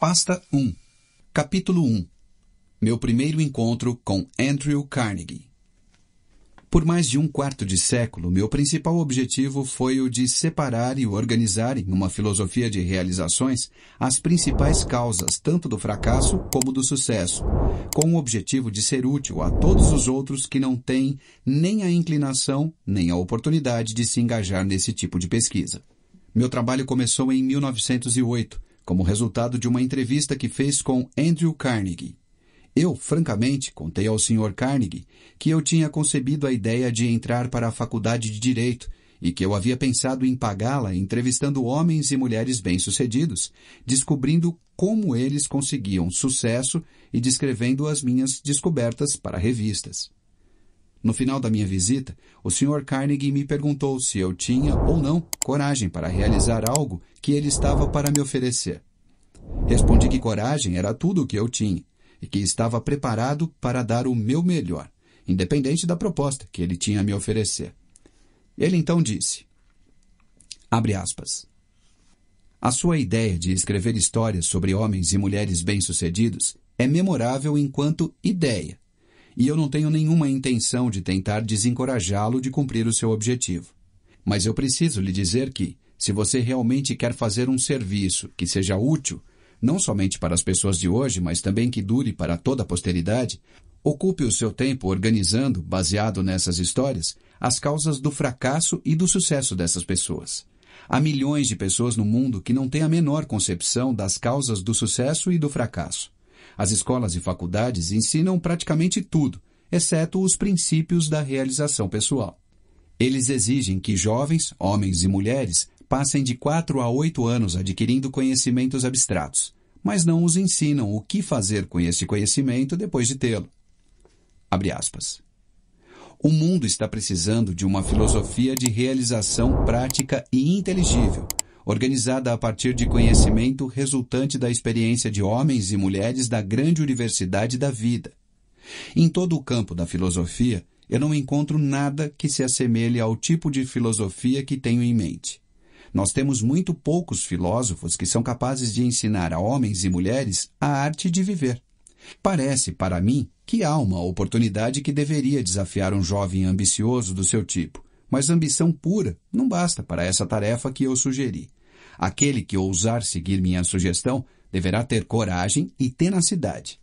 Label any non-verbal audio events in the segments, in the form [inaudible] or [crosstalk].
Pasta 1. Capítulo 1. Meu primeiro encontro com Andrew Carnegie. Por mais de um quarto de século, meu principal objetivo foi o de separar e organizar em uma filosofia de realizações as principais causas tanto do fracasso como do sucesso, com o objetivo de ser útil a todos os outros que não têm nem a inclinação nem a oportunidade de se engajar nesse tipo de pesquisa. Meu trabalho começou em 1908, como resultado de uma entrevista que fez com Andrew Carnegie. Eu, francamente, contei ao Sr. Carnegie que eu tinha concebido a ideia de entrar para a faculdade de Direito e que eu havia pensado em pagá-la entrevistando homens e mulheres bem-sucedidos, descobrindo como eles conseguiam sucesso e descrevendo as minhas descobertas para revistas. No final da minha visita, o Sr. Carnegie me perguntou se eu tinha ou não coragem para realizar algo que ele estava para me oferecer. Respondi que coragem era tudo o que eu tinha e que estava preparado para dar o meu melhor, independente da proposta que ele tinha a me oferecer. Ele então disse: Abre aspas. A sua ideia de escrever histórias sobre homens e mulheres bem-sucedidos é memorável enquanto ideia, e eu não tenho nenhuma intenção de tentar desencorajá-lo de cumprir o seu objetivo. Mas eu preciso lhe dizer que, se você realmente quer fazer um serviço que seja útil, não somente para as pessoas de hoje, mas também que dure para toda a posteridade, ocupe o seu tempo organizando, baseado nessas histórias, as causas do fracasso e do sucesso dessas pessoas. Há milhões de pessoas no mundo que não têm a menor concepção das causas do sucesso e do fracasso. As escolas e faculdades ensinam praticamente tudo, exceto os princípios da realização pessoal. Eles exigem que jovens, homens e mulheres passem de 4 a 8 anos adquirindo conhecimentos abstratos, mas não os ensinam o que fazer com esse conhecimento depois de tê-lo. Abre aspas. O mundo está precisando de uma filosofia de realização prática e inteligível, organizada a partir de conhecimento resultante da experiência de homens e mulheres da grande universidade da vida. Em todo o campo da filosofia, eu não encontro nada que se assemelhe ao tipo de filosofia que tenho em mente. Nós temos muito poucos filósofos que são capazes de ensinar a homens e mulheres a arte de viver. Parece, para mim, que há uma oportunidade que deveria desafiar um jovem ambicioso do seu tipo, mas ambição pura não basta para essa tarefa que eu sugeri. Aquele que ousar seguir minha sugestão deverá ter coragem e tenacidade.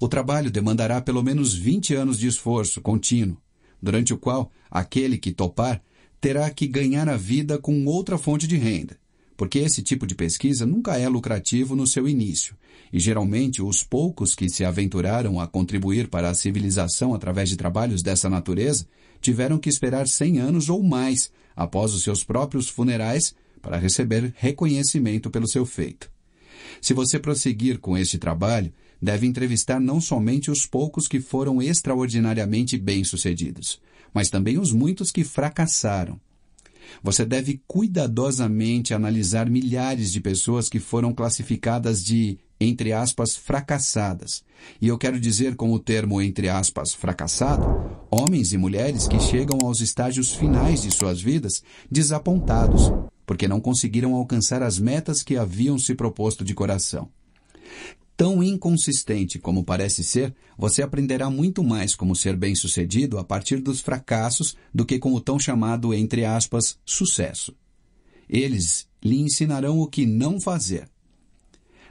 O trabalho demandará pelo menos 20 anos de esforço contínuo, durante o qual aquele que topar terá que ganhar a vida com outra fonte de renda, porque esse tipo de pesquisa nunca é lucrativo no seu início, e geralmente os poucos que se aventuraram a contribuir para a civilização através de trabalhos dessa natureza tiveram que esperar 100 anos ou mais após os seus próprios funerais para receber reconhecimento pelo seu feito. Se você prosseguir com este trabalho, deve entrevistar não somente os poucos que foram extraordinariamente bem-sucedidos, mas também os muitos que fracassaram. Você deve cuidadosamente analisar milhares de pessoas que foram classificadas de, entre aspas, fracassadas. E eu quero dizer com o termo, entre aspas, fracassado, homens e mulheres que chegam aos estágios finais de suas vidas desapontados, porque não conseguiram alcançar as metas que haviam se proposto de coração tão inconsistente como parece ser, você aprenderá muito mais como ser bem-sucedido a partir dos fracassos do que com o tão chamado, entre aspas, sucesso. Eles lhe ensinarão o que não fazer.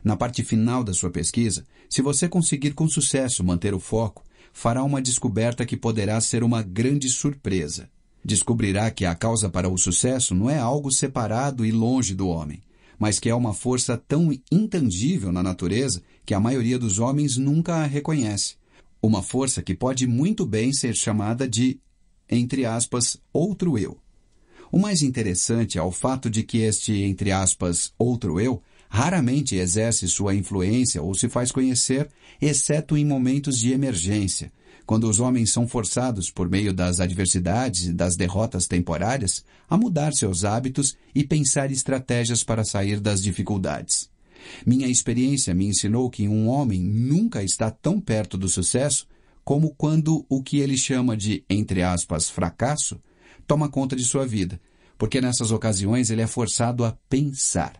Na parte final da sua pesquisa, se você conseguir com sucesso manter o foco, fará uma descoberta que poderá ser uma grande surpresa. Descobrirá que a causa para o sucesso não é algo separado e longe do homem, mas que é uma força tão intangível na natureza que a maioria dos homens nunca a reconhece. Uma força que pode muito bem ser chamada de, entre aspas, outro eu. O mais interessante é o fato de que este, entre aspas, outro eu, raramente exerce sua influência ou se faz conhecer, exceto em momentos de emergência, quando os homens são forçados, por meio das adversidades e das derrotas temporárias, a mudar seus hábitos e pensar estratégias para sair das dificuldades. Minha experiência me ensinou que um homem nunca está tão perto do sucesso como quando o que ele chama de, entre aspas, fracasso, toma conta de sua vida, porque nessas ocasiões ele é forçado a pensar.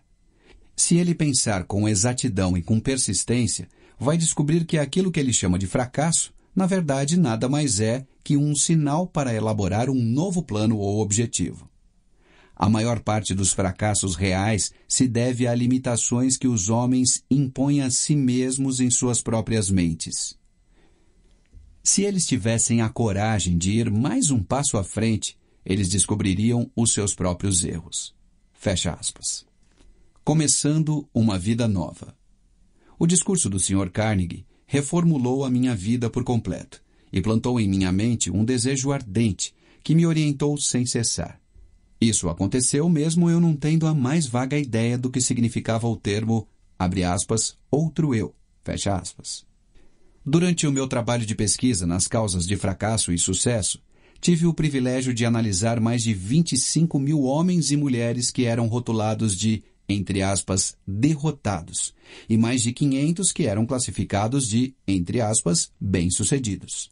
Se ele pensar com exatidão e com persistência, vai descobrir que aquilo que ele chama de fracasso na verdade nada mais é que um sinal para elaborar um novo plano ou objetivo. A maior parte dos fracassos reais se deve a limitações que os homens impõem a si mesmos em suas próprias mentes. Se eles tivessem a coragem de ir mais um passo à frente, eles descobririam os seus próprios erros. Fecha aspas. Começando uma vida nova. O discurso do Sr. Carnegie reformulou a minha vida por completo e plantou em minha mente um desejo ardente que me orientou sem cessar. Isso aconteceu mesmo eu não tendo a mais vaga ideia do que significava o termo, abre aspas, outro eu, fecha aspas. Durante o meu trabalho de pesquisa nas causas de fracasso e sucesso, tive o privilégio de analisar mais de 25 mil homens e mulheres que eram rotulados de entre aspas, derrotados, e mais de 500 que eram classificados de, entre aspas, bem-sucedidos.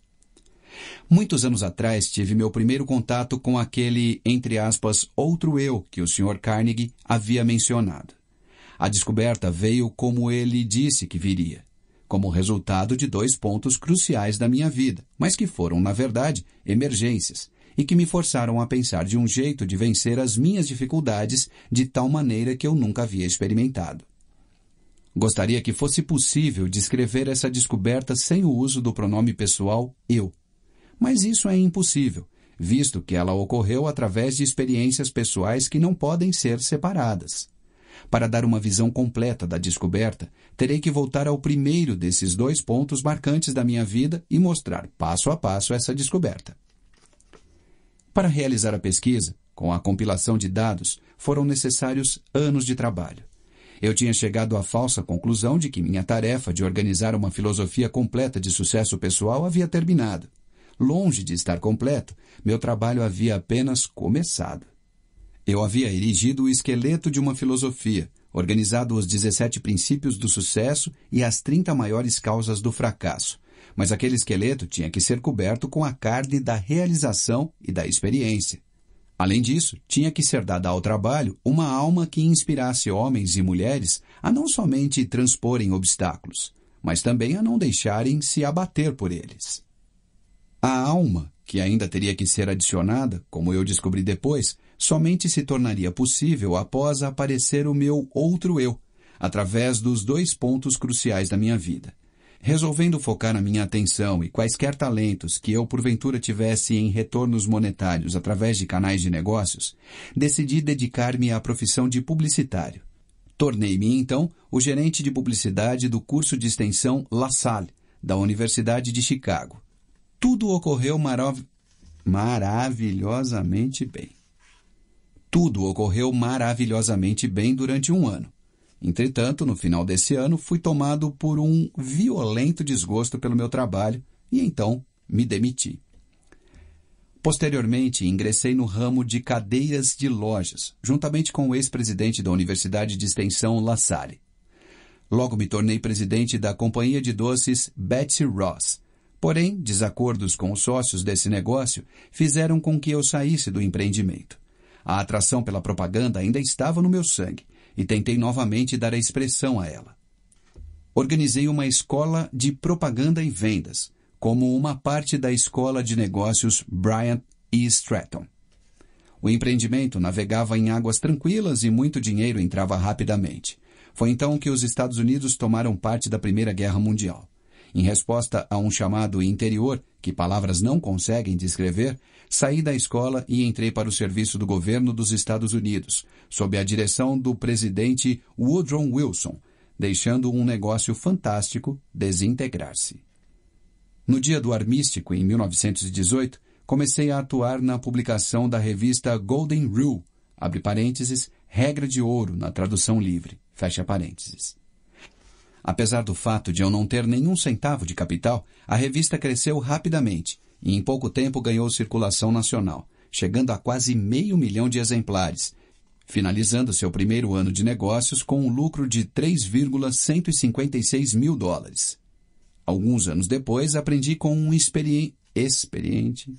Muitos anos atrás tive meu primeiro contato com aquele, entre aspas, outro eu que o Sr. Carnegie havia mencionado. A descoberta veio como ele disse que viria, como resultado de dois pontos cruciais da minha vida, mas que foram, na verdade, emergências, e que me forçaram a pensar de um jeito de vencer as minhas dificuldades de tal maneira que eu nunca havia experimentado. Gostaria que fosse possível descrever essa descoberta sem o uso do pronome pessoal eu. Mas isso é impossível, visto que ela ocorreu através de experiências pessoais que não podem ser separadas. Para dar uma visão completa da descoberta, terei que voltar ao primeiro desses dois pontos marcantes da minha vida e mostrar passo a passo essa descoberta. Para realizar a pesquisa, com a compilação de dados, foram necessários anos de trabalho. Eu tinha chegado à falsa conclusão de que minha tarefa de organizar uma filosofia completa de sucesso pessoal havia terminado. Longe de estar completo, meu trabalho havia apenas começado. Eu havia erigido o esqueleto de uma filosofia, organizado os 17 princípios do sucesso e as 30 maiores causas do fracasso, mas aquele esqueleto tinha que ser coberto com a carne da realização e da experiência. Além disso, tinha que ser dada ao trabalho uma alma que inspirasse homens e mulheres a não somente transporem obstáculos, mas também a não deixarem se abater por eles. A alma, que ainda teria que ser adicionada, como eu descobri depois, somente se tornaria possível após aparecer o meu outro eu, através dos dois pontos cruciais da minha vida resolvendo focar a minha atenção e quaisquer talentos que eu porventura tivesse em retornos monetários através de canais de negócios, decidi dedicar-me à profissão de publicitário. Tornei-me, então, o gerente de publicidade do curso de extensão La Salle, da Universidade de Chicago. Tudo ocorreu marav maravilhosamente bem. Tudo ocorreu maravilhosamente bem durante um ano. Entretanto, no final desse ano, fui tomado por um violento desgosto pelo meu trabalho e então me demiti. Posteriormente, ingressei no ramo de cadeiras de lojas, juntamente com o ex-presidente da Universidade de Extensão La Salle. Logo me tornei presidente da companhia de doces Betsy Ross. Porém, desacordos com os sócios desse negócio fizeram com que eu saísse do empreendimento. A atração pela propaganda ainda estava no meu sangue e tentei novamente dar a expressão a ela. Organizei uma escola de propaganda e vendas, como uma parte da escola de negócios Bryant e Stratton. O empreendimento navegava em águas tranquilas e muito dinheiro entrava rapidamente. Foi então que os Estados Unidos tomaram parte da Primeira Guerra Mundial. Em resposta a um chamado interior, que palavras não conseguem descrever, Saí da escola e entrei para o serviço do governo dos Estados Unidos, sob a direção do presidente Woodrow Wilson, deixando um negócio fantástico desintegrar-se. No dia do armístico, em 1918, comecei a atuar na publicação da revista Golden Rule, abre parênteses, regra de ouro na tradução livre, fecha parênteses. Apesar do fato de eu não ter nenhum centavo de capital, a revista cresceu rapidamente e em pouco tempo ganhou circulação nacional, chegando a quase meio milhão de exemplares, finalizando seu primeiro ano de negócios com um lucro de 3,156 mil dólares. Alguns anos depois, aprendi com um experiente. experiente.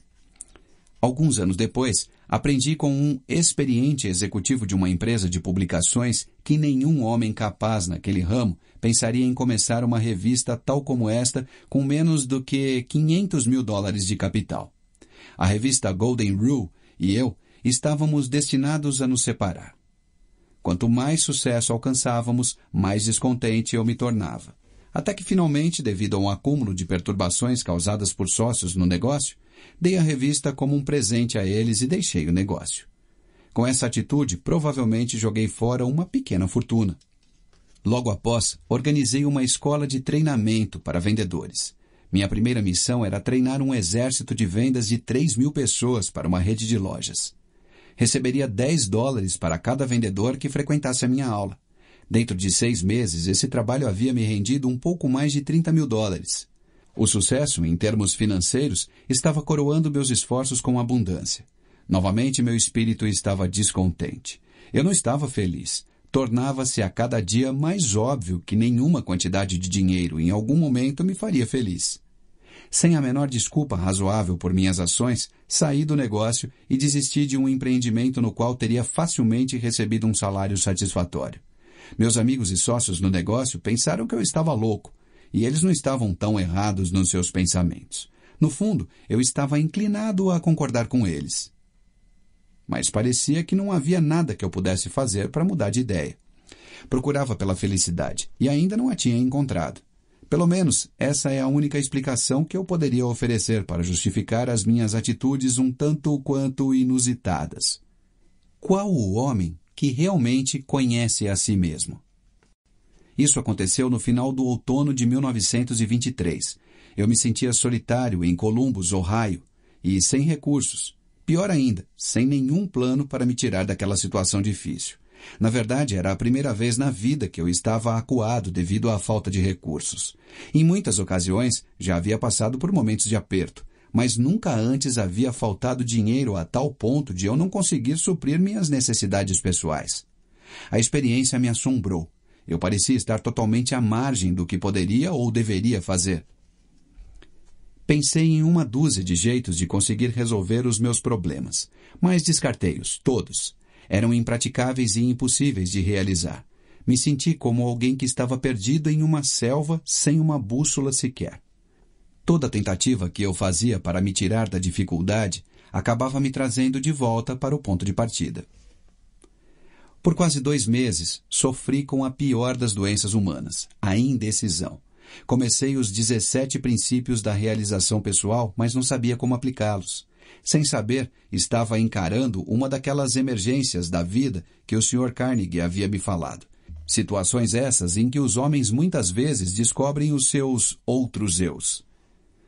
Alguns anos depois, aprendi com um experiente executivo de uma empresa de publicações que nenhum homem capaz naquele ramo pensaria em começar uma revista tal como esta com menos do que 500 mil dólares de capital. A revista Golden Rule e eu estávamos destinados a nos separar. Quanto mais sucesso alcançávamos, mais descontente eu me tornava. Até que finalmente, devido a um acúmulo de perturbações causadas por sócios no negócio, dei a revista como um presente a eles e deixei o negócio. Com essa atitude, provavelmente joguei fora uma pequena fortuna. Logo após, organizei uma escola de treinamento para vendedores. Minha primeira missão era treinar um exército de vendas de 3 mil pessoas para uma rede de lojas. Receberia 10 dólares para cada vendedor que frequentasse a minha aula. Dentro de seis meses, esse trabalho havia me rendido um pouco mais de 30 mil dólares. O sucesso, em termos financeiros, estava coroando meus esforços com abundância. Novamente, meu espírito estava descontente. Eu não estava feliz tornava-se a cada dia mais óbvio que nenhuma quantidade de dinheiro em algum momento me faria feliz. Sem a menor desculpa razoável por minhas ações, saí do negócio e desisti de um empreendimento no qual teria facilmente recebido um salário satisfatório. Meus amigos e sócios no negócio pensaram que eu estava louco, e eles não estavam tão errados nos seus pensamentos. No fundo, eu estava inclinado a concordar com eles mas parecia que não havia nada que eu pudesse fazer para mudar de ideia. Procurava pela felicidade e ainda não a tinha encontrado. Pelo menos essa é a única explicação que eu poderia oferecer para justificar as minhas atitudes um tanto quanto inusitadas. Qual o homem que realmente conhece a si mesmo? Isso aconteceu no final do outono de 1923. Eu me sentia solitário em Columbus, Ohio, e sem recursos, Pior ainda, sem nenhum plano para me tirar daquela situação difícil. Na verdade, era a primeira vez na vida que eu estava acuado devido à falta de recursos. Em muitas ocasiões, já havia passado por momentos de aperto, mas nunca antes havia faltado dinheiro a tal ponto de eu não conseguir suprir minhas necessidades pessoais. A experiência me assombrou. Eu parecia estar totalmente à margem do que poderia ou deveria fazer. Pensei em uma dúzia de jeitos de conseguir resolver os meus problemas, mas descartei-os, todos. Eram impraticáveis e impossíveis de realizar. Me senti como alguém que estava perdido em uma selva sem uma bússola sequer. Toda tentativa que eu fazia para me tirar da dificuldade acabava me trazendo de volta para o ponto de partida. Por quase dois meses, sofri com a pior das doenças humanas, a indecisão. Comecei os 17 princípios da realização pessoal, mas não sabia como aplicá-los. Sem saber, estava encarando uma daquelas emergências da vida que o Sr. Carnegie havia me falado. Situações essas em que os homens muitas vezes descobrem os seus outros eus.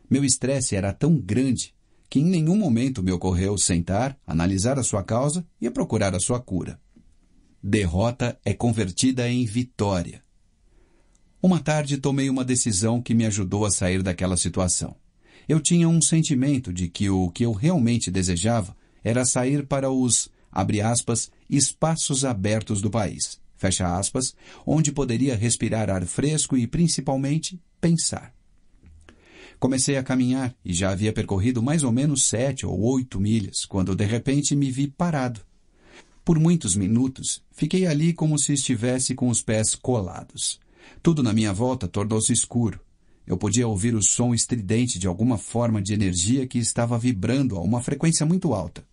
Meu estresse era tão grande que em nenhum momento me ocorreu sentar, analisar a sua causa e procurar a sua cura. Derrota é convertida em vitória uma tarde tomei uma decisão que me ajudou a sair daquela situação. Eu tinha um sentimento de que o que eu realmente desejava era sair para os, abre aspas, espaços abertos do país, fecha aspas, onde poderia respirar ar fresco e principalmente pensar. Comecei a caminhar e já havia percorrido mais ou menos sete ou oito milhas quando de repente me vi parado. Por muitos minutos fiquei ali como se estivesse com os pés colados tudo na minha volta tornou-se escuro. Eu podia ouvir o som estridente de alguma forma de energia que estava vibrando a uma frequência muito alta.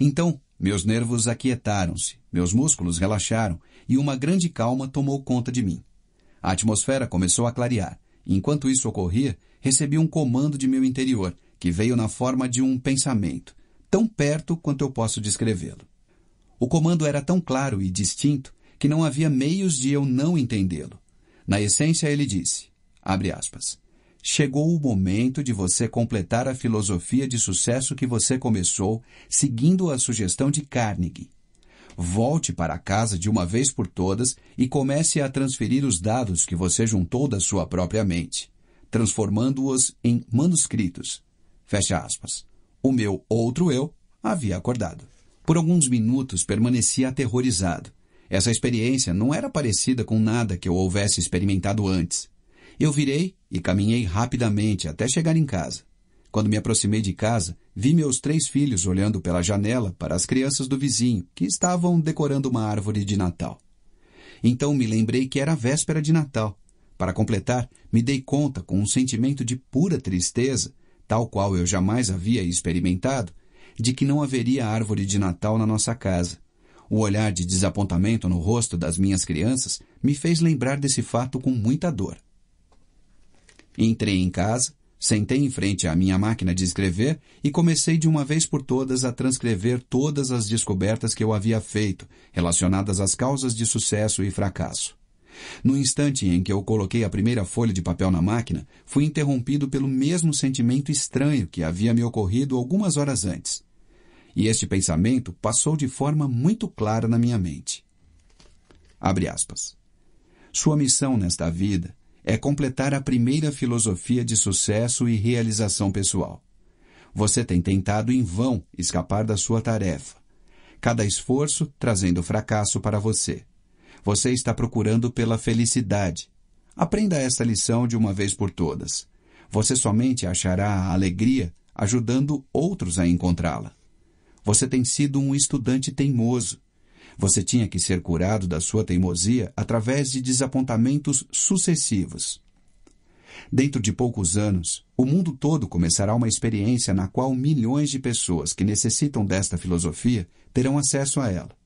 Então, meus nervos aquietaram-se, meus músculos relaxaram e uma grande calma tomou conta de mim. A atmosfera começou a clarear. Enquanto isso ocorria, recebi um comando de meu interior, que veio na forma de um pensamento, tão perto quanto eu posso descrevê-lo. O comando era tão claro e distinto que não havia meios de eu não entendê-lo. Na essência, ele disse, aspas, Chegou o momento de você completar a filosofia de sucesso que você começou seguindo a sugestão de Carnegie. Volte para casa de uma vez por todas e comece a transferir os dados que você juntou da sua própria mente, transformando-os em manuscritos. Fecha aspas. O meu outro eu havia acordado. Por alguns minutos permaneci aterrorizado essa experiência não era parecida com nada que eu houvesse experimentado antes. Eu virei e caminhei rapidamente até chegar em casa. Quando me aproximei de casa, vi meus três filhos olhando pela janela para as crianças do vizinho, que estavam decorando uma árvore de Natal. Então me lembrei que era véspera de Natal. Para completar, me dei conta com um sentimento de pura tristeza, tal qual eu jamais havia experimentado, de que não haveria árvore de Natal na nossa casa. O olhar de desapontamento no rosto das minhas crianças me fez lembrar desse fato com muita dor. Entrei em casa, sentei em frente à minha máquina de escrever e comecei de uma vez por todas a transcrever todas as descobertas que eu havia feito relacionadas às causas de sucesso e fracasso. No instante em que eu coloquei a primeira folha de papel na máquina, fui interrompido pelo mesmo sentimento estranho que havia me ocorrido algumas horas antes. E este pensamento passou de forma muito clara na minha mente. Abre aspas. Sua missão nesta vida é completar a primeira filosofia de sucesso e realização pessoal. Você tem tentado em vão escapar da sua tarefa. Cada esforço trazendo fracasso para você. Você está procurando pela felicidade. Aprenda esta lição de uma vez por todas. Você somente achará a alegria ajudando outros a encontrá-la. Você tem sido um estudante teimoso. Você tinha que ser curado da sua teimosia através de desapontamentos sucessivos. Dentro de poucos anos, o mundo todo começará uma experiência na qual milhões de pessoas que necessitam desta filosofia terão acesso a ela,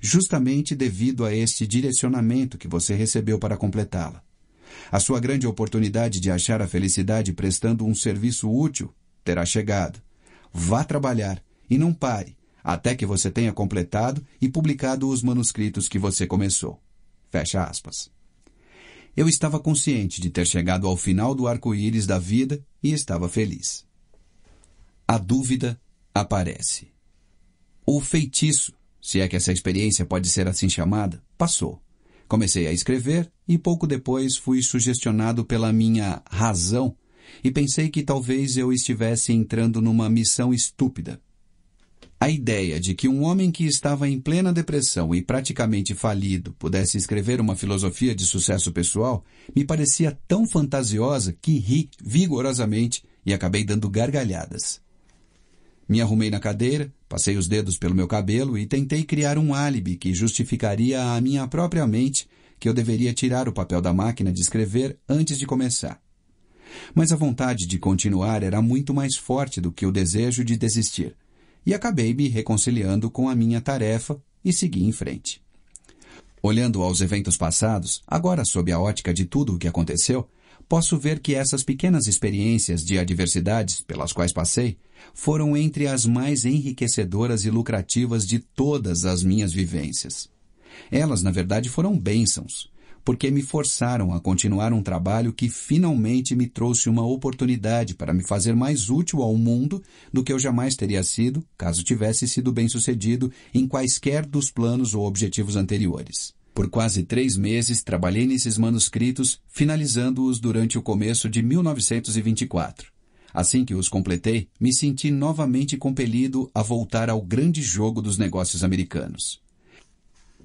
justamente devido a este direcionamento que você recebeu para completá-la. A sua grande oportunidade de achar a felicidade prestando um serviço útil terá chegado. Vá trabalhar e não pare até que você tenha completado e publicado os manuscritos que você começou. Fecha aspas. Eu estava consciente de ter chegado ao final do arco-íris da vida e estava feliz. A dúvida aparece. O feitiço, se é que essa experiência pode ser assim chamada, passou. Comecei a escrever e pouco depois fui sugestionado pela minha razão e pensei que talvez eu estivesse entrando numa missão estúpida a ideia de que um homem que estava em plena depressão e praticamente falido pudesse escrever uma filosofia de sucesso pessoal me parecia tão fantasiosa que ri vigorosamente e acabei dando gargalhadas. Me arrumei na cadeira, passei os dedos pelo meu cabelo e tentei criar um álibi que justificaria à minha própria mente que eu deveria tirar o papel da máquina de escrever antes de começar. Mas a vontade de continuar era muito mais forte do que o desejo de desistir e acabei me reconciliando com a minha tarefa e segui em frente. Olhando aos eventos passados, agora sob a ótica de tudo o que aconteceu, posso ver que essas pequenas experiências de adversidades pelas quais passei foram entre as mais enriquecedoras e lucrativas de todas as minhas vivências. Elas, na verdade, foram bênçãos, porque me forçaram a continuar um trabalho que finalmente me trouxe uma oportunidade para me fazer mais útil ao mundo do que eu jamais teria sido caso tivesse sido bem sucedido em quaisquer dos planos ou objetivos anteriores. Por quase três meses trabalhei nesses manuscritos, finalizando-os durante o começo de 1924. Assim que os completei, me senti novamente compelido a voltar ao grande jogo dos negócios americanos.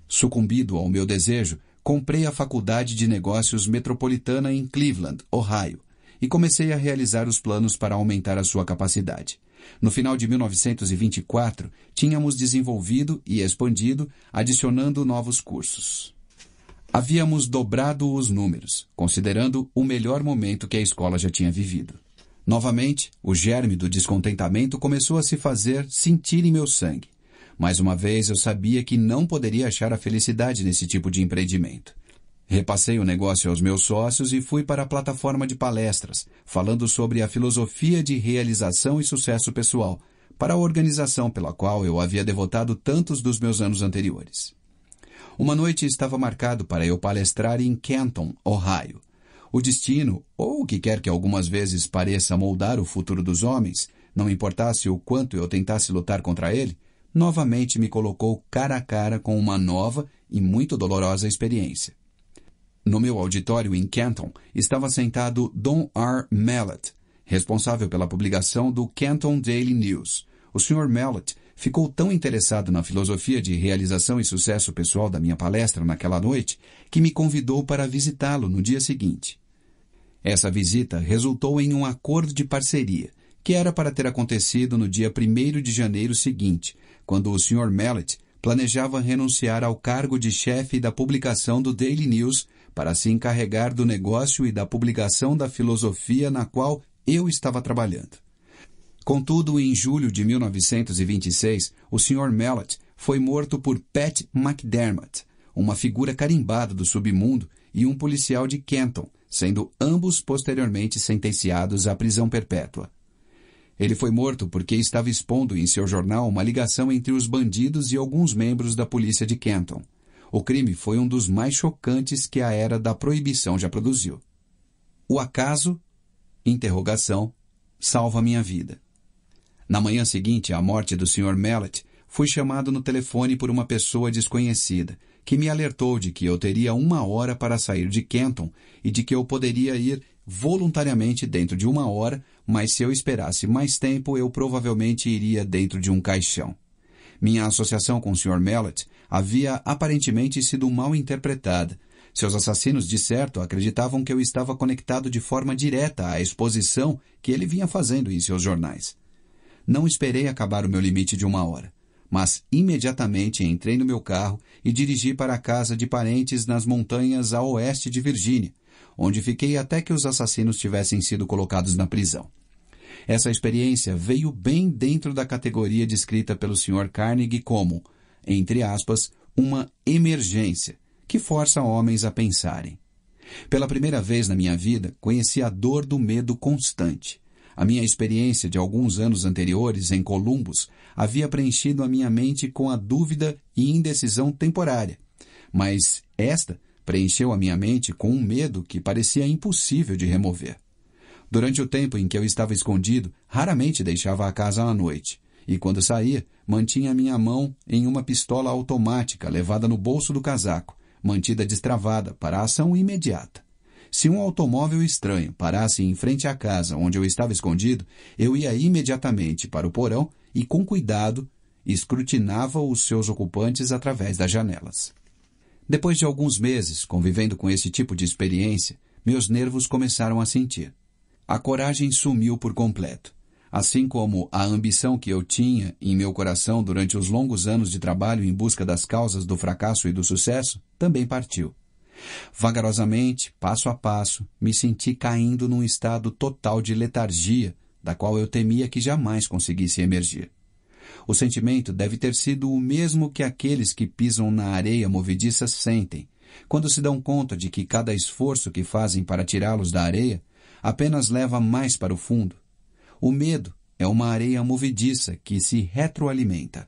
Sucumbido ao meu desejo, comprei a Faculdade de Negócios Metropolitana em Cleveland, Ohio, e comecei a realizar os planos para aumentar a sua capacidade. No final de 1924, tínhamos desenvolvido e expandido, adicionando novos cursos. Havíamos dobrado os números, considerando o melhor momento que a escola já tinha vivido. Novamente, o germe do descontentamento começou a se fazer sentir em meu sangue. Mais uma vez, eu sabia que não poderia achar a felicidade nesse tipo de empreendimento. Repassei o negócio aos meus sócios e fui para a plataforma de palestras, falando sobre a filosofia de realização e sucesso pessoal, para a organização pela qual eu havia devotado tantos dos meus anos anteriores. Uma noite estava marcado para eu palestrar em Canton, Ohio. O destino, ou o que quer que algumas vezes pareça moldar o futuro dos homens, não importasse o quanto eu tentasse lutar contra ele, novamente me colocou cara a cara com uma nova e muito dolorosa experiência. No meu auditório em Canton estava sentado Don R. Mallet, responsável pela publicação do Canton Daily News. O Sr. Mallet ficou tão interessado na filosofia de realização e sucesso pessoal da minha palestra naquela noite que me convidou para visitá-lo no dia seguinte. Essa visita resultou em um acordo de parceria, que era para ter acontecido no dia 1 de janeiro seguinte, quando o Sr. Mallet planejava renunciar ao cargo de chefe da publicação do Daily News para se encarregar do negócio e da publicação da filosofia na qual eu estava trabalhando. Contudo, em julho de 1926, o Sr. Mallet foi morto por Pat McDermott, uma figura carimbada do submundo e um policial de Kenton, sendo ambos posteriormente sentenciados à prisão perpétua. Ele foi morto porque estava expondo em seu jornal uma ligação entre os bandidos e alguns membros da polícia de Canton. O crime foi um dos mais chocantes que a era da proibição já produziu. O acaso, interrogação, salva minha vida. Na manhã seguinte à morte do Sr. Mallet, fui chamado no telefone por uma pessoa desconhecida, que me alertou de que eu teria uma hora para sair de Kenton e de que eu poderia ir voluntariamente dentro de uma hora mas se eu esperasse mais tempo, eu provavelmente iria dentro de um caixão. Minha associação com o Sr. Mallet havia aparentemente sido mal interpretada. Seus assassinos, de certo, acreditavam que eu estava conectado de forma direta à exposição que ele vinha fazendo em seus jornais. Não esperei acabar o meu limite de uma hora, mas imediatamente entrei no meu carro e dirigi para a casa de parentes nas montanhas a oeste de Virgínia, onde fiquei até que os assassinos tivessem sido colocados na prisão. Essa experiência veio bem dentro da categoria descrita pelo Sr. Carnegie como, entre aspas, uma emergência que força homens a pensarem. Pela primeira vez na minha vida, conheci a dor do medo constante. A minha experiência de alguns anos anteriores em Columbus havia preenchido a minha mente com a dúvida e indecisão temporária. Mas esta preencheu a minha mente com um medo que parecia impossível de remover. Durante o tempo em que eu estava escondido, raramente deixava a casa à noite, e quando saía, mantinha minha mão em uma pistola automática levada no bolso do casaco, mantida destravada para ação imediata. Se um automóvel estranho parasse em frente à casa onde eu estava escondido, eu ia imediatamente para o porão e, com cuidado, escrutinava os seus ocupantes através das janelas. Depois de alguns meses convivendo com esse tipo de experiência, meus nervos começaram a sentir. A coragem sumiu por completo, assim como a ambição que eu tinha em meu coração durante os longos anos de trabalho em busca das causas do fracasso e do sucesso, também partiu. Vagarosamente, passo a passo, me senti caindo num estado total de letargia, da qual eu temia que jamais conseguisse emergir. O sentimento deve ter sido o mesmo que aqueles que pisam na areia movediça sentem, quando se dão conta de que cada esforço que fazem para tirá-los da areia apenas leva mais para o fundo. O medo é uma areia movediça que se retroalimenta.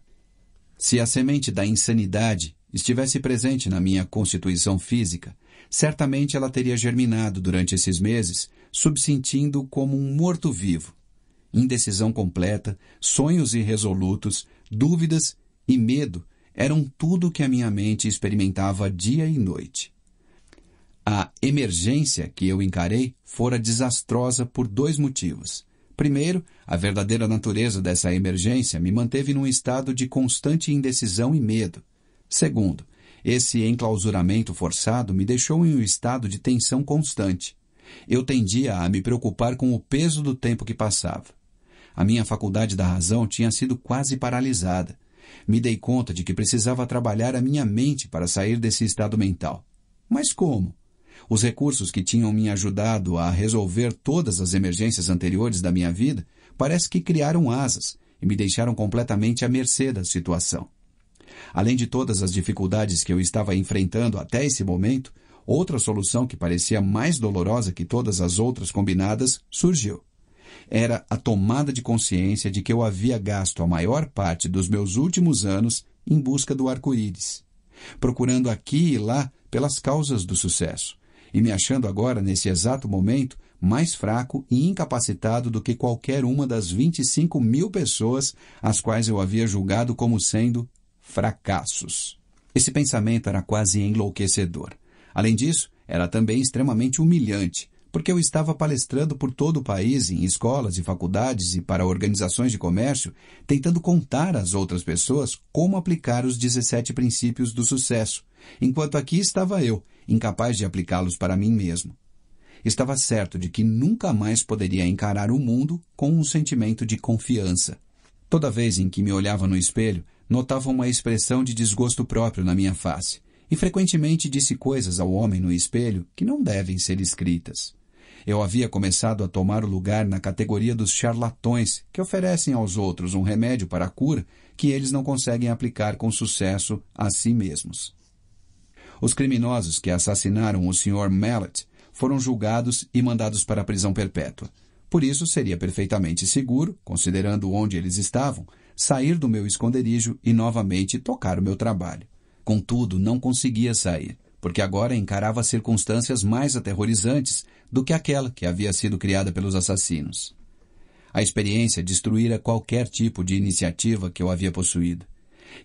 Se a semente da insanidade estivesse presente na minha constituição física, certamente ela teria germinado durante esses meses, subsentindo como um morto-vivo. Indecisão completa, sonhos irresolutos, dúvidas e medo eram tudo que a minha mente experimentava dia e noite. A emergência que eu encarei fora desastrosa por dois motivos. Primeiro, a verdadeira natureza dessa emergência me manteve num estado de constante indecisão e medo. Segundo, esse enclausuramento forçado me deixou em um estado de tensão constante. Eu tendia a me preocupar com o peso do tempo que passava. A minha faculdade da razão tinha sido quase paralisada. Me dei conta de que precisava trabalhar a minha mente para sair desse estado mental. Mas como? Os recursos que tinham me ajudado a resolver todas as emergências anteriores da minha vida parece que criaram asas e me deixaram completamente à mercê da situação. Além de todas as dificuldades que eu estava enfrentando até esse momento, outra solução que parecia mais dolorosa que todas as outras combinadas surgiu. Era a tomada de consciência de que eu havia gasto a maior parte dos meus últimos anos em busca do arco-íris, procurando aqui e lá pelas causas do sucesso, e me achando agora, nesse exato momento, mais fraco e incapacitado do que qualquer uma das 25 mil pessoas às quais eu havia julgado como sendo fracassos. Esse pensamento era quase enlouquecedor. Além disso, era também extremamente humilhante, porque eu estava palestrando por todo o país, em escolas e faculdades e para organizações de comércio, tentando contar às outras pessoas como aplicar os 17 princípios do sucesso, enquanto aqui estava eu, incapaz de aplicá-los para mim mesmo. Estava certo de que nunca mais poderia encarar o mundo com um sentimento de confiança. Toda vez em que me olhava no espelho, notava uma expressão de desgosto próprio na minha face, e frequentemente disse coisas ao homem no espelho que não devem ser escritas. Eu havia começado a tomar o lugar na categoria dos charlatões que oferecem aos outros um remédio para a cura que eles não conseguem aplicar com sucesso a si mesmos. Os criminosos que assassinaram o Sr. Mallet foram julgados e mandados para a prisão perpétua. Por isso, seria perfeitamente seguro, considerando onde eles estavam, sair do meu esconderijo e novamente tocar o meu trabalho. Contudo, não conseguia sair, porque agora encarava circunstâncias mais aterrorizantes do que aquela que havia sido criada pelos assassinos. A experiência destruíra qualquer tipo de iniciativa que eu havia possuído.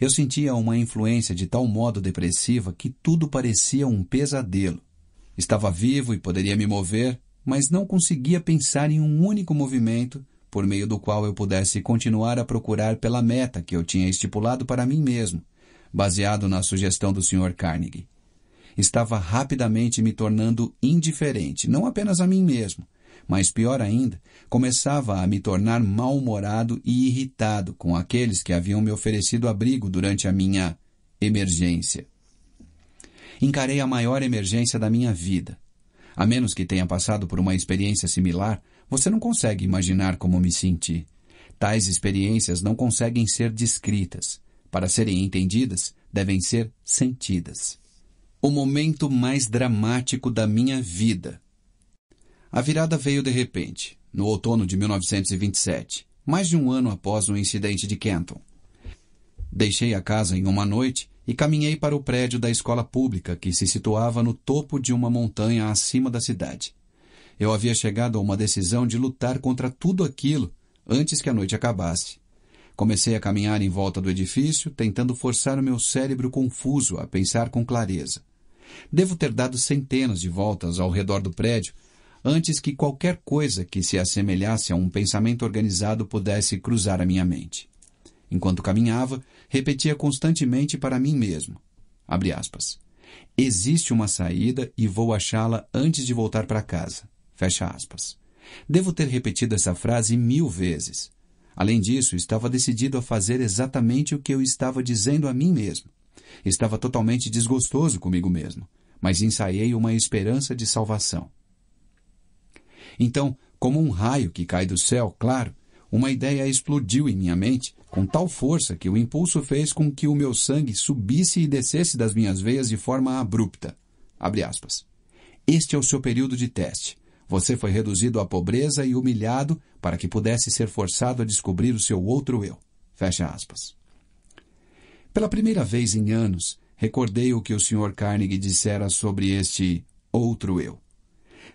Eu sentia uma influência de tal modo depressiva que tudo parecia um pesadelo. Estava vivo e poderia me mover, mas não conseguia pensar em um único movimento por meio do qual eu pudesse continuar a procurar pela meta que eu tinha estipulado para mim mesmo, baseado na sugestão do Sr. Carnegie. Estava rapidamente me tornando indiferente, não apenas a mim mesmo, mas pior ainda, começava a me tornar mal-humorado e irritado com aqueles que haviam me oferecido abrigo durante a minha emergência. Encarei a maior emergência da minha vida. A menos que tenha passado por uma experiência similar, você não consegue imaginar como me senti. Tais experiências não conseguem ser descritas. Para serem entendidas, devem ser sentidas. O momento mais dramático da minha vida a virada veio de repente, no outono de 1927, mais de um ano após o incidente de Kenton. Deixei a casa em uma noite e caminhei para o prédio da escola pública que se situava no topo de uma montanha acima da cidade. Eu havia chegado a uma decisão de lutar contra tudo aquilo antes que a noite acabasse. Comecei a caminhar em volta do edifício, tentando forçar o meu cérebro confuso a pensar com clareza. Devo ter dado centenas de voltas ao redor do prédio antes que qualquer coisa que se assemelhasse a um pensamento organizado pudesse cruzar a minha mente. Enquanto caminhava, repetia constantemente para mim mesmo. Aspas, Existe uma saída e vou achá-la antes de voltar para casa. Fecha aspas. Devo ter repetido essa frase mil vezes. Além disso, estava decidido a fazer exatamente o que eu estava dizendo a mim mesmo. Estava totalmente desgostoso comigo mesmo, mas ensaiei uma esperança de salvação. Então, como um raio que cai do céu, claro, uma ideia explodiu em minha mente com tal força que o impulso fez com que o meu sangue subisse e descesse das minhas veias de forma abrupta. Este é o seu período de teste. Você foi reduzido à pobreza e humilhado para que pudesse ser forçado a descobrir o seu outro eu. Fecha aspas. Pela primeira vez em anos, recordei o que o Sr. Carnegie dissera sobre este outro eu.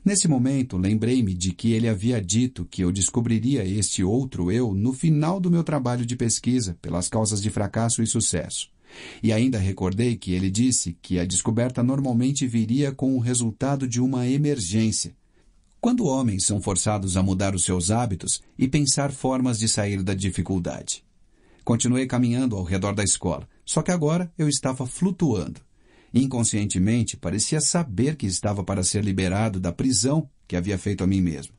Nesse momento, lembrei-me de que ele havia dito que eu descobriria este outro eu no final do meu trabalho de pesquisa pelas causas de fracasso e sucesso. E ainda recordei que ele disse que a descoberta normalmente viria com o resultado de uma emergência. Quando homens são forçados a mudar os seus hábitos e pensar formas de sair da dificuldade. Continuei caminhando ao redor da escola, só que agora eu estava flutuando. Inconscientemente, parecia saber que estava para ser liberado da prisão que havia feito a mim mesmo.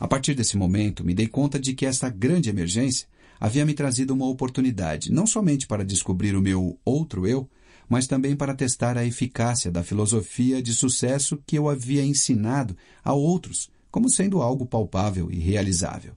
A partir desse momento, me dei conta de que esta grande emergência havia me trazido uma oportunidade, não somente para descobrir o meu outro eu, mas também para testar a eficácia da filosofia de sucesso que eu havia ensinado a outros como sendo algo palpável e realizável.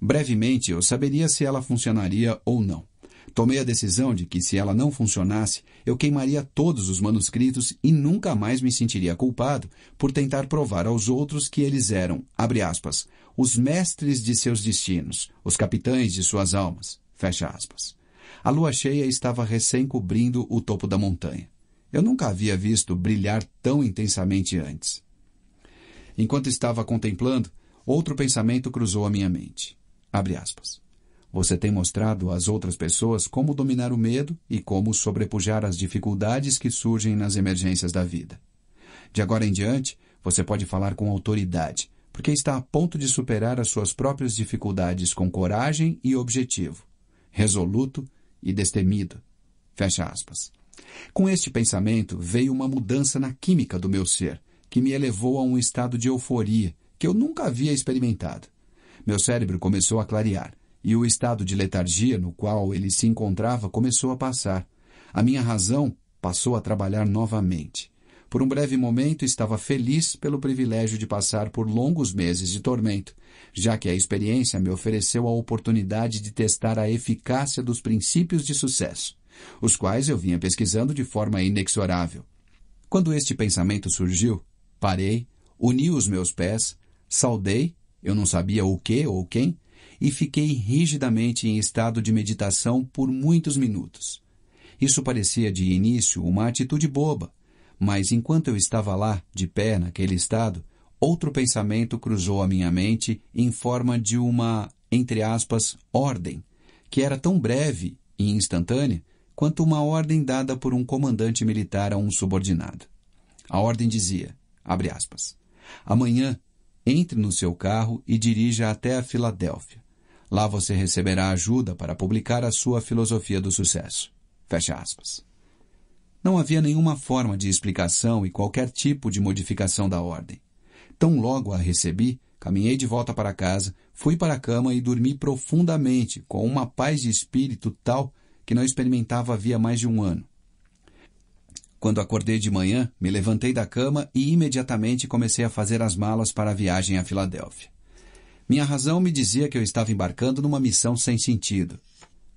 Brevemente eu saberia se ela funcionaria ou não. Tomei a decisão de que, se ela não funcionasse, eu queimaria todos os manuscritos e nunca mais me sentiria culpado por tentar provar aos outros que eles eram, abre aspas, os mestres de seus destinos, os capitães de suas almas, fecha aspas. A lua cheia estava recém cobrindo o topo da montanha. Eu nunca havia visto brilhar tão intensamente antes. Enquanto estava contemplando, outro pensamento cruzou a minha mente. Abre aspas. Você tem mostrado às outras pessoas como dominar o medo e como sobrepujar as dificuldades que surgem nas emergências da vida. De agora em diante, você pode falar com autoridade, porque está a ponto de superar as suas próprias dificuldades com coragem e objetivo, resoluto e destemido. Fecha aspas. Com este pensamento veio uma mudança na química do meu ser, que me elevou a um estado de euforia que eu nunca havia experimentado. Meu cérebro começou a clarear e o estado de letargia no qual ele se encontrava começou a passar. A minha razão passou a trabalhar novamente. Por um breve momento estava feliz pelo privilégio de passar por longos meses de tormento, já que a experiência me ofereceu a oportunidade de testar a eficácia dos princípios de sucesso, os quais eu vinha pesquisando de forma inexorável. Quando este pensamento surgiu, parei, uni os meus pés, saudei, eu não sabia o que ou quem, e fiquei rigidamente em estado de meditação por muitos minutos. Isso parecia de início uma atitude boba, mas enquanto eu estava lá, de pé naquele estado, outro pensamento cruzou a minha mente em forma de uma, entre aspas, ordem, que era tão breve e instantânea quanto uma ordem dada por um comandante militar a um subordinado. A ordem dizia, abre aspas, amanhã entre no seu carro e dirija até a Filadélfia. Lá você receberá ajuda para publicar a sua filosofia do sucesso. Fecha aspas. Não havia nenhuma forma de explicação e qualquer tipo de modificação da ordem. Tão logo a recebi, caminhei de volta para casa, fui para a cama e dormi profundamente, com uma paz de espírito tal que não experimentava havia mais de um ano. Quando acordei de manhã, me levantei da cama e imediatamente comecei a fazer as malas para a viagem a Filadélfia. Minha razão me dizia que eu estava embarcando numa missão sem sentido.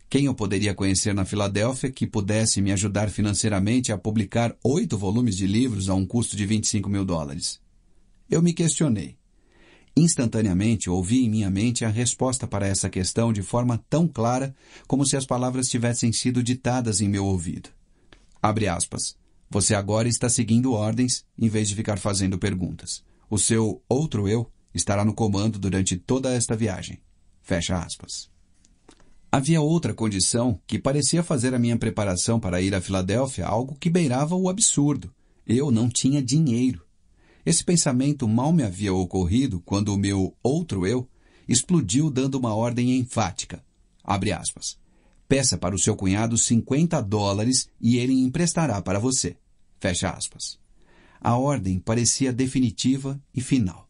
Quem eu poderia conhecer na Filadélfia que pudesse me ajudar financeiramente a publicar oito volumes de livros a um custo de 25 mil dólares? Eu me questionei. Instantaneamente ouvi em minha mente a resposta para essa questão de forma tão clara como se as palavras tivessem sido ditadas em meu ouvido. Abre aspas. Você agora está seguindo ordens em vez de ficar fazendo perguntas. O seu outro eu estará no comando durante toda esta viagem. Fecha aspas. Havia outra condição que parecia fazer a minha preparação para ir a Filadélfia algo que beirava o absurdo. Eu não tinha dinheiro. Esse pensamento mal me havia ocorrido quando o meu outro eu explodiu dando uma ordem enfática. Abre aspas. Peça para o seu cunhado 50 dólares e ele emprestará para você. Fecha aspas. A ordem parecia definitiva e final.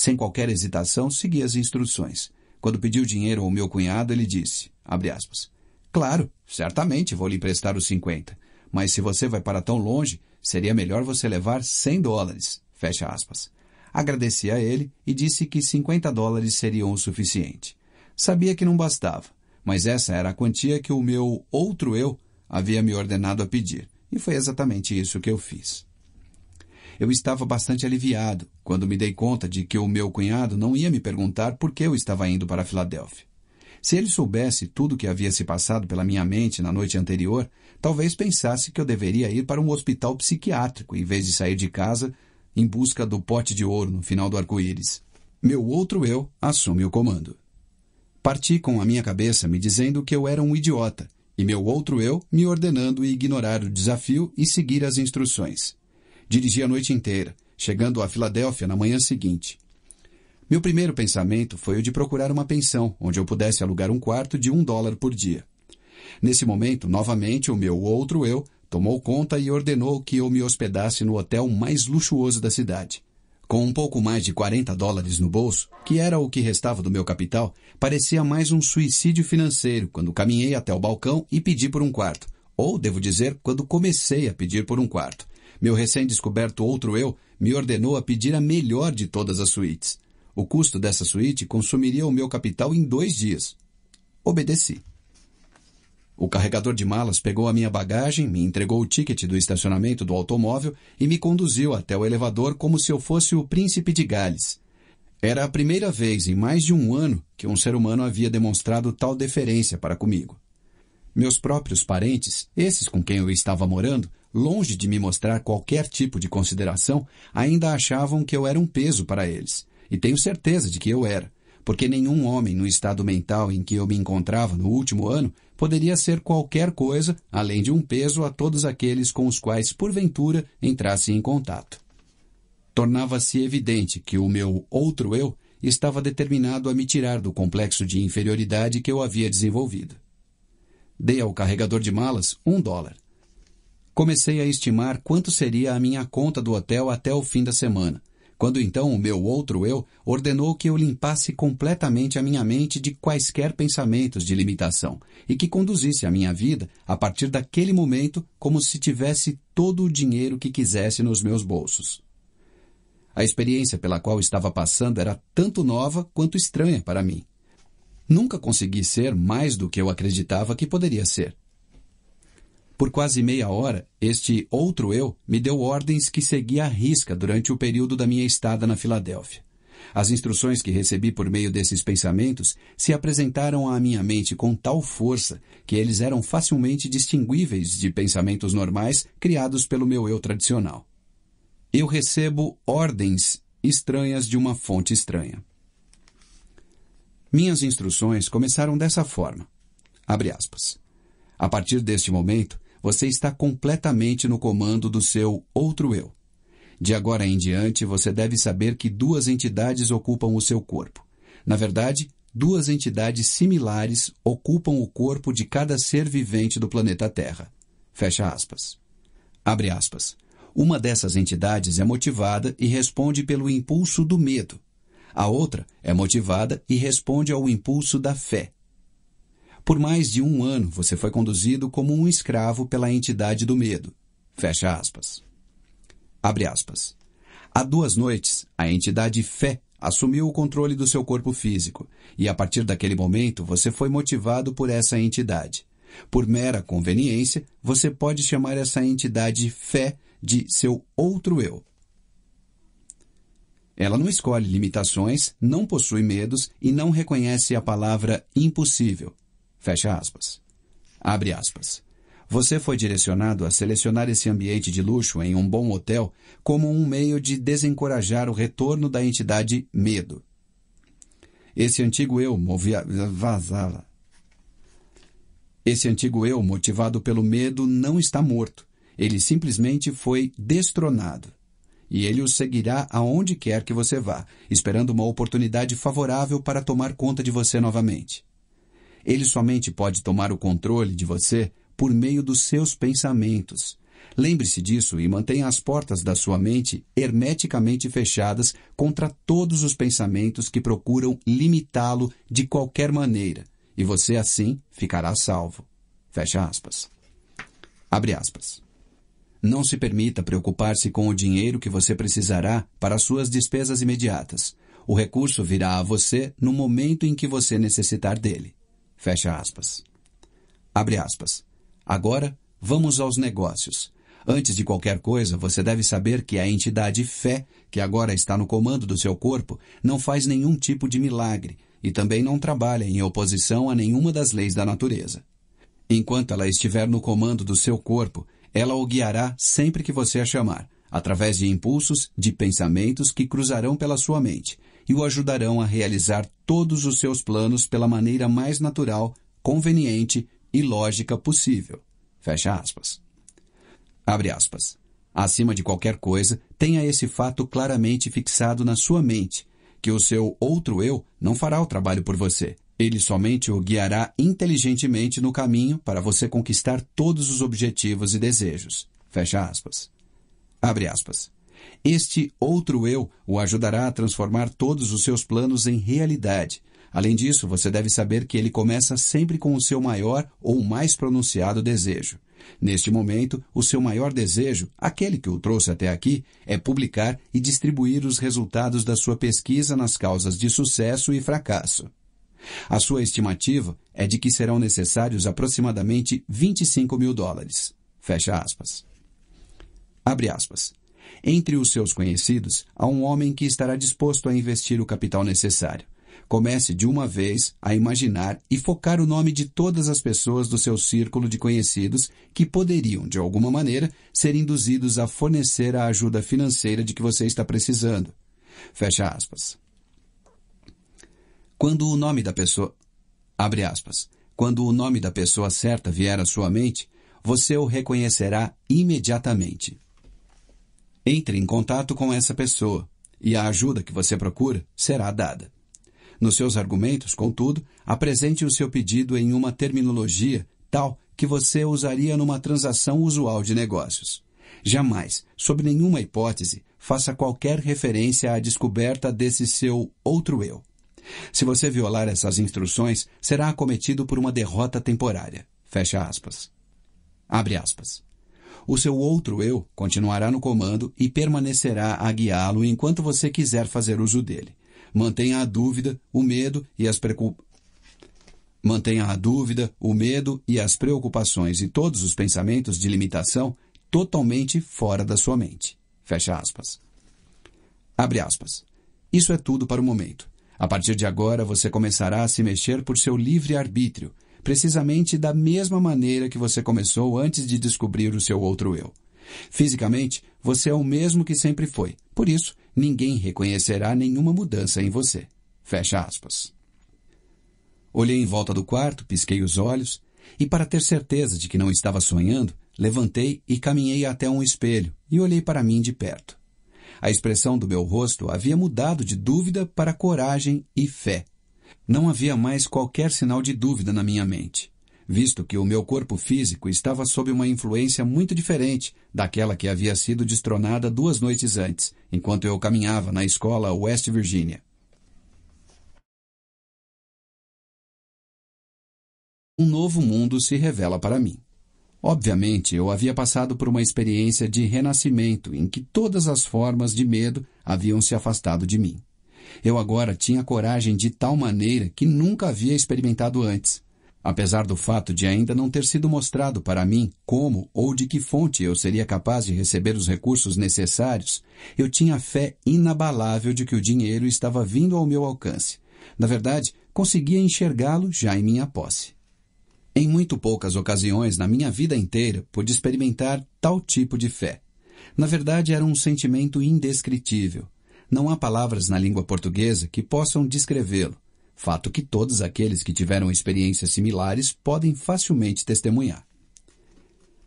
Sem qualquer hesitação, segui as instruções. Quando pediu dinheiro ao meu cunhado, ele disse, aspas, Claro, certamente vou lhe emprestar os 50. Mas se você vai para tão longe, seria melhor você levar 100 dólares, fecha aspas. Agradeci a ele e disse que 50 dólares seriam o suficiente. Sabia que não bastava, mas essa era a quantia que o meu outro eu havia me ordenado a pedir, e foi exatamente isso que eu fiz. Eu estava bastante aliviado quando me dei conta de que o meu cunhado não ia me perguntar por que eu estava indo para Filadélfia. Se ele soubesse tudo o que havia se passado pela minha mente na noite anterior, talvez pensasse que eu deveria ir para um hospital psiquiátrico em vez de sair de casa em busca do pote de ouro no final do arco-íris. Meu outro eu assume o comando. Parti com a minha cabeça me dizendo que eu era um idiota e meu outro eu me ordenando ignorar o desafio e seguir as instruções. Dirigi a noite inteira, chegando a Filadélfia na manhã seguinte. Meu primeiro pensamento foi o de procurar uma pensão onde eu pudesse alugar um quarto de um dólar por dia. Nesse momento, novamente, o meu outro eu tomou conta e ordenou que eu me hospedasse no hotel mais luxuoso da cidade. Com um pouco mais de 40 dólares no bolso, que era o que restava do meu capital, parecia mais um suicídio financeiro quando caminhei até o balcão e pedi por um quarto. Ou, devo dizer, quando comecei a pedir por um quarto. Meu recém-descoberto outro eu me ordenou a pedir a melhor de todas as suítes. O custo dessa suíte consumiria o meu capital em dois dias. Obedeci. O carregador de malas pegou a minha bagagem, me entregou o ticket do estacionamento do automóvel e me conduziu até o elevador como se eu fosse o príncipe de Gales. Era a primeira vez em mais de um ano que um ser humano havia demonstrado tal deferência para comigo. Meus próprios parentes, esses com quem eu estava morando, longe de me mostrar qualquer tipo de consideração, ainda achavam que eu era um peso para eles. E tenho certeza de que eu era, porque nenhum homem no estado mental em que eu me encontrava no último ano poderia ser qualquer coisa além de um peso a todos aqueles com os quais, porventura, entrasse em contato. Tornava-se evidente que o meu outro eu estava determinado a me tirar do complexo de inferioridade que eu havia desenvolvido. Dei ao carregador de malas um dólar. Comecei a estimar quanto seria a minha conta do hotel até o fim da semana, quando então o meu outro eu ordenou que eu limpasse completamente a minha mente de quaisquer pensamentos de limitação e que conduzisse a minha vida, a partir daquele momento, como se tivesse todo o dinheiro que quisesse nos meus bolsos. A experiência pela qual estava passando era tanto nova quanto estranha para mim. Nunca consegui ser mais do que eu acreditava que poderia ser. Por quase meia hora, este outro eu me deu ordens que segui à risca durante o período da minha estada na Filadélfia. As instruções que recebi por meio desses pensamentos se apresentaram à minha mente com tal força que eles eram facilmente distinguíveis de pensamentos normais criados pelo meu eu tradicional. Eu recebo ordens estranhas de uma fonte estranha. Minhas instruções começaram dessa forma. Abre aspas. A partir deste momento, você está completamente no comando do seu outro eu. De agora em diante, você deve saber que duas entidades ocupam o seu corpo. Na verdade, duas entidades similares ocupam o corpo de cada ser vivente do planeta Terra. Fecha aspas. Abre aspas. Uma dessas entidades é motivada e responde pelo impulso do medo. A outra é motivada e responde ao impulso da fé. Por mais de um ano você foi conduzido como um escravo pela entidade do medo. Fecha aspas. Abre aspas. Há duas noites, a entidade Fé assumiu o controle do seu corpo físico, e a partir daquele momento você foi motivado por essa entidade. Por mera conveniência, você pode chamar essa entidade Fé de seu outro eu. Ela não escolhe limitações, não possui medos e não reconhece a palavra impossível. Fecha aspas. Abre aspas. Você foi direcionado a selecionar esse ambiente de luxo em um bom hotel como um meio de desencorajar o retorno da entidade medo. Esse antigo eu movia... vazava. Esse antigo eu, motivado pelo medo, não está morto. Ele simplesmente foi destronado. E ele o seguirá aonde quer que você vá, esperando uma oportunidade favorável para tomar conta de você novamente. Ele somente pode tomar o controle de você por meio dos seus pensamentos. Lembre-se disso e mantenha as portas da sua mente hermeticamente fechadas contra todos os pensamentos que procuram limitá-lo de qualquer maneira, e você assim ficará salvo. Fecha aspas. Abre aspas. Não se permita preocupar-se com o dinheiro que você precisará para suas despesas imediatas. O recurso virá a você no momento em que você necessitar dele. Fecha aspas. Abre aspas. Agora, vamos aos negócios. Antes de qualquer coisa, você deve saber que a entidade fé, que agora está no comando do seu corpo, não faz nenhum tipo de milagre e também não trabalha em oposição a nenhuma das leis da natureza. Enquanto ela estiver no comando do seu corpo, ela o guiará sempre que você a chamar, através de impulsos, de pensamentos que cruzarão pela sua mente, e o ajudarão a realizar todos os seus planos pela maneira mais natural, conveniente e lógica possível. Fecha aspas. Abre aspas. Acima de qualquer coisa, tenha esse fato claramente fixado na sua mente, que o seu outro eu não fará o trabalho por você. Ele somente o guiará inteligentemente no caminho para você conquistar todos os objetivos e desejos. Fecha aspas. Abre aspas. Este outro eu o ajudará a transformar todos os seus planos em realidade. Além disso, você deve saber que ele começa sempre com o seu maior ou mais pronunciado desejo. Neste momento, o seu maior desejo, aquele que o trouxe até aqui, é publicar e distribuir os resultados da sua pesquisa nas causas de sucesso e fracasso. A sua estimativa é de que serão necessários aproximadamente 25 mil dólares. Fecha aspas. Abre aspas. Entre os seus conhecidos, há um homem que estará disposto a investir o capital necessário. Comece de uma vez a imaginar e focar o nome de todas as pessoas do seu círculo de conhecidos que poderiam, de alguma maneira, ser induzidos a fornecer a ajuda financeira de que você está precisando. Fecha aspas. Quando o nome da pessoa. Abre aspas. Quando o nome da pessoa certa vier à sua mente, você o reconhecerá imediatamente. Entre em contato com essa pessoa e a ajuda que você procura será dada. Nos seus argumentos, contudo, apresente o seu pedido em uma terminologia tal que você usaria numa transação usual de negócios. Jamais, sob nenhuma hipótese, faça qualquer referência à descoberta desse seu outro eu. Se você violar essas instruções, será acometido por uma derrota temporária. Fecha aspas. Abre aspas. O seu outro eu continuará no comando e permanecerá a guiá-lo enquanto você quiser fazer uso dele. Mantenha a dúvida, o medo e as preocupações. Mantenha a dúvida, o medo e as preocupações e todos os pensamentos de limitação totalmente fora da sua mente. Fecha aspas. Abre aspas. Isso é tudo para o momento. A partir de agora, você começará a se mexer por seu livre arbítrio precisamente da mesma maneira que você começou antes de descobrir o seu outro eu. Fisicamente, você é o mesmo que sempre foi. Por isso, ninguém reconhecerá nenhuma mudança em você. Fecha aspas. Olhei em volta do quarto, pisquei os olhos e, para ter certeza de que não estava sonhando, levantei e caminhei até um espelho e olhei para mim de perto. A expressão do meu rosto havia mudado de dúvida para coragem e fé não havia mais qualquer sinal de dúvida na minha mente, visto que o meu corpo físico estava sob uma influência muito diferente daquela que havia sido destronada duas noites antes, enquanto eu caminhava na escola West Virginia. Um novo mundo se revela para mim. Obviamente, eu havia passado por uma experiência de renascimento em que todas as formas de medo haviam se afastado de mim. Eu agora tinha coragem de tal maneira que nunca havia experimentado antes, apesar do fato de ainda não ter sido mostrado para mim como ou de que fonte eu seria capaz de receber os recursos necessários, eu tinha fé inabalável de que o dinheiro estava vindo ao meu alcance. Na verdade, conseguia enxergá-lo já em minha posse. Em muito poucas ocasiões na minha vida inteira pude experimentar tal tipo de fé. Na verdade, era um sentimento indescritível, não há palavras na língua portuguesa que possam descrevê-lo, fato que todos aqueles que tiveram experiências similares podem facilmente testemunhar.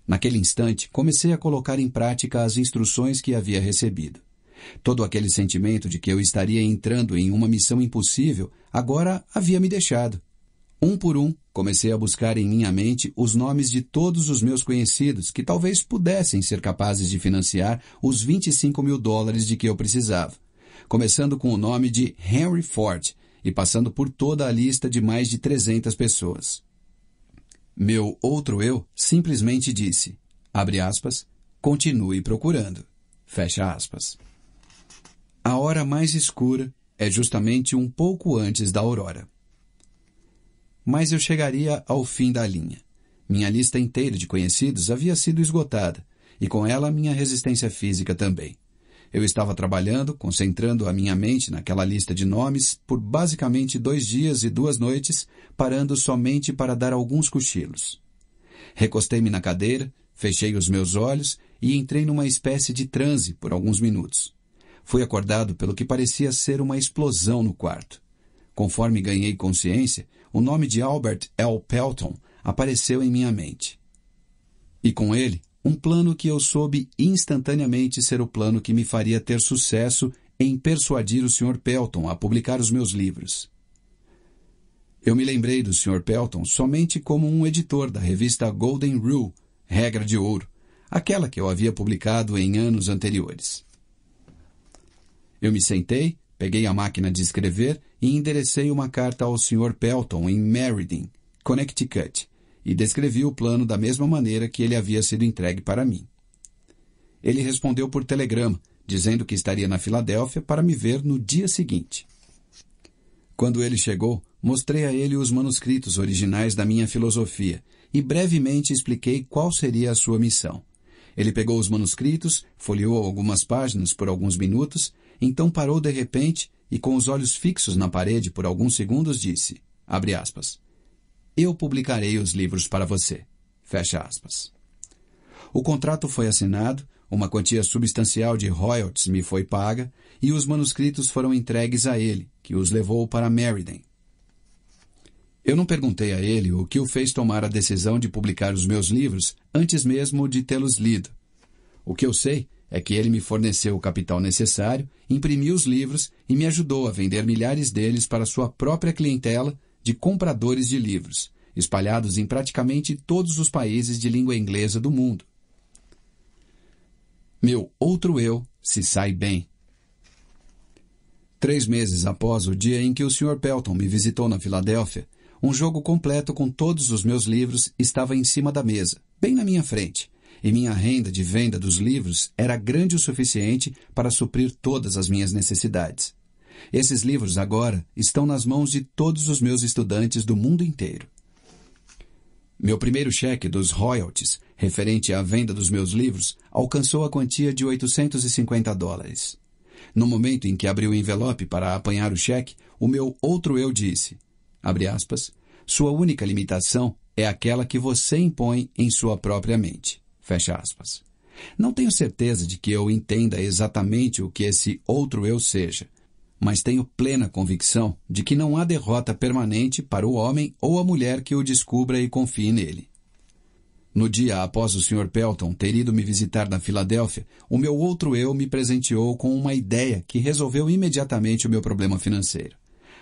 Naquele instante, comecei a colocar em prática as instruções que havia recebido. Todo aquele sentimento de que eu estaria entrando em uma missão impossível agora havia me deixado. Um por um, comecei a buscar em minha mente os nomes de todos os meus conhecidos que talvez pudessem ser capazes de financiar os 25 mil dólares de que eu precisava começando com o nome de Henry Ford e passando por toda a lista de mais de 300 pessoas. Meu outro eu simplesmente disse, abre aspas, continue procurando, fecha aspas. A hora mais escura é justamente um pouco antes da aurora. Mas eu chegaria ao fim da linha. Minha lista inteira de conhecidos havia sido esgotada, e com ela minha resistência física também. Eu estava trabalhando, concentrando a minha mente naquela lista de nomes, por basicamente dois dias e duas noites, parando somente para dar alguns cochilos. Recostei-me na cadeira, fechei os meus olhos e entrei numa espécie de transe por alguns minutos. Fui acordado pelo que parecia ser uma explosão no quarto. Conforme ganhei consciência, o nome de Albert L. Pelton apareceu em minha mente. E com ele, um plano que eu soube instantaneamente ser o plano que me faria ter sucesso em persuadir o Sr. Pelton a publicar os meus livros. Eu me lembrei do Sr. Pelton somente como um editor da revista Golden Rule, Regra de Ouro, aquela que eu havia publicado em anos anteriores. Eu me sentei, peguei a máquina de escrever e enderecei uma carta ao Sr. Pelton em Meriden, Connecticut, e descrevi o plano da mesma maneira que ele havia sido entregue para mim. Ele respondeu por telegrama, dizendo que estaria na Filadélfia para me ver no dia seguinte. Quando ele chegou, mostrei a ele os manuscritos originais da minha filosofia e brevemente expliquei qual seria a sua missão. Ele pegou os manuscritos, folheou algumas páginas por alguns minutos, então parou de repente e com os olhos fixos na parede por alguns segundos disse, abre aspas, eu publicarei os livros para você. Fecha aspas. O contrato foi assinado, uma quantia substancial de royalties me foi paga e os manuscritos foram entregues a ele, que os levou para Meriden. Eu não perguntei a ele o que o fez tomar a decisão de publicar os meus livros antes mesmo de tê-los lido. O que eu sei é que ele me forneceu o capital necessário, imprimiu os livros e me ajudou a vender milhares deles para sua própria clientela de compradores de livros, espalhados em praticamente todos os países de língua inglesa do mundo. Meu outro eu se sai bem. Três meses após o dia em que o Sr. Pelton me visitou na Filadélfia, um jogo completo com todos os meus livros estava em cima da mesa, bem na minha frente, e minha renda de venda dos livros era grande o suficiente para suprir todas as minhas necessidades. Esses livros agora estão nas mãos de todos os meus estudantes do mundo inteiro. Meu primeiro cheque dos royalties, referente à venda dos meus livros, alcançou a quantia de 850 dólares. No momento em que abri o envelope para apanhar o cheque, o meu outro eu disse, aspas, sua única limitação é aquela que você impõe em sua própria mente. Fecha aspas. Não tenho certeza de que eu entenda exatamente o que esse outro eu seja, mas tenho plena convicção de que não há derrota permanente para o homem ou a mulher que o descubra e confie nele. No dia após o Sr. Pelton ter ido me visitar na Filadélfia, o meu outro eu me presenteou com uma ideia que resolveu imediatamente o meu problema financeiro.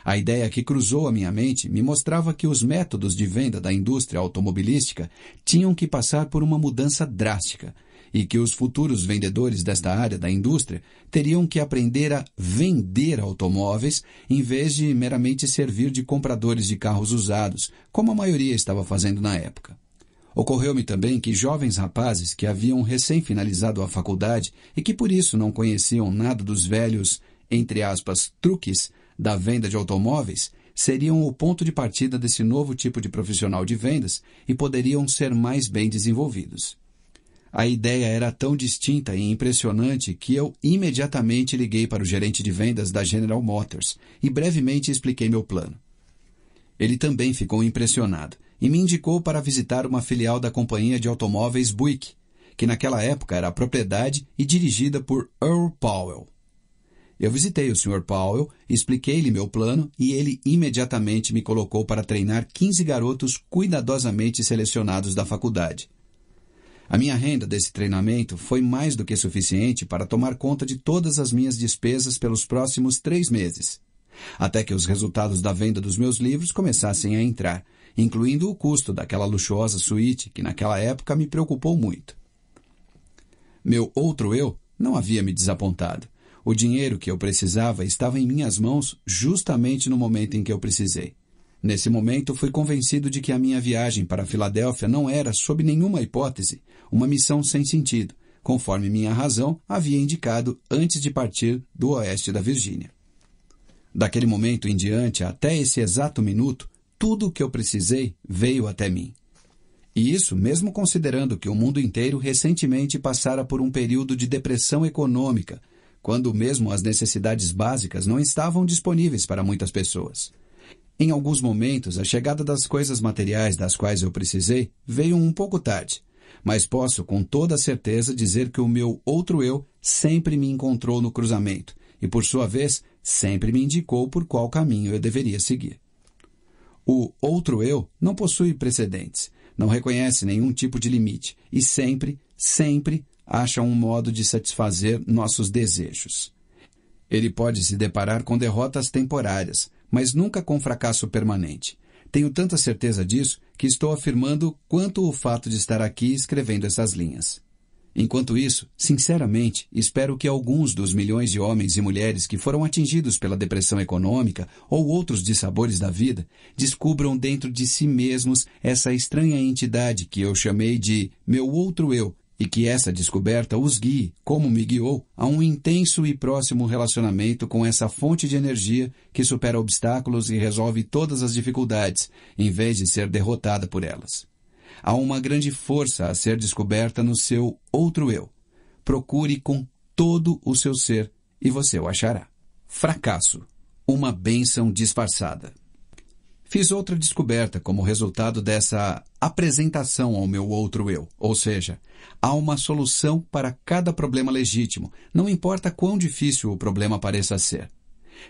A ideia que cruzou a minha mente me mostrava que os métodos de venda da indústria automobilística tinham que passar por uma mudança drástica – e que os futuros vendedores desta área da indústria teriam que aprender a vender automóveis em vez de meramente servir de compradores de carros usados, como a maioria estava fazendo na época. Ocorreu-me também que jovens rapazes que haviam recém-finalizado a faculdade e que por isso não conheciam nada dos velhos, entre aspas, truques da venda de automóveis, seriam o ponto de partida desse novo tipo de profissional de vendas e poderiam ser mais bem desenvolvidos. A ideia era tão distinta e impressionante que eu imediatamente liguei para o gerente de vendas da General Motors e brevemente expliquei meu plano. Ele também ficou impressionado e me indicou para visitar uma filial da companhia de automóveis Buick, que naquela época era propriedade e dirigida por Earl Powell. Eu visitei o Sr. Powell, expliquei-lhe meu plano e ele imediatamente me colocou para treinar 15 garotos cuidadosamente selecionados da faculdade a minha renda desse treinamento foi mais do que suficiente para tomar conta de todas as minhas despesas pelos próximos três meses, até que os resultados da venda dos meus livros começassem a entrar, incluindo o custo daquela luxuosa suíte que naquela época me preocupou muito. Meu outro eu não havia me desapontado. O dinheiro que eu precisava estava em minhas mãos justamente no momento em que eu precisei. Nesse momento, fui convencido de que a minha viagem para Filadélfia não era, sob nenhuma hipótese, uma missão sem sentido, conforme minha razão havia indicado antes de partir do oeste da Virgínia. Daquele momento em diante, até esse exato minuto, tudo o que eu precisei veio até mim. E isso mesmo considerando que o mundo inteiro recentemente passara por um período de depressão econômica, quando mesmo as necessidades básicas não estavam disponíveis para muitas pessoas. Em alguns momentos, a chegada das coisas materiais das quais eu precisei veio um pouco tarde, mas posso com toda certeza dizer que o meu outro eu sempre me encontrou no cruzamento e, por sua vez, sempre me indicou por qual caminho eu deveria seguir. O outro eu não possui precedentes, não reconhece nenhum tipo de limite e sempre, sempre acha um modo de satisfazer nossos desejos. Ele pode se deparar com derrotas temporárias, mas nunca com fracasso permanente. Tenho tanta certeza disso que estou afirmando quanto o fato de estar aqui escrevendo essas linhas. Enquanto isso, sinceramente, espero que alguns dos milhões de homens e mulheres que foram atingidos pela depressão econômica ou outros dissabores da vida descubram dentro de si mesmos essa estranha entidade que eu chamei de meu outro eu e que essa descoberta os guie, como me guiou, a um intenso e próximo relacionamento com essa fonte de energia que supera obstáculos e resolve todas as dificuldades, em vez de ser derrotada por elas. Há uma grande força a ser descoberta no seu outro eu. Procure com todo o seu ser e você o achará. Fracasso. Uma bênção disfarçada. Fiz outra descoberta como resultado dessa apresentação ao meu outro eu, ou seja, há uma solução para cada problema legítimo, não importa quão difícil o problema pareça ser.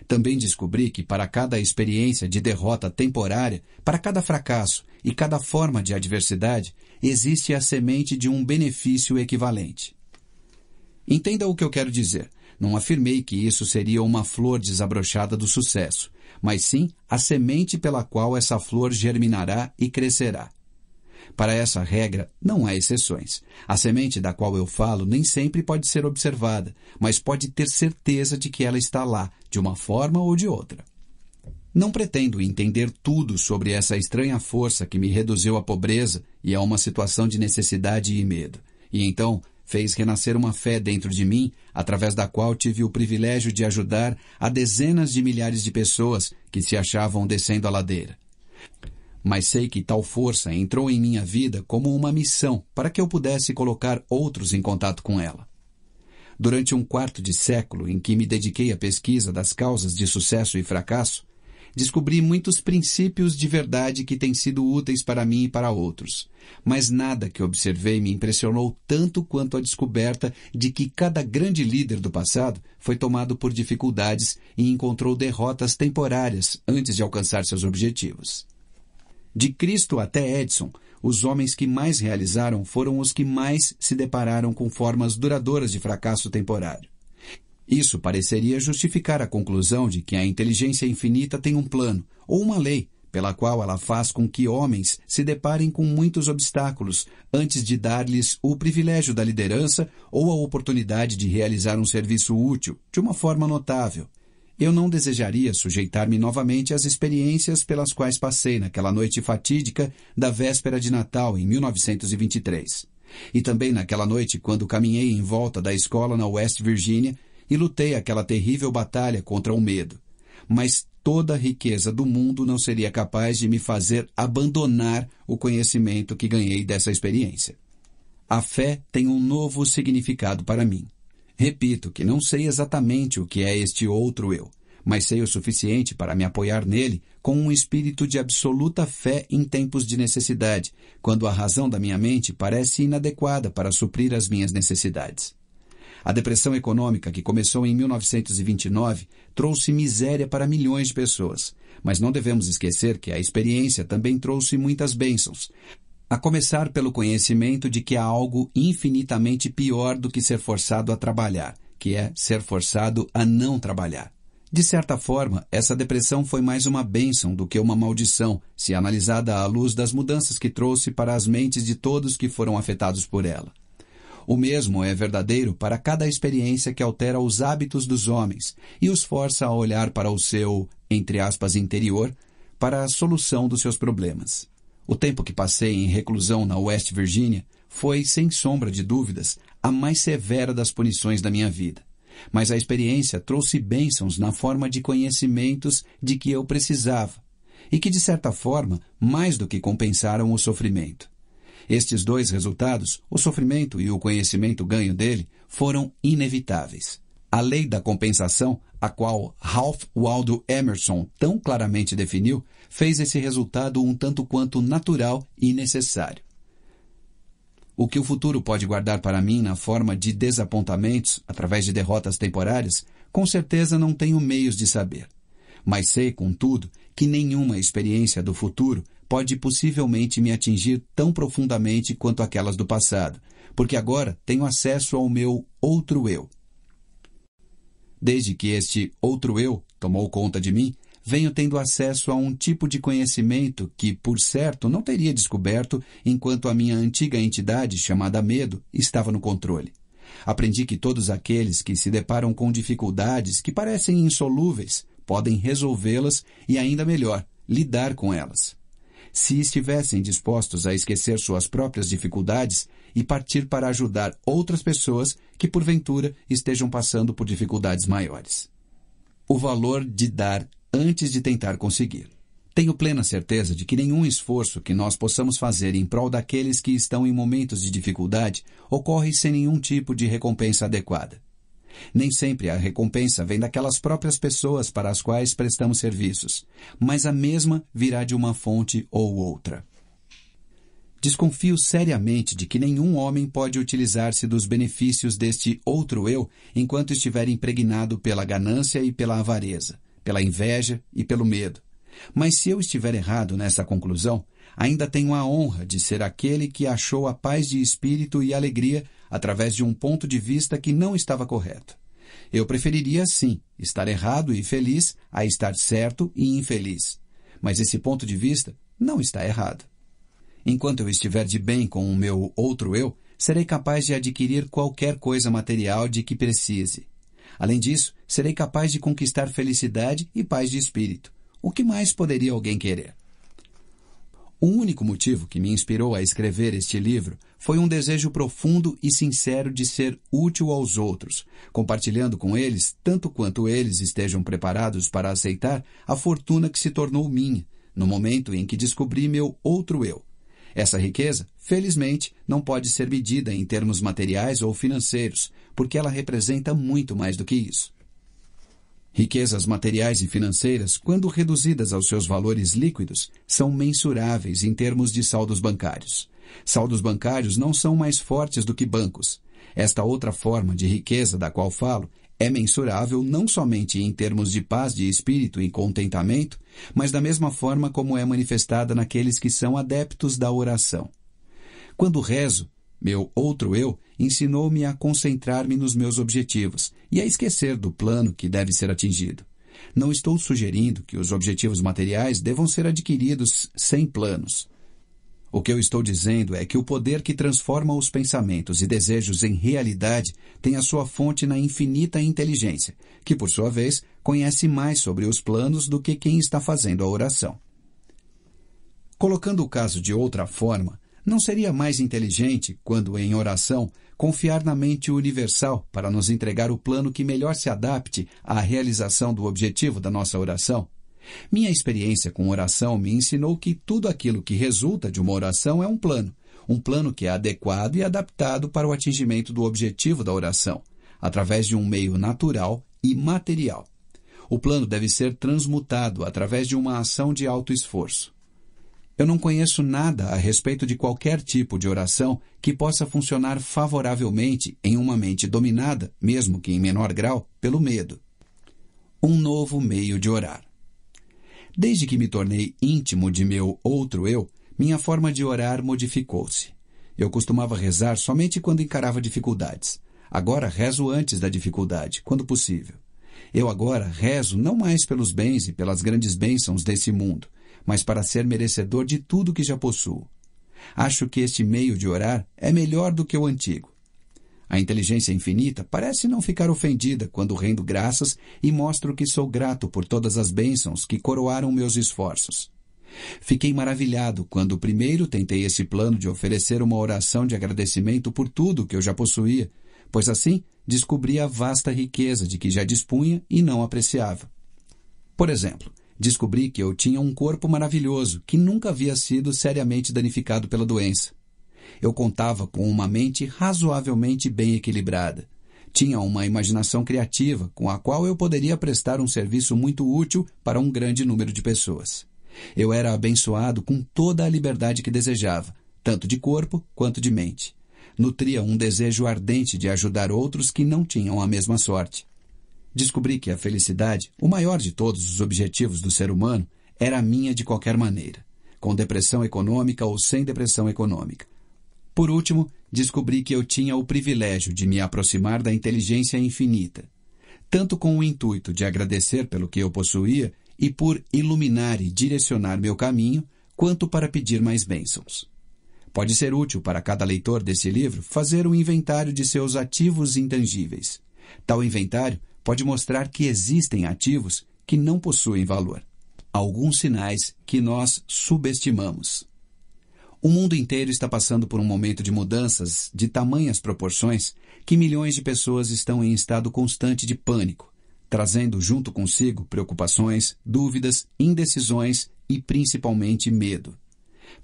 Também descobri que para cada experiência de derrota temporária, para cada fracasso e cada forma de adversidade, existe a semente de um benefício equivalente. Entenda o que eu quero dizer. Não afirmei que isso seria uma flor desabrochada do sucesso mas sim a semente pela qual essa flor germinará e crescerá. Para essa regra não há exceções. A semente da qual eu falo nem sempre pode ser observada, mas pode ter certeza de que ela está lá, de uma forma ou de outra. Não pretendo entender tudo sobre essa estranha força que me reduziu à pobreza e a uma situação de necessidade e medo, e então fez renascer uma fé dentro de mim, através da qual tive o privilégio de ajudar a dezenas de milhares de pessoas que se achavam descendo a ladeira. Mas sei que tal força entrou em minha vida como uma missão para que eu pudesse colocar outros em contato com ela. Durante um quarto de século em que me dediquei à pesquisa das causas de sucesso e fracasso, Descobri muitos princípios de verdade que têm sido úteis para mim e para outros, mas nada que observei me impressionou tanto quanto a descoberta de que cada grande líder do passado foi tomado por dificuldades e encontrou derrotas temporárias antes de alcançar seus objetivos. De Cristo até Edson, os homens que mais realizaram foram os que mais se depararam com formas duradouras de fracasso temporário. Isso pareceria justificar a conclusão de que a inteligência infinita tem um plano, ou uma lei, pela qual ela faz com que homens se deparem com muitos obstáculos antes de dar-lhes o privilégio da liderança ou a oportunidade de realizar um serviço útil, de uma forma notável. Eu não desejaria sujeitar-me novamente às experiências pelas quais passei naquela noite fatídica da véspera de Natal em 1923. E também naquela noite, quando caminhei em volta da escola na West Virginia e lutei aquela terrível batalha contra o medo. Mas toda a riqueza do mundo não seria capaz de me fazer abandonar o conhecimento que ganhei dessa experiência. A fé tem um novo significado para mim. Repito que não sei exatamente o que é este outro eu, mas sei o suficiente para me apoiar nele com um espírito de absoluta fé em tempos de necessidade, quando a razão da minha mente parece inadequada para suprir as minhas necessidades. A depressão econômica, que começou em 1929, trouxe miséria para milhões de pessoas. Mas não devemos esquecer que a experiência também trouxe muitas bênçãos. A começar pelo conhecimento de que há algo infinitamente pior do que ser forçado a trabalhar, que é ser forçado a não trabalhar. De certa forma, essa depressão foi mais uma bênção do que uma maldição, se analisada à luz das mudanças que trouxe para as mentes de todos que foram afetados por ela. O mesmo é verdadeiro para cada experiência que altera os hábitos dos homens e os força a olhar para o seu, entre aspas, interior, para a solução dos seus problemas. O tempo que passei em reclusão na West Virginia foi, sem sombra de dúvidas, a mais severa das punições da minha vida. Mas a experiência trouxe bênçãos na forma de conhecimentos de que eu precisava e que, de certa forma, mais do que compensaram o sofrimento. Estes dois resultados, o sofrimento e o conhecimento ganho dele, foram inevitáveis. A lei da compensação, a qual Ralph Waldo Emerson tão claramente definiu, fez esse resultado um tanto quanto natural e necessário. O que o futuro pode guardar para mim na forma de desapontamentos, através de derrotas temporárias, com certeza não tenho meios de saber. Mas sei, contudo, que nenhuma experiência do futuro pode possivelmente me atingir tão profundamente quanto aquelas do passado, porque agora tenho acesso ao meu outro eu. Desde que este outro eu tomou conta de mim, venho tendo acesso a um tipo de conhecimento que, por certo, não teria descoberto enquanto a minha antiga entidade, chamada medo, estava no controle. Aprendi que todos aqueles que se deparam com dificuldades que parecem insolúveis podem resolvê-las e, ainda melhor, lidar com elas se estivessem dispostos a esquecer suas próprias dificuldades e partir para ajudar outras pessoas que, porventura, estejam passando por dificuldades maiores. O valor de dar antes de tentar conseguir. Tenho plena certeza de que nenhum esforço que nós possamos fazer em prol daqueles que estão em momentos de dificuldade ocorre sem nenhum tipo de recompensa adequada. Nem sempre a recompensa vem daquelas próprias pessoas para as quais prestamos serviços, mas a mesma virá de uma fonte ou outra. Desconfio seriamente de que nenhum homem pode utilizar-se dos benefícios deste outro eu enquanto estiver impregnado pela ganância e pela avareza, pela inveja e pelo medo. Mas se eu estiver errado nessa conclusão, ainda tenho a honra de ser aquele que achou a paz de espírito e alegria através de um ponto de vista que não estava correto. Eu preferiria, sim, estar errado e feliz a estar certo e infeliz. Mas esse ponto de vista não está errado. Enquanto eu estiver de bem com o meu outro eu, serei capaz de adquirir qualquer coisa material de que precise. Além disso, serei capaz de conquistar felicidade e paz de espírito. O que mais poderia alguém querer? O único motivo que me inspirou a escrever este livro foi um desejo profundo e sincero de ser útil aos outros, compartilhando com eles tanto quanto eles estejam preparados para aceitar a fortuna que se tornou minha, no momento em que descobri meu outro eu. Essa riqueza, felizmente, não pode ser medida em termos materiais ou financeiros, porque ela representa muito mais do que isso. Riquezas materiais e financeiras, quando reduzidas aos seus valores líquidos, são mensuráveis em termos de saldos bancários. Saldos bancários não são mais fortes do que bancos. Esta outra forma de riqueza da qual falo é mensurável não somente em termos de paz de espírito e contentamento, mas da mesma forma como é manifestada naqueles que são adeptos da oração. Quando rezo, meu outro eu ensinou-me a concentrar-me nos meus objetivos e a esquecer do plano que deve ser atingido. Não estou sugerindo que os objetivos materiais devam ser adquiridos sem planos. O que eu estou dizendo é que o poder que transforma os pensamentos e desejos em realidade tem a sua fonte na infinita inteligência, que, por sua vez, conhece mais sobre os planos do que quem está fazendo a oração. Colocando o caso de outra forma, não seria mais inteligente, quando em oração, confiar na mente universal para nos entregar o plano que melhor se adapte à realização do objetivo da nossa oração? Minha experiência com oração me ensinou que tudo aquilo que resulta de uma oração é um plano, um plano que é adequado e adaptado para o atingimento do objetivo da oração, através de um meio natural e material. O plano deve ser transmutado através de uma ação de alto esforço. Eu não conheço nada a respeito de qualquer tipo de oração que possa funcionar favoravelmente em uma mente dominada, mesmo que em menor grau, pelo medo. Um novo meio de orar. Desde que me tornei íntimo de meu outro eu, minha forma de orar modificou-se. Eu costumava rezar somente quando encarava dificuldades. Agora rezo antes da dificuldade, quando possível. Eu agora rezo não mais pelos bens e pelas grandes bênçãos desse mundo, mas para ser merecedor de tudo que já possuo. Acho que este meio de orar é melhor do que o antigo. A inteligência infinita parece não ficar ofendida quando rendo graças e mostro que sou grato por todas as bênçãos que coroaram meus esforços. Fiquei maravilhado quando primeiro tentei esse plano de oferecer uma oração de agradecimento por tudo que eu já possuía, pois assim descobri a vasta riqueza de que já dispunha e não apreciava. Por exemplo, Descobri que eu tinha um corpo maravilhoso que nunca havia sido seriamente danificado pela doença. Eu contava com uma mente razoavelmente bem equilibrada. Tinha uma imaginação criativa com a qual eu poderia prestar um serviço muito útil para um grande número de pessoas. Eu era abençoado com toda a liberdade que desejava, tanto de corpo quanto de mente. Nutria um desejo ardente de ajudar outros que não tinham a mesma sorte. Descobri que a felicidade, o maior de todos os objetivos do ser humano, era minha de qualquer maneira, com depressão econômica ou sem depressão econômica. Por último, descobri que eu tinha o privilégio de me aproximar da inteligência infinita, tanto com o intuito de agradecer pelo que eu possuía e por iluminar e direcionar meu caminho, quanto para pedir mais bênçãos. Pode ser útil para cada leitor desse livro fazer um inventário de seus ativos intangíveis. Tal inventário pode mostrar que existem ativos que não possuem valor. Alguns sinais que nós subestimamos. O mundo inteiro está passando por um momento de mudanças de tamanhas proporções que milhões de pessoas estão em estado constante de pânico, trazendo junto consigo preocupações, dúvidas, indecisões e principalmente medo.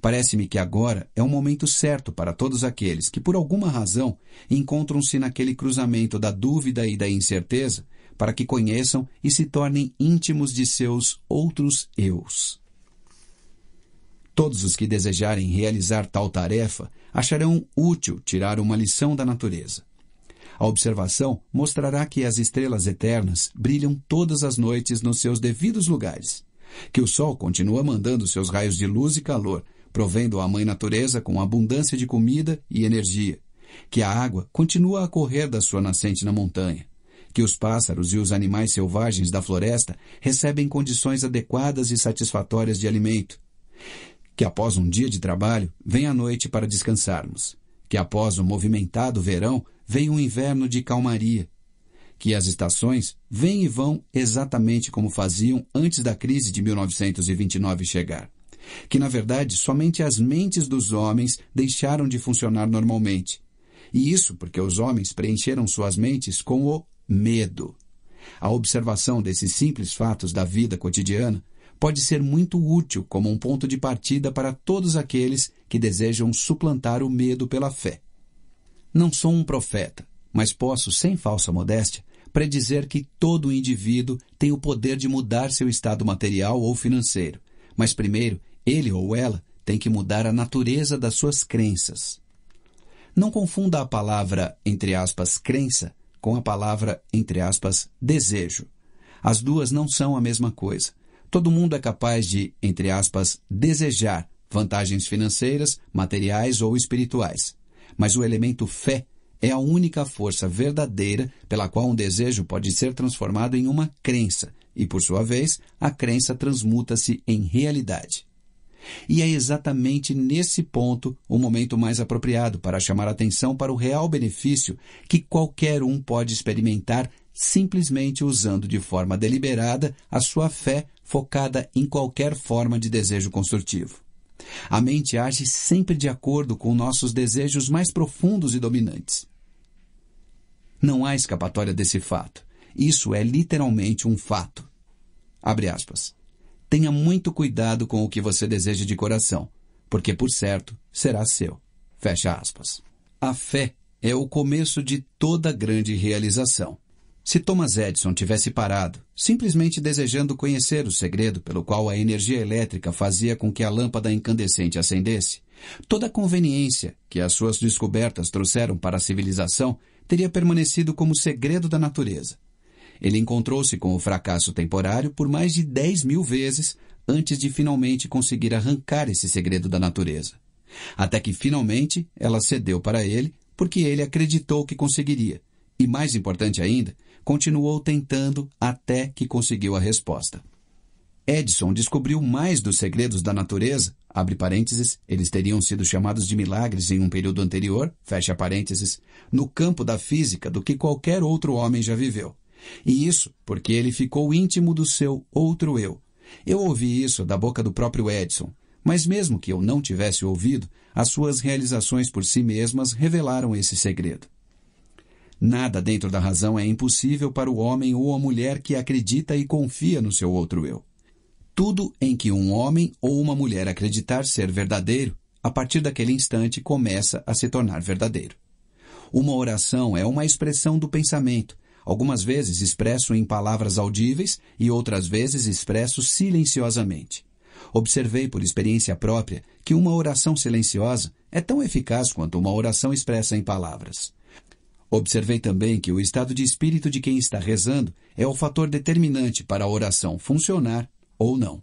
Parece-me que agora é o momento certo para todos aqueles que, por alguma razão, encontram-se naquele cruzamento da dúvida e da incerteza, para que conheçam e se tornem íntimos de seus outros eus. Todos os que desejarem realizar tal tarefa acharão útil tirar uma lição da natureza. A observação mostrará que as estrelas eternas brilham todas as noites nos seus devidos lugares, que o Sol continua mandando seus raios de luz e calor, provendo a Mãe Natureza com abundância de comida e energia, que a água continua a correr da sua nascente na montanha, que os pássaros e os animais selvagens da floresta recebem condições adequadas e satisfatórias de alimento, que após um dia de trabalho vem a noite para descansarmos, que após um movimentado verão vem um inverno de calmaria, que as estações vêm e vão exatamente como faziam antes da crise de 1929 chegar que na verdade somente as mentes dos homens deixaram de funcionar normalmente. E isso porque os homens preencheram suas mentes com o medo. A observação desses simples fatos da vida cotidiana pode ser muito útil como um ponto de partida para todos aqueles que desejam suplantar o medo pela fé. Não sou um profeta, mas posso, sem falsa modéstia, predizer que todo indivíduo tem o poder de mudar seu estado material ou financeiro, mas primeiro ele ou ela tem que mudar a natureza das suas crenças. Não confunda a palavra, entre aspas, crença com a palavra, entre aspas, desejo. As duas não são a mesma coisa. Todo mundo é capaz de, entre aspas, desejar vantagens financeiras, materiais ou espirituais. Mas o elemento fé é a única força verdadeira pela qual um desejo pode ser transformado em uma crença, e por sua vez, a crença transmuta-se em realidade. E é exatamente nesse ponto o momento mais apropriado para chamar atenção para o real benefício que qualquer um pode experimentar simplesmente usando de forma deliberada a sua fé focada em qualquer forma de desejo construtivo. A mente age sempre de acordo com nossos desejos mais profundos e dominantes. Não há escapatória desse fato. Isso é literalmente um fato. Abre aspas. Tenha muito cuidado com o que você deseja de coração, porque por certo será seu. Fecha aspas. A fé é o começo de toda grande realização. Se Thomas Edison tivesse parado, simplesmente desejando conhecer o segredo pelo qual a energia elétrica fazia com que a lâmpada incandescente acendesse, toda a conveniência que as suas descobertas trouxeram para a civilização teria permanecido como segredo da natureza. Ele encontrou-se com o fracasso temporário por mais de 10 mil vezes antes de finalmente conseguir arrancar esse segredo da natureza. Até que finalmente ela cedeu para ele porque ele acreditou que conseguiria. E mais importante ainda, continuou tentando até que conseguiu a resposta. Edison descobriu mais dos segredos da natureza, abre parênteses, eles teriam sido chamados de milagres em um período anterior, fecha parênteses, no campo da física do que qualquer outro homem já viveu. E isso porque ele ficou íntimo do seu outro eu. Eu ouvi isso da boca do próprio Edson, mas mesmo que eu não tivesse ouvido, as suas realizações por si mesmas revelaram esse segredo. Nada dentro da razão é impossível para o homem ou a mulher que acredita e confia no seu outro eu. Tudo em que um homem ou uma mulher acreditar ser verdadeiro, a partir daquele instante começa a se tornar verdadeiro. Uma oração é uma expressão do pensamento, Algumas vezes expresso em palavras audíveis e outras vezes expresso silenciosamente. Observei por experiência própria que uma oração silenciosa é tão eficaz quanto uma oração expressa em palavras. Observei também que o estado de espírito de quem está rezando é o fator determinante para a oração funcionar ou não.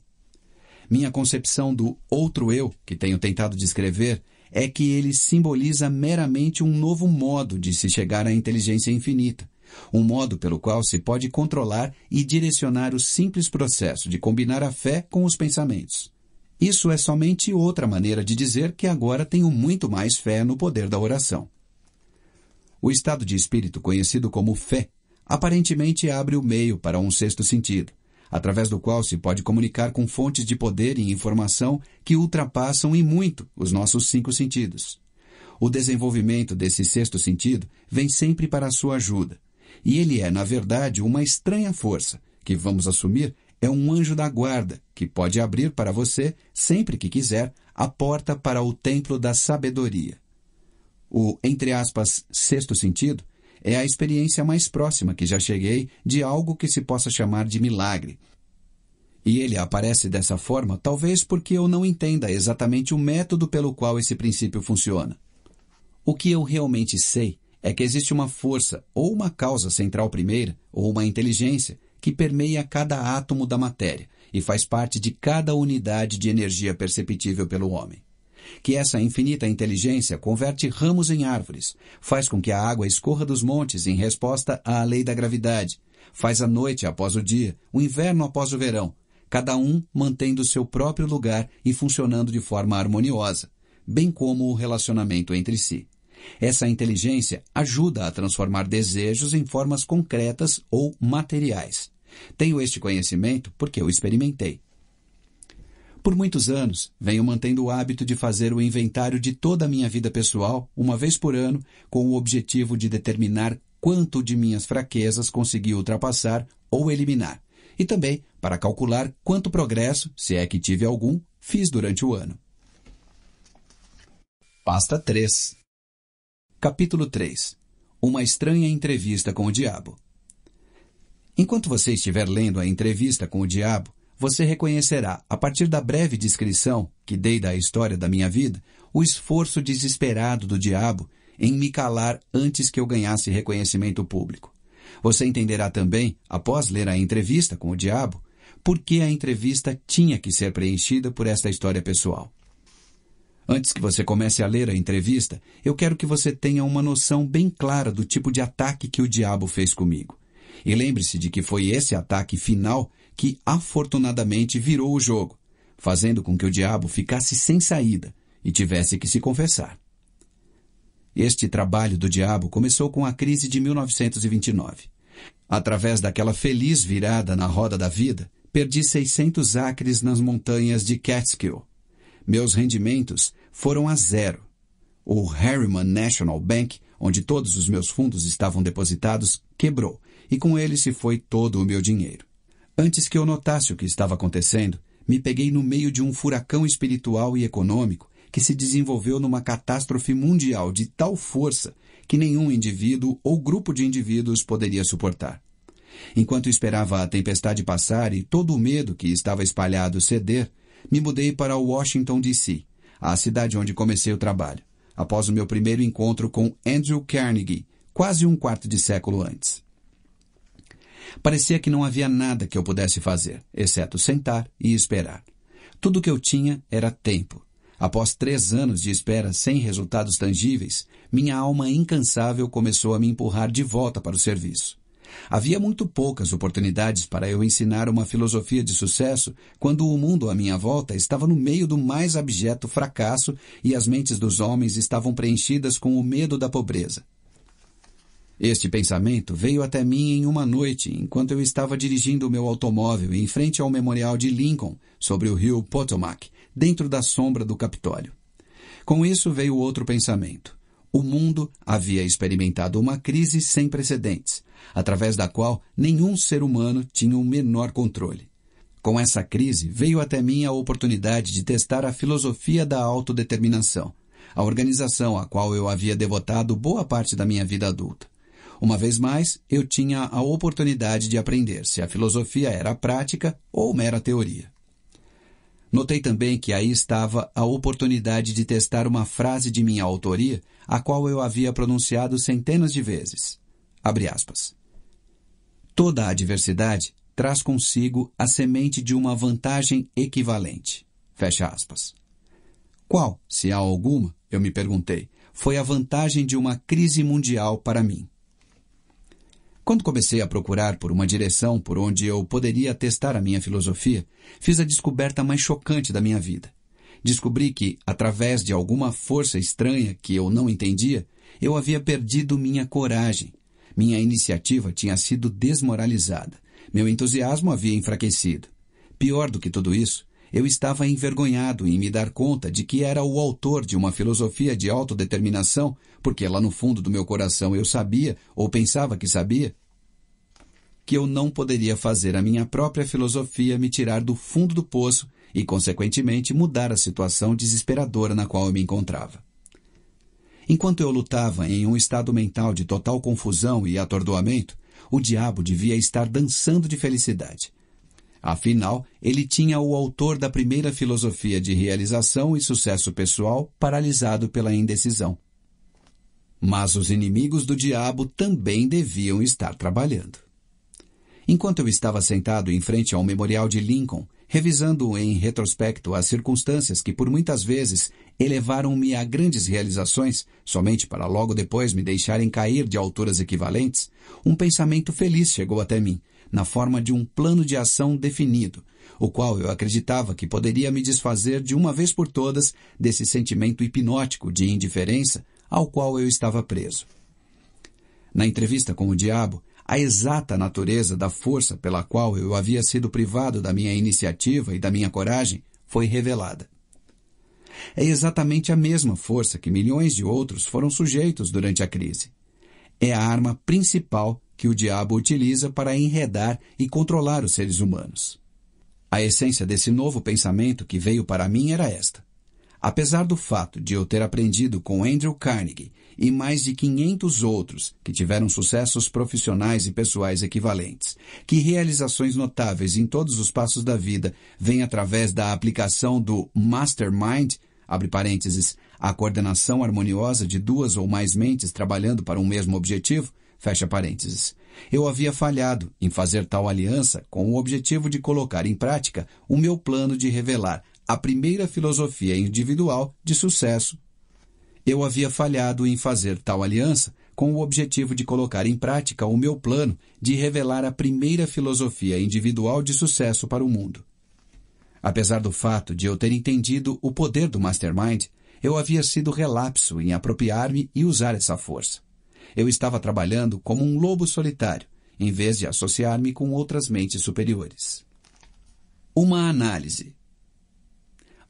Minha concepção do outro eu, que tenho tentado descrever, é que ele simboliza meramente um novo modo de se chegar à inteligência infinita, um modo pelo qual se pode controlar e direcionar o simples processo de combinar a fé com os pensamentos. Isso é somente outra maneira de dizer que agora tenho muito mais fé no poder da oração. O estado de espírito conhecido como fé aparentemente abre o meio para um sexto sentido, através do qual se pode comunicar com fontes de poder e informação que ultrapassam em muito os nossos cinco sentidos. O desenvolvimento desse sexto sentido vem sempre para a sua ajuda, e ele é, na verdade, uma estranha força, que vamos assumir é um anjo da guarda, que pode abrir para você, sempre que quiser, a porta para o templo da sabedoria. O, entre aspas, sexto sentido é a experiência mais próxima que já cheguei de algo que se possa chamar de milagre. E ele aparece dessa forma talvez porque eu não entenda exatamente o método pelo qual esse princípio funciona. O que eu realmente sei é que existe uma força ou uma causa central primeira, ou uma inteligência, que permeia cada átomo da matéria e faz parte de cada unidade de energia perceptível pelo homem. Que essa infinita inteligência converte ramos em árvores, faz com que a água escorra dos montes em resposta à lei da gravidade, faz a noite após o dia, o inverno após o verão, cada um mantendo seu próprio lugar e funcionando de forma harmoniosa, bem como o relacionamento entre si. Essa inteligência ajuda a transformar desejos em formas concretas ou materiais. Tenho este conhecimento porque eu experimentei. Por muitos anos, venho mantendo o hábito de fazer o inventário de toda a minha vida pessoal, uma vez por ano, com o objetivo de determinar quanto de minhas fraquezas consegui ultrapassar ou eliminar, e também para calcular quanto progresso, se é que tive algum, fiz durante o ano. Pasta 3 Capítulo 3 Uma estranha entrevista com o diabo. Enquanto você estiver lendo a entrevista com o diabo, você reconhecerá, a partir da breve descrição que dei da história da minha vida, o esforço desesperado do diabo em me calar antes que eu ganhasse reconhecimento público. Você entenderá também, após ler a entrevista com o diabo, por que a entrevista tinha que ser preenchida por esta história pessoal. Antes que você comece a ler a entrevista, eu quero que você tenha uma noção bem clara do tipo de ataque que o diabo fez comigo. E lembre-se de que foi esse ataque final que afortunadamente virou o jogo, fazendo com que o diabo ficasse sem saída e tivesse que se confessar. Este trabalho do diabo começou com a crise de 1929. Através daquela feliz virada na roda da vida, perdi 600 acres nas montanhas de Catskill meus rendimentos foram a zero. O Harriman National Bank, onde todos os meus fundos estavam depositados, quebrou, e com ele se foi todo o meu dinheiro. Antes que eu notasse o que estava acontecendo, me peguei no meio de um furacão espiritual e econômico que se desenvolveu numa catástrofe mundial de tal força que nenhum indivíduo ou grupo de indivíduos poderia suportar. Enquanto esperava a tempestade passar e todo o medo que estava espalhado ceder, me mudei para Washington, D.C., a cidade onde comecei o trabalho, após o meu primeiro encontro com Andrew Carnegie, quase um quarto de século antes. Parecia que não havia nada que eu pudesse fazer, exceto sentar e esperar. Tudo o que eu tinha era tempo. Após três anos de espera sem resultados tangíveis, minha alma incansável começou a me empurrar de volta para o serviço. Havia muito poucas oportunidades para eu ensinar uma filosofia de sucesso quando o mundo à minha volta estava no meio do mais abjeto fracasso e as mentes dos homens estavam preenchidas com o medo da pobreza. Este pensamento veio até mim em uma noite, enquanto eu estava dirigindo o meu automóvel em frente ao memorial de Lincoln, sobre o rio Potomac, dentro da sombra do Capitólio. Com isso veio outro pensamento. O mundo havia experimentado uma crise sem precedentes através da qual nenhum ser humano tinha o menor controle. Com essa crise, veio até mim a oportunidade de testar a filosofia da autodeterminação, a organização à qual eu havia devotado boa parte da minha vida adulta. Uma vez mais, eu tinha a oportunidade de aprender se a filosofia era prática ou mera teoria. Notei também que aí estava a oportunidade de testar uma frase de minha autoria, a qual eu havia pronunciado centenas de vezes. Abre aspas. Toda a adversidade traz consigo a semente de uma vantagem equivalente. Fecha aspas. Qual, se há alguma, eu me perguntei, foi a vantagem de uma crise mundial para mim? Quando comecei a procurar por uma direção por onde eu poderia testar a minha filosofia, fiz a descoberta mais chocante da minha vida. Descobri que, através de alguma força estranha que eu não entendia, eu havia perdido minha coragem, minha iniciativa tinha sido desmoralizada. Meu entusiasmo havia enfraquecido. Pior do que tudo isso, eu estava envergonhado em me dar conta de que era o autor de uma filosofia de autodeterminação, porque lá no fundo do meu coração eu sabia, ou pensava que sabia, que eu não poderia fazer a minha própria filosofia me tirar do fundo do poço e, consequentemente, mudar a situação desesperadora na qual eu me encontrava. Enquanto eu lutava em um estado mental de total confusão e atordoamento, o diabo devia estar dançando de felicidade. Afinal, ele tinha o autor da primeira filosofia de realização e sucesso pessoal paralisado pela indecisão. Mas os inimigos do diabo também deviam estar trabalhando. Enquanto eu estava sentado em frente ao memorial de Lincoln, revisando em retrospecto as circunstâncias que por muitas vezes elevaram-me a grandes realizações, somente para logo depois me deixarem cair de alturas equivalentes, um pensamento feliz chegou até mim, na forma de um plano de ação definido, o qual eu acreditava que poderia me desfazer de uma vez por todas desse sentimento hipnótico de indiferença ao qual eu estava preso. Na entrevista com o diabo, a exata natureza da força pela qual eu havia sido privado da minha iniciativa e da minha coragem foi revelada. É exatamente a mesma força que milhões de outros foram sujeitos durante a crise. É a arma principal que o diabo utiliza para enredar e controlar os seres humanos. A essência desse novo pensamento que veio para mim era esta. Apesar do fato de eu ter aprendido com Andrew Carnegie e mais de 500 outros que tiveram sucessos profissionais e pessoais equivalentes. Que realizações notáveis em todos os passos da vida vêm através da aplicação do Mastermind, abre parênteses, a coordenação harmoniosa de duas ou mais mentes trabalhando para um mesmo objetivo, fecha parênteses. Eu havia falhado em fazer tal aliança com o objetivo de colocar em prática o meu plano de revelar a primeira filosofia individual de sucesso eu havia falhado em fazer tal aliança com o objetivo de colocar em prática o meu plano de revelar a primeira filosofia individual de sucesso para o mundo. Apesar do fato de eu ter entendido o poder do Mastermind, eu havia sido relapso em apropriar-me e usar essa força. Eu estava trabalhando como um lobo solitário, em vez de associar-me com outras mentes superiores. Uma análise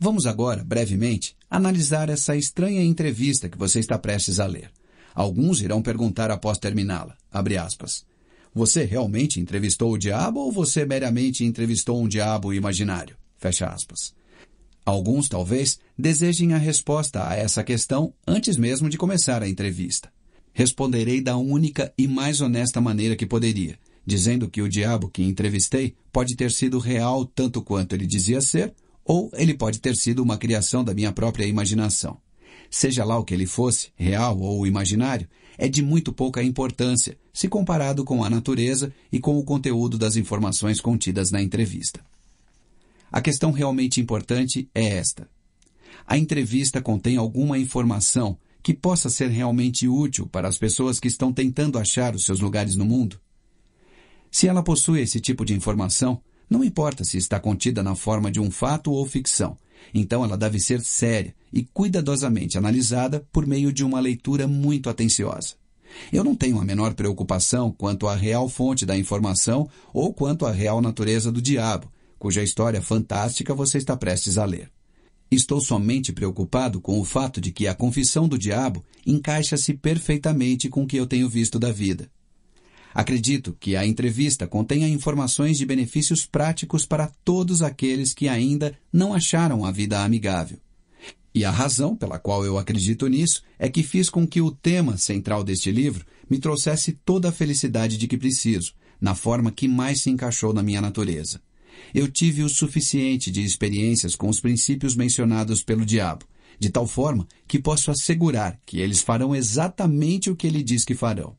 Vamos agora, brevemente, analisar essa estranha entrevista que você está prestes a ler. Alguns irão perguntar após terminá-la. Você realmente entrevistou o diabo ou você meramente entrevistou um diabo imaginário? Fecha aspas. Alguns talvez desejem a resposta a essa questão antes mesmo de começar a entrevista. Responderei da única e mais honesta maneira que poderia, dizendo que o diabo que entrevistei pode ter sido real tanto quanto ele dizia ser, ou ele pode ter sido uma criação da minha própria imaginação. Seja lá o que ele fosse, real ou imaginário, é de muito pouca importância se comparado com a natureza e com o conteúdo das informações contidas na entrevista. A questão realmente importante é esta: a entrevista contém alguma informação que possa ser realmente útil para as pessoas que estão tentando achar os seus lugares no mundo? Se ela possui esse tipo de informação, não importa se está contida na forma de um fato ou ficção, então ela deve ser séria e cuidadosamente analisada por meio de uma leitura muito atenciosa. Eu não tenho a menor preocupação quanto à real fonte da informação ou quanto à real natureza do diabo, cuja história fantástica você está prestes a ler. Estou somente preocupado com o fato de que a confissão do diabo encaixa-se perfeitamente com o que eu tenho visto da vida. Acredito que a entrevista contenha informações de benefícios práticos para todos aqueles que ainda não acharam a vida amigável. E a razão pela qual eu acredito nisso é que fiz com que o tema central deste livro me trouxesse toda a felicidade de que preciso, na forma que mais se encaixou na minha natureza. Eu tive o suficiente de experiências com os princípios mencionados pelo diabo, de tal forma que posso assegurar que eles farão exatamente o que ele diz que farão.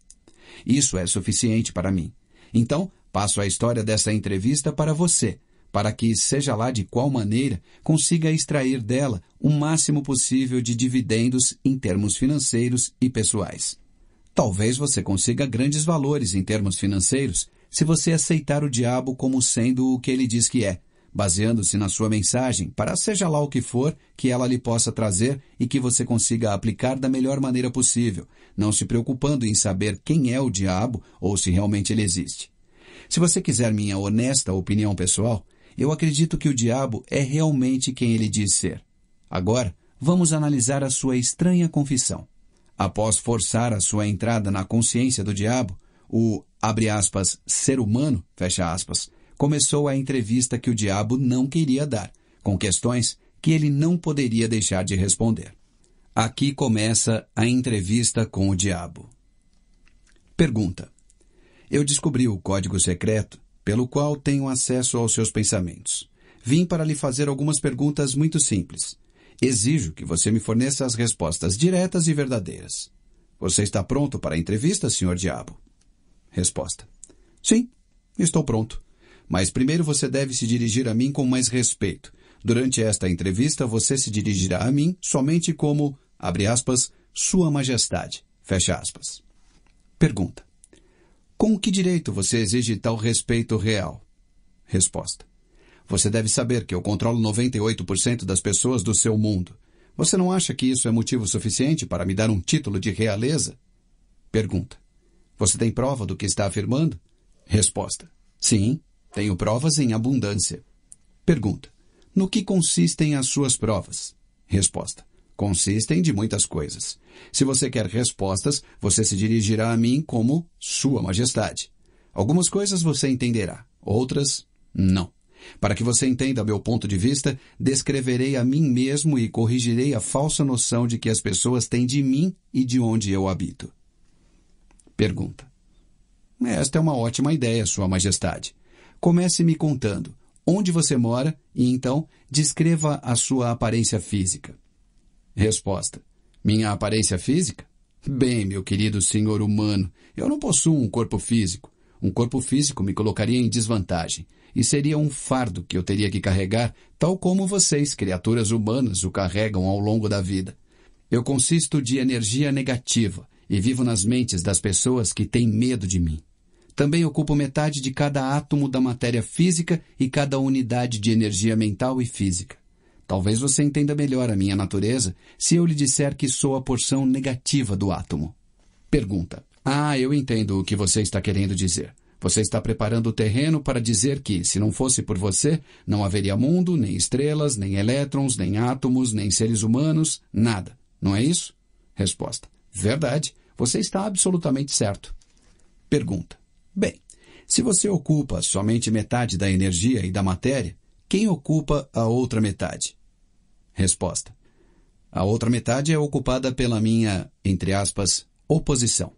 Isso é suficiente para mim. Então, passo a história dessa entrevista para você, para que, seja lá de qual maneira, consiga extrair dela o máximo possível de dividendos em termos financeiros e pessoais. Talvez você consiga grandes valores em termos financeiros se você aceitar o diabo como sendo o que ele diz que é, baseando-se na sua mensagem, para seja lá o que for que ela lhe possa trazer e que você consiga aplicar da melhor maneira possível, não se preocupando em saber quem é o diabo ou se realmente ele existe. Se você quiser minha honesta opinião pessoal, eu acredito que o diabo é realmente quem ele diz ser. Agora, vamos analisar a sua estranha confissão. Após forçar a sua entrada na consciência do diabo, o, abre aspas, ser humano, fecha aspas, começou a entrevista que o diabo não queria dar, com questões que ele não poderia deixar de responder. Aqui começa a entrevista com o diabo. Pergunta: Eu descobri o código secreto pelo qual tenho acesso aos seus pensamentos. Vim para lhe fazer algumas perguntas muito simples. Exijo que você me forneça as respostas diretas e verdadeiras. Você está pronto para a entrevista, senhor diabo? Resposta: Sim, estou pronto. Mas primeiro você deve se dirigir a mim com mais respeito. Durante esta entrevista, você se dirigirá a mim somente como, abre aspas, Sua Majestade, fecha aspas. Pergunta. Com que direito você exige tal respeito real? Resposta. Você deve saber que eu controlo 98% das pessoas do seu mundo. Você não acha que isso é motivo suficiente para me dar um título de realeza? Pergunta. Você tem prova do que está afirmando? Resposta. Sim, tenho provas em abundância. Pergunta: No que consistem as suas provas? Resposta: Consistem de muitas coisas. Se você quer respostas, você se dirigirá a mim como Sua Majestade. Algumas coisas você entenderá, outras, não. Para que você entenda meu ponto de vista, descreverei a mim mesmo e corrigirei a falsa noção de que as pessoas têm de mim e de onde eu habito. Pergunta: Esta é uma ótima ideia, Sua Majestade. Comece me contando onde você mora e então descreva a sua aparência física. Resposta: Minha aparência física? Bem, meu querido senhor humano, eu não possuo um corpo físico. Um corpo físico me colocaria em desvantagem e seria um fardo que eu teria que carregar, tal como vocês, criaturas humanas, o carregam ao longo da vida. Eu consisto de energia negativa e vivo nas mentes das pessoas que têm medo de mim também ocupam metade de cada átomo da matéria física e cada unidade de energia mental e física. Talvez você entenda melhor a minha natureza se eu lhe disser que sou a porção negativa do átomo. Pergunta: Ah, eu entendo o que você está querendo dizer. Você está preparando o terreno para dizer que, se não fosse por você, não haveria mundo, nem estrelas, nem elétrons, nem átomos, nem seres humanos, nada. Não é isso? Resposta: Verdade. Você está absolutamente certo. Pergunta: Bem, se você ocupa somente metade da energia e da matéria, quem ocupa a outra metade? Resposta. A outra metade é ocupada pela minha, entre aspas, oposição.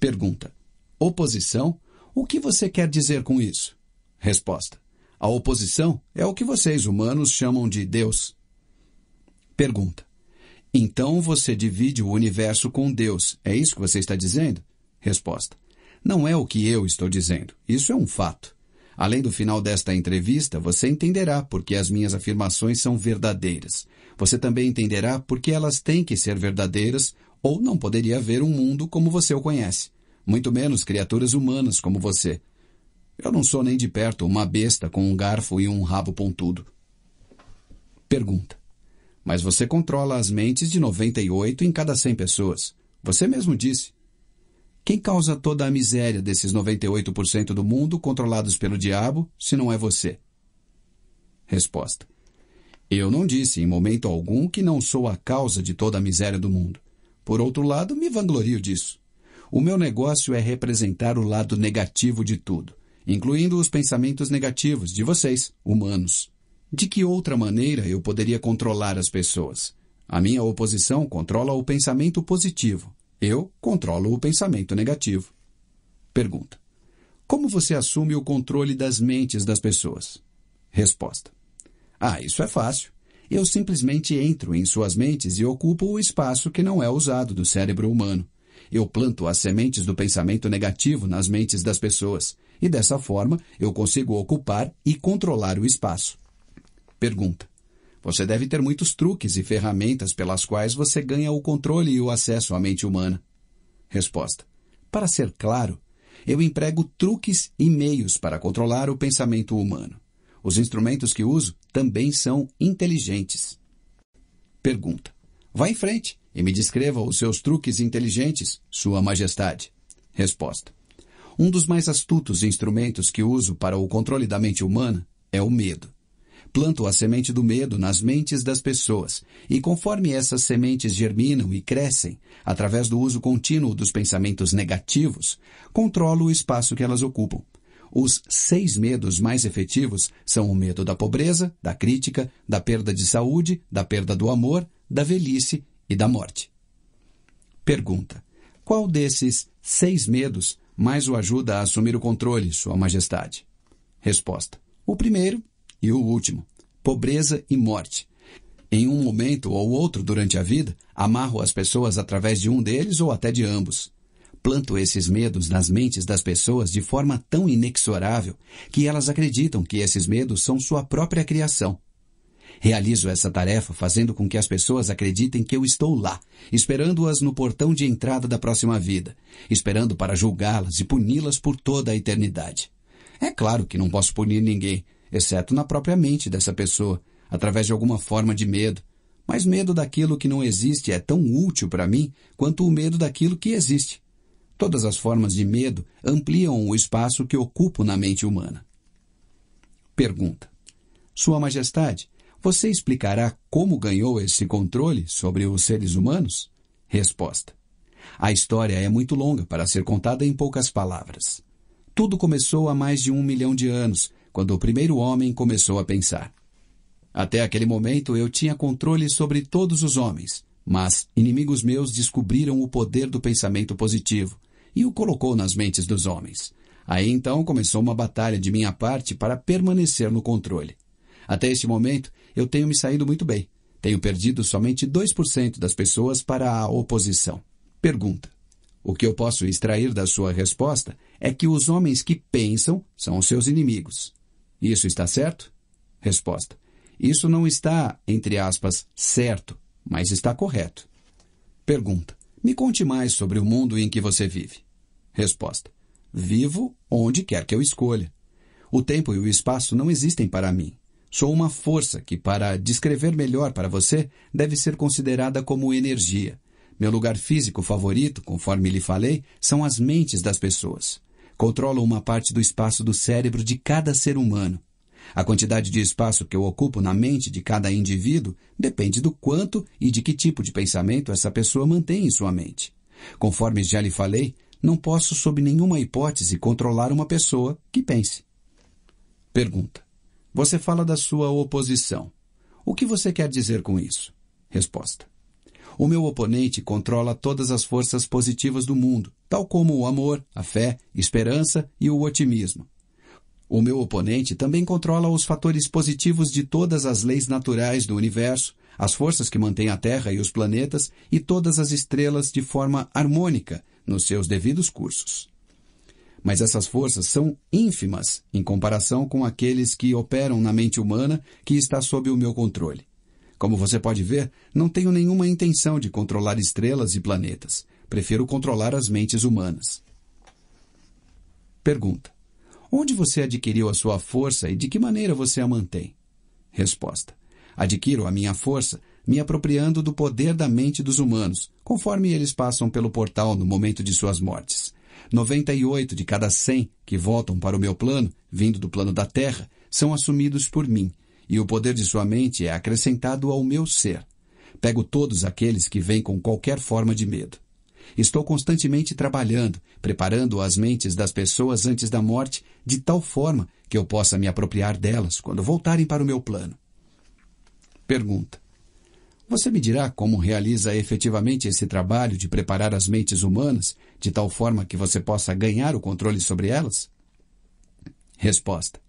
Pergunta. Oposição? O que você quer dizer com isso? Resposta. A oposição é o que vocês humanos chamam de Deus. Pergunta. Então você divide o universo com Deus, é isso que você está dizendo? Resposta. Não é o que eu estou dizendo. Isso é um fato. Além do final desta entrevista, você entenderá porque as minhas afirmações são verdadeiras. Você também entenderá porque elas têm que ser verdadeiras ou não poderia haver um mundo como você o conhece, muito menos criaturas humanas como você. Eu não sou nem de perto uma besta com um garfo e um rabo pontudo. Pergunta. Mas você controla as mentes de 98 em cada 100 pessoas. Você mesmo disse. Quem causa toda a miséria desses 98% do mundo controlados pelo diabo, se não é você? Resposta. Eu não disse em momento algum que não sou a causa de toda a miséria do mundo. Por outro lado, me vanglorio disso. O meu negócio é representar o lado negativo de tudo, incluindo os pensamentos negativos de vocês, humanos. De que outra maneira eu poderia controlar as pessoas? A minha oposição controla o pensamento positivo, eu controlo o pensamento negativo. Pergunta: Como você assume o controle das mentes das pessoas? Resposta: Ah, isso é fácil. Eu simplesmente entro em suas mentes e ocupo o espaço que não é usado do cérebro humano. Eu planto as sementes do pensamento negativo nas mentes das pessoas e dessa forma eu consigo ocupar e controlar o espaço. Pergunta: você deve ter muitos truques e ferramentas pelas quais você ganha o controle e o acesso à mente humana. Resposta. Para ser claro, eu emprego truques e meios para controlar o pensamento humano. Os instrumentos que uso também são inteligentes. Pergunta. Vá em frente e me descreva os seus truques inteligentes, Sua Majestade. Resposta. Um dos mais astutos instrumentos que uso para o controle da mente humana é o medo planto a semente do medo nas mentes das pessoas, e conforme essas sementes germinam e crescem, através do uso contínuo dos pensamentos negativos, controlo o espaço que elas ocupam. Os seis medos mais efetivos são o medo da pobreza, da crítica, da perda de saúde, da perda do amor, da velhice e da morte. Pergunta: Qual desses seis medos mais o ajuda a assumir o controle, Sua Majestade? Resposta: O primeiro e o último, pobreza e morte. Em um momento ou outro durante a vida, amarro as pessoas através de um deles ou até de ambos. Planto esses medos nas mentes das pessoas de forma tão inexorável que elas acreditam que esses medos são sua própria criação. Realizo essa tarefa fazendo com que as pessoas acreditem que eu estou lá, esperando-as no portão de entrada da próxima vida, esperando para julgá-las e puni-las por toda a eternidade. É claro que não posso punir ninguém, exceto na própria mente dessa pessoa, através de alguma forma de medo. Mas medo daquilo que não existe é tão útil para mim quanto o medo daquilo que existe. Todas as formas de medo ampliam o espaço que ocupo na mente humana. Pergunta: Sua Majestade, você explicará como ganhou esse controle sobre os seres humanos? Resposta: A história é muito longa para ser contada em poucas palavras. Tudo começou há mais de um milhão de anos, quando o primeiro homem começou a pensar. Até aquele momento eu tinha controle sobre todos os homens, mas inimigos meus descobriram o poder do pensamento positivo e o colocou nas mentes dos homens. Aí então começou uma batalha de minha parte para permanecer no controle. Até este momento, eu tenho me saído muito bem. Tenho perdido somente 2% das pessoas para a oposição. Pergunta. O que eu posso extrair da sua resposta é que os homens que pensam são os seus inimigos. Isso está certo? Resposta: Isso não está, entre aspas, certo, mas está correto. Pergunta: Me conte mais sobre o mundo em que você vive. Resposta: Vivo onde quer que eu escolha. O tempo e o espaço não existem para mim. Sou uma força que, para descrever melhor para você, deve ser considerada como energia. Meu lugar físico favorito, conforme lhe falei, são as mentes das pessoas controlam uma parte do espaço do cérebro de cada ser humano. A quantidade de espaço que eu ocupo na mente de cada indivíduo depende do quanto e de que tipo de pensamento essa pessoa mantém em sua mente. Conforme já lhe falei, não posso, sob nenhuma hipótese, controlar uma pessoa que pense. Pergunta: Você fala da sua oposição. O que você quer dizer com isso? Resposta: O meu oponente controla todas as forças positivas do mundo, tal como o amor, a fé, esperança e o otimismo. O meu oponente também controla os fatores positivos de todas as leis naturais do universo, as forças que mantêm a Terra e os planetas e todas as estrelas de forma harmônica nos seus devidos cursos. Mas essas forças são ínfimas em comparação com aqueles que operam na mente humana que está sob o meu controle. Como você pode ver, não tenho nenhuma intenção de controlar estrelas e planetas. Prefiro controlar as mentes humanas. Pergunta: Onde você adquiriu a sua força e de que maneira você a mantém? Resposta: Adquiro a minha força me apropriando do poder da mente dos humanos, conforme eles passam pelo portal no momento de suas mortes. 98 de cada 100 que voltam para o meu plano, vindo do plano da Terra, são assumidos por mim, e o poder de sua mente é acrescentado ao meu ser. Pego todos aqueles que vêm com qualquer forma de medo. Estou constantemente trabalhando, preparando as mentes das pessoas antes da morte, de tal forma que eu possa me apropriar delas quando voltarem para o meu plano. Pergunta: Você me dirá como realiza efetivamente esse trabalho de preparar as mentes humanas, de tal forma que você possa ganhar o controle sobre elas? Resposta: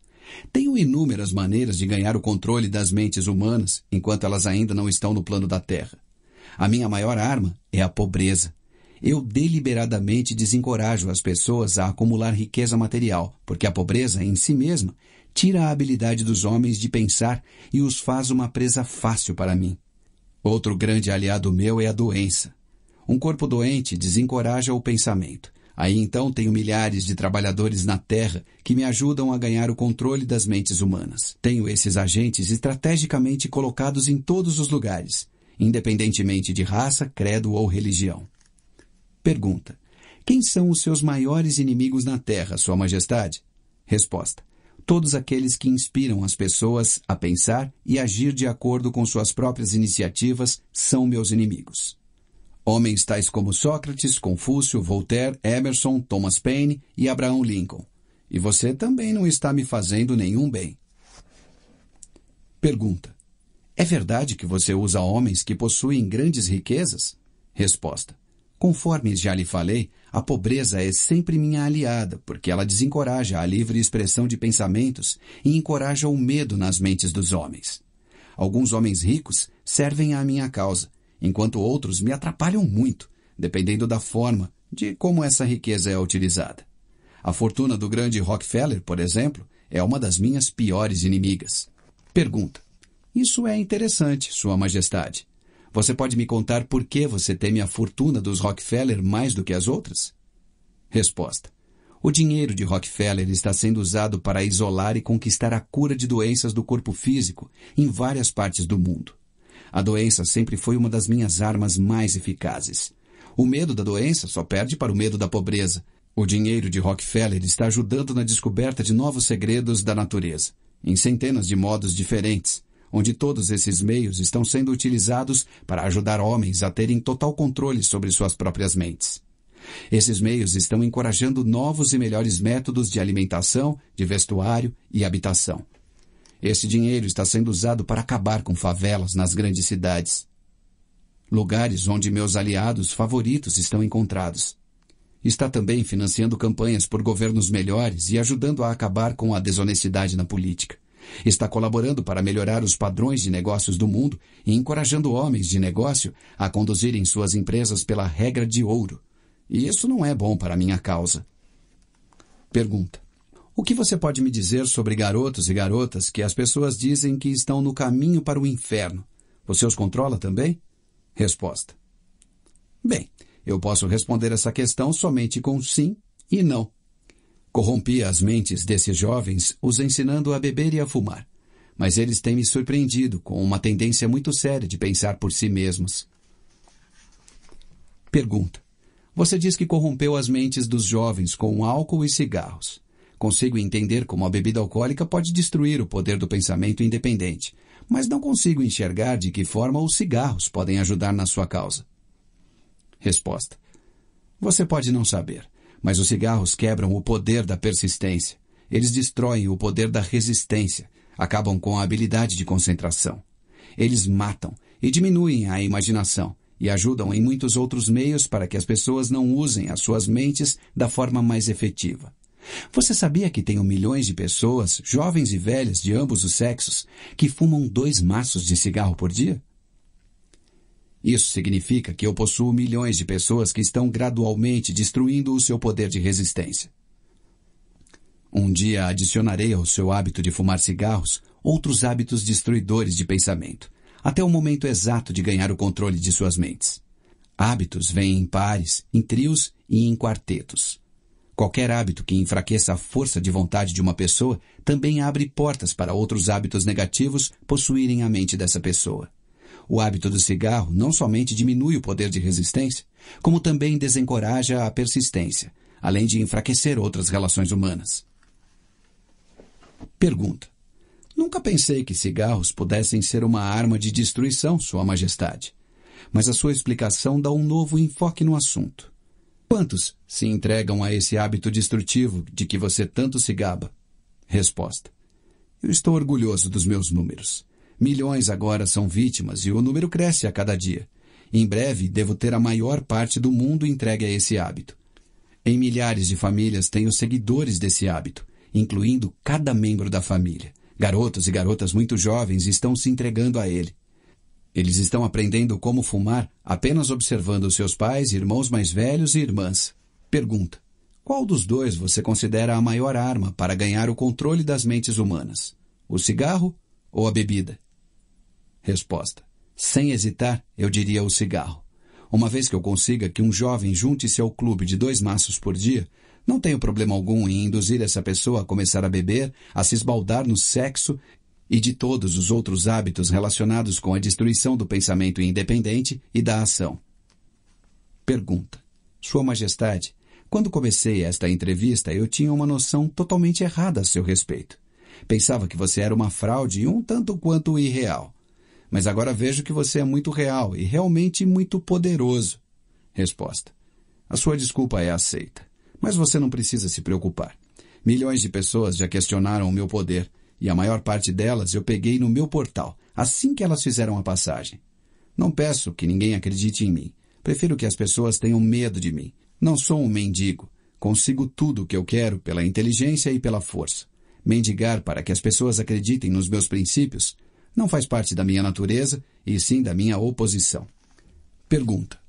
Tenho inúmeras maneiras de ganhar o controle das mentes humanas enquanto elas ainda não estão no plano da Terra. A minha maior arma é a pobreza. Eu deliberadamente desencorajo as pessoas a acumular riqueza material, porque a pobreza em si mesma tira a habilidade dos homens de pensar e os faz uma presa fácil para mim. Outro grande aliado meu é a doença. Um corpo doente desencoraja o pensamento. Aí então tenho milhares de trabalhadores na Terra que me ajudam a ganhar o controle das mentes humanas. Tenho esses agentes estrategicamente colocados em todos os lugares, independentemente de raça, credo ou religião. Pergunta: Quem são os seus maiores inimigos na terra, Sua Majestade? Resposta: Todos aqueles que inspiram as pessoas a pensar e agir de acordo com suas próprias iniciativas são meus inimigos. Homens tais como Sócrates, Confúcio, Voltaire, Emerson, Thomas Paine e Abraham Lincoln. E você também não está me fazendo nenhum bem. Pergunta: É verdade que você usa homens que possuem grandes riquezas? Resposta: Conforme já lhe falei, a pobreza é sempre minha aliada, porque ela desencoraja a livre expressão de pensamentos e encoraja o medo nas mentes dos homens. Alguns homens ricos servem à minha causa, enquanto outros me atrapalham muito, dependendo da forma de como essa riqueza é utilizada. A fortuna do grande Rockefeller, por exemplo, é uma das minhas piores inimigas. Pergunta: Isso é interessante, Sua Majestade. Você pode me contar por que você teme a fortuna dos Rockefeller mais do que as outras? Resposta. O dinheiro de Rockefeller está sendo usado para isolar e conquistar a cura de doenças do corpo físico em várias partes do mundo. A doença sempre foi uma das minhas armas mais eficazes. O medo da doença só perde para o medo da pobreza. O dinheiro de Rockefeller está ajudando na descoberta de novos segredos da natureza, em centenas de modos diferentes, onde todos esses meios estão sendo utilizados para ajudar homens a terem total controle sobre suas próprias mentes. Esses meios estão encorajando novos e melhores métodos de alimentação, de vestuário e habitação. Esse dinheiro está sendo usado para acabar com favelas nas grandes cidades. Lugares onde meus aliados favoritos estão encontrados. Está também financiando campanhas por governos melhores e ajudando a acabar com a desonestidade na política. Está colaborando para melhorar os padrões de negócios do mundo e encorajando homens de negócio a conduzirem suas empresas pela regra de ouro. E isso não é bom para minha causa. Pergunta: O que você pode me dizer sobre garotos e garotas que as pessoas dizem que estão no caminho para o inferno? Você os controla também? Resposta: Bem, eu posso responder essa questão somente com sim e não. Corrompia as mentes desses jovens, os ensinando a beber e a fumar. Mas eles têm me surpreendido com uma tendência muito séria de pensar por si mesmos. Pergunta: Você diz que corrompeu as mentes dos jovens com álcool e cigarros. Consigo entender como a bebida alcoólica pode destruir o poder do pensamento independente, mas não consigo enxergar de que forma os cigarros podem ajudar na sua causa. Resposta: Você pode não saber mas os cigarros quebram o poder da persistência. Eles destroem o poder da resistência, acabam com a habilidade de concentração. Eles matam e diminuem a imaginação e ajudam em muitos outros meios para que as pessoas não usem as suas mentes da forma mais efetiva. Você sabia que tenho milhões de pessoas, jovens e velhas de ambos os sexos, que fumam dois maços de cigarro por dia? Isso significa que eu possuo milhões de pessoas que estão gradualmente destruindo o seu poder de resistência. Um dia adicionarei ao seu hábito de fumar cigarros outros hábitos destruidores de pensamento, até o momento exato de ganhar o controle de suas mentes. Hábitos vêm em pares, em trios e em quartetos. Qualquer hábito que enfraqueça a força de vontade de uma pessoa também abre portas para outros hábitos negativos possuírem a mente dessa pessoa. O hábito do cigarro não somente diminui o poder de resistência, como também desencoraja a persistência, além de enfraquecer outras relações humanas. Pergunta: Nunca pensei que cigarros pudessem ser uma arma de destruição, Sua Majestade. Mas a sua explicação dá um novo enfoque no assunto. Quantos se entregam a esse hábito destrutivo de que você tanto se gaba? Resposta: Eu estou orgulhoso dos meus números. Milhões agora são vítimas e o número cresce a cada dia. Em breve, devo ter a maior parte do mundo entregue a esse hábito. Em milhares de famílias, tenho seguidores desse hábito, incluindo cada membro da família. Garotos e garotas muito jovens estão se entregando a ele. Eles estão aprendendo como fumar apenas observando seus pais, irmãos mais velhos e irmãs. Pergunta: Qual dos dois você considera a maior arma para ganhar o controle das mentes humanas? O cigarro ou a bebida? Resposta. Sem hesitar, eu diria o cigarro. Uma vez que eu consiga que um jovem junte-se ao clube de dois maços por dia, não tenho problema algum em induzir essa pessoa a começar a beber, a se esbaldar no sexo e de todos os outros hábitos relacionados com a destruição do pensamento independente e da ação. Pergunta: Sua Majestade, quando comecei esta entrevista, eu tinha uma noção totalmente errada a seu respeito. Pensava que você era uma fraude e um tanto quanto irreal. Mas agora vejo que você é muito real e realmente muito poderoso. Resposta: A sua desculpa é aceita. Mas você não precisa se preocupar. Milhões de pessoas já questionaram o meu poder e a maior parte delas eu peguei no meu portal, assim que elas fizeram a passagem. Não peço que ninguém acredite em mim. Prefiro que as pessoas tenham medo de mim. Não sou um mendigo. Consigo tudo o que eu quero pela inteligência e pela força. Mendigar para que as pessoas acreditem nos meus princípios não faz parte da minha natureza, e sim da minha oposição. Pergunta: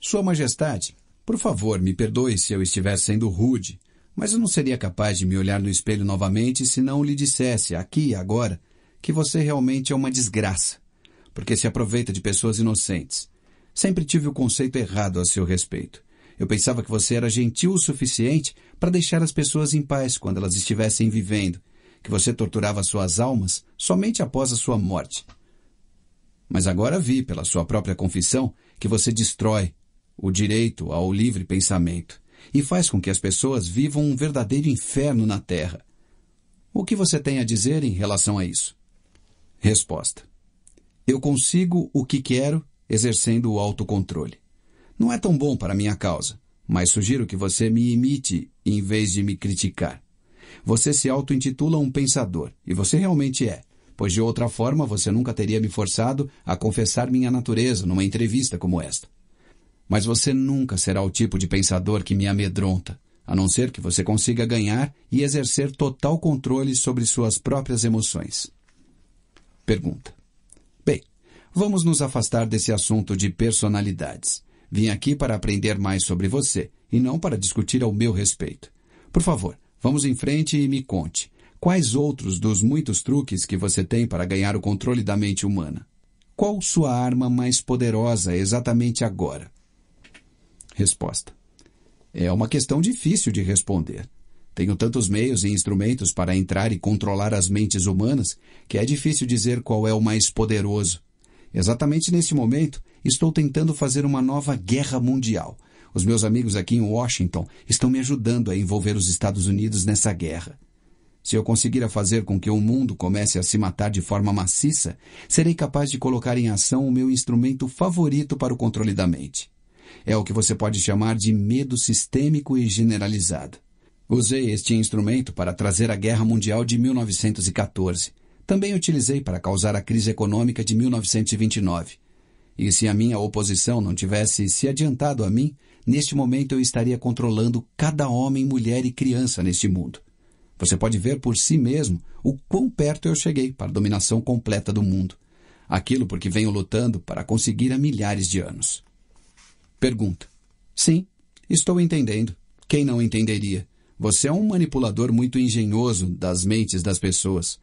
Sua Majestade, por favor, me perdoe se eu estiver sendo rude, mas eu não seria capaz de me olhar no espelho novamente se não lhe dissesse, aqui e agora, que você realmente é uma desgraça, porque se aproveita de pessoas inocentes. Sempre tive o conceito errado a seu respeito. Eu pensava que você era gentil o suficiente para deixar as pessoas em paz quando elas estivessem vivendo que você torturava suas almas somente após a sua morte. Mas agora vi, pela sua própria confissão, que você destrói o direito ao livre pensamento e faz com que as pessoas vivam um verdadeiro inferno na Terra. O que você tem a dizer em relação a isso? Resposta: Eu consigo o que quero exercendo o autocontrole. Não é tão bom para minha causa, mas sugiro que você me imite em vez de me criticar. Você se auto-intitula um pensador, e você realmente é, pois de outra forma você nunca teria me forçado a confessar minha natureza numa entrevista como esta. Mas você nunca será o tipo de pensador que me amedronta, a não ser que você consiga ganhar e exercer total controle sobre suas próprias emoções. Pergunta. Bem, vamos nos afastar desse assunto de personalidades. Vim aqui para aprender mais sobre você e não para discutir ao meu respeito. Por favor, Vamos em frente e me conte. Quais outros dos muitos truques que você tem para ganhar o controle da mente humana? Qual sua arma mais poderosa exatamente agora? Resposta: É uma questão difícil de responder. Tenho tantos meios e instrumentos para entrar e controlar as mentes humanas que é difícil dizer qual é o mais poderoso. Exatamente nesse momento, estou tentando fazer uma nova guerra mundial os meus amigos aqui em Washington estão me ajudando a envolver os Estados Unidos nessa guerra. Se eu conseguir fazer com que o mundo comece a se matar de forma maciça, serei capaz de colocar em ação o meu instrumento favorito para o controle da mente. É o que você pode chamar de medo sistêmico e generalizado. Usei este instrumento para trazer a Guerra Mundial de 1914. Também utilizei para causar a crise econômica de 1929. E se a minha oposição não tivesse se adiantado a mim, neste momento eu estaria controlando cada homem, mulher e criança neste mundo. Você pode ver por si mesmo o quão perto eu cheguei para a dominação completa do mundo. Aquilo porque venho lutando para conseguir há milhares de anos. Pergunta: Sim, estou entendendo. Quem não entenderia? Você é um manipulador muito engenhoso das mentes das pessoas.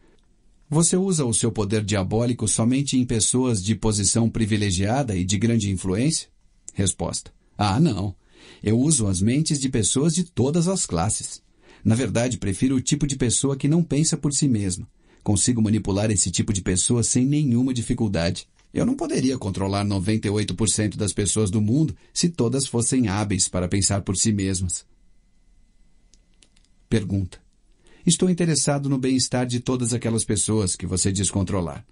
Você usa o seu poder diabólico somente em pessoas de posição privilegiada e de grande influência? Resposta: ah, não. Eu uso as mentes de pessoas de todas as classes. Na verdade, prefiro o tipo de pessoa que não pensa por si mesma. Consigo manipular esse tipo de pessoa sem nenhuma dificuldade. Eu não poderia controlar 98% das pessoas do mundo se todas fossem hábeis para pensar por si mesmas. Pergunta: Estou interessado no bem-estar de todas aquelas pessoas que você controlar.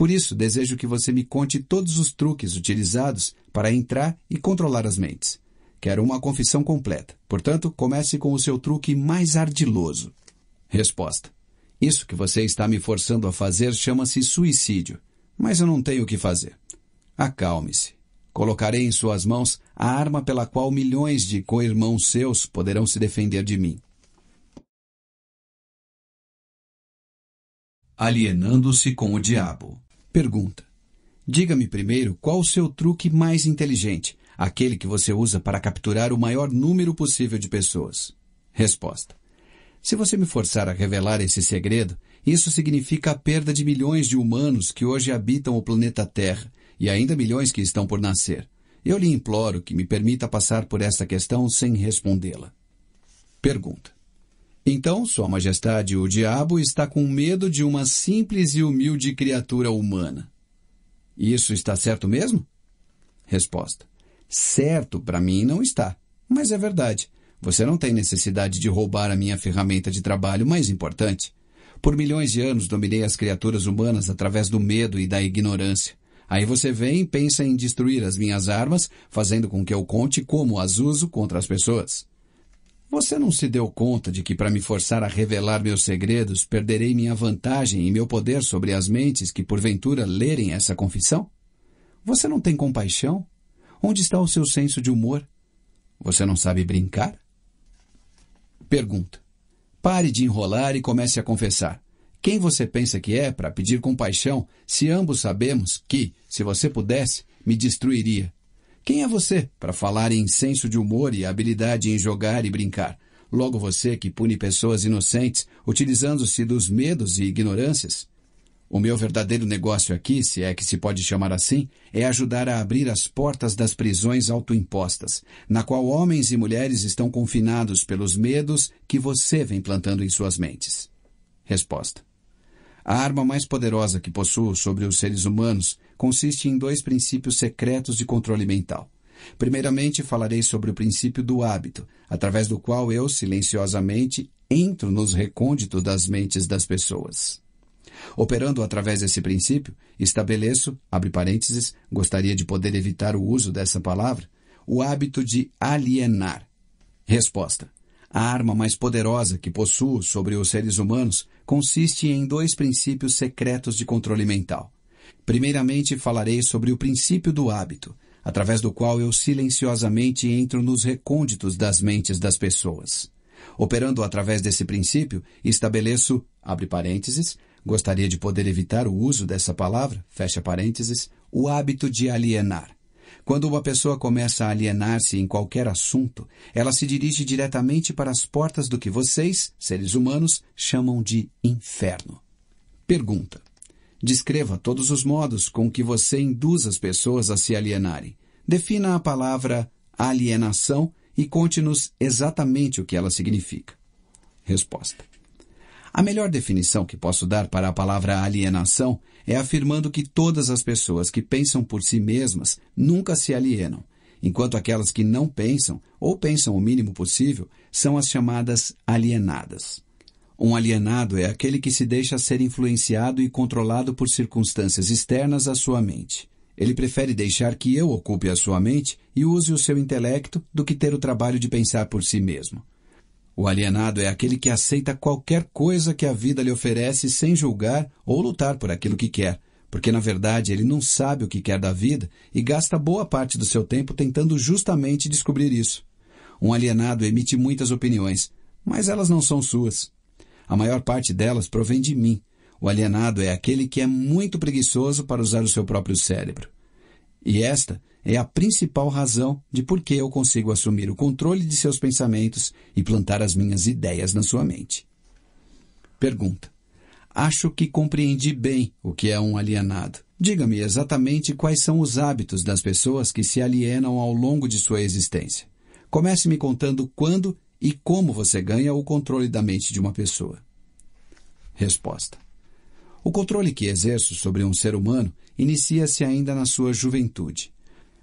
Por isso, desejo que você me conte todos os truques utilizados para entrar e controlar as mentes. Quero uma confissão completa. Portanto, comece com o seu truque mais ardiloso. Resposta: Isso que você está me forçando a fazer chama-se suicídio, mas eu não tenho o que fazer. Acalme-se. Colocarei em suas mãos a arma pela qual milhões de co-irmãos seus poderão se defender de mim. Alienando-se com o diabo. Pergunta: Diga-me primeiro qual o seu truque mais inteligente, aquele que você usa para capturar o maior número possível de pessoas. Resposta: Se você me forçar a revelar esse segredo, isso significa a perda de milhões de humanos que hoje habitam o planeta Terra e ainda milhões que estão por nascer. Eu lhe imploro que me permita passar por esta questão sem respondê-la. Pergunta: então, Sua Majestade, o diabo está com medo de uma simples e humilde criatura humana. Isso está certo mesmo? Resposta: Certo para mim não está, mas é verdade. Você não tem necessidade de roubar a minha ferramenta de trabalho mais importante. Por milhões de anos dominei as criaturas humanas através do medo e da ignorância. Aí você vem e pensa em destruir as minhas armas, fazendo com que eu conte como as uso contra as pessoas. Você não se deu conta de que para me forçar a revelar meus segredos, perderei minha vantagem e meu poder sobre as mentes que porventura lerem essa confissão? Você não tem compaixão? Onde está o seu senso de humor? Você não sabe brincar? Pergunta. Pare de enrolar e comece a confessar. Quem você pensa que é para pedir compaixão se ambos sabemos que, se você pudesse, me destruiria? Quem é você para falar em senso de humor e habilidade em jogar e brincar? Logo você que pune pessoas inocentes utilizando-se dos medos e ignorâncias? O meu verdadeiro negócio aqui, se é que se pode chamar assim, é ajudar a abrir as portas das prisões autoimpostas, na qual homens e mulheres estão confinados pelos medos que você vem plantando em suas mentes. Resposta: A arma mais poderosa que possuo sobre os seres humanos consiste em dois princípios secretos de controle mental. Primeiramente, falarei sobre o princípio do hábito, através do qual eu, silenciosamente, entro nos recônditos das mentes das pessoas. Operando através desse princípio, estabeleço, abre parênteses, gostaria de poder evitar o uso dessa palavra, o hábito de alienar. Resposta. A arma mais poderosa que possuo sobre os seres humanos consiste em dois princípios secretos de controle mental. Primeiramente falarei sobre o princípio do hábito, através do qual eu silenciosamente entro nos recônditos das mentes das pessoas. Operando através desse princípio, estabeleço, abre parênteses, gostaria de poder evitar o uso dessa palavra, fecha parênteses, o hábito de alienar. Quando uma pessoa começa a alienar-se em qualquer assunto, ela se dirige diretamente para as portas do que vocês, seres humanos, chamam de inferno. Pergunta: Descreva todos os modos com que você induz as pessoas a se alienarem. Defina a palavra alienação e conte-nos exatamente o que ela significa. Resposta. A melhor definição que posso dar para a palavra alienação é afirmando que todas as pessoas que pensam por si mesmas nunca se alienam, enquanto aquelas que não pensam, ou pensam o mínimo possível, são as chamadas alienadas. Um alienado é aquele que se deixa ser influenciado e controlado por circunstâncias externas à sua mente. Ele prefere deixar que eu ocupe a sua mente e use o seu intelecto do que ter o trabalho de pensar por si mesmo. O alienado é aquele que aceita qualquer coisa que a vida lhe oferece sem julgar ou lutar por aquilo que quer, porque na verdade ele não sabe o que quer da vida e gasta boa parte do seu tempo tentando justamente descobrir isso. Um alienado emite muitas opiniões, mas elas não são suas. A maior parte delas provém de mim. O alienado é aquele que é muito preguiçoso para usar o seu próprio cérebro. E esta é a principal razão de por que eu consigo assumir o controle de seus pensamentos e plantar as minhas ideias na sua mente. Pergunta: Acho que compreendi bem o que é um alienado. Diga-me exatamente quais são os hábitos das pessoas que se alienam ao longo de sua existência. Comece me contando quando e como você ganha o controle da mente de uma pessoa? Resposta: O controle que exerço sobre um ser humano inicia-se ainda na sua juventude.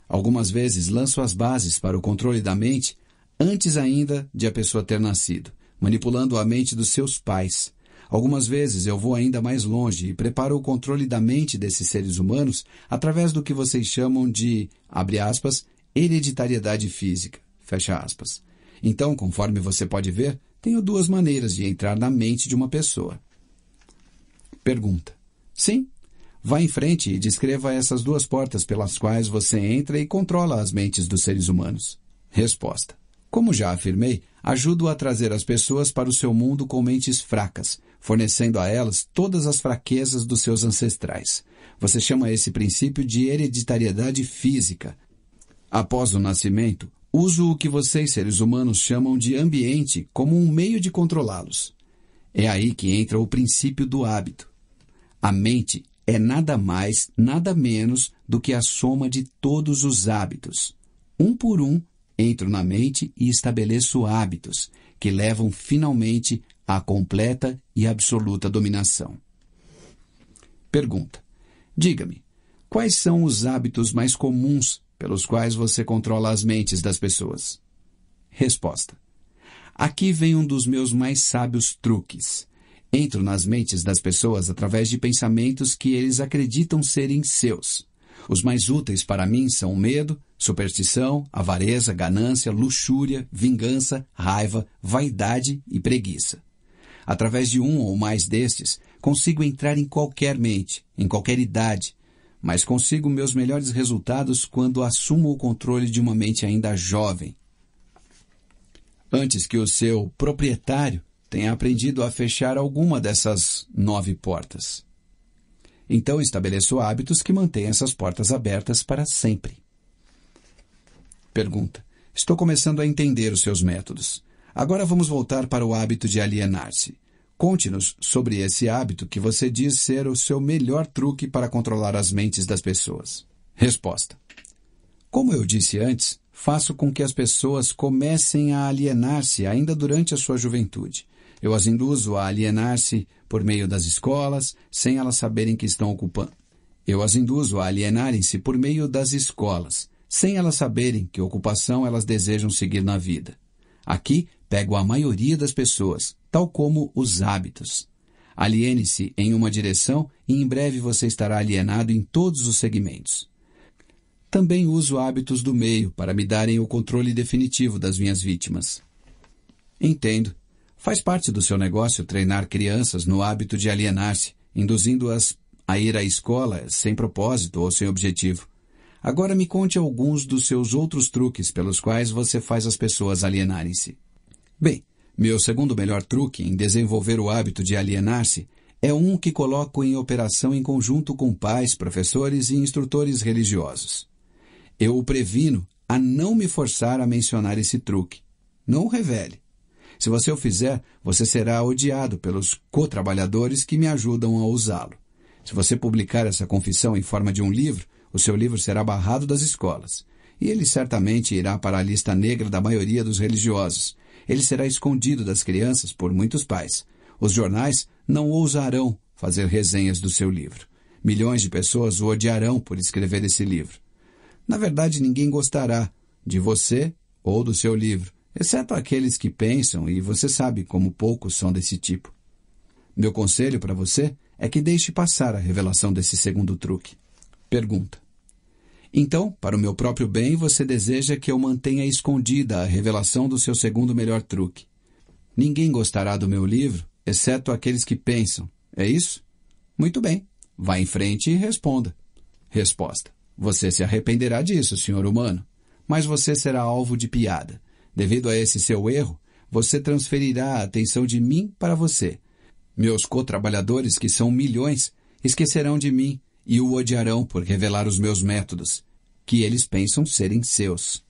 Algumas vezes lanço as bases para o controle da mente antes ainda de a pessoa ter nascido, manipulando a mente dos seus pais. Algumas vezes eu vou ainda mais longe e preparo o controle da mente desses seres humanos através do que vocês chamam de, abre aspas, hereditariedade física, fecha aspas. Então, conforme você pode ver, tenho duas maneiras de entrar na mente de uma pessoa. Pergunta: Sim, Vá em frente e descreva essas duas portas pelas quais você entra e controla as mentes dos seres humanos. Resposta: Como já afirmei, ajudo a trazer as pessoas para o seu mundo com mentes fracas, fornecendo a elas todas as fraquezas dos seus ancestrais. Você chama esse princípio de hereditariedade física. Após o nascimento, Uso o que vocês, seres humanos, chamam de ambiente como um meio de controlá-los. É aí que entra o princípio do hábito. A mente é nada mais, nada menos do que a soma de todos os hábitos. Um por um, entro na mente e estabeleço hábitos que levam finalmente à completa e absoluta dominação. Pergunta: Diga-me, quais são os hábitos mais comuns pelos quais você controla as mentes das pessoas? Resposta. Aqui vem um dos meus mais sábios truques. Entro nas mentes das pessoas através de pensamentos que eles acreditam serem seus. Os mais úteis para mim são medo, superstição, avareza, ganância, luxúria, vingança, raiva, vaidade e preguiça. Através de um ou mais destes, consigo entrar em qualquer mente, em qualquer idade, mas consigo meus melhores resultados quando assumo o controle de uma mente ainda jovem. Antes que o seu proprietário tenha aprendido a fechar alguma dessas nove portas. Então estabeleço hábitos que mantêm essas portas abertas para sempre. Pergunta: Estou começando a entender os seus métodos. Agora vamos voltar para o hábito de alienar-se. Conte-nos sobre esse hábito que você diz ser o seu melhor truque para controlar as mentes das pessoas. Resposta: Como eu disse antes, faço com que as pessoas comecem a alienar-se ainda durante a sua juventude. Eu as induzo a alienar-se por meio das escolas, sem elas saberem que estão ocupando. Eu as induzo a alienarem-se por meio das escolas, sem elas saberem que ocupação elas desejam seguir na vida. Aqui pego a maioria das pessoas, tal como os hábitos. Aliene-se em uma direção e em breve você estará alienado em todos os segmentos. Também uso hábitos do meio para me darem o controle definitivo das minhas vítimas. Entendo. Faz parte do seu negócio treinar crianças no hábito de alienar-se, induzindo-as a ir à escola sem propósito ou sem objetivo. Agora me conte alguns dos seus outros truques pelos quais você faz as pessoas alienarem-se. Bem, meu segundo melhor truque em desenvolver o hábito de alienar-se é um que coloco em operação em conjunto com pais, professores e instrutores religiosos. Eu o previno a não me forçar a mencionar esse truque. Não o revele. Se você o fizer, você será odiado pelos co-trabalhadores que me ajudam a usá-lo. Se você publicar essa confissão em forma de um livro, o seu livro será barrado das escolas. E ele certamente irá para a lista negra da maioria dos religiosos. Ele será escondido das crianças por muitos pais. Os jornais não ousarão fazer resenhas do seu livro. Milhões de pessoas o odiarão por escrever esse livro. Na verdade, ninguém gostará de você ou do seu livro, exceto aqueles que pensam, e você sabe como poucos são desse tipo. Meu conselho para você é que deixe passar a revelação desse segundo truque. Pergunta. Então, para o meu próprio bem, você deseja que eu mantenha escondida a revelação do seu segundo melhor truque. Ninguém gostará do meu livro, exceto aqueles que pensam. É isso? Muito bem. Vá em frente e responda. Resposta. Você se arrependerá disso, senhor humano. Mas você será alvo de piada. Devido a esse seu erro, você transferirá a atenção de mim para você. Meus co-trabalhadores, que são milhões, esquecerão de mim e o odiarão por revelar os meus métodos, que eles pensam serem seus.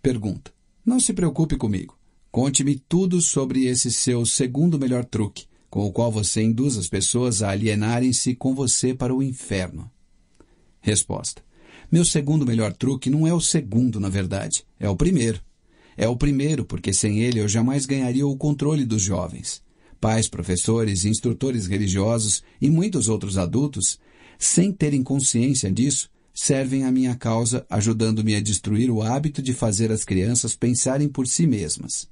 Pergunta. Não se preocupe comigo. Conte-me tudo sobre esse seu segundo melhor truque, com o qual você induz as pessoas a alienarem-se com você para o inferno. Resposta. Meu segundo melhor truque não é o segundo, na verdade, é o primeiro. É o primeiro porque sem ele eu jamais ganharia o controle dos jovens. Pais, professores, instrutores religiosos e muitos outros adultos sem terem consciência disso, servem à minha causa, ajudando-me a destruir o hábito de fazer as crianças pensarem por si mesmas.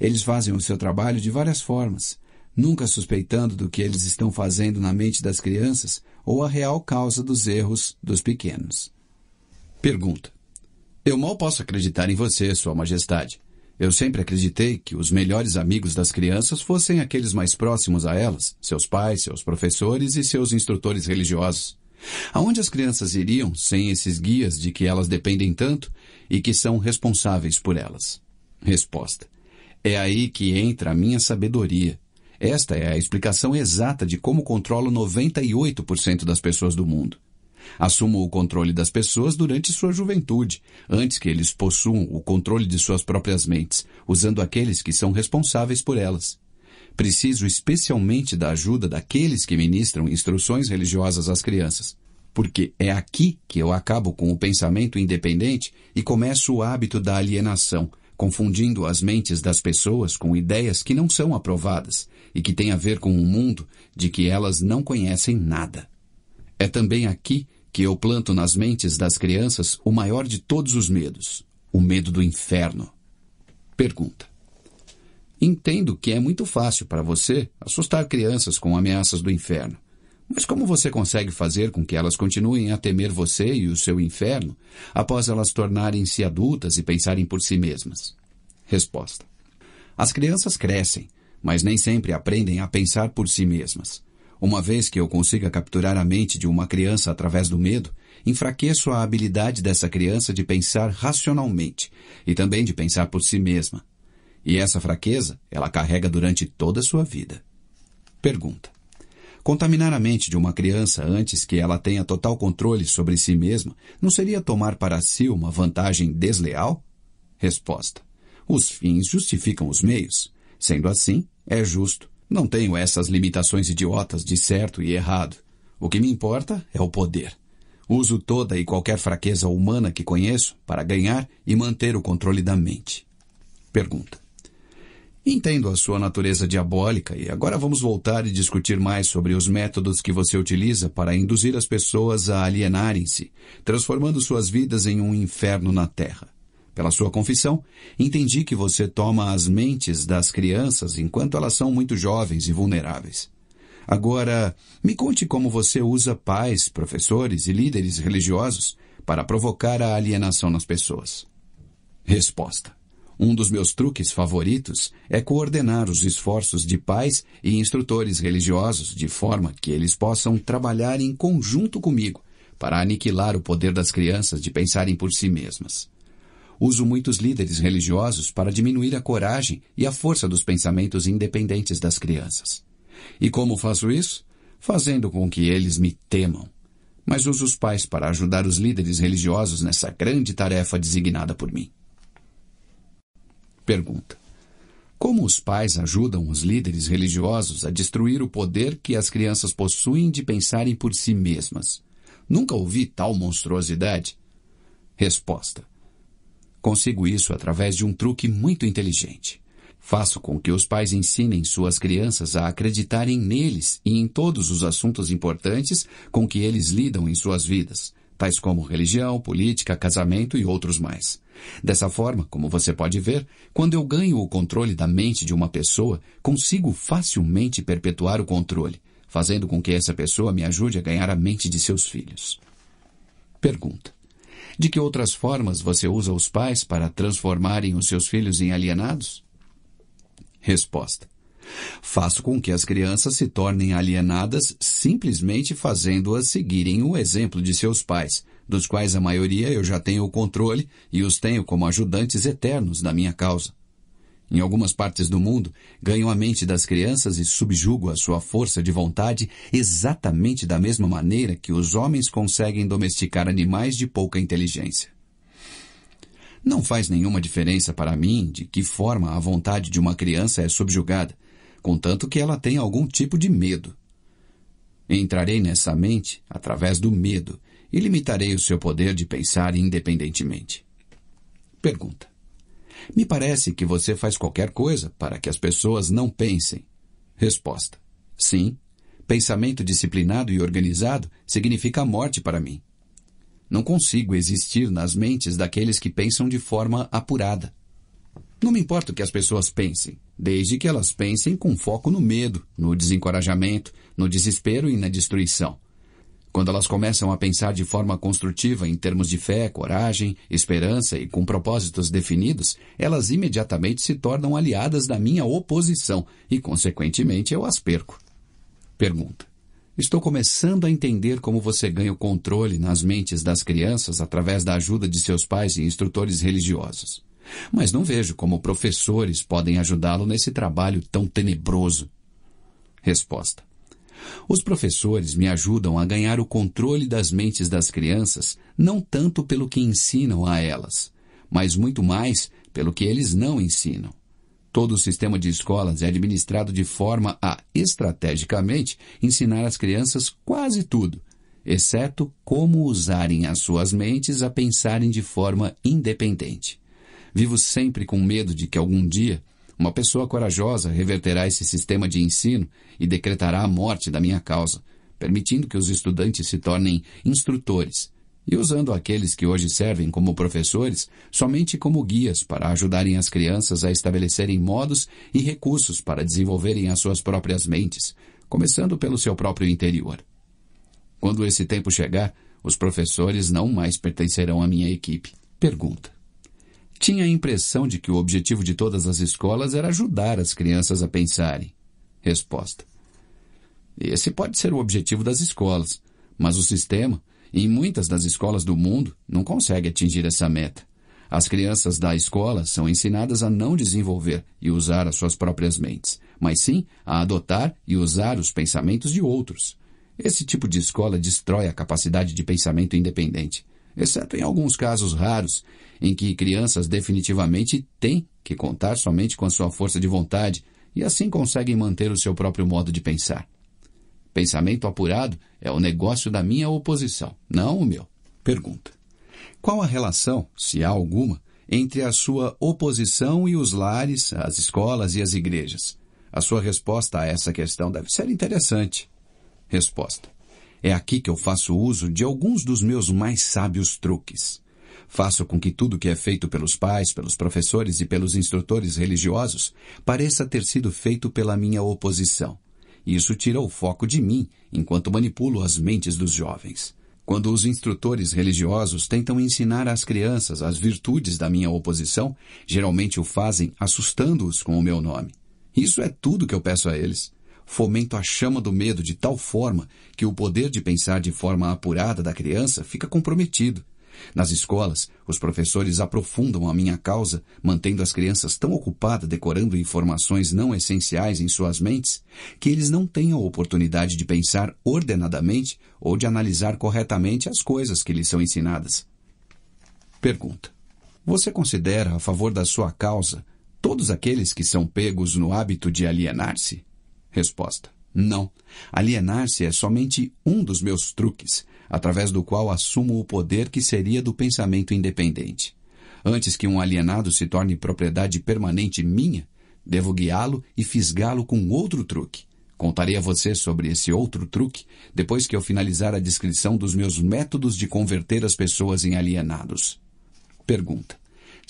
Eles fazem o seu trabalho de várias formas, nunca suspeitando do que eles estão fazendo na mente das crianças ou a real causa dos erros dos pequenos. Pergunta: Eu mal posso acreditar em você, Sua Majestade. Eu sempre acreditei que os melhores amigos das crianças fossem aqueles mais próximos a elas, seus pais, seus professores e seus instrutores religiosos. Aonde as crianças iriam sem esses guias de que elas dependem tanto e que são responsáveis por elas? Resposta. É aí que entra a minha sabedoria. Esta é a explicação exata de como controlo 98% das pessoas do mundo assumam o controle das pessoas durante sua juventude, antes que eles possuam o controle de suas próprias mentes, usando aqueles que são responsáveis por elas. Preciso especialmente da ajuda daqueles que ministram instruções religiosas às crianças, porque é aqui que eu acabo com o pensamento independente e começo o hábito da alienação, confundindo as mentes das pessoas com ideias que não são aprovadas e que têm a ver com um mundo de que elas não conhecem nada. É também aqui que eu planto nas mentes das crianças o maior de todos os medos, o medo do inferno. Pergunta. Entendo que é muito fácil para você assustar crianças com ameaças do inferno. Mas como você consegue fazer com que elas continuem a temer você e o seu inferno após elas tornarem-se adultas e pensarem por si mesmas? Resposta. As crianças crescem, mas nem sempre aprendem a pensar por si mesmas. Uma vez que eu consiga capturar a mente de uma criança através do medo, enfraqueço a habilidade dessa criança de pensar racionalmente e também de pensar por si mesma. E essa fraqueza ela carrega durante toda a sua vida. Pergunta: Contaminar a mente de uma criança antes que ela tenha total controle sobre si mesma não seria tomar para si uma vantagem desleal? Resposta: Os fins justificam os meios. Sendo assim, é justo não tenho essas limitações idiotas de certo e errado. O que me importa é o poder. Uso toda e qualquer fraqueza humana que conheço para ganhar e manter o controle da mente. Pergunta. Entendo a sua natureza diabólica e agora vamos voltar e discutir mais sobre os métodos que você utiliza para induzir as pessoas a alienarem-se, transformando suas vidas em um inferno na Terra. Pela sua confissão, entendi que você toma as mentes das crianças enquanto elas são muito jovens e vulneráveis. Agora, me conte como você usa pais, professores e líderes religiosos para provocar a alienação nas pessoas. Resposta. Um dos meus truques favoritos é coordenar os esforços de pais e instrutores religiosos de forma que eles possam trabalhar em conjunto comigo para aniquilar o poder das crianças de pensarem por si mesmas. Uso muitos líderes religiosos para diminuir a coragem e a força dos pensamentos independentes das crianças. E como faço isso? Fazendo com que eles me temam. Mas uso os pais para ajudar os líderes religiosos nessa grande tarefa designada por mim. Pergunta: Como os pais ajudam os líderes religiosos a destruir o poder que as crianças possuem de pensarem por si mesmas? Nunca ouvi tal monstruosidade. Resposta: Consigo isso através de um truque muito inteligente. Faço com que os pais ensinem suas crianças a acreditarem neles e em todos os assuntos importantes com que eles lidam em suas vidas, tais como religião, política, casamento e outros mais. Dessa forma, como você pode ver, quando eu ganho o controle da mente de uma pessoa, consigo facilmente perpetuar o controle, fazendo com que essa pessoa me ajude a ganhar a mente de seus filhos. Pergunta: de que outras formas você usa os pais para transformarem os seus filhos em alienados? Resposta. Faço com que as crianças se tornem alienadas simplesmente fazendo-as seguirem o exemplo de seus pais, dos quais a maioria eu já tenho o controle e os tenho como ajudantes eternos da minha causa em algumas partes do mundo, ganho a mente das crianças e subjugo a sua força de vontade exatamente da mesma maneira que os homens conseguem domesticar animais de pouca inteligência. Não faz nenhuma diferença para mim de que forma a vontade de uma criança é subjugada, contanto que ela tenha algum tipo de medo. Entrarei nessa mente através do medo e limitarei o seu poder de pensar independentemente. Pergunta: me parece que você faz qualquer coisa para que as pessoas não pensem. Resposta: Sim. Pensamento disciplinado e organizado significa morte para mim. Não consigo existir nas mentes daqueles que pensam de forma apurada. Não me importa o que as pessoas pensem, desde que elas pensem com foco no medo, no desencorajamento, no desespero e na destruição. Quando elas começam a pensar de forma construtiva em termos de fé, coragem, esperança e com propósitos definidos, elas imediatamente se tornam aliadas da minha oposição e, consequentemente, eu as perco. Pergunta: Estou começando a entender como você ganha o controle nas mentes das crianças através da ajuda de seus pais e instrutores religiosos. Mas não vejo como professores podem ajudá-lo nesse trabalho tão tenebroso. Resposta: os professores me ajudam a ganhar o controle das mentes das crianças, não tanto pelo que ensinam a elas, mas muito mais pelo que eles não ensinam. Todo o sistema de escolas é administrado de forma a, estrategicamente, ensinar às crianças quase tudo, exceto como usarem as suas mentes a pensarem de forma independente. Vivo sempre com medo de que algum dia uma pessoa corajosa reverterá esse sistema de ensino e decretará a morte da minha causa, permitindo que os estudantes se tornem instrutores e usando aqueles que hoje servem como professores somente como guias para ajudarem as crianças a estabelecerem modos e recursos para desenvolverem as suas próprias mentes, começando pelo seu próprio interior. Quando esse tempo chegar, os professores não mais pertencerão à minha equipe. Pergunta. Tinha a impressão de que o objetivo de todas as escolas era ajudar as crianças a pensarem. Resposta. Esse pode ser o objetivo das escolas, mas o sistema, em muitas das escolas do mundo, não consegue atingir essa meta. As crianças da escola são ensinadas a não desenvolver e usar as suas próprias mentes, mas sim a adotar e usar os pensamentos de outros. Esse tipo de escola destrói a capacidade de pensamento independente exceto em alguns casos raros em que crianças definitivamente têm que contar somente com a sua força de vontade e assim conseguem manter o seu próprio modo de pensar. Pensamento apurado é o negócio da minha oposição, não o meu. Pergunta: Qual a relação, se há alguma, entre a sua oposição e os lares, as escolas e as igrejas? A sua resposta a essa questão deve ser interessante. Resposta: é aqui que eu faço uso de alguns dos meus mais sábios truques. Faço com que tudo que é feito pelos pais, pelos professores e pelos instrutores religiosos pareça ter sido feito pela minha oposição. Isso tira o foco de mim enquanto manipulo as mentes dos jovens. Quando os instrutores religiosos tentam ensinar às crianças as virtudes da minha oposição, geralmente o fazem assustando-os com o meu nome. Isso é tudo que eu peço a eles fomento a chama do medo de tal forma que o poder de pensar de forma apurada da criança fica comprometido. Nas escolas, os professores aprofundam a minha causa, mantendo as crianças tão ocupadas decorando informações não essenciais em suas mentes, que eles não têm a oportunidade de pensar ordenadamente ou de analisar corretamente as coisas que lhes são ensinadas. Pergunta: Você considera a favor da sua causa todos aqueles que são pegos no hábito de alienar-se? Resposta: Não. Alienar-se é somente um dos meus truques, através do qual assumo o poder que seria do pensamento independente. Antes que um alienado se torne propriedade permanente minha, devo guiá-lo e fisgá-lo com outro truque. Contarei a você sobre esse outro truque depois que eu finalizar a descrição dos meus métodos de converter as pessoas em alienados. Pergunta: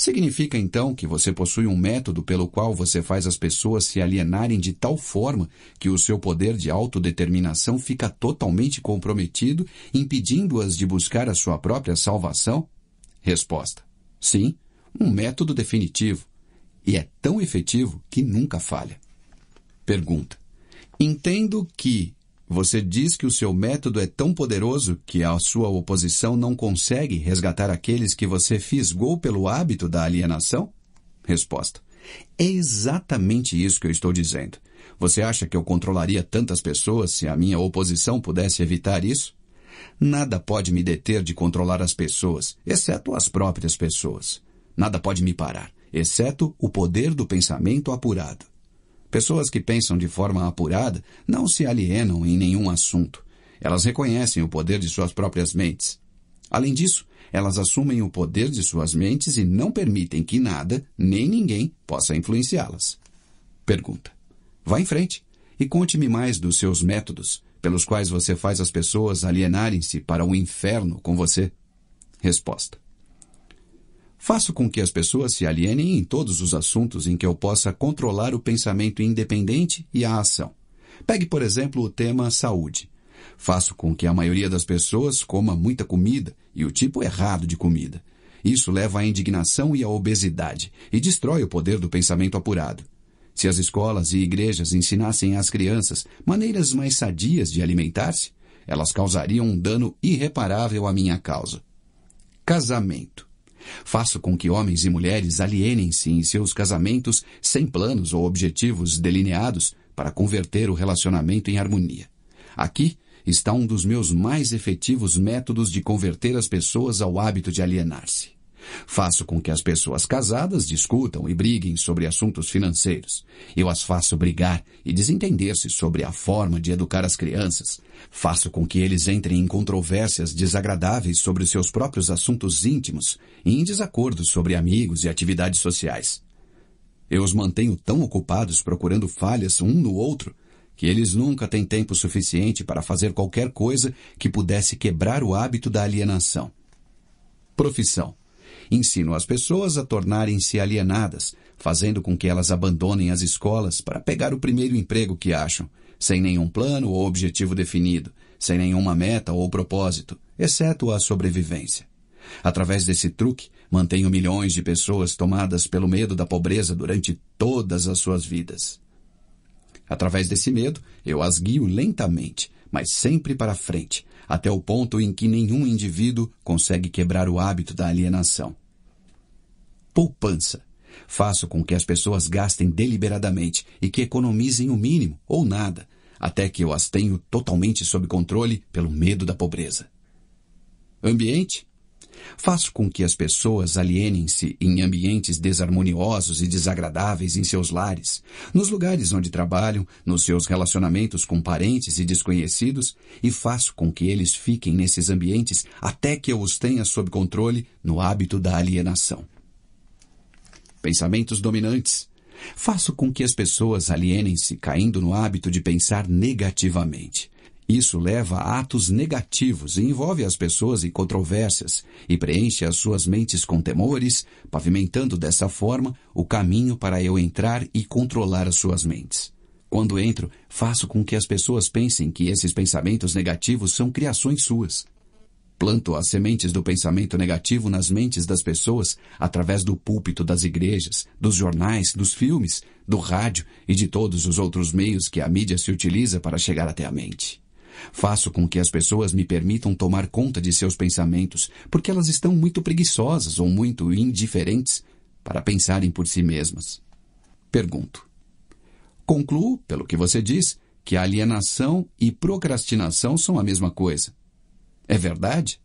Significa então que você possui um método pelo qual você faz as pessoas se alienarem de tal forma que o seu poder de autodeterminação fica totalmente comprometido, impedindo-as de buscar a sua própria salvação? Resposta: Sim, um método definitivo. E é tão efetivo que nunca falha. Pergunta: Entendo que você diz que o seu método é tão poderoso que a sua oposição não consegue resgatar aqueles que você fisgou pelo hábito da alienação? Resposta: É exatamente isso que eu estou dizendo. Você acha que eu controlaria tantas pessoas se a minha oposição pudesse evitar isso? Nada pode me deter de controlar as pessoas, exceto as próprias pessoas. Nada pode me parar, exceto o poder do pensamento apurado. Pessoas que pensam de forma apurada não se alienam em nenhum assunto. Elas reconhecem o poder de suas próprias mentes. Além disso, elas assumem o poder de suas mentes e não permitem que nada, nem ninguém, possa influenciá-las. Pergunta: Vá em frente e conte-me mais dos seus métodos, pelos quais você faz as pessoas alienarem-se para o inferno com você. Resposta: Faço com que as pessoas se alienem em todos os assuntos em que eu possa controlar o pensamento independente e a ação. Pegue, por exemplo, o tema saúde. Faço com que a maioria das pessoas coma muita comida e o tipo errado de comida. Isso leva à indignação e à obesidade e destrói o poder do pensamento apurado. Se as escolas e igrejas ensinassem às crianças maneiras mais sadias de alimentar-se, elas causariam um dano irreparável à minha causa. Casamento. Faço com que homens e mulheres alienem-se em seus casamentos sem planos ou objetivos delineados para converter o relacionamento em harmonia. Aqui está um dos meus mais efetivos métodos de converter as pessoas ao hábito de alienar-se. Faço com que as pessoas casadas discutam e briguem sobre assuntos financeiros. Eu as faço brigar e desentender-se sobre a forma de educar as crianças. Faço com que eles entrem em controvérsias desagradáveis sobre seus próprios assuntos íntimos e em desacordos sobre amigos e atividades sociais. Eu os mantenho tão ocupados procurando falhas um no outro que eles nunca têm tempo suficiente para fazer qualquer coisa que pudesse quebrar o hábito da alienação. Profissão ensinam as pessoas a tornarem-se alienadas, fazendo com que elas abandonem as escolas para pegar o primeiro emprego que acham, sem nenhum plano ou objetivo definido, sem nenhuma meta ou propósito, exceto a sobrevivência. Através desse truque, mantenho milhões de pessoas tomadas pelo medo da pobreza durante todas as suas vidas. Através desse medo, eu as guio lentamente, mas sempre para frente, até o ponto em que nenhum indivíduo consegue quebrar o hábito da alienação, poupança. Faço com que as pessoas gastem deliberadamente e que economizem o mínimo ou nada, até que eu as tenho totalmente sob controle pelo medo da pobreza. Ambiente? Faço com que as pessoas alienem-se em ambientes desarmoniosos e desagradáveis em seus lares, nos lugares onde trabalham, nos seus relacionamentos com parentes e desconhecidos, e faço com que eles fiquem nesses ambientes até que eu os tenha sob controle no hábito da alienação pensamentos dominantes. Faço com que as pessoas alienem-se caindo no hábito de pensar negativamente. Isso leva a atos negativos e envolve as pessoas em controvérsias e preenche as suas mentes com temores, pavimentando dessa forma o caminho para eu entrar e controlar as suas mentes. Quando entro, faço com que as pessoas pensem que esses pensamentos negativos são criações suas. Planto as sementes do pensamento negativo nas mentes das pessoas através do púlpito das igrejas, dos jornais, dos filmes, do rádio e de todos os outros meios que a mídia se utiliza para chegar até a mente. Faço com que as pessoas me permitam tomar conta de seus pensamentos, porque elas estão muito preguiçosas ou muito indiferentes para pensarem por si mesmas. Pergunto. Concluo, pelo que você diz, que alienação e procrastinação são a mesma coisa. É verdade?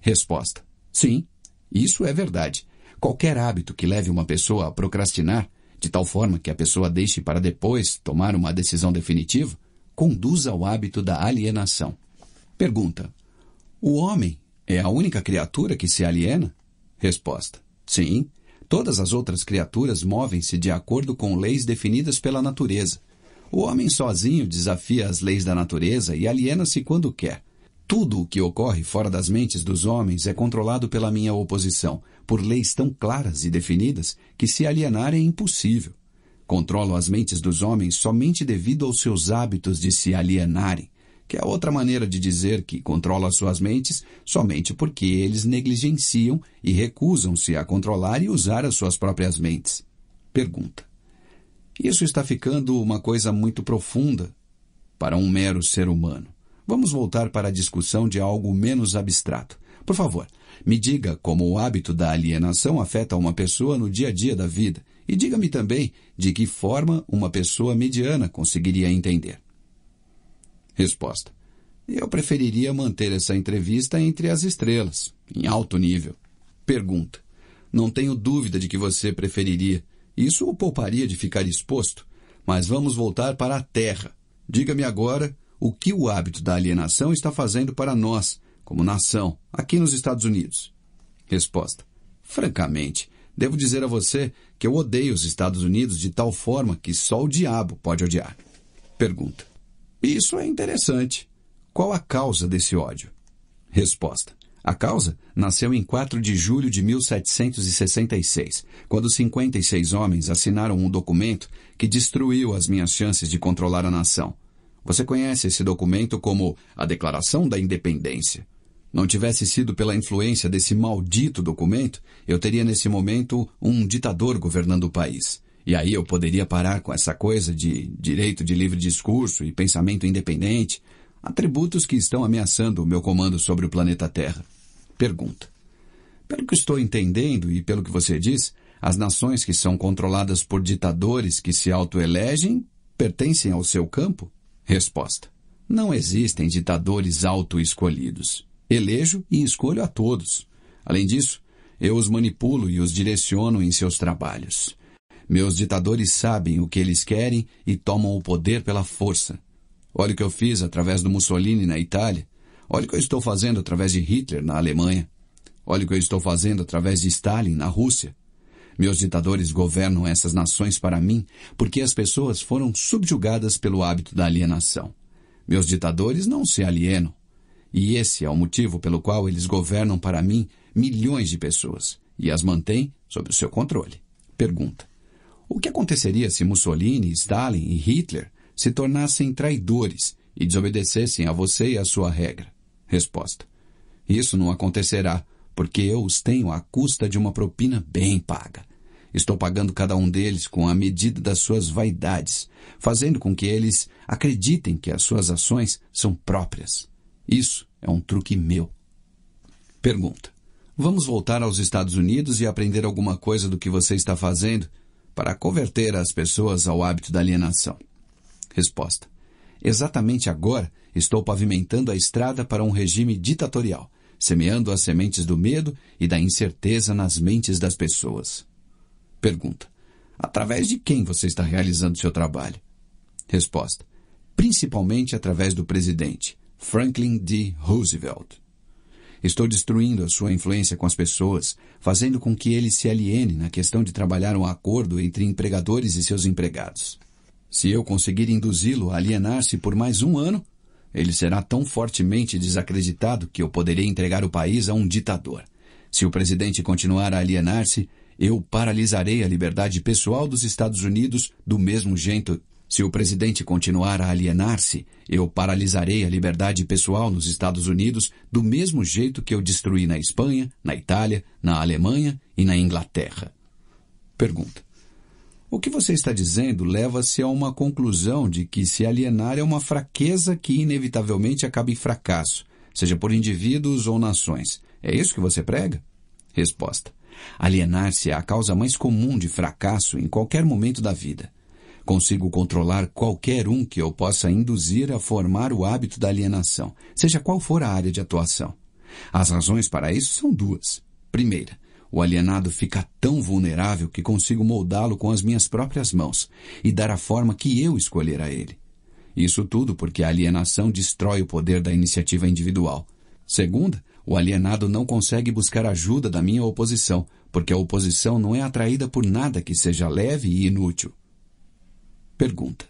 Resposta: Sim, isso é verdade. Qualquer hábito que leve uma pessoa a procrastinar, de tal forma que a pessoa deixe para depois tomar uma decisão definitiva, conduz ao hábito da alienação. Pergunta: O homem é a única criatura que se aliena? Resposta: Sim. Todas as outras criaturas movem-se de acordo com leis definidas pela natureza. O homem sozinho desafia as leis da natureza e aliena-se quando quer. Tudo o que ocorre fora das mentes dos homens é controlado pela minha oposição, por leis tão claras e definidas que se alienar é impossível. Controlo as mentes dos homens somente devido aos seus hábitos de se alienarem, que é outra maneira de dizer que controlo as suas mentes somente porque eles negligenciam e recusam-se a controlar e usar as suas próprias mentes. Pergunta: Isso está ficando uma coisa muito profunda para um mero ser humano. Vamos voltar para a discussão de algo menos abstrato. Por favor, me diga como o hábito da alienação afeta uma pessoa no dia a dia da vida e diga-me também de que forma uma pessoa mediana conseguiria entender. Resposta: Eu preferiria manter essa entrevista entre as estrelas, em alto nível. Pergunta: Não tenho dúvida de que você preferiria. Isso o pouparia de ficar exposto. Mas vamos voltar para a Terra. Diga-me agora o que o hábito da alienação está fazendo para nós, como nação, aqui nos Estados Unidos. Resposta: Francamente, devo dizer a você que eu odeio os Estados Unidos de tal forma que só o diabo pode odiar. Pergunta: Isso é interessante. Qual a causa desse ódio? Resposta: a causa nasceu em 4 de julho de 1766, quando 56 homens assinaram um documento que destruiu as minhas chances de controlar a nação. Você conhece esse documento como a Declaração da Independência. Não tivesse sido pela influência desse maldito documento, eu teria nesse momento um ditador governando o país. E aí eu poderia parar com essa coisa de direito de livre discurso e pensamento independente, atributos que estão ameaçando o meu comando sobre o planeta Terra. Pergunta. Pelo que estou entendendo e pelo que você diz, as nações que são controladas por ditadores que se autoelegem pertencem ao seu campo? Resposta: Não existem ditadores auto escolhidos. Elejo e escolho a todos. Além disso, eu os manipulo e os direciono em seus trabalhos. Meus ditadores sabem o que eles querem e tomam o poder pela força. Olha o que eu fiz através do Mussolini na Itália. Olha o que eu estou fazendo através de Hitler na Alemanha. Olha o que eu estou fazendo através de Stalin na Rússia. Meus ditadores governam essas nações para mim porque as pessoas foram subjugadas pelo hábito da alienação. Meus ditadores não se alienam. E esse é o motivo pelo qual eles governam para mim milhões de pessoas e as mantêm sob o seu controle. Pergunta: O que aconteceria se Mussolini, Stalin e Hitler se tornassem traidores e desobedecessem a você e à sua regra? Resposta: Isso não acontecerá, porque eu os tenho à custa de uma propina bem paga. Estou pagando cada um deles com a medida das suas vaidades, fazendo com que eles acreditem que as suas ações são próprias. Isso é um truque meu. Pergunta: Vamos voltar aos Estados Unidos e aprender alguma coisa do que você está fazendo para converter as pessoas ao hábito da alienação? Resposta: Exatamente agora estou pavimentando a estrada para um regime ditatorial, semeando as sementes do medo e da incerteza nas mentes das pessoas. Pergunta: Através de quem você está realizando seu trabalho? Resposta: Principalmente através do presidente, Franklin D. Roosevelt. Estou destruindo a sua influência com as pessoas, fazendo com que ele se aliene na questão de trabalhar um acordo entre empregadores e seus empregados. Se eu conseguir induzi-lo a alienar-se por mais um ano, ele será tão fortemente desacreditado que eu poderia entregar o país a um ditador. Se o presidente continuar a alienar-se, eu paralisarei a liberdade pessoal dos Estados Unidos do mesmo jeito. Se o presidente continuar a alienar-se, eu paralisarei a liberdade pessoal nos Estados Unidos do mesmo jeito que eu destruí na Espanha, na Itália, na Alemanha e na Inglaterra. Pergunta. O que você está dizendo leva-se a uma conclusão de que se alienar é uma fraqueza que inevitavelmente acaba em fracasso, seja por indivíduos ou nações. É isso que você prega? Resposta. Alienar-se é a causa mais comum de fracasso em qualquer momento da vida. Consigo controlar qualquer um que eu possa induzir a formar o hábito da alienação, seja qual for a área de atuação. As razões para isso são duas. Primeira, o alienado fica tão vulnerável que consigo moldá-lo com as minhas próprias mãos e dar a forma que eu escolher a ele. Isso tudo porque a alienação destrói o poder da iniciativa individual. Segunda, o alienado não consegue buscar ajuda da minha oposição, porque a oposição não é atraída por nada que seja leve e inútil. Pergunta: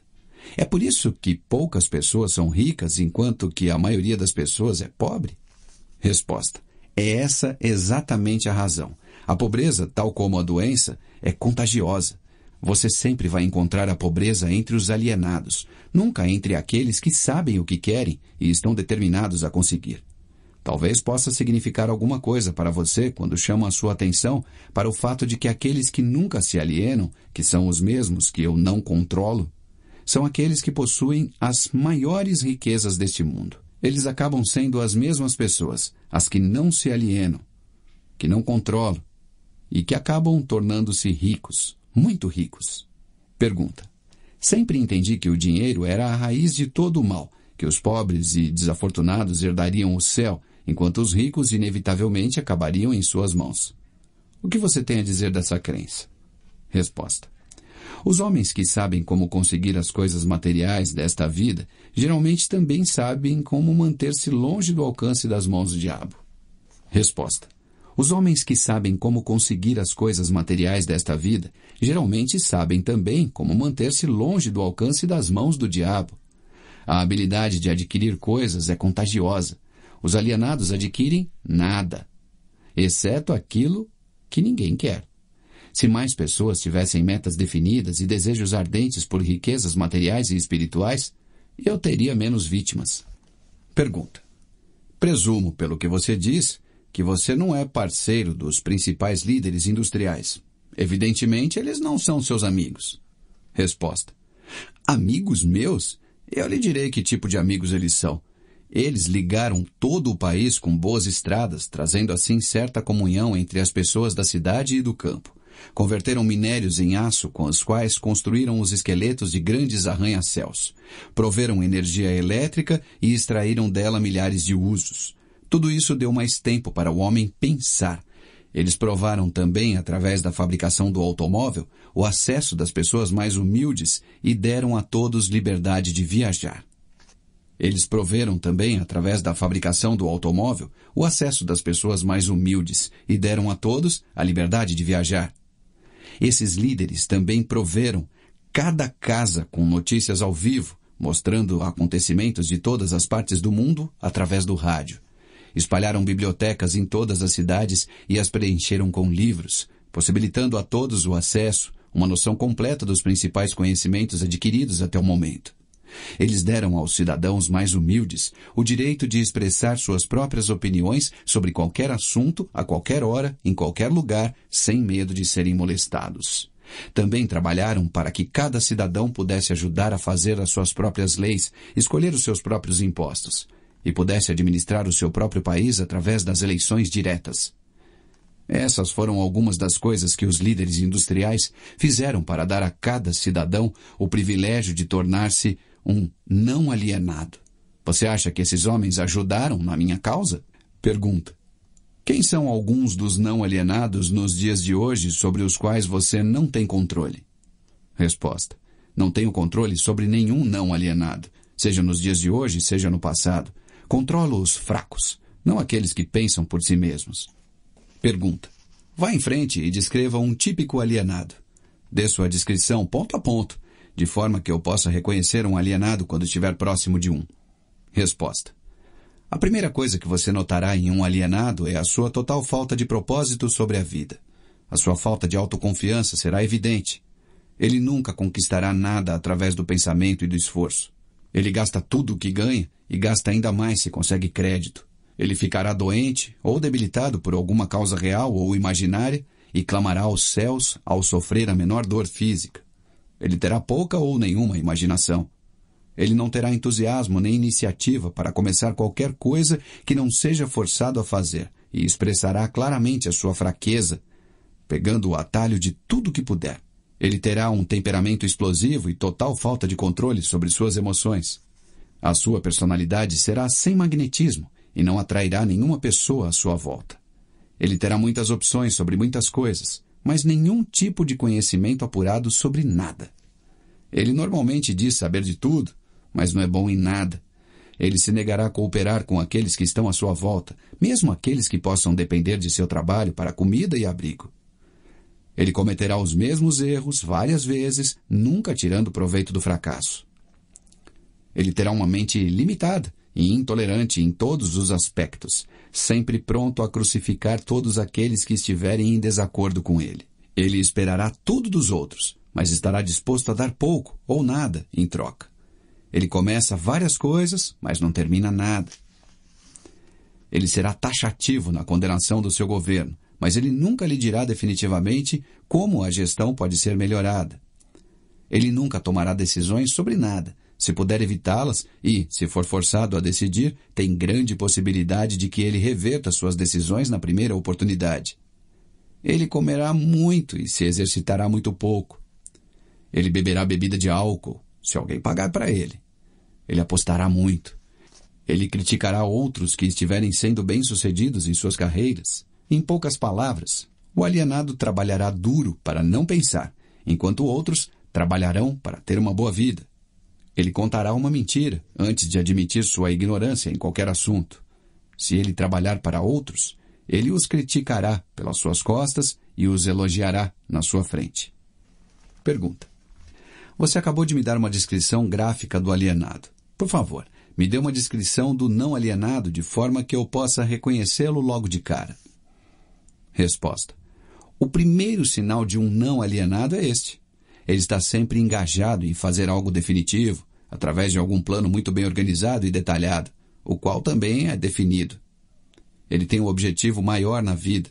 É por isso que poucas pessoas são ricas enquanto que a maioria das pessoas é pobre? Resposta: É essa exatamente a razão. A pobreza, tal como a doença, é contagiosa. Você sempre vai encontrar a pobreza entre os alienados, nunca entre aqueles que sabem o que querem e estão determinados a conseguir. Talvez possa significar alguma coisa para você quando chama a sua atenção para o fato de que aqueles que nunca se alienam, que são os mesmos que eu não controlo, são aqueles que possuem as maiores riquezas deste mundo. Eles acabam sendo as mesmas pessoas, as que não se alienam, que não controlam e que acabam tornando-se ricos, muito ricos. Pergunta: Sempre entendi que o dinheiro era a raiz de todo o mal, que os pobres e desafortunados herdariam o céu enquanto os ricos inevitavelmente acabariam em suas mãos. O que você tem a dizer dessa crença? Resposta. Os homens que sabem como conseguir as coisas materiais desta vida geralmente também sabem como manter-se longe do alcance das mãos do diabo. Resposta. Os homens que sabem como conseguir as coisas materiais desta vida geralmente sabem também como manter-se longe do alcance das mãos do diabo. A habilidade de adquirir coisas é contagiosa os alienados adquirem nada, exceto aquilo que ninguém quer. Se mais pessoas tivessem metas definidas e desejos ardentes por riquezas materiais e espirituais, eu teria menos vítimas. Pergunta: Presumo, pelo que você diz, que você não é parceiro dos principais líderes industriais. Evidentemente, eles não são seus amigos. Resposta: Amigos meus? Eu lhe direi que tipo de amigos eles são. Eles ligaram todo o país com boas estradas, trazendo assim certa comunhão entre as pessoas da cidade e do campo. Converteram minérios em aço com os quais construíram os esqueletos de grandes arranha-céus. Proveram energia elétrica e extraíram dela milhares de usos. Tudo isso deu mais tempo para o homem pensar. Eles provaram também, através da fabricação do automóvel, o acesso das pessoas mais humildes e deram a todos liberdade de viajar. Eles proveram também, através da fabricação do automóvel, o acesso das pessoas mais humildes e deram a todos a liberdade de viajar. Esses líderes também proveram cada casa com notícias ao vivo, mostrando acontecimentos de todas as partes do mundo através do rádio. Espalharam bibliotecas em todas as cidades e as preencheram com livros, possibilitando a todos o acesso, uma noção completa dos principais conhecimentos adquiridos até o momento. Eles deram aos cidadãos mais humildes o direito de expressar suas próprias opiniões sobre qualquer assunto, a qualquer hora, em qualquer lugar, sem medo de serem molestados. Também trabalharam para que cada cidadão pudesse ajudar a fazer as suas próprias leis, escolher os seus próprios impostos e pudesse administrar o seu próprio país através das eleições diretas. Essas foram algumas das coisas que os líderes industriais fizeram para dar a cada cidadão o privilégio de tornar-se um não alienado. Você acha que esses homens ajudaram na minha causa? Pergunta. Quem são alguns dos não alienados nos dias de hoje sobre os quais você não tem controle? Resposta. Não tenho controle sobre nenhum não alienado, seja nos dias de hoje, seja no passado. Controlo os fracos, não aqueles que pensam por si mesmos. Pergunta. Vá em frente e descreva um típico alienado. Dê sua descrição ponto a ponto, de forma que eu possa reconhecer um alienado quando estiver próximo de um? Resposta. A primeira coisa que você notará em um alienado é a sua total falta de propósito sobre a vida. A sua falta de autoconfiança será evidente. Ele nunca conquistará nada através do pensamento e do esforço. Ele gasta tudo o que ganha e gasta ainda mais se consegue crédito. Ele ficará doente ou debilitado por alguma causa real ou imaginária e clamará aos céus ao sofrer a menor dor física. Ele terá pouca ou nenhuma imaginação. Ele não terá entusiasmo nem iniciativa para começar qualquer coisa que não seja forçado a fazer e expressará claramente a sua fraqueza, pegando o atalho de tudo que puder. Ele terá um temperamento explosivo e total falta de controle sobre suas emoções. A sua personalidade será sem magnetismo e não atrairá nenhuma pessoa à sua volta. Ele terá muitas opções sobre muitas coisas, mas nenhum tipo de conhecimento apurado sobre nada. Ele normalmente diz saber de tudo, mas não é bom em nada. Ele se negará a cooperar com aqueles que estão à sua volta, mesmo aqueles que possam depender de seu trabalho para comida e abrigo. Ele cometerá os mesmos erros várias vezes, nunca tirando proveito do fracasso. Ele terá uma mente limitada e intolerante em todos os aspectos, sempre pronto a crucificar todos aqueles que estiverem em desacordo com ele. Ele esperará tudo dos outros, mas estará disposto a dar pouco ou nada em troca. Ele começa várias coisas, mas não termina nada. Ele será taxativo na condenação do seu governo, mas ele nunca lhe dirá definitivamente como a gestão pode ser melhorada. Ele nunca tomará decisões sobre nada, se puder evitá-las e, se for forçado a decidir, tem grande possibilidade de que ele reverta suas decisões na primeira oportunidade. Ele comerá muito e se exercitará muito pouco. Ele beberá bebida de álcool, se alguém pagar para ele. Ele apostará muito. Ele criticará outros que estiverem sendo bem-sucedidos em suas carreiras. Em poucas palavras, o alienado trabalhará duro para não pensar, enquanto outros trabalharão para ter uma boa vida. Ele contará uma mentira antes de admitir sua ignorância em qualquer assunto. Se ele trabalhar para outros, ele os criticará pelas suas costas e os elogiará na sua frente. Pergunta. Você acabou de me dar uma descrição gráfica do alienado. Por favor, me dê uma descrição do não alienado de forma que eu possa reconhecê-lo logo de cara. Resposta. O primeiro sinal de um não alienado é este. Ele está sempre engajado em fazer algo definitivo, através de algum plano muito bem organizado e detalhado, o qual também é definido. Ele tem um objetivo maior na vida,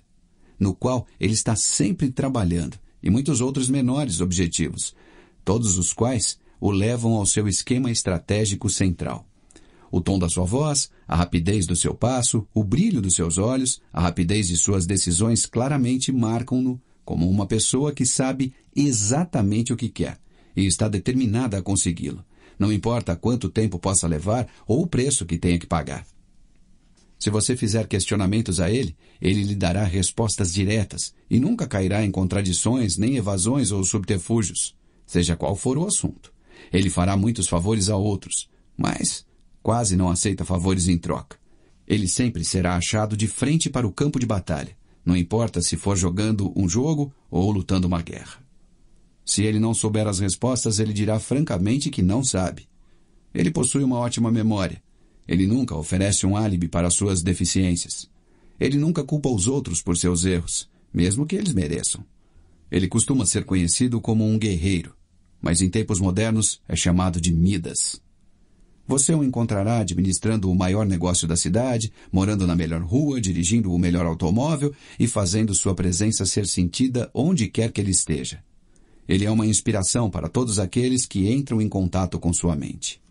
no qual ele está sempre trabalhando, e muitos outros menores objetivos, todos os quais o levam ao seu esquema estratégico central. O tom da sua voz, a rapidez do seu passo, o brilho dos seus olhos, a rapidez de suas decisões claramente marcam-no como uma pessoa que sabe exatamente o que quer e está determinada a consegui-lo não importa quanto tempo possa levar ou o preço que tenha que pagar. Se você fizer questionamentos a ele, ele lhe dará respostas diretas e nunca cairá em contradições, nem evasões ou subterfúgios, seja qual for o assunto. Ele fará muitos favores a outros, mas quase não aceita favores em troca. Ele sempre será achado de frente para o campo de batalha, não importa se for jogando um jogo ou lutando uma guerra. Se ele não souber as respostas, ele dirá francamente que não sabe. Ele possui uma ótima memória. Ele nunca oferece um álibi para suas deficiências. Ele nunca culpa os outros por seus erros, mesmo que eles mereçam. Ele costuma ser conhecido como um guerreiro, mas em tempos modernos é chamado de Midas. Você o encontrará administrando o maior negócio da cidade, morando na melhor rua, dirigindo o melhor automóvel e fazendo sua presença ser sentida onde quer que ele esteja. Ele é uma inspiração para todos aqueles que entram em contato com sua mente.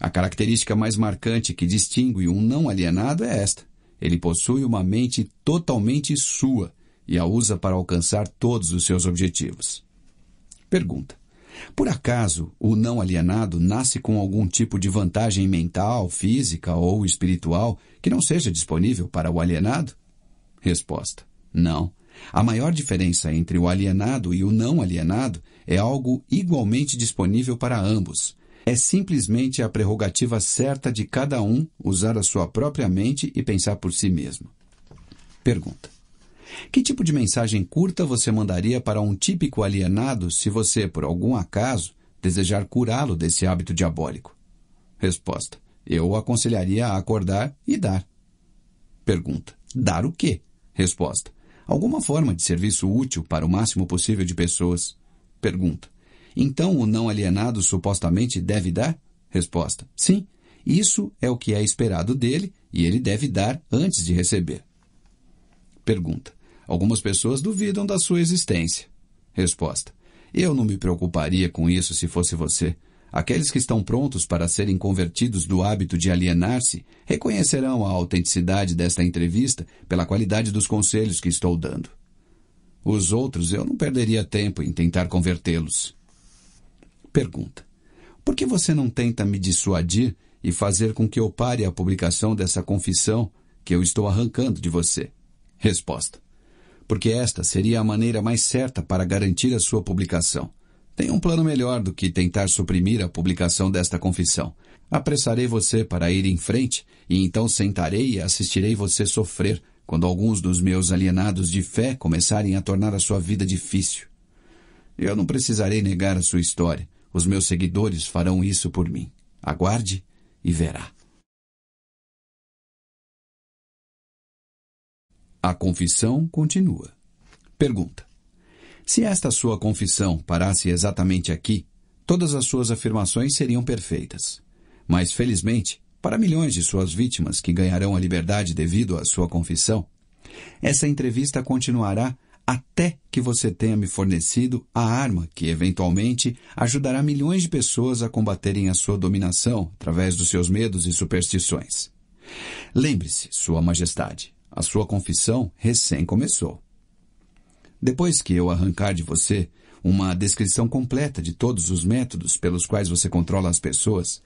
A característica mais marcante que distingue um não alienado é esta: ele possui uma mente totalmente sua e a usa para alcançar todos os seus objetivos. Pergunta: Por acaso o não alienado nasce com algum tipo de vantagem mental, física ou espiritual que não seja disponível para o alienado? Resposta: Não. A maior diferença entre o alienado e o não alienado é algo igualmente disponível para ambos. É simplesmente a prerrogativa certa de cada um usar a sua própria mente e pensar por si mesmo. Pergunta: Que tipo de mensagem curta você mandaria para um típico alienado se você, por algum acaso, desejar curá-lo desse hábito diabólico? Resposta: Eu o aconselharia a acordar e dar. Pergunta: Dar o quê? Resposta: alguma forma de serviço útil para o máximo possível de pessoas. Pergunta. Então o não alienado supostamente deve dar? Resposta. Sim, isso é o que é esperado dele e ele deve dar antes de receber. Pergunta. Algumas pessoas duvidam da sua existência. Resposta. Eu não me preocuparia com isso se fosse você. Aqueles que estão prontos para serem convertidos do hábito de alienar-se reconhecerão a autenticidade desta entrevista pela qualidade dos conselhos que estou dando. Os outros eu não perderia tempo em tentar convertê-los. Pergunta: Por que você não tenta me dissuadir e fazer com que eu pare a publicação dessa confissão que eu estou arrancando de você? Resposta: Porque esta seria a maneira mais certa para garantir a sua publicação tenho um plano melhor do que tentar suprimir a publicação desta confissão. Apressarei você para ir em frente, e então sentarei e assistirei você sofrer quando alguns dos meus alienados de fé começarem a tornar a sua vida difícil. Eu não precisarei negar a sua história. Os meus seguidores farão isso por mim. Aguarde e verá. A confissão continua. Pergunta: se esta sua confissão parasse exatamente aqui, todas as suas afirmações seriam perfeitas. Mas, felizmente, para milhões de suas vítimas que ganharão a liberdade devido à sua confissão, essa entrevista continuará até que você tenha me fornecido a arma que, eventualmente, ajudará milhões de pessoas a combaterem a sua dominação através dos seus medos e superstições. Lembre-se, Sua Majestade, a sua confissão recém começou. Depois que eu arrancar de você uma descrição completa de todos os métodos pelos quais você controla as pessoas,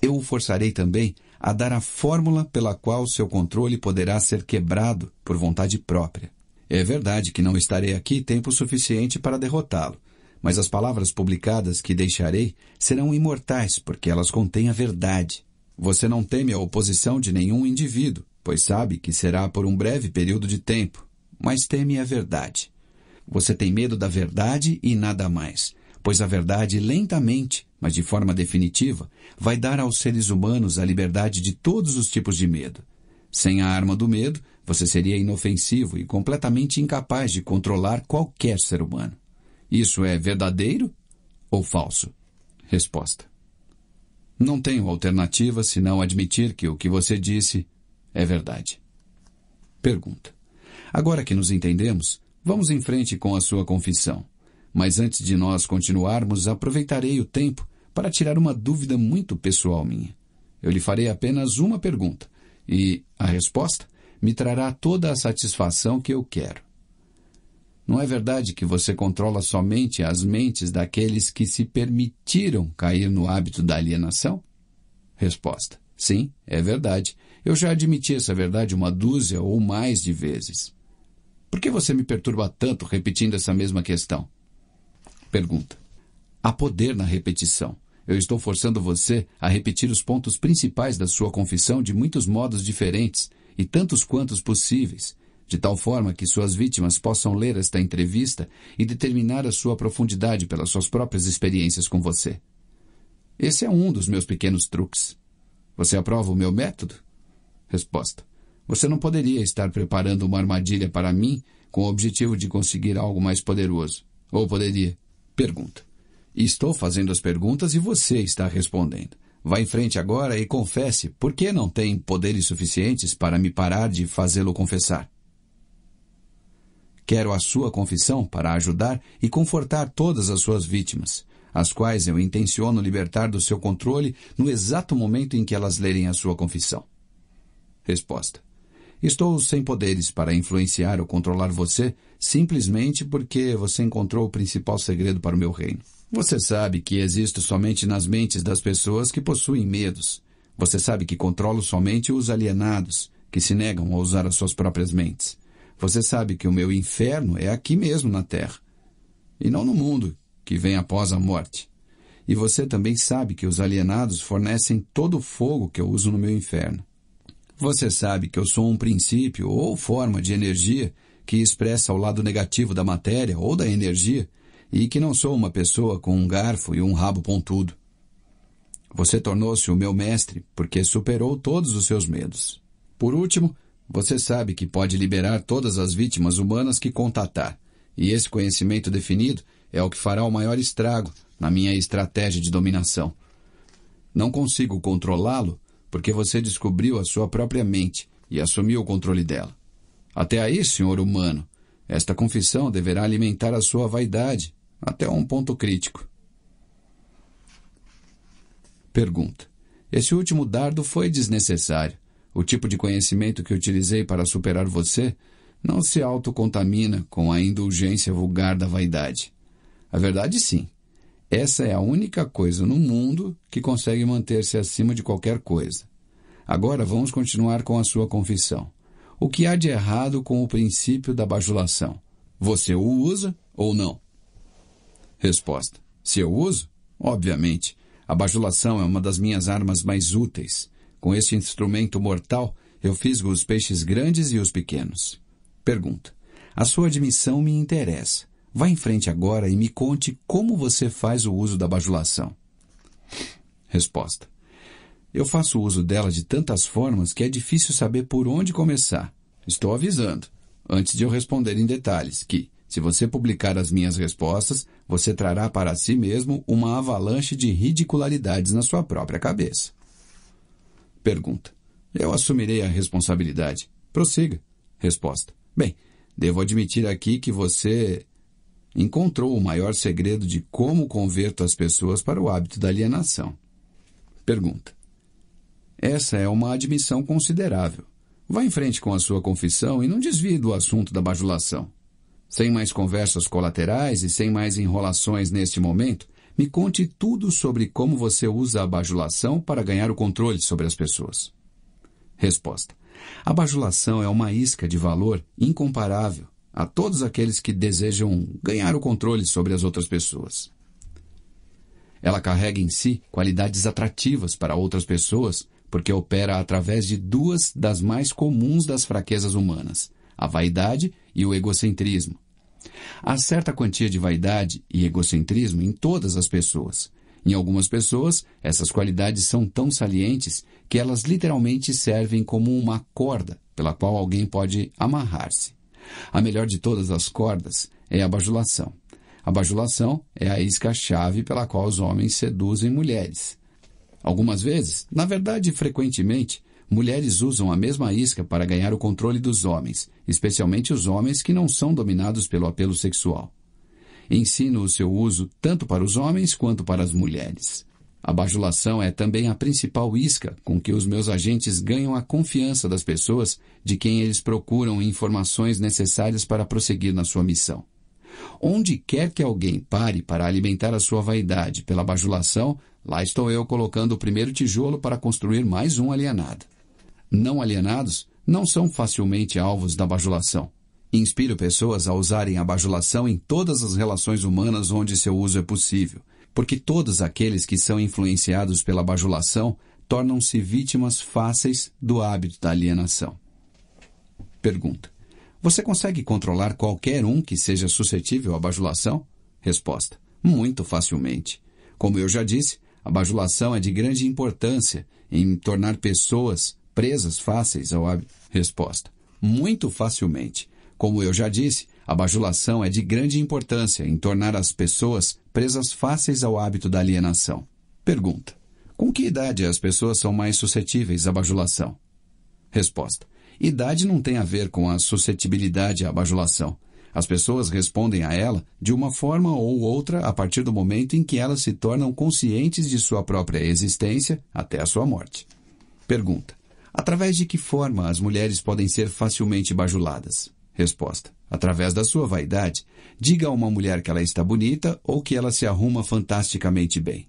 eu o forçarei também a dar a fórmula pela qual seu controle poderá ser quebrado por vontade própria. É verdade que não estarei aqui tempo suficiente para derrotá-lo, mas as palavras publicadas que deixarei serão imortais porque elas contêm a verdade. Você não teme a oposição de nenhum indivíduo, pois sabe que será por um breve período de tempo, mas teme a verdade. Você tem medo da verdade e nada mais, pois a verdade lentamente, mas de forma definitiva, vai dar aos seres humanos a liberdade de todos os tipos de medo. Sem a arma do medo, você seria inofensivo e completamente incapaz de controlar qualquer ser humano. Isso é verdadeiro ou falso? Resposta: Não tenho alternativa senão admitir que o que você disse é verdade. Pergunta: Agora que nos entendemos, Vamos em frente com a sua confissão. Mas antes de nós continuarmos, aproveitarei o tempo para tirar uma dúvida muito pessoal minha. Eu lhe farei apenas uma pergunta, e a resposta me trará toda a satisfação que eu quero. Não é verdade que você controla somente as mentes daqueles que se permitiram cair no hábito da alienação? Resposta: Sim, é verdade. Eu já admiti essa verdade uma dúzia ou mais de vezes. Por que você me perturba tanto repetindo essa mesma questão? Pergunta. Há poder na repetição. Eu estou forçando você a repetir os pontos principais da sua confissão de muitos modos diferentes e tantos quantos possíveis, de tal forma que suas vítimas possam ler esta entrevista e determinar a sua profundidade pelas suas próprias experiências com você. Esse é um dos meus pequenos truques. Você aprova o meu método? Resposta. Você não poderia estar preparando uma armadilha para mim com o objetivo de conseguir algo mais poderoso. Ou poderia? Pergunta. Estou fazendo as perguntas e você está respondendo. Vá em frente agora e confesse por que não tem poderes suficientes para me parar de fazê-lo confessar. Quero a sua confissão para ajudar e confortar todas as suas vítimas, as quais eu intenciono libertar do seu controle no exato momento em que elas lerem a sua confissão. Resposta: Estou sem poderes para influenciar ou controlar você simplesmente porque você encontrou o principal segredo para o meu reino. Você sabe que existo somente nas mentes das pessoas que possuem medos. Você sabe que controlo somente os alienados, que se negam a usar as suas próprias mentes. Você sabe que o meu inferno é aqui mesmo na terra, e não no mundo, que vem após a morte. E você também sabe que os alienados fornecem todo o fogo que eu uso no meu inferno. Você sabe que eu sou um princípio ou forma de energia que expressa o lado negativo da matéria ou da energia e que não sou uma pessoa com um garfo e um rabo pontudo. Você tornou-se o meu mestre porque superou todos os seus medos. Por último, você sabe que pode liberar todas as vítimas humanas que contatar, e esse conhecimento definido é o que fará o maior estrago na minha estratégia de dominação. Não consigo controlá-lo porque você descobriu a sua própria mente e assumiu o controle dela. Até aí, senhor humano, esta confissão deverá alimentar a sua vaidade até um ponto crítico. Pergunta. Esse último dardo foi desnecessário. O tipo de conhecimento que utilizei para superar você não se autocontamina com a indulgência vulgar da vaidade. A verdade, sim, essa é a única coisa no mundo que consegue manter-se acima de qualquer coisa. Agora vamos continuar com a sua confissão. O que há de errado com o princípio da bajulação? Você o usa ou não? Resposta: Se eu uso, obviamente. A bajulação é uma das minhas armas mais úteis. Com este instrumento mortal, eu fisgo os peixes grandes e os pequenos. Pergunta: A sua admissão me interessa. Vá em frente agora e me conte como você faz o uso da bajulação. Resposta. Eu faço uso dela de tantas formas que é difícil saber por onde começar. Estou avisando, antes de eu responder em detalhes, que, se você publicar as minhas respostas, você trará para si mesmo uma avalanche de ridicularidades na sua própria cabeça. Pergunta. Eu assumirei a responsabilidade. Prossiga. Resposta. Bem, devo admitir aqui que você encontrou o maior segredo de como converto as pessoas para o hábito da alienação. Pergunta: Essa é uma admissão considerável. Vá em frente com a sua confissão e não desvie do assunto da bajulação. Sem mais conversas colaterais e sem mais enrolações neste momento, me conte tudo sobre como você usa a bajulação para ganhar o controle sobre as pessoas. Resposta: A bajulação é uma isca de valor incomparável a todos aqueles que desejam ganhar o controle sobre as outras pessoas. Ela carrega em si qualidades atrativas para outras pessoas porque opera através de duas das mais comuns das fraquezas humanas, a vaidade e o egocentrismo. Há certa quantia de vaidade e egocentrismo em todas as pessoas. Em algumas pessoas, essas qualidades são tão salientes que elas literalmente servem como uma corda pela qual alguém pode amarrar-se. A melhor de todas as cordas é a bajulação. A bajulação é a isca-chave pela qual os homens seduzem mulheres. Algumas vezes, na verdade frequentemente, mulheres usam a mesma isca para ganhar o controle dos homens, especialmente os homens que não são dominados pelo apelo sexual. Ensino o seu uso tanto para os homens quanto para as mulheres. A bajulação é também a principal isca com que os meus agentes ganham a confiança das pessoas de quem eles procuram informações necessárias para prosseguir na sua missão. Onde quer que alguém pare para alimentar a sua vaidade pela bajulação, lá estou eu colocando o primeiro tijolo para construir mais um alienado. Não alienados não são facilmente alvos da bajulação. Inspiro pessoas a usarem a bajulação em todas as relações humanas onde seu uso é possível, porque todos aqueles que são influenciados pela bajulação tornam-se vítimas fáceis do hábito da alienação. Pergunta: Você consegue controlar qualquer um que seja suscetível à bajulação? Resposta: Muito facilmente. Como eu já disse, a bajulação é de grande importância em tornar pessoas presas fáceis ao hábito. Resposta: Muito facilmente. Como eu já disse, a bajulação é de grande importância em tornar as pessoas presas fáceis ao hábito da alienação. Pergunta: Com que idade as pessoas são mais suscetíveis à bajulação? Resposta: Idade não tem a ver com a suscetibilidade à bajulação. As pessoas respondem a ela de uma forma ou outra a partir do momento em que elas se tornam conscientes de sua própria existência até a sua morte. Pergunta: Através de que forma as mulheres podem ser facilmente bajuladas? Resposta: Através da sua vaidade, diga a uma mulher que ela está bonita ou que ela se arruma fantasticamente bem.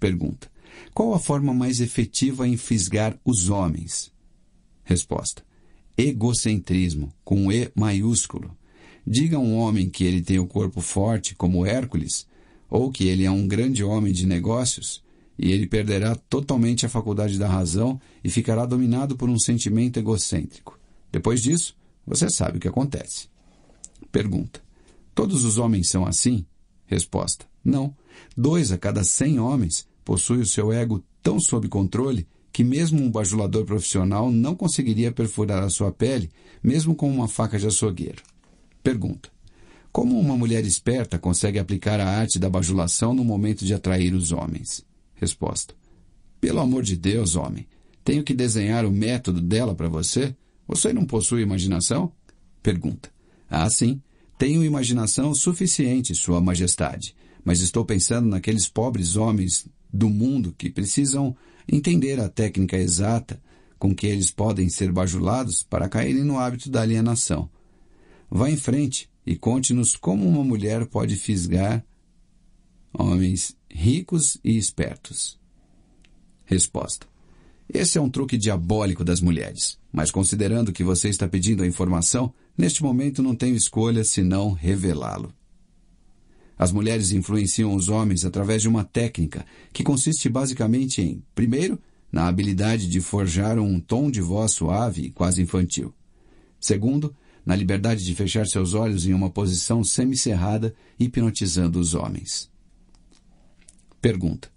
Pergunta: Qual a forma mais efetiva em fisgar os homens? Resposta: Egocentrismo, com E maiúsculo. Diga a um homem que ele tem o um corpo forte, como Hércules, ou que ele é um grande homem de negócios, e ele perderá totalmente a faculdade da razão e ficará dominado por um sentimento egocêntrico. Depois disso, você sabe o que acontece. Pergunta: Todos os homens são assim? Resposta: Não. Dois a cada cem homens possuem o seu ego tão sob controle que mesmo um bajulador profissional não conseguiria perfurar a sua pele, mesmo com uma faca de açougueiro. Pergunta: Como uma mulher esperta consegue aplicar a arte da bajulação no momento de atrair os homens? Resposta: Pelo amor de Deus, homem, tenho que desenhar o método dela para você? Você não possui imaginação? Pergunta. Ah, sim. Tenho imaginação suficiente, Sua Majestade, mas estou pensando naqueles pobres homens do mundo que precisam entender a técnica exata com que eles podem ser bajulados para caírem no hábito da alienação. Vá em frente e conte-nos como uma mulher pode fisgar homens ricos e espertos. Resposta: esse é um truque diabólico das mulheres, mas considerando que você está pedindo a informação, neste momento não tenho escolha senão revelá-lo. As mulheres influenciam os homens através de uma técnica que consiste basicamente em, primeiro, na habilidade de forjar um tom de voz suave e quase infantil. Segundo, na liberdade de fechar seus olhos em uma posição semicerrada, hipnotizando os homens. Pergunta: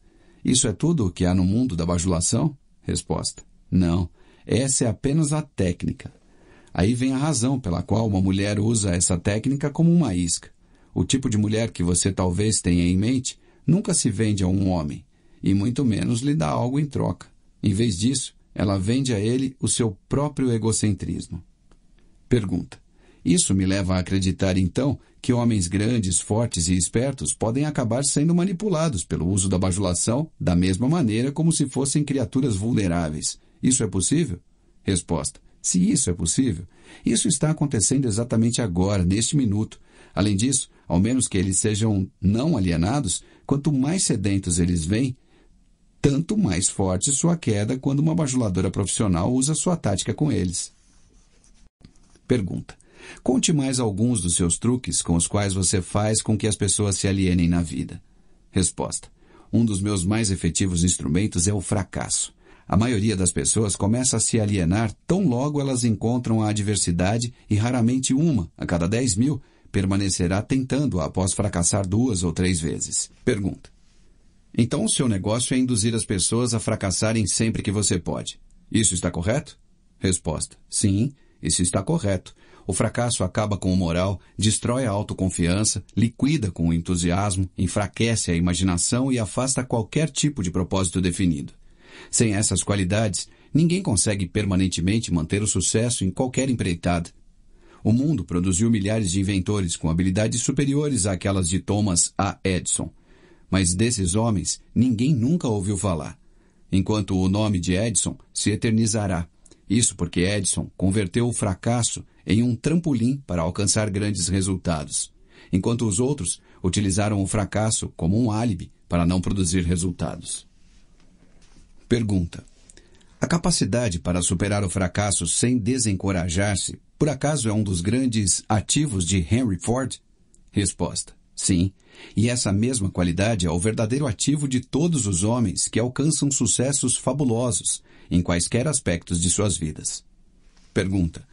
Isso é tudo o que há no mundo da bajulação? Resposta: Não, essa é apenas a técnica. Aí vem a razão pela qual uma mulher usa essa técnica como uma isca. O tipo de mulher que você talvez tenha em mente nunca se vende a um homem, e muito menos lhe dá algo em troca. Em vez disso, ela vende a ele o seu próprio egocentrismo. Pergunta: Isso me leva a acreditar, então, que homens grandes, fortes e espertos podem acabar sendo manipulados pelo uso da bajulação da mesma maneira como se fossem criaturas vulneráveis. Isso é possível? Resposta: Se isso é possível, isso está acontecendo exatamente agora, neste minuto. Além disso, ao menos que eles sejam não alienados, quanto mais sedentos eles vêm, tanto mais forte sua queda quando uma bajuladora profissional usa sua tática com eles. Pergunta: Conte mais alguns dos seus truques com os quais você faz com que as pessoas se alienem na vida. Resposta. Um dos meus mais efetivos instrumentos é o fracasso. A maioria das pessoas começa a se alienar tão logo elas encontram a adversidade e raramente uma, a cada 10 mil, permanecerá tentando após fracassar duas ou três vezes. Pergunta. Então o seu negócio é induzir as pessoas a fracassarem sempre que você pode. Isso está correto? Resposta. Sim, isso está correto. O fracasso acaba com o moral, destrói a autoconfiança, liquida com o entusiasmo, enfraquece a imaginação e afasta qualquer tipo de propósito definido. Sem essas qualidades, ninguém consegue permanentemente manter o sucesso em qualquer empreitada. O mundo produziu milhares de inventores com habilidades superiores àquelas de Thomas A. Edison. Mas desses homens, ninguém nunca ouviu falar. Enquanto o nome de Edison se eternizará. Isso porque Edison converteu o fracasso em um trampolim para alcançar grandes resultados, enquanto os outros utilizaram o fracasso como um álibi para não produzir resultados. Pergunta: A capacidade para superar o fracasso sem desencorajar-se, por acaso é um dos grandes ativos de Henry Ford? Resposta: Sim. E essa mesma qualidade é o verdadeiro ativo de todos os homens que alcançam sucessos fabulosos, em quaisquer aspectos de suas vidas. Pergunta: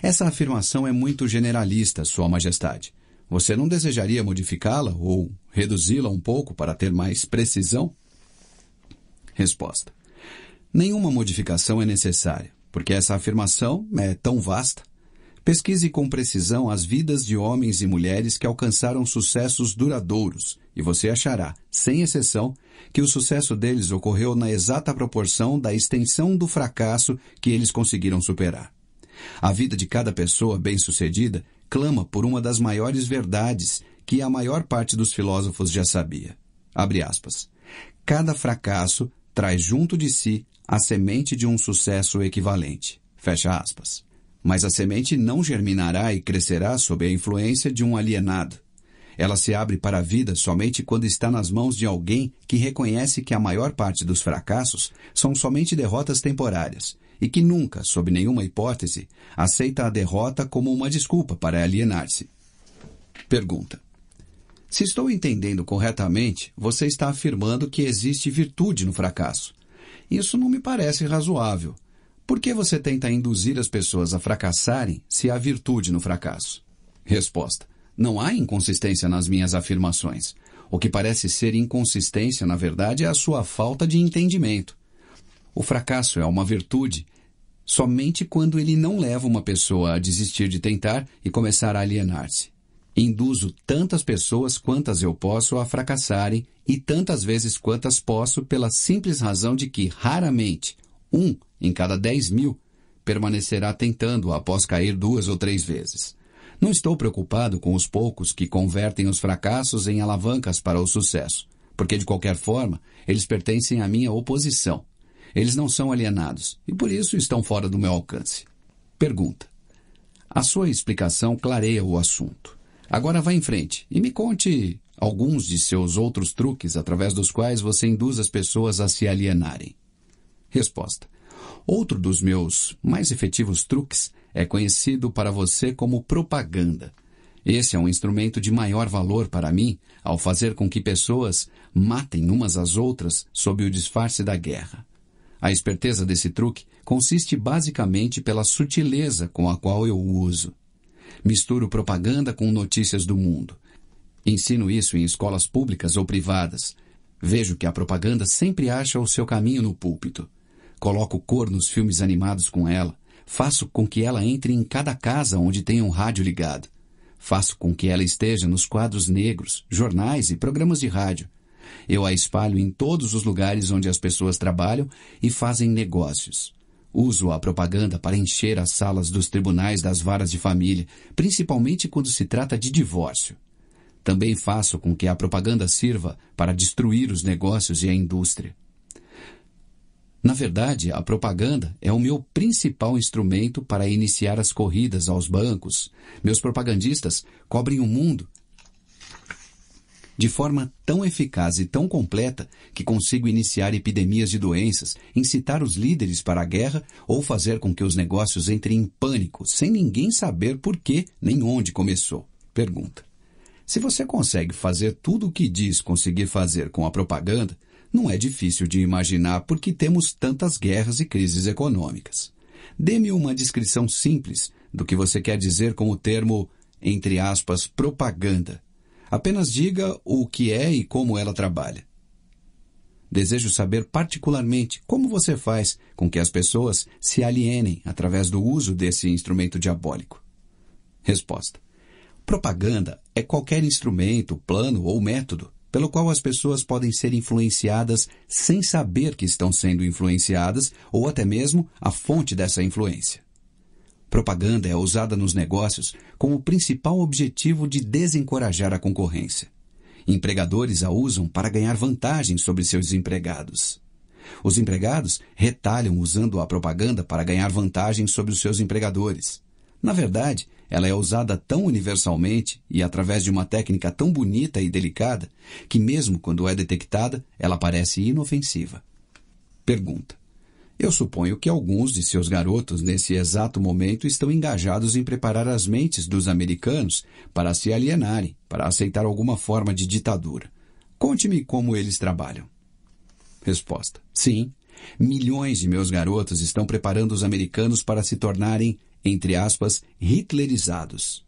Essa afirmação é muito generalista, Sua Majestade. Você não desejaria modificá-la ou reduzi-la um pouco para ter mais precisão? Resposta: Nenhuma modificação é necessária, porque essa afirmação é tão vasta. Pesquise com precisão as vidas de homens e mulheres que alcançaram sucessos duradouros e você achará, sem exceção, que o sucesso deles ocorreu na exata proporção da extensão do fracasso que eles conseguiram superar. A vida de cada pessoa bem-sucedida clama por uma das maiores verdades que a maior parte dos filósofos já sabia. Abre aspas. Cada fracasso traz junto de si a semente de um sucesso equivalente. Fecha aspas. Mas a semente não germinará e crescerá sob a influência de um alienado. Ela se abre para a vida somente quando está nas mãos de alguém que reconhece que a maior parte dos fracassos são somente derrotas temporárias e que nunca, sob nenhuma hipótese, aceita a derrota como uma desculpa para alienar-se. Pergunta: Se estou entendendo corretamente, você está afirmando que existe virtude no fracasso. Isso não me parece razoável. Por que você tenta induzir as pessoas a fracassarem se há virtude no fracasso? Resposta: não há inconsistência nas minhas afirmações. O que parece ser inconsistência, na verdade, é a sua falta de entendimento. O fracasso é uma virtude somente quando ele não leva uma pessoa a desistir de tentar e começar a alienar-se. Induzo tantas pessoas quantas eu posso a fracassarem e tantas vezes quantas posso pela simples razão de que raramente um em cada dez mil permanecerá tentando após cair duas ou três vezes. Não estou preocupado com os poucos que convertem os fracassos em alavancas para o sucesso, porque de qualquer forma, eles pertencem à minha oposição. Eles não são alienados e por isso estão fora do meu alcance. Pergunta: A sua explicação clareia o assunto. Agora vá em frente e me conte alguns de seus outros truques através dos quais você induz as pessoas a se alienarem. Resposta: Outro dos meus mais efetivos truques é conhecido para você como propaganda. Esse é um instrumento de maior valor para mim ao fazer com que pessoas matem umas às outras sob o disfarce da guerra. A esperteza desse truque consiste basicamente pela sutileza com a qual eu o uso. Misturo propaganda com notícias do mundo. Ensino isso em escolas públicas ou privadas. Vejo que a propaganda sempre acha o seu caminho no púlpito. Coloco cor nos filmes animados com ela. Faço com que ela entre em cada casa onde tenha um rádio ligado. Faço com que ela esteja nos quadros negros, jornais e programas de rádio. Eu a espalho em todos os lugares onde as pessoas trabalham e fazem negócios. Uso a propaganda para encher as salas dos tribunais das varas de família, principalmente quando se trata de divórcio. Também faço com que a propaganda sirva para destruir os negócios e a indústria. Na verdade, a propaganda é o meu principal instrumento para iniciar as corridas aos bancos. Meus propagandistas cobrem o mundo de forma tão eficaz e tão completa que consigo iniciar epidemias de doenças, incitar os líderes para a guerra ou fazer com que os negócios entrem em pânico, sem ninguém saber por que nem onde começou. Pergunta: Se você consegue fazer tudo o que diz conseguir fazer com a propaganda, não é difícil de imaginar por que temos tantas guerras e crises econômicas. Dê-me uma descrição simples do que você quer dizer com o termo, entre aspas, propaganda. Apenas diga o que é e como ela trabalha. Desejo saber particularmente como você faz com que as pessoas se alienem através do uso desse instrumento diabólico. Resposta: Propaganda é qualquer instrumento, plano ou método pelo qual as pessoas podem ser influenciadas sem saber que estão sendo influenciadas ou até mesmo a fonte dessa influência. Propaganda é usada nos negócios com o principal objetivo de desencorajar a concorrência. Empregadores a usam para ganhar vantagem sobre seus empregados. Os empregados retalham usando a propaganda para ganhar vantagem sobre os seus empregadores. Na verdade, ela é usada tão universalmente e através de uma técnica tão bonita e delicada que, mesmo quando é detectada, ela parece inofensiva. Pergunta: Eu suponho que alguns de seus garotos, nesse exato momento, estão engajados em preparar as mentes dos americanos para se alienarem, para aceitar alguma forma de ditadura. Conte-me como eles trabalham. Resposta: Sim, Milhões de meus garotos estão preparando os americanos para se tornarem entre aspas, hitlerizados.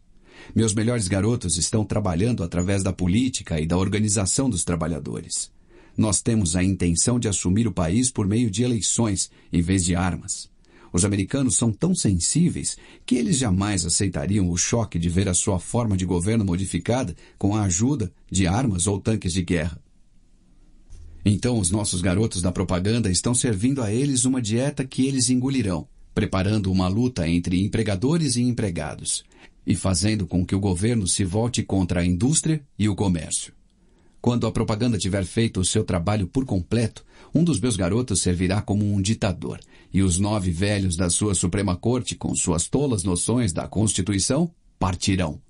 Meus melhores garotos estão trabalhando através da política e da organização dos trabalhadores. Nós temos a intenção de assumir o país por meio de eleições, em vez de armas. Os americanos são tão sensíveis que eles jamais aceitariam o choque de ver a sua forma de governo modificada com a ajuda de armas ou tanques de guerra. Então os nossos garotos da propaganda estão servindo a eles uma dieta que eles engolirão preparando uma luta entre empregadores e empregados, e fazendo com que o governo se volte contra a indústria e o comércio. Quando a propaganda tiver feito o seu trabalho por completo, um dos meus garotos servirá como um ditador, e os nove velhos da sua Suprema Corte, com suas tolas noções da Constituição, partirão.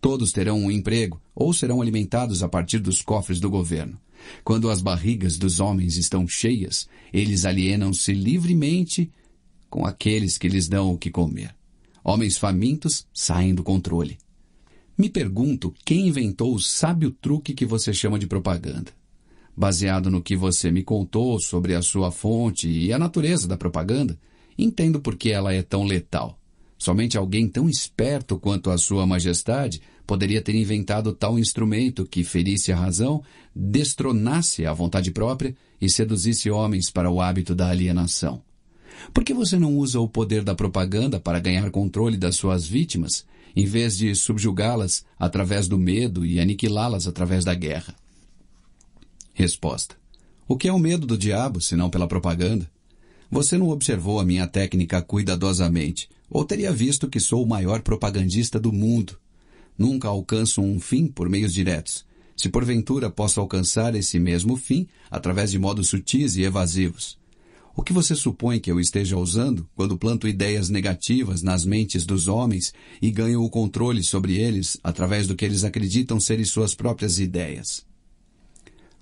Todos terão um emprego ou serão alimentados a partir dos cofres do governo. Quando as barrigas dos homens estão cheias, eles alienam-se livremente com aqueles que lhes dão o que comer. Homens famintos saem do controle. Me pergunto quem inventou o sábio truque que você chama de propaganda. Baseado no que você me contou sobre a sua fonte e a natureza da propaganda, entendo por que ela é tão letal. Somente alguém tão esperto quanto a Sua Majestade poderia ter inventado tal instrumento que ferisse a razão, destronasse a vontade própria e seduzisse homens para o hábito da alienação. Por que você não usa o poder da propaganda para ganhar controle das suas vítimas, em vez de subjugá-las através do medo e aniquilá-las através da guerra? Resposta: O que é o medo do diabo, senão pela propaganda? Você não observou a minha técnica cuidadosamente, ou teria visto que sou o maior propagandista do mundo. Nunca alcanço um fim por meios diretos. Se porventura posso alcançar esse mesmo fim através de modos sutis e evasivos, o que você supõe que eu esteja usando quando planto ideias negativas nas mentes dos homens e ganho o controle sobre eles através do que eles acreditam serem suas próprias ideias?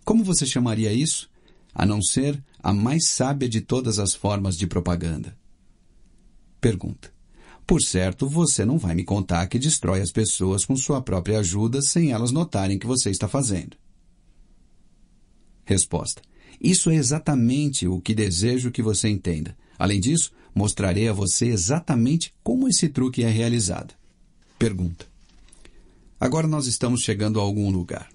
Como você chamaria isso, a não ser a mais sábia de todas as formas de propaganda? Pergunta. Por certo, você não vai me contar que destrói as pessoas com sua própria ajuda sem elas notarem que você está fazendo. Resposta. Isso é exatamente o que desejo que você entenda. Além disso, mostrarei a você exatamente como esse truque é realizado. Pergunta: Agora nós estamos chegando a algum lugar.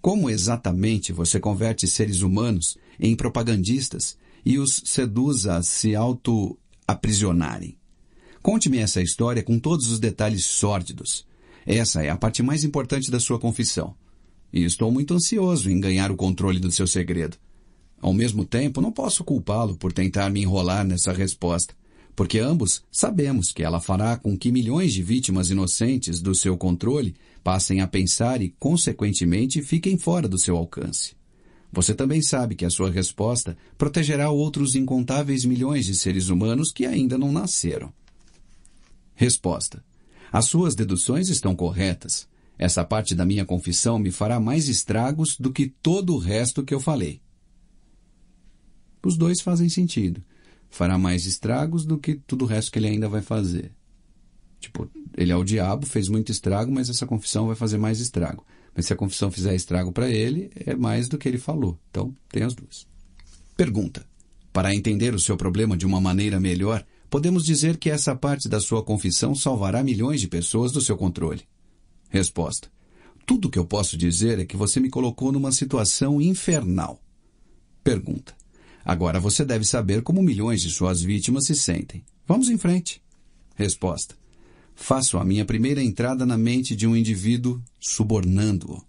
Como exatamente você converte seres humanos em propagandistas e os seduz a se auto-aprisionarem? Conte-me essa história com todos os detalhes sórdidos. Essa é a parte mais importante da sua confissão. E estou muito ansioso em ganhar o controle do seu segredo. Ao mesmo tempo, não posso culpá-lo por tentar me enrolar nessa resposta, porque ambos sabemos que ela fará com que milhões de vítimas inocentes do seu controle passem a pensar e, consequentemente, fiquem fora do seu alcance. Você também sabe que a sua resposta protegerá outros incontáveis milhões de seres humanos que ainda não nasceram. Resposta: As suas deduções estão corretas. Essa parte da minha confissão me fará mais estragos do que todo o resto que eu falei. Os dois fazem sentido. Fará mais estragos do que tudo o resto que ele ainda vai fazer. Tipo, ele é o diabo, fez muito estrago, mas essa confissão vai fazer mais estrago. Mas se a confissão fizer estrago para ele, é mais do que ele falou. Então, tem as duas. Pergunta: Para entender o seu problema de uma maneira melhor, podemos dizer que essa parte da sua confissão salvará milhões de pessoas do seu controle? Resposta: Tudo que eu posso dizer é que você me colocou numa situação infernal. Pergunta: Agora você deve saber como milhões de suas vítimas se sentem. Vamos em frente. Resposta. Faço a minha primeira entrada na mente de um indivíduo subornando-o.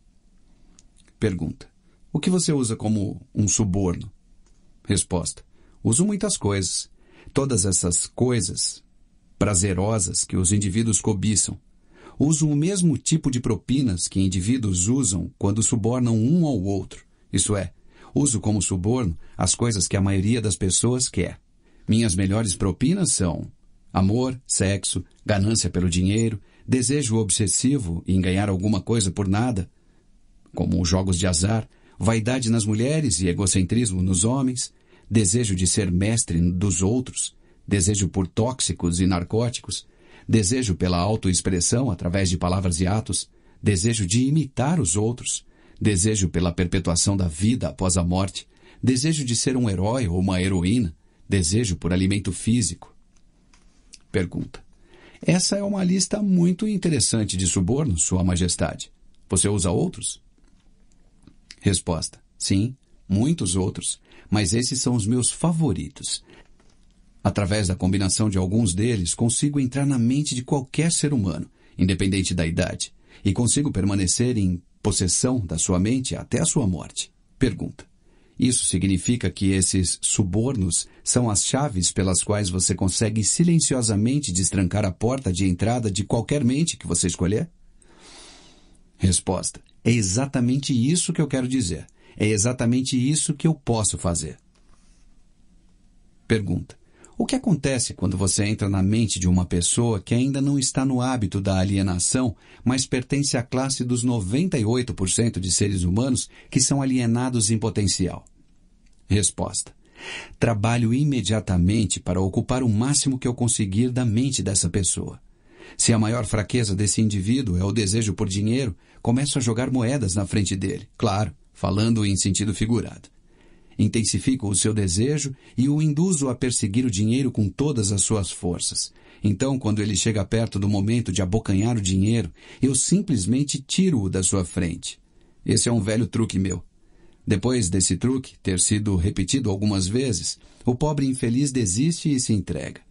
Pergunta. O que você usa como um suborno? Resposta. Uso muitas coisas. Todas essas coisas prazerosas que os indivíduos cobiçam. Uso o mesmo tipo de propinas que indivíduos usam quando subornam um ao outro. Isso é, Uso como suborno as coisas que a maioria das pessoas quer. Minhas melhores propinas são amor, sexo, ganância pelo dinheiro, desejo obsessivo em ganhar alguma coisa por nada, como jogos de azar, vaidade nas mulheres e egocentrismo nos homens, desejo de ser mestre dos outros, desejo por tóxicos e narcóticos, desejo pela autoexpressão através de palavras e atos, desejo de imitar os outros, desejo pela perpetuação da vida após a morte, desejo de ser um herói ou uma heroína, desejo por alimento físico. Pergunta: Essa é uma lista muito interessante de subornos, Sua Majestade. Você usa outros? Resposta: Sim, muitos outros, mas esses são os meus favoritos. Através da combinação de alguns deles, consigo entrar na mente de qualquer ser humano, independente da idade, e consigo permanecer em possessão da sua mente até a sua morte. Pergunta: Isso significa que esses subornos são as chaves pelas quais você consegue silenciosamente destrancar a porta de entrada de qualquer mente que você escolher? Resposta: É exatamente isso que eu quero dizer. É exatamente isso que eu posso fazer. Pergunta: o que acontece quando você entra na mente de uma pessoa que ainda não está no hábito da alienação, mas pertence à classe dos 98% de seres humanos que são alienados em potencial? Resposta: Trabalho imediatamente para ocupar o máximo que eu conseguir da mente dessa pessoa. Se a maior fraqueza desse indivíduo é o desejo por dinheiro, começo a jogar moedas na frente dele, claro, falando em sentido figurado. Intensifico o seu desejo e o induzo a perseguir o dinheiro com todas as suas forças. Então, quando ele chega perto do momento de abocanhar o dinheiro, eu simplesmente tiro-o da sua frente. Esse é um velho truque meu. Depois desse truque ter sido repetido algumas vezes, o pobre infeliz desiste e se entrega.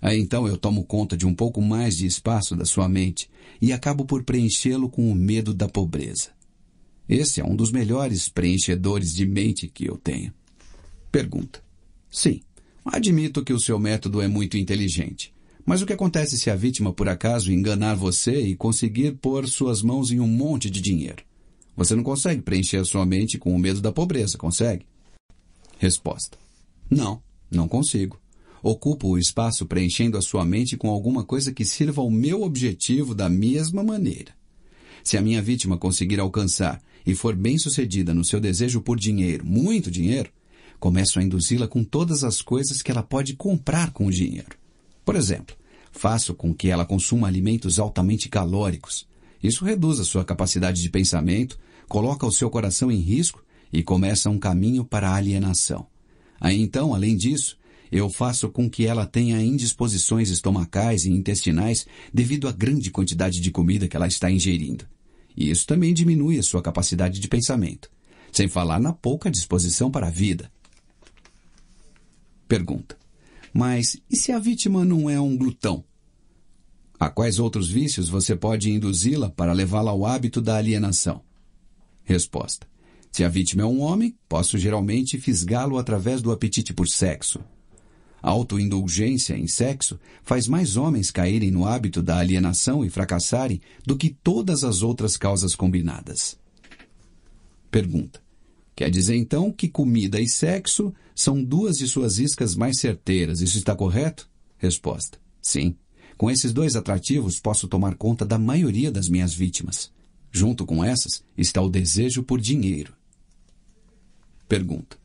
Aí então eu tomo conta de um pouco mais de espaço da sua mente e acabo por preenchê-lo com o medo da pobreza. Esse é um dos melhores preenchedores de mente que eu tenho. Pergunta. Sim, admito que o seu método é muito inteligente. Mas o que acontece se a vítima, por acaso, enganar você e conseguir pôr suas mãos em um monte de dinheiro? Você não consegue preencher a sua mente com o medo da pobreza, consegue? Resposta: Não, não consigo. Ocupo o espaço preenchendo a sua mente com alguma coisa que sirva ao meu objetivo da mesma maneira. Se a minha vítima conseguir alcançar e for bem-sucedida no seu desejo por dinheiro, muito dinheiro, começo a induzi-la com todas as coisas que ela pode comprar com o dinheiro. Por exemplo, faço com que ela consuma alimentos altamente calóricos. Isso reduz a sua capacidade de pensamento, coloca o seu coração em risco e começa um caminho para a alienação. Aí então, além disso, eu faço com que ela tenha indisposições estomacais e intestinais devido à grande quantidade de comida que ela está ingerindo. E isso também diminui a sua capacidade de pensamento, sem falar na pouca disposição para a vida. Pergunta: Mas e se a vítima não é um glutão? A quais outros vícios você pode induzi-la para levá-la ao hábito da alienação? Resposta: Se a vítima é um homem, posso geralmente fisgá-lo através do apetite por sexo. A autoindulgência em sexo faz mais homens caírem no hábito da alienação e fracassarem do que todas as outras causas combinadas. Pergunta. Quer dizer então que comida e sexo são duas de suas iscas mais certeiras, isso está correto? Resposta. Sim. Com esses dois atrativos posso tomar conta da maioria das minhas vítimas. Junto com essas está o desejo por dinheiro. Pergunta.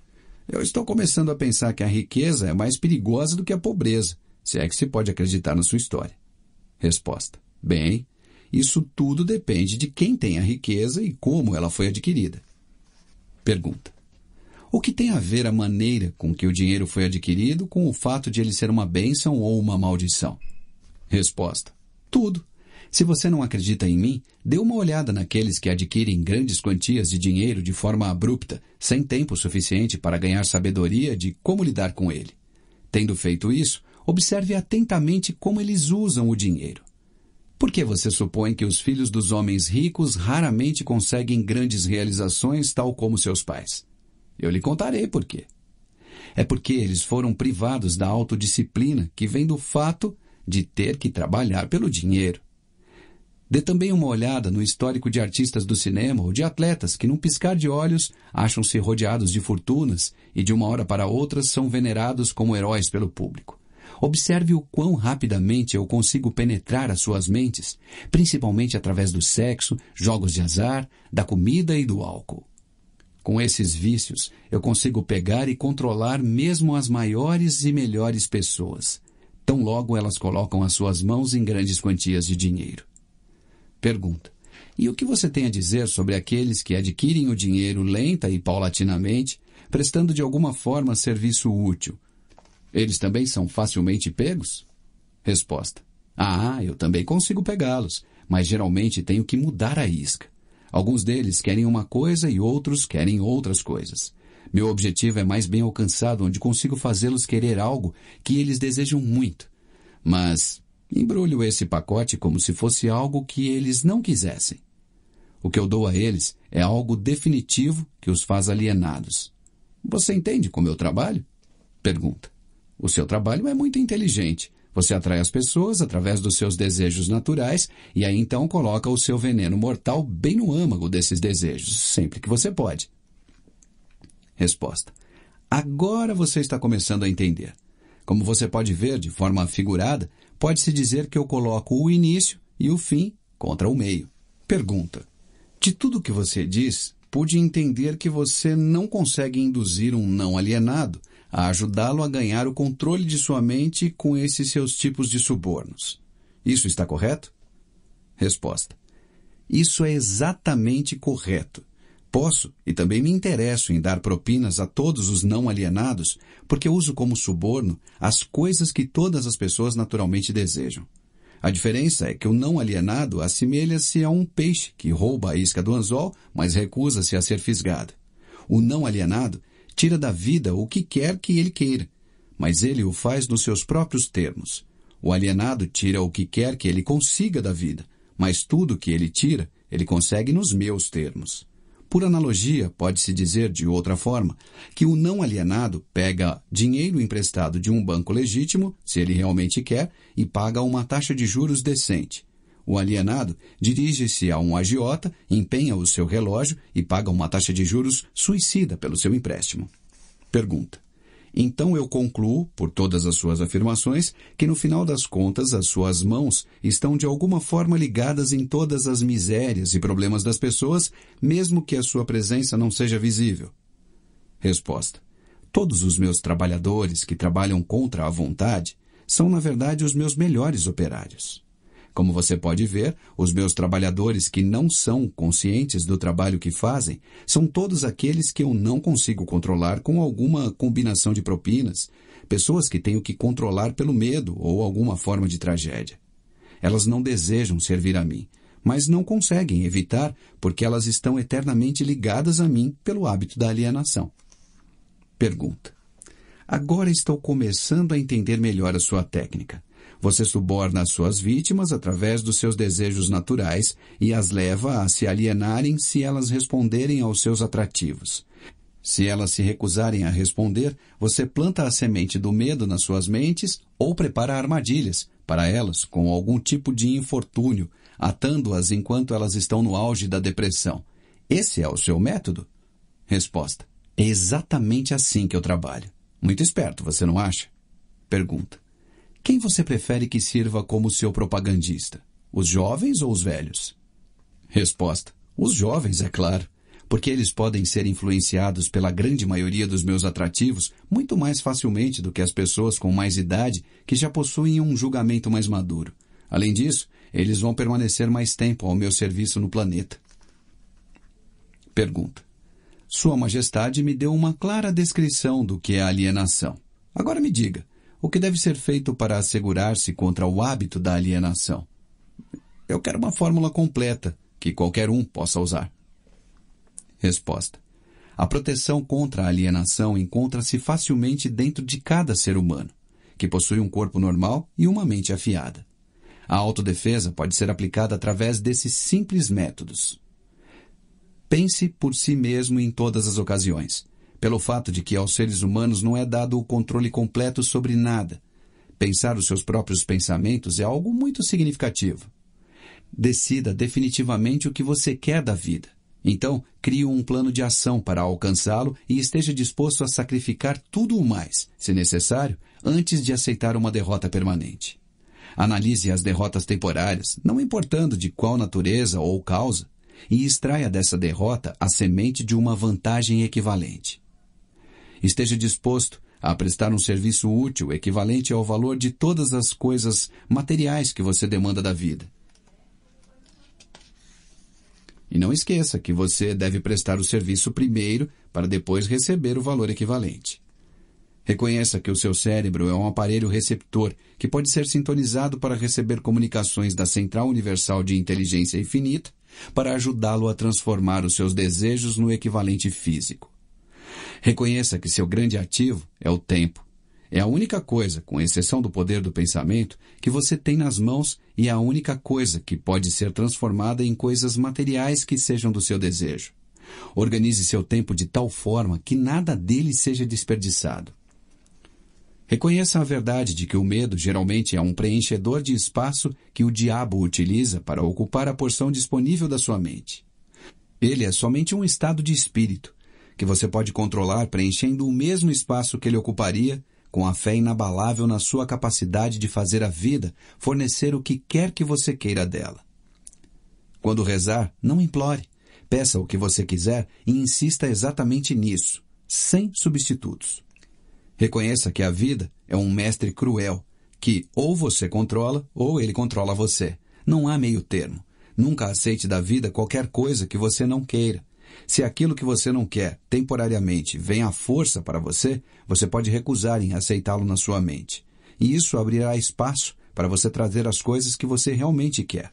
Eu estou começando a pensar que a riqueza é mais perigosa do que a pobreza, se é que se pode acreditar na sua história. Resposta: Bem, isso tudo depende de quem tem a riqueza e como ela foi adquirida. Pergunta: O que tem a ver a maneira com que o dinheiro foi adquirido com o fato de ele ser uma bênção ou uma maldição? Resposta: Tudo. Se você não acredita em mim, dê uma olhada naqueles que adquirem grandes quantias de dinheiro de forma abrupta, sem tempo suficiente para ganhar sabedoria de como lidar com ele. Tendo feito isso, observe atentamente como eles usam o dinheiro. Por que você supõe que os filhos dos homens ricos raramente conseguem grandes realizações, tal como seus pais? Eu lhe contarei por quê. É porque eles foram privados da autodisciplina que vem do fato de ter que trabalhar pelo dinheiro. Dê também uma olhada no histórico de artistas do cinema ou de atletas que, num piscar de olhos, acham-se rodeados de fortunas e, de uma hora para outra, são venerados como heróis pelo público. Observe o quão rapidamente eu consigo penetrar as suas mentes, principalmente através do sexo, jogos de azar, da comida e do álcool. Com esses vícios, eu consigo pegar e controlar mesmo as maiores e melhores pessoas. Tão logo elas colocam as suas mãos em grandes quantias de dinheiro. Pergunta. E o que você tem a dizer sobre aqueles que adquirem o dinheiro lenta e paulatinamente, prestando de alguma forma serviço útil? Eles também são facilmente pegos? Resposta. Ah, eu também consigo pegá-los, mas geralmente tenho que mudar a isca. Alguns deles querem uma coisa e outros querem outras coisas. Meu objetivo é mais bem alcançado onde consigo fazê-los querer algo que eles desejam muito. Mas Embrulho esse pacote como se fosse algo que eles não quisessem. O que eu dou a eles é algo definitivo que os faz alienados. Você entende como eu trabalho? Pergunta. O seu trabalho é muito inteligente. Você atrai as pessoas através dos seus desejos naturais e aí então coloca o seu veneno mortal bem no âmago desses desejos, sempre que você pode. Resposta. Agora você está começando a entender. Como você pode ver de forma figurada, pode-se dizer que eu coloco o início e o fim contra o meio. Pergunta: De tudo que você diz, pude entender que você não consegue induzir um não alienado a ajudá-lo a ganhar o controle de sua mente com esses seus tipos de subornos. Isso está correto? Resposta: Isso é exatamente correto. Posso e também me interesso em dar propinas a todos os não alienados, porque uso como suborno as coisas que todas as pessoas naturalmente desejam. A diferença é que o não alienado assemelha-se a um peixe que rouba a isca do anzol, mas recusa-se a ser fisgado. O não alienado tira da vida o que quer que ele queira, mas ele o faz nos seus próprios termos. O alienado tira o que quer que ele consiga da vida, mas tudo que ele tira, ele consegue nos meus termos. Por analogia, pode-se dizer, de outra forma, que o não alienado pega dinheiro emprestado de um banco legítimo, se ele realmente quer, e paga uma taxa de juros decente. O alienado dirige-se a um agiota, empenha o seu relógio e paga uma taxa de juros suicida pelo seu empréstimo. Pergunta: então eu concluo, por todas as suas afirmações, que no final das contas as suas mãos estão de alguma forma ligadas em todas as misérias e problemas das pessoas, mesmo que a sua presença não seja visível. Resposta. Todos os meus trabalhadores que trabalham contra a vontade são, na verdade, os meus melhores operários. Como você pode ver, os meus trabalhadores que não são conscientes do trabalho que fazem são todos aqueles que eu não consigo controlar com alguma combinação de propinas, pessoas que tenho que controlar pelo medo ou alguma forma de tragédia. Elas não desejam servir a mim, mas não conseguem evitar porque elas estão eternamente ligadas a mim pelo hábito da alienação. Pergunta: Agora estou começando a entender melhor a sua técnica. Você suborna as suas vítimas através dos seus desejos naturais e as leva a se alienarem se elas responderem aos seus atrativos. Se elas se recusarem a responder, você planta a semente do medo nas suas mentes ou prepara armadilhas para elas com algum tipo de infortúnio, atando-as enquanto elas estão no auge da depressão. Esse é o seu método? Resposta: É exatamente assim que eu trabalho. Muito esperto, você não acha? Pergunta: quem você prefere que sirva como seu propagandista? Os jovens ou os velhos? Resposta: Os jovens, é claro, porque eles podem ser influenciados pela grande maioria dos meus atrativos muito mais facilmente do que as pessoas com mais idade que já possuem um julgamento mais maduro. Além disso, eles vão permanecer mais tempo ao meu serviço no planeta. Pergunta: Sua Majestade me deu uma clara descrição do que é alienação. Agora me diga, o que deve ser feito para assegurar-se contra o hábito da alienação? Eu quero uma fórmula completa que qualquer um possa usar. Resposta: A proteção contra a alienação encontra-se facilmente dentro de cada ser humano, que possui um corpo normal e uma mente afiada. A autodefesa pode ser aplicada através desses simples métodos. Pense por si mesmo em todas as ocasiões pelo fato de que aos seres humanos não é dado o controle completo sobre nada. Pensar os seus próprios pensamentos é algo muito significativo. Decida definitivamente o que você quer da vida. Então, crie um plano de ação para alcançá-lo e esteja disposto a sacrificar tudo o mais, se necessário, antes de aceitar uma derrota permanente. Analise as derrotas temporárias, não importando de qual natureza ou causa, e extraia dessa derrota a semente de uma vantagem equivalente esteja disposto a prestar um serviço útil equivalente ao valor de todas as coisas materiais que você demanda da vida. E não esqueça que você deve prestar o serviço primeiro para depois receber o valor equivalente. Reconheça que o seu cérebro é um aparelho receptor que pode ser sintonizado para receber comunicações da Central Universal de Inteligência Infinita para ajudá-lo a transformar os seus desejos no equivalente físico. Reconheça que seu grande ativo é o tempo. É a única coisa, com exceção do poder do pensamento, que você tem nas mãos e é a única coisa que pode ser transformada em coisas materiais que sejam do seu desejo. Organize seu tempo de tal forma que nada dele seja desperdiçado. Reconheça a verdade de que o medo geralmente é um preenchedor de espaço que o diabo utiliza para ocupar a porção disponível da sua mente. Ele é somente um estado de espírito que você pode controlar preenchendo o mesmo espaço que ele ocuparia, com a fé inabalável na sua capacidade de fazer a vida fornecer o que quer que você queira dela. Quando rezar, não implore. Peça o que você quiser e insista exatamente nisso, sem substitutos. Reconheça que a vida é um mestre cruel, que ou você controla ou ele controla você. Não há meio termo. Nunca aceite da vida qualquer coisa que você não queira. Se aquilo que você não quer, temporariamente, vem à força para você, você pode recusar em aceitá-lo na sua mente. E isso abrirá espaço para você trazer as coisas que você realmente quer.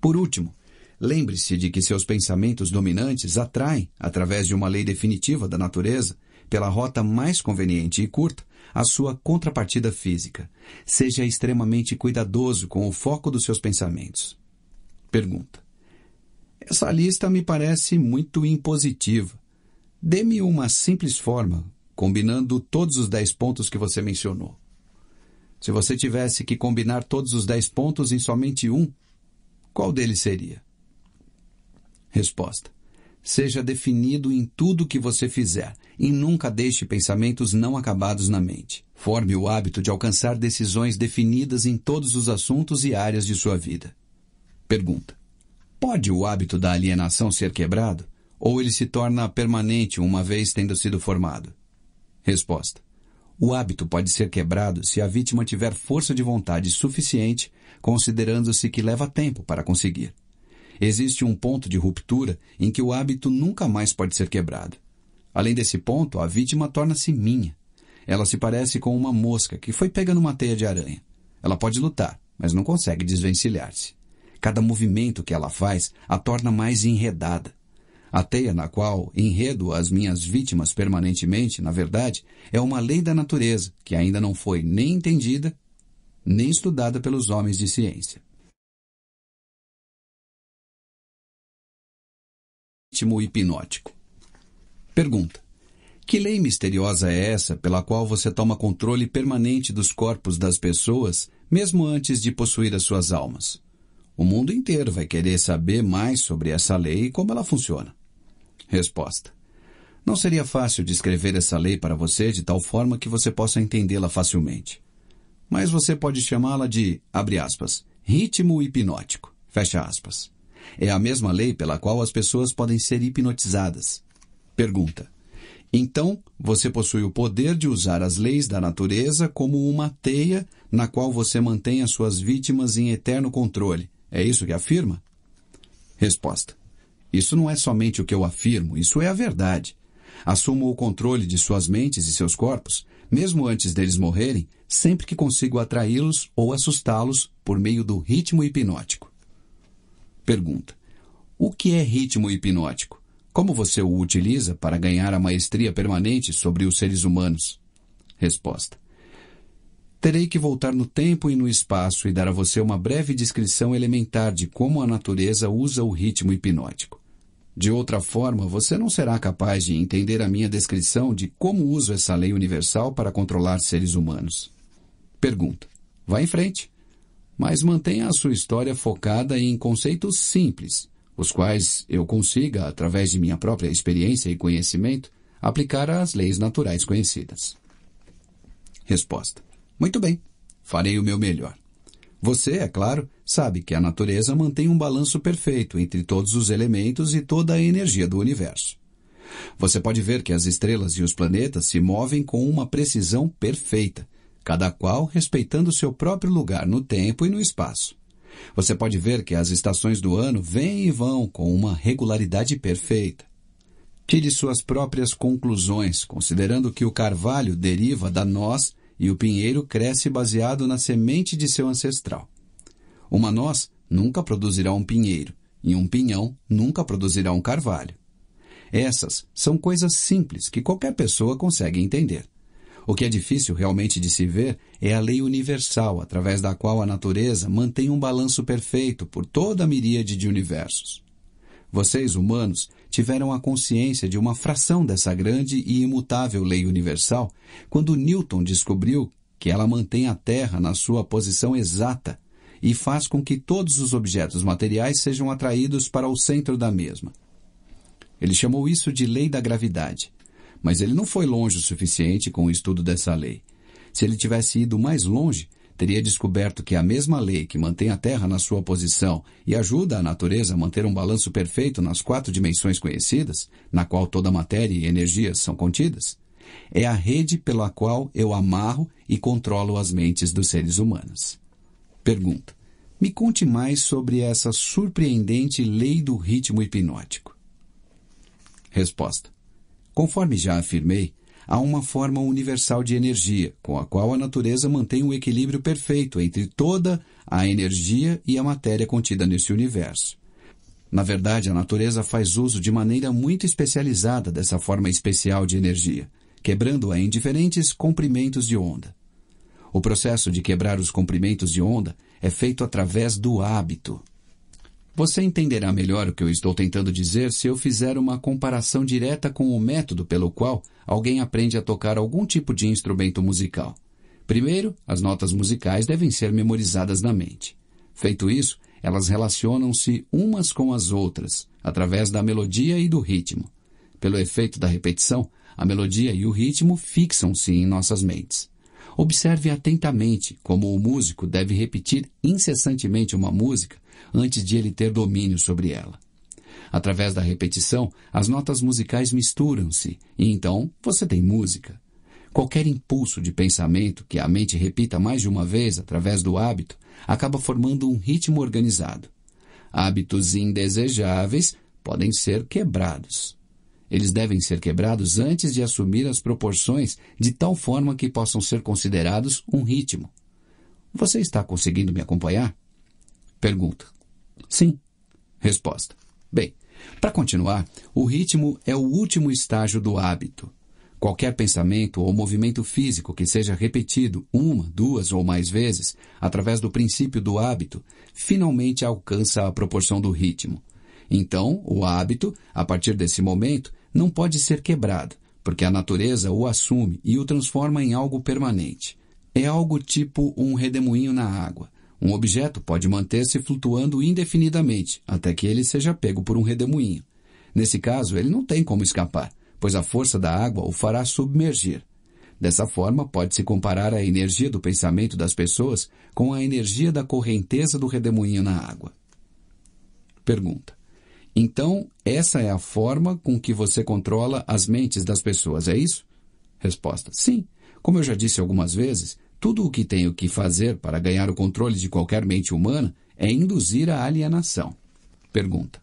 Por último, lembre-se de que seus pensamentos dominantes atraem, através de uma lei definitiva da natureza, pela rota mais conveniente e curta, a sua contrapartida física. Seja extremamente cuidadoso com o foco dos seus pensamentos. Pergunta: essa lista me parece muito impositiva. Dê-me uma simples forma, combinando todos os dez pontos que você mencionou. Se você tivesse que combinar todos os dez pontos em somente um, qual deles seria? Resposta: Seja definido em tudo que você fizer e nunca deixe pensamentos não acabados na mente. Forme o hábito de alcançar decisões definidas em todos os assuntos e áreas de sua vida. Pergunta: Pode o hábito da alienação ser quebrado? Ou ele se torna permanente uma vez tendo sido formado? Resposta. O hábito pode ser quebrado se a vítima tiver força de vontade suficiente, considerando-se que leva tempo para conseguir. Existe um ponto de ruptura em que o hábito nunca mais pode ser quebrado. Além desse ponto, a vítima torna-se minha. Ela se parece com uma mosca que foi pega numa teia de aranha. Ela pode lutar, mas não consegue desvencilhar-se. Cada movimento que ela faz a torna mais enredada. A teia na qual enredo as minhas vítimas permanentemente, na verdade, é uma lei da natureza que ainda não foi nem entendida nem estudada pelos homens de ciência. Ritmo hipnótico. Pergunta: Que lei misteriosa é essa pela qual você toma controle permanente dos corpos das pessoas, mesmo antes de possuir as suas almas? O mundo inteiro vai querer saber mais sobre essa lei e como ela funciona. Resposta. Não seria fácil descrever essa lei para você de tal forma que você possa entendê-la facilmente. Mas você pode chamá-la de, abre aspas, ritmo hipnótico, fecha aspas. É a mesma lei pela qual as pessoas podem ser hipnotizadas. Pergunta. Então, você possui o poder de usar as leis da natureza como uma teia na qual você mantém as suas vítimas em eterno controle, é isso que afirma? Resposta. Isso não é somente o que eu afirmo, isso é a verdade. Assumo o controle de suas mentes e seus corpos, mesmo antes deles morrerem, sempre que consigo atraí-los ou assustá-los por meio do ritmo hipnótico. Pergunta: O que é ritmo hipnótico? Como você o utiliza para ganhar a maestria permanente sobre os seres humanos? Resposta: Terei que voltar no tempo e no espaço e dar a você uma breve descrição elementar de como a natureza usa o ritmo hipnótico. De outra forma, você não será capaz de entender a minha descrição de como uso essa lei universal para controlar seres humanos. Pergunta. Vá em frente. Mas mantenha a sua história focada em conceitos simples, os quais eu consiga, através de minha própria experiência e conhecimento, aplicar às leis naturais conhecidas. Resposta. Muito bem, farei o meu melhor. Você, é claro, sabe que a natureza mantém um balanço perfeito entre todos os elementos e toda a energia do universo. Você pode ver que as estrelas e os planetas se movem com uma precisão perfeita, cada qual respeitando seu próprio lugar no tempo e no espaço. Você pode ver que as estações do ano vêm e vão com uma regularidade perfeita. Tire suas próprias conclusões, considerando que o carvalho deriva da noz e o pinheiro cresce baseado na semente de seu ancestral. Uma noz nunca produzirá um pinheiro, e um pinhão nunca produzirá um carvalho. Essas são coisas simples que qualquer pessoa consegue entender. O que é difícil realmente de se ver é a lei universal através da qual a natureza mantém um balanço perfeito por toda a miríade de universos. Vocês, humanos, tiveram a consciência de uma fração dessa grande e imutável lei universal quando Newton descobriu que ela mantém a Terra na sua posição exata e faz com que todos os objetos materiais sejam atraídos para o centro da mesma. Ele chamou isso de lei da gravidade, mas ele não foi longe o suficiente com o estudo dessa lei. Se ele tivesse ido mais longe, teria descoberto que a mesma lei que mantém a Terra na sua posição e ajuda a natureza a manter um balanço perfeito nas quatro dimensões conhecidas, na qual toda matéria e energia são contidas, é a rede pela qual eu amarro e controlo as mentes dos seres humanos. Pergunta: Me conte mais sobre essa surpreendente lei do ritmo hipnótico. Resposta: Conforme já afirmei, há uma forma universal de energia, com a qual a natureza mantém o um equilíbrio perfeito entre toda a energia e a matéria contida nesse universo. Na verdade, a natureza faz uso de maneira muito especializada dessa forma especial de energia, quebrando-a em diferentes comprimentos de onda. O processo de quebrar os comprimentos de onda é feito através do hábito. Você entenderá melhor o que eu estou tentando dizer se eu fizer uma comparação direta com o método pelo qual alguém aprende a tocar algum tipo de instrumento musical. Primeiro, as notas musicais devem ser memorizadas na mente. Feito isso, elas relacionam-se umas com as outras, através da melodia e do ritmo. Pelo efeito da repetição, a melodia e o ritmo fixam-se em nossas mentes. Observe atentamente como o músico deve repetir incessantemente uma música antes de ele ter domínio sobre ela. Através da repetição, as notas musicais misturam-se e então você tem música. Qualquer impulso de pensamento que a mente repita mais de uma vez através do hábito acaba formando um ritmo organizado. Hábitos indesejáveis podem ser quebrados. Eles devem ser quebrados antes de assumir as proporções de tal forma que possam ser considerados um ritmo. Você está conseguindo me acompanhar? Pergunta. Sim. Resposta. Bem, para continuar, o ritmo é o último estágio do hábito. Qualquer pensamento ou movimento físico que seja repetido uma, duas ou mais vezes, através do princípio do hábito, finalmente alcança a proporção do ritmo. Então, o hábito, a partir desse momento, não pode ser quebrado, porque a natureza o assume e o transforma em algo permanente. É algo tipo um redemoinho na água. Um objeto pode manter-se flutuando indefinidamente até que ele seja pego por um redemoinho. Nesse caso, ele não tem como escapar, pois a força da água o fará submergir. Dessa forma, pode-se comparar a energia do pensamento das pessoas com a energia da correnteza do redemoinho na água. Pergunta. Então, essa é a forma com que você controla as mentes das pessoas, é isso? Resposta. Sim. Como eu já disse algumas vezes, tudo o que tenho que fazer para ganhar o controle de qualquer mente humana é induzir a alienação. Pergunta.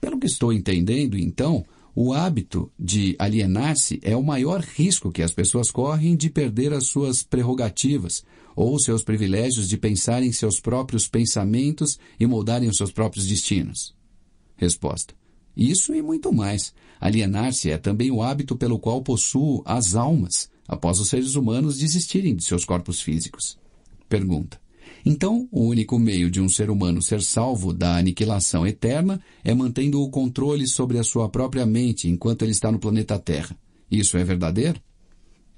Pelo que estou entendendo, então, o hábito de alienar-se é o maior risco que as pessoas correm de perder as suas prerrogativas ou seus privilégios de pensar em seus próprios pensamentos e moldarem os seus próprios destinos. Resposta. Isso e muito mais. Alienar-se é também o hábito pelo qual possuo as almas, após os seres humanos desistirem de seus corpos físicos. Pergunta. Então, o único meio de um ser humano ser salvo da aniquilação eterna é mantendo o controle sobre a sua própria mente enquanto ele está no planeta Terra. Isso é verdadeiro?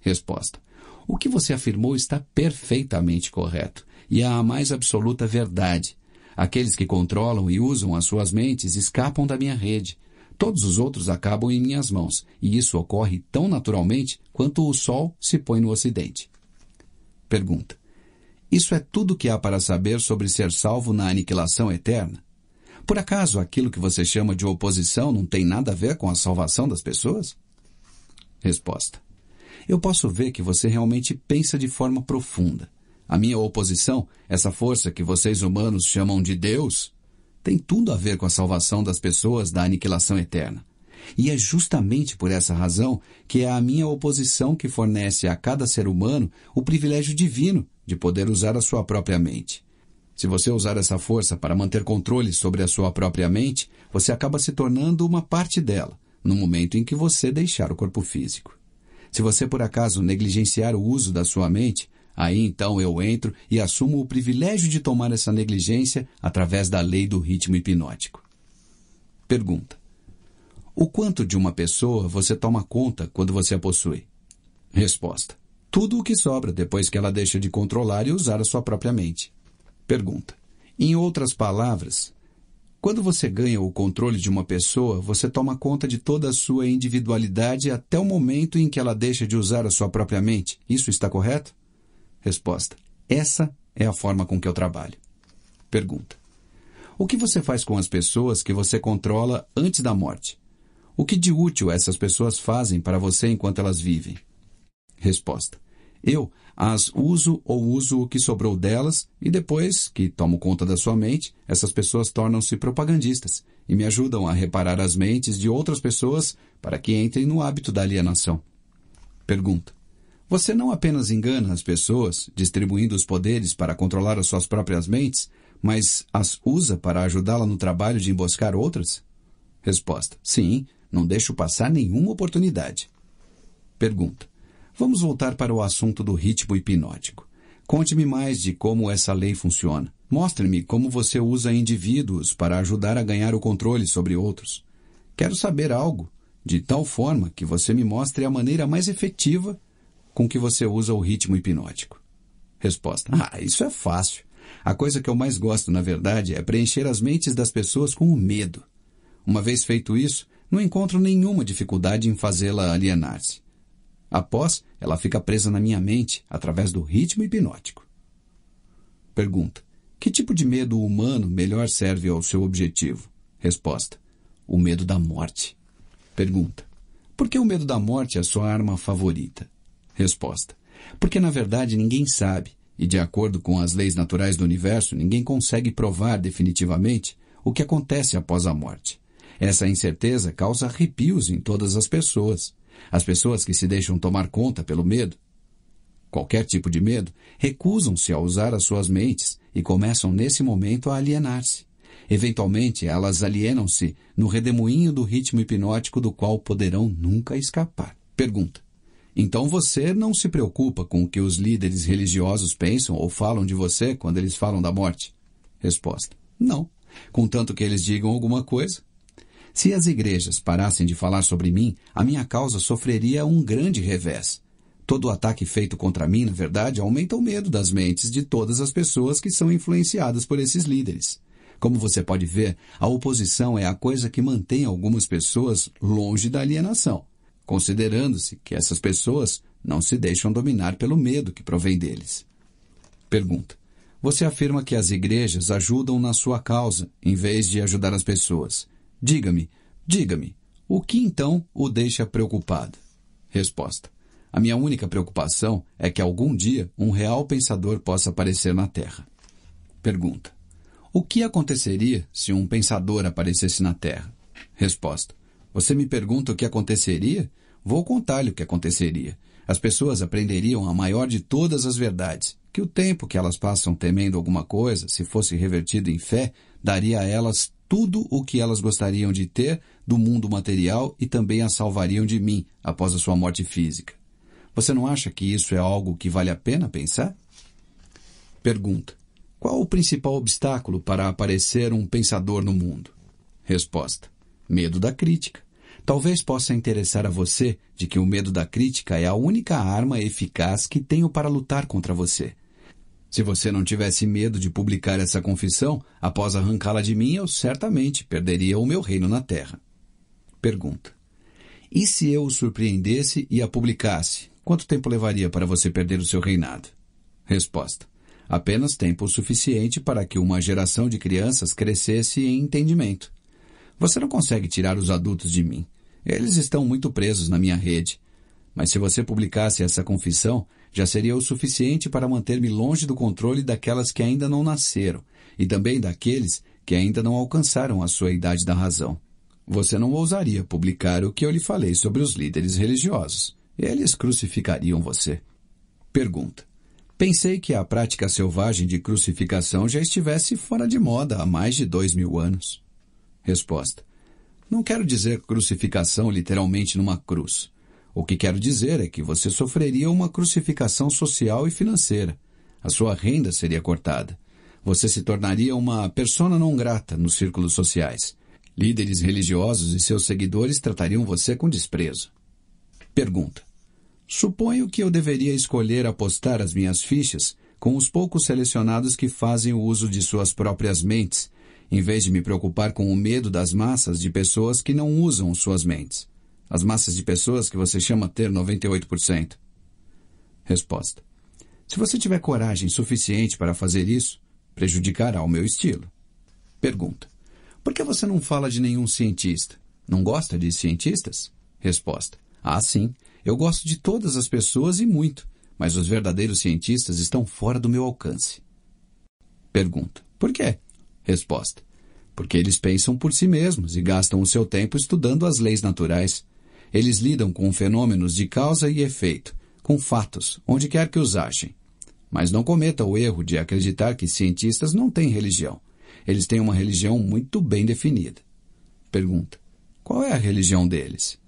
Resposta. O que você afirmou está perfeitamente correto e é a mais absoluta verdade. Aqueles que controlam e usam as suas mentes escapam da minha rede. Todos os outros acabam em minhas mãos, e isso ocorre tão naturalmente quanto o sol se põe no ocidente. Pergunta: Isso é tudo que há para saber sobre ser salvo na aniquilação eterna? Por acaso aquilo que você chama de oposição não tem nada a ver com a salvação das pessoas? Resposta: Eu posso ver que você realmente pensa de forma profunda. A minha oposição, essa força que vocês humanos chamam de Deus, tem tudo a ver com a salvação das pessoas da aniquilação eterna. E é justamente por essa razão que é a minha oposição que fornece a cada ser humano o privilégio divino de poder usar a sua própria mente. Se você usar essa força para manter controle sobre a sua própria mente, você acaba se tornando uma parte dela, no momento em que você deixar o corpo físico. Se você por acaso negligenciar o uso da sua mente, aí então eu entro e assumo o privilégio de tomar essa negligência através da lei do ritmo hipnótico. Pergunta: o quanto de uma pessoa você toma conta quando você a possui? Resposta. Tudo o que sobra depois que ela deixa de controlar e usar a sua própria mente. Pergunta. Em outras palavras, quando você ganha o controle de uma pessoa, você toma conta de toda a sua individualidade até o momento em que ela deixa de usar a sua própria mente. Isso está correto? Resposta. Essa é a forma com que eu trabalho. Pergunta. O que você faz com as pessoas que você controla antes da morte? O que de útil essas pessoas fazem para você enquanto elas vivem? Resposta: Eu as uso ou uso o que sobrou delas e depois que tomo conta da sua mente, essas pessoas tornam-se propagandistas e me ajudam a reparar as mentes de outras pessoas para que entrem no hábito da alienação. Pergunta: Você não apenas engana as pessoas, distribuindo os poderes para controlar as suas próprias mentes, mas as usa para ajudá-la no trabalho de emboscar outras? Resposta: Sim, não deixo passar nenhuma oportunidade. Pergunta. Vamos voltar para o assunto do ritmo hipnótico. Conte-me mais de como essa lei funciona. Mostre-me como você usa indivíduos para ajudar a ganhar o controle sobre outros. Quero saber algo, de tal forma que você me mostre a maneira mais efetiva com que você usa o ritmo hipnótico. Resposta: hum. Ah, isso é fácil. A coisa que eu mais gosto, na verdade, é preencher as mentes das pessoas com o medo. Uma vez feito isso, não encontro nenhuma dificuldade em fazê-la alienar-se. Após, ela fica presa na minha mente através do ritmo hipnótico. Pergunta: Que tipo de medo humano melhor serve ao seu objetivo? Resposta: O medo da morte. Pergunta: Por que o medo da morte é a sua arma favorita? Resposta: Porque na verdade ninguém sabe, e de acordo com as leis naturais do universo, ninguém consegue provar definitivamente o que acontece após a morte. Essa incerteza causa arrepios em todas as pessoas. As pessoas que se deixam tomar conta pelo medo, qualquer tipo de medo, recusam-se a usar as suas mentes e começam nesse momento a alienar-se. Eventualmente, elas alienam-se no redemoinho do ritmo hipnótico do qual poderão nunca escapar. Pergunta. Então você não se preocupa com o que os líderes religiosos pensam ou falam de você quando eles falam da morte? Resposta. Não. Contanto que eles digam alguma coisa, se as igrejas parassem de falar sobre mim, a minha causa sofreria um grande revés. Todo ataque feito contra mim, na verdade, aumenta o medo das mentes de todas as pessoas que são influenciadas por esses líderes. Como você pode ver, a oposição é a coisa que mantém algumas pessoas longe da alienação, considerando-se que essas pessoas não se deixam dominar pelo medo que provém deles. Pergunta: Você afirma que as igrejas ajudam na sua causa, em vez de ajudar as pessoas. Diga-me, diga-me, o que então o deixa preocupado? Resposta. A minha única preocupação é que algum dia um real pensador possa aparecer na Terra. Pergunta. O que aconteceria se um pensador aparecesse na Terra? Resposta. Você me pergunta o que aconteceria? Vou contar-lhe o que aconteceria. As pessoas aprenderiam a maior de todas as verdades, que o tempo que elas passam temendo alguma coisa, se fosse revertido em fé, daria a elas tudo o que elas gostariam de ter do mundo material e também a salvariam de mim após a sua morte física. Você não acha que isso é algo que vale a pena pensar? Pergunta: Qual o principal obstáculo para aparecer um pensador no mundo? Resposta: Medo da crítica. Talvez possa interessar a você de que o medo da crítica é a única arma eficaz que tenho para lutar contra você. Se você não tivesse medo de publicar essa confissão, após arrancá-la de mim, eu certamente perderia o meu reino na terra. Pergunta: E se eu o surpreendesse e a publicasse? Quanto tempo levaria para você perder o seu reinado? Resposta: Apenas tempo suficiente para que uma geração de crianças crescesse em entendimento. Você não consegue tirar os adultos de mim. Eles estão muito presos na minha rede. Mas se você publicasse essa confissão, já seria o suficiente para manter-me longe do controle daquelas que ainda não nasceram e também daqueles que ainda não alcançaram a sua idade da razão. Você não ousaria publicar o que eu lhe falei sobre os líderes religiosos. Eles crucificariam você. Pergunta. Pensei que a prática selvagem de crucificação já estivesse fora de moda há mais de dois mil anos. Resposta. Não quero dizer crucificação literalmente numa cruz o que quero dizer é que você sofreria uma crucificação social e financeira. A sua renda seria cortada. Você se tornaria uma persona não grata nos círculos sociais. Líderes religiosos e seus seguidores tratariam você com desprezo. Pergunta: Suponho que eu deveria escolher apostar as minhas fichas com os poucos selecionados que fazem o uso de suas próprias mentes, em vez de me preocupar com o medo das massas de pessoas que não usam suas mentes as massas de pessoas que você chama ter 98%? Resposta. Se você tiver coragem suficiente para fazer isso, prejudicará o meu estilo. Pergunta. Por que você não fala de nenhum cientista? Não gosta de cientistas? Resposta. Ah, sim. Eu gosto de todas as pessoas e muito, mas os verdadeiros cientistas estão fora do meu alcance. Pergunta. Por quê? Resposta. Porque eles pensam por si mesmos e gastam o seu tempo estudando as leis naturais. Eles lidam com fenômenos de causa e efeito, com fatos, onde quer que os achem. Mas não cometa o erro de acreditar que cientistas não têm religião. Eles têm uma religião muito bem definida. Pergunta: Qual é a religião deles?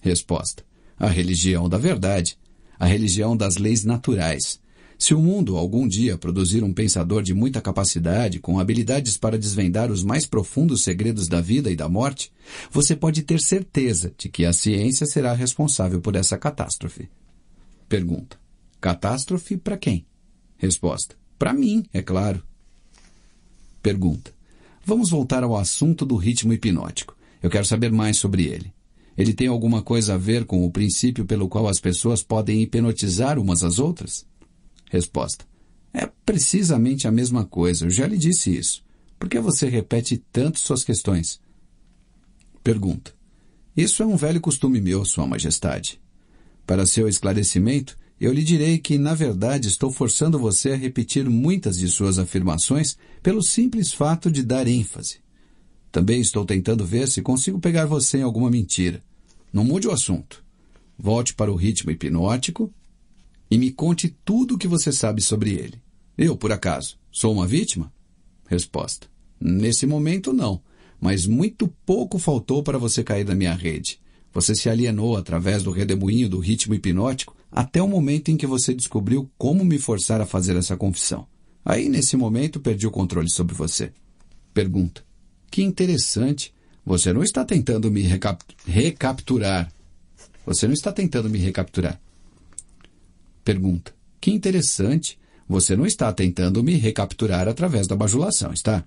Resposta: A religião da verdade, a religião das leis naturais, se o mundo algum dia produzir um pensador de muita capacidade, com habilidades para desvendar os mais profundos segredos da vida e da morte, você pode ter certeza de que a ciência será responsável por essa catástrofe. Pergunta: Catástrofe para quem? Resposta: Para mim, é claro. Pergunta: Vamos voltar ao assunto do ritmo hipnótico. Eu quero saber mais sobre ele. Ele tem alguma coisa a ver com o princípio pelo qual as pessoas podem hipnotizar umas às outras? Resposta: É precisamente a mesma coisa. Eu já lhe disse isso. Por que você repete tanto suas questões? Pergunta: Isso é um velho costume meu, Sua Majestade. Para seu esclarecimento, eu lhe direi que, na verdade, estou forçando você a repetir muitas de suas afirmações pelo simples fato de dar ênfase. Também estou tentando ver se consigo pegar você em alguma mentira. Não mude o assunto. Volte para o ritmo hipnótico e me conte tudo o que você sabe sobre ele. Eu, por acaso, sou uma vítima? Resposta: Nesse momento, não. Mas muito pouco faltou para você cair da minha rede. Você se alienou através do redemoinho do ritmo hipnótico até o momento em que você descobriu como me forçar a fazer essa confissão. Aí, nesse momento, perdi o controle sobre você. Pergunta: Que interessante. Você não está tentando me recap recapturar. Você não está tentando me recapturar. Pergunta. Que interessante. Você não está tentando me recapturar através da bajulação, está?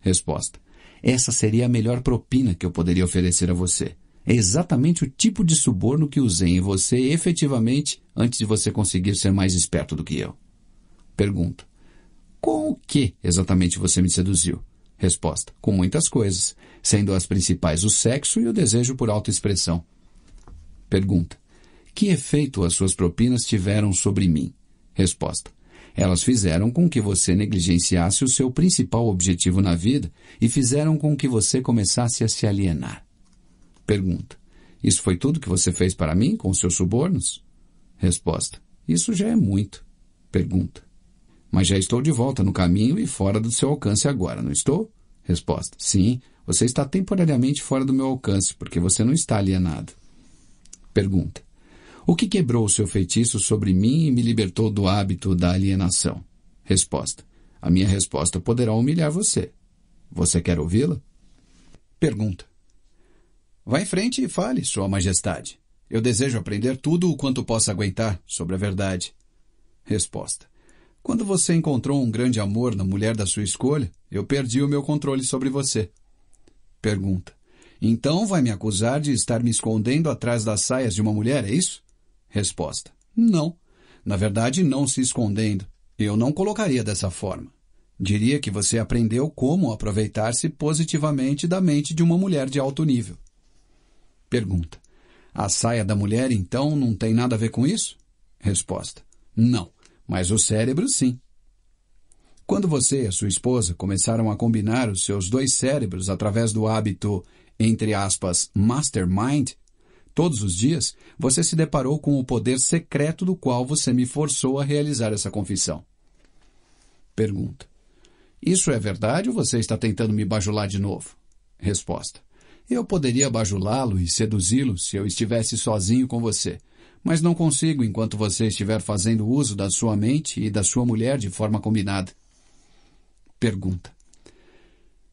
Resposta. Essa seria a melhor propina que eu poderia oferecer a você. É exatamente o tipo de suborno que usei em você efetivamente antes de você conseguir ser mais esperto do que eu. Pergunta. Com o que exatamente você me seduziu? Resposta. Com muitas coisas, sendo as principais o sexo e o desejo por autoexpressão. Pergunta. Que efeito as suas propinas tiveram sobre mim? Resposta. Elas fizeram com que você negligenciasse o seu principal objetivo na vida e fizeram com que você começasse a se alienar. Pergunta. Isso foi tudo que você fez para mim com seus subornos? Resposta. Isso já é muito. Pergunta. Mas já estou de volta no caminho e fora do seu alcance agora, não estou? Resposta. Sim, você está temporariamente fora do meu alcance porque você não está alienado. Pergunta. O que quebrou o seu feitiço sobre mim e me libertou do hábito da alienação? Resposta. A minha resposta poderá humilhar você. Você quer ouvi-la? Pergunta. Vá em frente e fale, Sua Majestade. Eu desejo aprender tudo o quanto possa aguentar sobre a verdade. Resposta. Quando você encontrou um grande amor na mulher da sua escolha, eu perdi o meu controle sobre você. Pergunta. Então vai me acusar de estar me escondendo atrás das saias de uma mulher, é isso? Resposta: Não. Na verdade, não se escondendo. Eu não colocaria dessa forma. Diria que você aprendeu como aproveitar-se positivamente da mente de uma mulher de alto nível. Pergunta: A saia da mulher, então, não tem nada a ver com isso? Resposta: Não, mas o cérebro sim. Quando você e a sua esposa começaram a combinar os seus dois cérebros através do hábito, entre aspas, mastermind, Todos os dias, você se deparou com o poder secreto do qual você me forçou a realizar essa confissão. Pergunta: Isso é verdade ou você está tentando me bajular de novo? Resposta: Eu poderia bajulá-lo e seduzi-lo se eu estivesse sozinho com você, mas não consigo enquanto você estiver fazendo uso da sua mente e da sua mulher de forma combinada. Pergunta: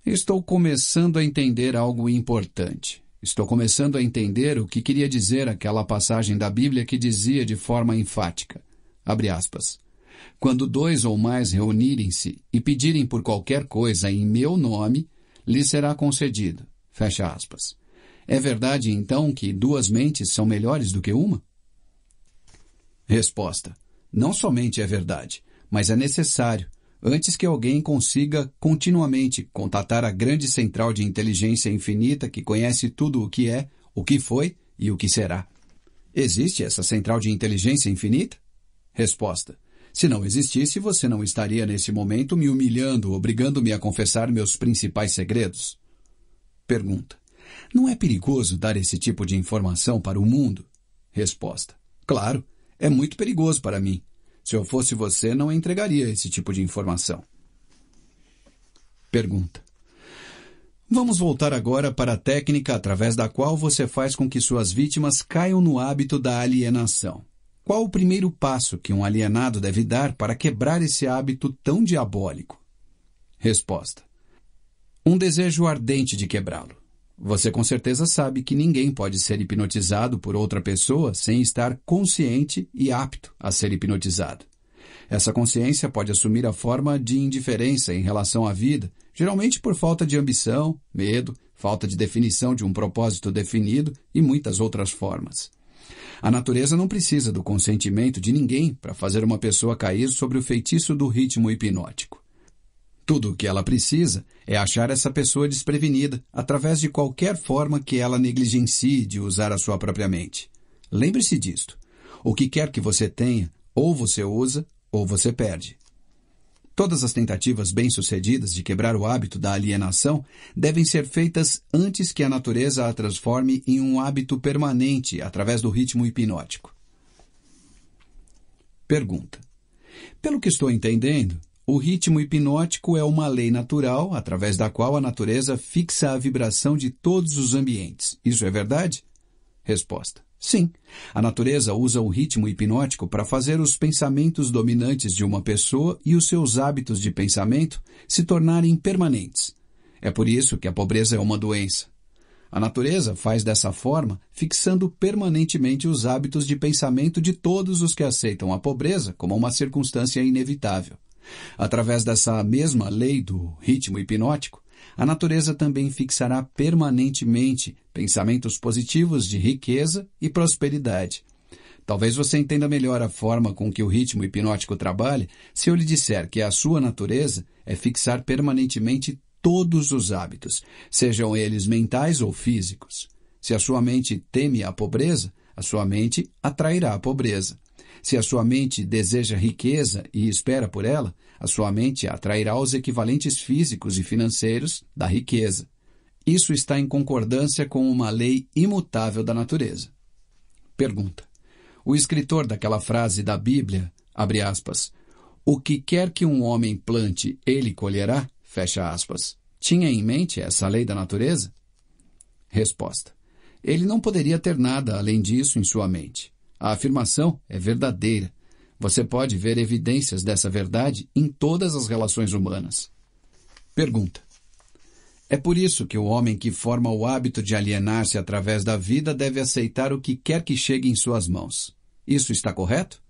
Estou começando a entender algo importante. Estou começando a entender o que queria dizer aquela passagem da Bíblia que dizia de forma enfática. Aspas, Quando dois ou mais reunirem-se e pedirem por qualquer coisa em meu nome, lhe será concedido. Fecha aspas. É verdade, então, que duas mentes são melhores do que uma? Resposta. Não somente é verdade, mas é necessário antes que alguém consiga continuamente contatar a grande central de inteligência infinita que conhece tudo o que é, o que foi e o que será. Existe essa central de inteligência infinita? Resposta. Se não existisse, você não estaria nesse momento me humilhando, obrigando-me a confessar meus principais segredos. Pergunta. Não é perigoso dar esse tipo de informação para o mundo? Resposta. Claro, é muito perigoso para mim. Se eu fosse você, não entregaria esse tipo de informação. Pergunta. Vamos voltar agora para a técnica através da qual você faz com que suas vítimas caiam no hábito da alienação. Qual o primeiro passo que um alienado deve dar para quebrar esse hábito tão diabólico? Resposta: Um desejo ardente de quebrá-lo. Você com certeza sabe que ninguém pode ser hipnotizado por outra pessoa sem estar consciente e apto a ser hipnotizado. Essa consciência pode assumir a forma de indiferença em relação à vida, geralmente por falta de ambição, medo, falta de definição de um propósito definido e muitas outras formas. A natureza não precisa do consentimento de ninguém para fazer uma pessoa cair sobre o feitiço do ritmo hipnótico. Tudo o que ela precisa é achar essa pessoa desprevenida através de qualquer forma que ela negligencie de usar a sua própria mente. Lembre-se disto. O que quer que você tenha, ou você usa, ou você perde. Todas as tentativas bem-sucedidas de quebrar o hábito da alienação devem ser feitas antes que a natureza a transforme em um hábito permanente através do ritmo hipnótico. Pergunta: Pelo que estou entendendo, o ritmo hipnótico é uma lei natural através da qual a natureza fixa a vibração de todos os ambientes. Isso é verdade? Resposta: Sim. A natureza usa o ritmo hipnótico para fazer os pensamentos dominantes de uma pessoa e os seus hábitos de pensamento se tornarem permanentes. É por isso que a pobreza é uma doença. A natureza faz dessa forma, fixando permanentemente os hábitos de pensamento de todos os que aceitam a pobreza como uma circunstância inevitável. Através dessa mesma lei do ritmo hipnótico, a natureza também fixará permanentemente pensamentos positivos de riqueza e prosperidade. Talvez você entenda melhor a forma com que o ritmo hipnótico trabalha se eu lhe disser que a sua natureza é fixar permanentemente todos os hábitos, sejam eles mentais ou físicos. Se a sua mente teme a pobreza, a sua mente atrairá a pobreza. Se a sua mente deseja riqueza e espera por ela, a sua mente atrairá os equivalentes físicos e financeiros da riqueza. Isso está em concordância com uma lei imutável da natureza. Pergunta: O escritor daquela frase da Bíblia, abre aspas, o que quer que um homem plante, ele colherá, fecha aspas, tinha em mente essa lei da natureza? Resposta: Ele não poderia ter nada além disso em sua mente. A afirmação é verdadeira. Você pode ver evidências dessa verdade em todas as relações humanas. Pergunta: É por isso que o homem que forma o hábito de alienar-se através da vida deve aceitar o que quer que chegue em suas mãos. Isso está correto?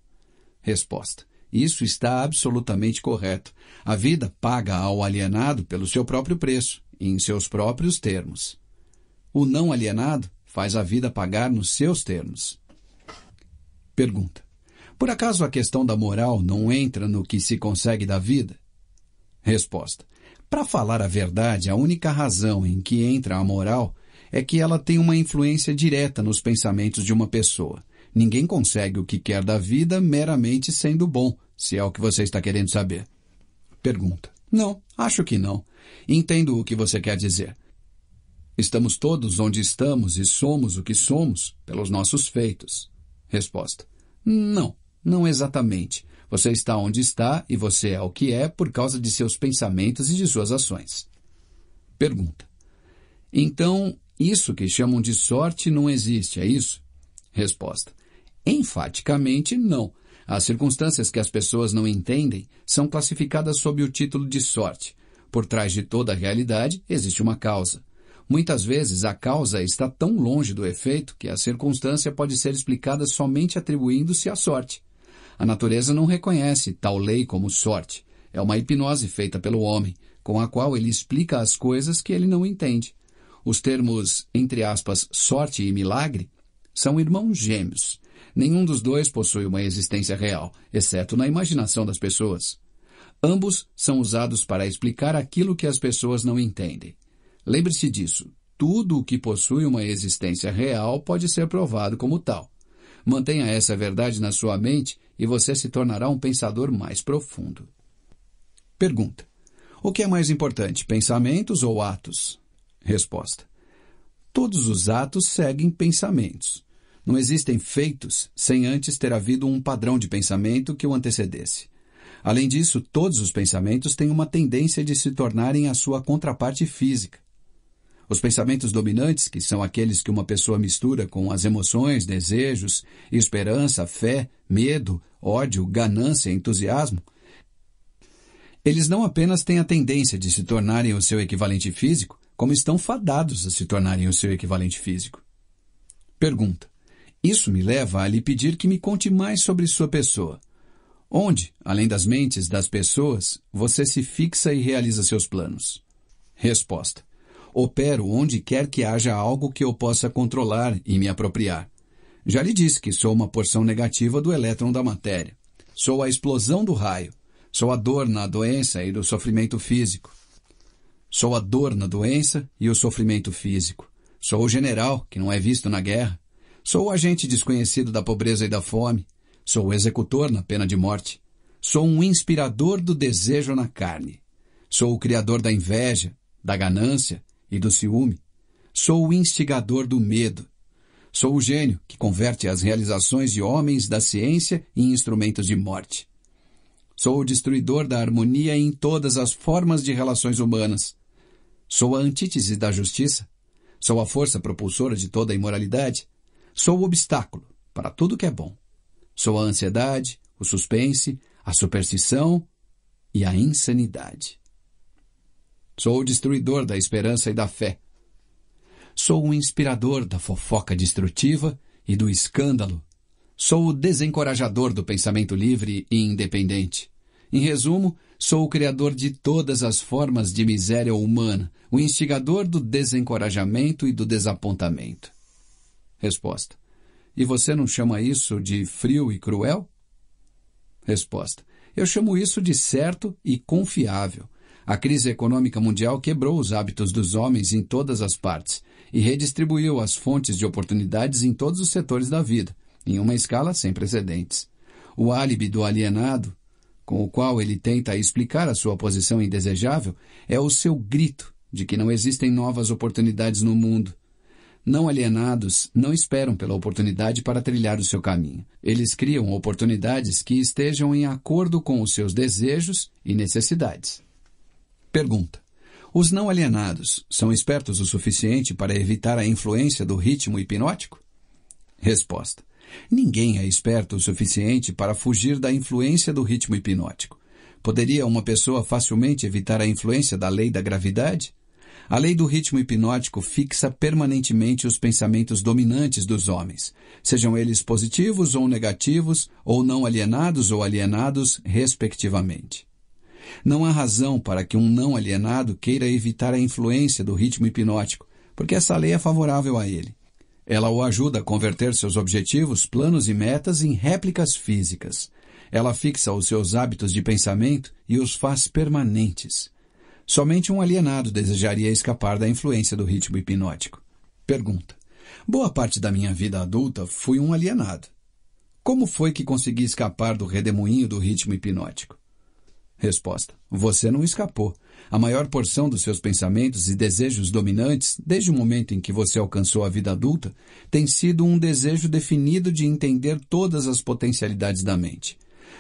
Resposta: Isso está absolutamente correto. A vida paga ao alienado pelo seu próprio preço, em seus próprios termos. O não alienado faz a vida pagar nos seus termos. Pergunta: Por acaso a questão da moral não entra no que se consegue da vida? Resposta: Para falar a verdade, a única razão em que entra a moral é que ela tem uma influência direta nos pensamentos de uma pessoa. Ninguém consegue o que quer da vida meramente sendo bom, se é o que você está querendo saber. Pergunta: Não, acho que não. Entendo o que você quer dizer. Estamos todos onde estamos e somos o que somos pelos nossos feitos. Resposta: Não, não exatamente. Você está onde está e você é o que é por causa de seus pensamentos e de suas ações. Pergunta: Então, isso que chamam de sorte não existe, é isso? Resposta: Enfaticamente não. As circunstâncias que as pessoas não entendem são classificadas sob o título de sorte. Por trás de toda a realidade existe uma causa. Muitas vezes a causa está tão longe do efeito que a circunstância pode ser explicada somente atribuindo-se à sorte. A natureza não reconhece tal lei como sorte. É uma hipnose feita pelo homem, com a qual ele explica as coisas que ele não entende. Os termos, entre aspas, sorte e milagre, são irmãos gêmeos. Nenhum dos dois possui uma existência real, exceto na imaginação das pessoas. Ambos são usados para explicar aquilo que as pessoas não entendem. Lembre-se disso. Tudo o que possui uma existência real pode ser provado como tal. Mantenha essa verdade na sua mente e você se tornará um pensador mais profundo. Pergunta: O que é mais importante, pensamentos ou atos? Resposta: Todos os atos seguem pensamentos. Não existem feitos sem antes ter havido um padrão de pensamento que o antecedesse. Além disso, todos os pensamentos têm uma tendência de se tornarem a sua contraparte física. Os pensamentos dominantes, que são aqueles que uma pessoa mistura com as emoções, desejos, esperança, fé, medo, ódio, ganância, entusiasmo, eles não apenas têm a tendência de se tornarem o seu equivalente físico, como estão fadados a se tornarem o seu equivalente físico. Pergunta: Isso me leva a lhe pedir que me conte mais sobre sua pessoa. Onde, além das mentes das pessoas, você se fixa e realiza seus planos? Resposta: Opero onde quer que haja algo que eu possa controlar e me apropriar. Já lhe disse que sou uma porção negativa do elétron da matéria. Sou a explosão do raio. Sou a dor na doença e do sofrimento físico. Sou a dor na doença e o sofrimento físico. Sou o general, que não é visto na guerra. Sou o agente desconhecido da pobreza e da fome. Sou o executor na pena de morte. Sou um inspirador do desejo na carne. Sou o criador da inveja, da ganância, e do ciúme. Sou o instigador do medo. Sou o gênio que converte as realizações de homens da ciência em instrumentos de morte. Sou o destruidor da harmonia em todas as formas de relações humanas. Sou a antítese da justiça. Sou a força propulsora de toda a imoralidade. Sou o obstáculo para tudo que é bom. Sou a ansiedade, o suspense, a superstição e a insanidade. Sou o destruidor da esperança e da fé. Sou o inspirador da fofoca destrutiva e do escândalo. Sou o desencorajador do pensamento livre e independente. Em resumo, sou o criador de todas as formas de miséria humana, o instigador do desencorajamento e do desapontamento. Resposta. E você não chama isso de frio e cruel? Resposta. Eu chamo isso de certo e confiável, a crise econômica mundial quebrou os hábitos dos homens em todas as partes e redistribuiu as fontes de oportunidades em todos os setores da vida, em uma escala sem precedentes. O álibi do alienado, com o qual ele tenta explicar a sua posição indesejável, é o seu grito de que não existem novas oportunidades no mundo. Não alienados não esperam pela oportunidade para trilhar o seu caminho. Eles criam oportunidades que estejam em acordo com os seus desejos e necessidades. Pergunta: Os não alienados são espertos o suficiente para evitar a influência do ritmo hipnótico? Resposta: Ninguém é esperto o suficiente para fugir da influência do ritmo hipnótico. Poderia uma pessoa facilmente evitar a influência da lei da gravidade? A lei do ritmo hipnótico fixa permanentemente os pensamentos dominantes dos homens, sejam eles positivos ou negativos, ou não alienados ou alienados, respectivamente. Não há razão para que um não alienado queira evitar a influência do ritmo hipnótico, porque essa lei é favorável a ele. Ela o ajuda a converter seus objetivos, planos e metas em réplicas físicas. Ela fixa os seus hábitos de pensamento e os faz permanentes. Somente um alienado desejaria escapar da influência do ritmo hipnótico. Pergunta: Boa parte da minha vida adulta fui um alienado. Como foi que consegui escapar do redemoinho do ritmo hipnótico? Resposta: Você não escapou. A maior porção dos seus pensamentos e desejos dominantes, desde o momento em que você alcançou a vida adulta, tem sido um desejo definido de entender todas as potencialidades da mente.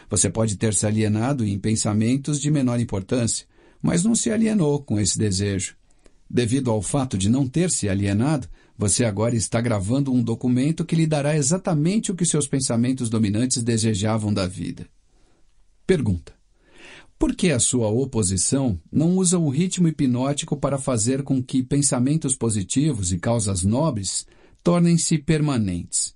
Você pode ter se alienado em pensamentos de menor importância, mas não se alienou com esse desejo. Devido ao fato de não ter se alienado, você agora está gravando um documento que lhe dará exatamente o que seus pensamentos dominantes desejavam da vida. Pergunta: por que a sua oposição não usa o ritmo hipnótico para fazer com que pensamentos positivos e causas nobres tornem-se permanentes?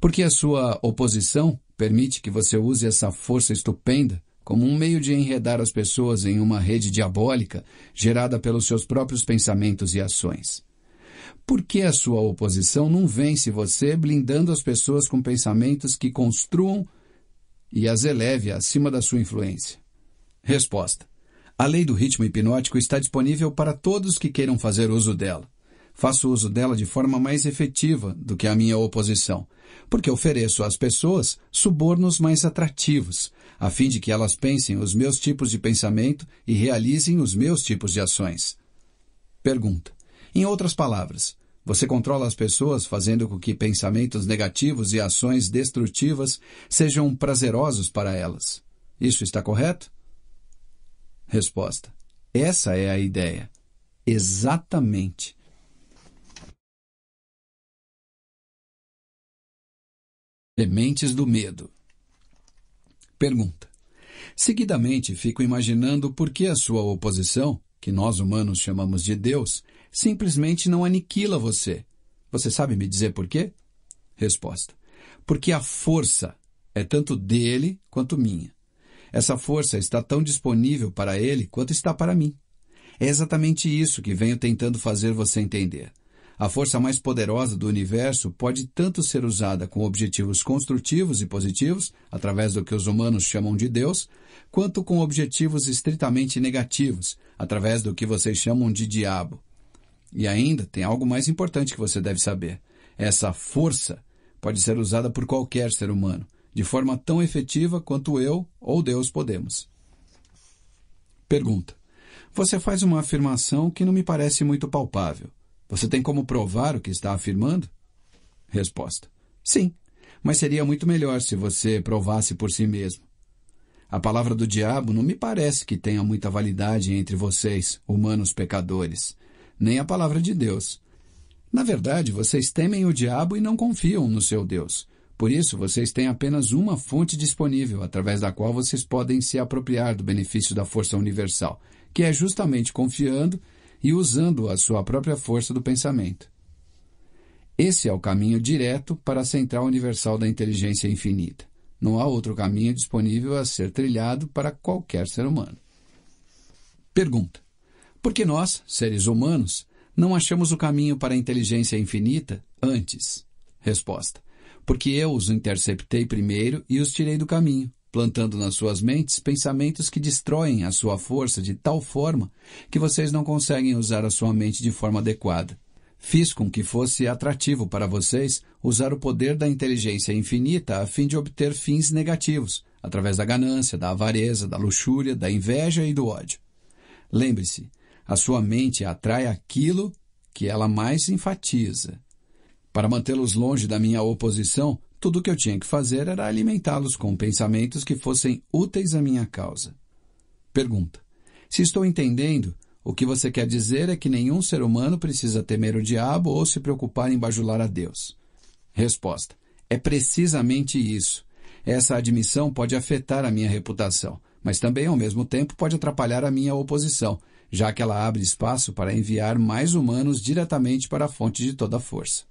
Porque a sua oposição permite que você use essa força estupenda como um meio de enredar as pessoas em uma rede diabólica gerada pelos seus próprios pensamentos e ações? Por que a sua oposição não vence você blindando as pessoas com pensamentos que construam e as eleve acima da sua influência? Resposta. A lei do ritmo hipnótico está disponível para todos que queiram fazer uso dela. Faço uso dela de forma mais efetiva do que a minha oposição, porque ofereço às pessoas subornos mais atrativos, a fim de que elas pensem os meus tipos de pensamento e realizem os meus tipos de ações. Pergunta. Em outras palavras, você controla as pessoas fazendo com que pensamentos negativos e ações destrutivas sejam prazerosos para elas. Isso está correto? Resposta: Essa é a ideia. Exatamente. Sementes do medo. Pergunta: Seguidamente, fico imaginando por que a sua oposição, que nós humanos chamamos de Deus, simplesmente não aniquila você. Você sabe me dizer por quê? Resposta: Porque a força é tanto dele quanto minha. Essa força está tão disponível para ele quanto está para mim. É exatamente isso que venho tentando fazer você entender. A força mais poderosa do universo pode tanto ser usada com objetivos construtivos e positivos, através do que os humanos chamam de Deus, quanto com objetivos estritamente negativos, através do que vocês chamam de diabo. E ainda tem algo mais importante que você deve saber. Essa força pode ser usada por qualquer ser humano, de forma tão efetiva quanto eu ou Deus podemos. Pergunta: Você faz uma afirmação que não me parece muito palpável. Você tem como provar o que está afirmando? Resposta: Sim, mas seria muito melhor se você provasse por si mesmo. A palavra do diabo não me parece que tenha muita validade entre vocês, humanos pecadores, nem a palavra de Deus. Na verdade, vocês temem o diabo e não confiam no seu Deus, por isso, vocês têm apenas uma fonte disponível através da qual vocês podem se apropriar do benefício da força universal, que é justamente confiando e usando a sua própria força do pensamento. Esse é o caminho direto para a central universal da inteligência infinita. Não há outro caminho disponível a ser trilhado para qualquer ser humano. Pergunta: Por que nós, seres humanos, não achamos o caminho para a inteligência infinita antes? Resposta: porque eu os interceptei primeiro e os tirei do caminho, plantando nas suas mentes pensamentos que destroem a sua força de tal forma que vocês não conseguem usar a sua mente de forma adequada. Fiz com que fosse atrativo para vocês usar o poder da inteligência infinita a fim de obter fins negativos, através da ganância, da avareza, da luxúria, da inveja e do ódio. Lembre-se, a sua mente atrai aquilo que ela mais enfatiza. Para mantê-los longe da minha oposição, tudo o que eu tinha que fazer era alimentá-los com pensamentos que fossem úteis à minha causa. Pergunta: Se estou entendendo, o que você quer dizer é que nenhum ser humano precisa temer o diabo ou se preocupar em bajular a Deus. Resposta: É precisamente isso. Essa admissão pode afetar a minha reputação, mas também, ao mesmo tempo, pode atrapalhar a minha oposição, já que ela abre espaço para enviar mais humanos diretamente para a fonte de toda a força.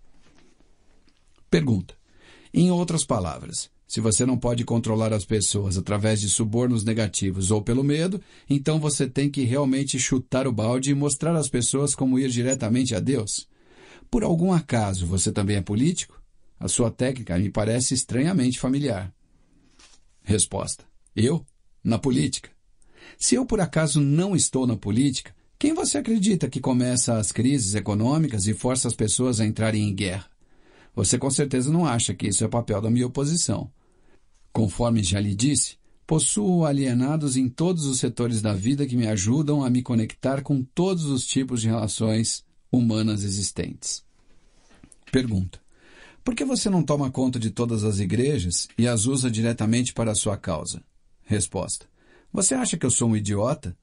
Pergunta. Em outras palavras, se você não pode controlar as pessoas através de subornos negativos ou pelo medo, então você tem que realmente chutar o balde e mostrar às pessoas como ir diretamente a Deus. Por algum acaso, você também é político? A sua técnica me parece estranhamente familiar. Resposta: Eu? Na política. Se eu por acaso não estou na política, quem você acredita que começa as crises econômicas e força as pessoas a entrarem em guerra? Você com certeza não acha que isso é papel da minha oposição. Conforme já lhe disse, possuo alienados em todos os setores da vida que me ajudam a me conectar com todos os tipos de relações humanas existentes. Pergunta: Por que você não toma conta de todas as igrejas e as usa diretamente para a sua causa? Resposta: Você acha que eu sou um idiota?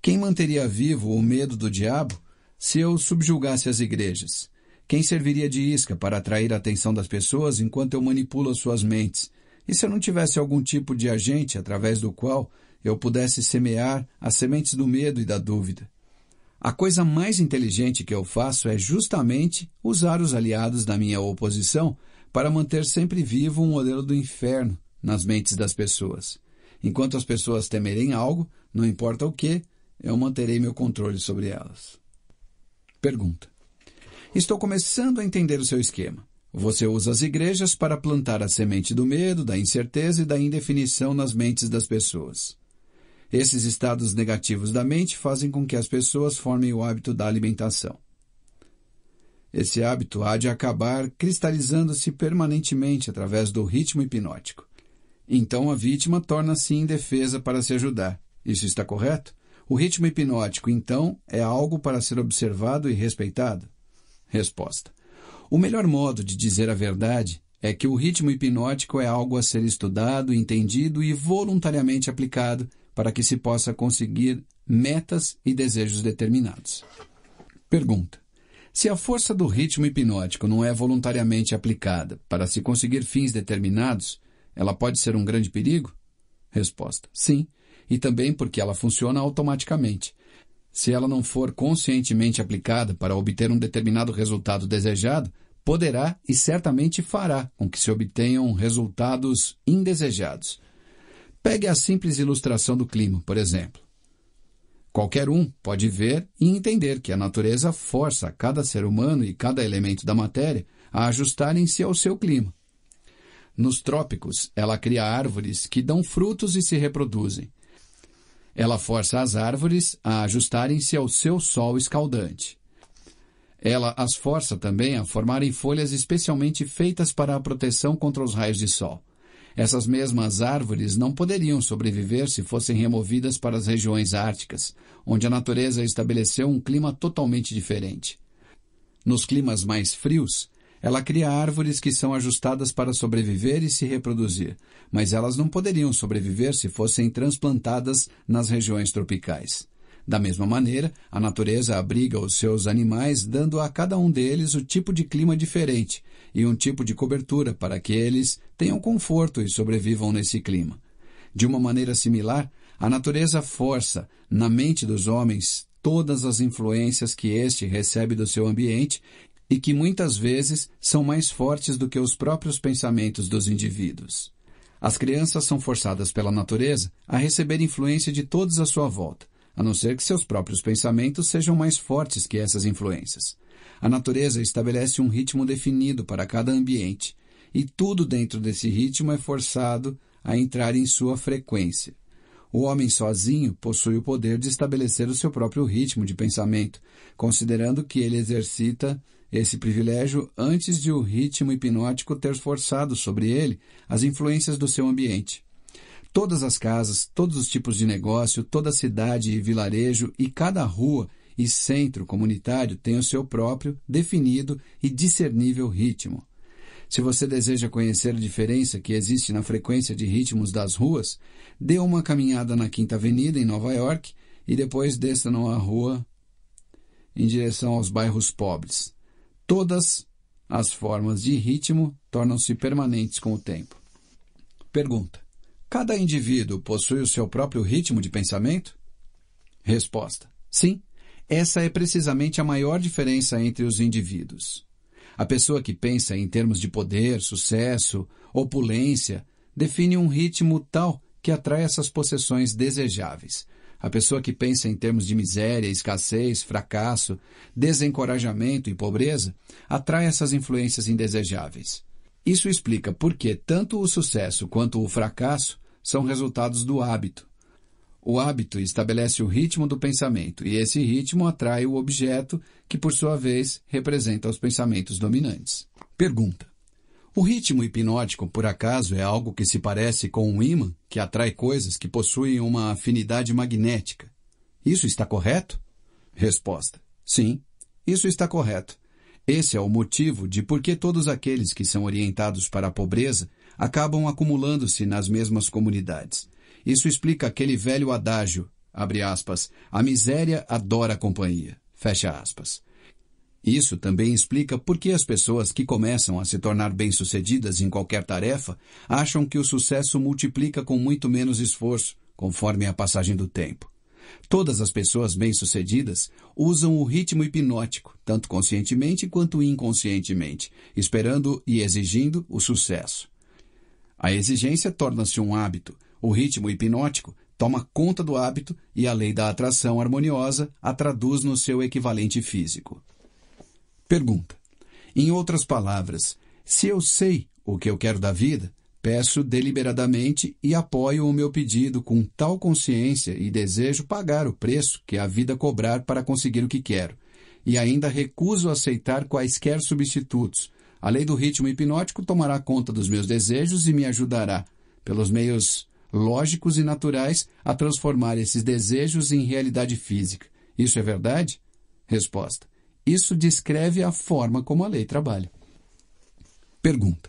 Quem manteria vivo o medo do diabo se eu subjugasse as igrejas? Quem serviria de isca para atrair a atenção das pessoas enquanto eu manipulo suas mentes? E se eu não tivesse algum tipo de agente através do qual eu pudesse semear as sementes do medo e da dúvida? A coisa mais inteligente que eu faço é justamente usar os aliados da minha oposição para manter sempre vivo um modelo do inferno nas mentes das pessoas. Enquanto as pessoas temerem algo, não importa o que, eu manterei meu controle sobre elas. Pergunta: Estou começando a entender o seu esquema. Você usa as igrejas para plantar a semente do medo, da incerteza e da indefinição nas mentes das pessoas. Esses estados negativos da mente fazem com que as pessoas formem o hábito da alimentação. Esse hábito há de acabar cristalizando-se permanentemente através do ritmo hipnótico. Então a vítima torna-se indefesa para se ajudar. Isso está correto? O ritmo hipnótico, então, é algo para ser observado e respeitado? Resposta. O melhor modo de dizer a verdade é que o ritmo hipnótico é algo a ser estudado, entendido e voluntariamente aplicado para que se possa conseguir metas e desejos determinados. Pergunta. Se a força do ritmo hipnótico não é voluntariamente aplicada para se conseguir fins determinados, ela pode ser um grande perigo? Resposta: Sim, e também porque ela funciona automaticamente, se ela não for conscientemente aplicada para obter um determinado resultado desejado, poderá e certamente fará com que se obtenham resultados indesejados. Pegue a simples ilustração do clima, por exemplo. Qualquer um pode ver e entender que a natureza força cada ser humano e cada elemento da matéria a ajustarem-se ao seu clima. Nos trópicos, ela cria árvores que dão frutos e se reproduzem, ela força as árvores a ajustarem-se ao seu sol escaldante. Ela as força também a formarem folhas especialmente feitas para a proteção contra os raios de sol. Essas mesmas árvores não poderiam sobreviver se fossem removidas para as regiões árticas, onde a natureza estabeleceu um clima totalmente diferente. Nos climas mais frios, ela cria árvores que são ajustadas para sobreviver e se reproduzir, mas elas não poderiam sobreviver se fossem transplantadas nas regiões tropicais. Da mesma maneira, a natureza abriga os seus animais, dando a cada um deles o tipo de clima diferente e um tipo de cobertura para que eles tenham conforto e sobrevivam nesse clima. De uma maneira similar, a natureza força na mente dos homens todas as influências que este recebe do seu ambiente e que muitas vezes são mais fortes do que os próprios pensamentos dos indivíduos. As crianças são forçadas pela natureza a receber influência de todos à sua volta, a não ser que seus próprios pensamentos sejam mais fortes que essas influências. A natureza estabelece um ritmo definido para cada ambiente, e tudo dentro desse ritmo é forçado a entrar em sua frequência. O homem sozinho possui o poder de estabelecer o seu próprio ritmo de pensamento, considerando que ele exercita esse privilégio antes de o ritmo hipnótico ter forçado sobre ele as influências do seu ambiente. Todas as casas, todos os tipos de negócio, toda cidade e vilarejo e cada rua e centro comunitário tem o seu próprio, definido e discernível ritmo. Se você deseja conhecer a diferença que existe na frequência de ritmos das ruas, dê uma caminhada na Quinta Avenida, em Nova York, e depois desça numa rua em direção aos bairros pobres. Todas as formas de ritmo tornam-se permanentes com o tempo. Pergunta: Cada indivíduo possui o seu próprio ritmo de pensamento? Resposta: Sim. Essa é precisamente a maior diferença entre os indivíduos. A pessoa que pensa em termos de poder, sucesso, opulência, define um ritmo tal que atrai essas possessões desejáveis, a pessoa que pensa em termos de miséria, escassez, fracasso, desencorajamento e pobreza atrai essas influências indesejáveis. Isso explica por que tanto o sucesso quanto o fracasso são resultados do hábito. O hábito estabelece o ritmo do pensamento e esse ritmo atrai o objeto que, por sua vez, representa os pensamentos dominantes. Pergunta: o ritmo hipnótico, por acaso, é algo que se parece com um ímã que atrai coisas que possuem uma afinidade magnética. Isso está correto? Resposta: Sim, isso está correto. Esse é o motivo de por que todos aqueles que são orientados para a pobreza acabam acumulando-se nas mesmas comunidades. Isso explica aquele velho adágio, abre aspas, a miséria adora a companhia, fecha aspas. Isso também explica por que as pessoas que começam a se tornar bem-sucedidas em qualquer tarefa acham que o sucesso multiplica com muito menos esforço, conforme a passagem do tempo. Todas as pessoas bem-sucedidas usam o ritmo hipnótico, tanto conscientemente quanto inconscientemente, esperando e exigindo o sucesso. A exigência torna-se um hábito. O ritmo hipnótico toma conta do hábito e a lei da atração harmoniosa a traduz no seu equivalente físico. Pergunta. Em outras palavras, se eu sei o que eu quero da vida, peço deliberadamente e apoio o meu pedido com tal consciência e desejo pagar o preço que a vida cobrar para conseguir o que quero. E ainda recuso aceitar quaisquer substitutos. A lei do ritmo hipnótico tomará conta dos meus desejos e me ajudará, pelos meios lógicos e naturais, a transformar esses desejos em realidade física. Isso é verdade? Resposta. Isso descreve a forma como a lei trabalha. Pergunta: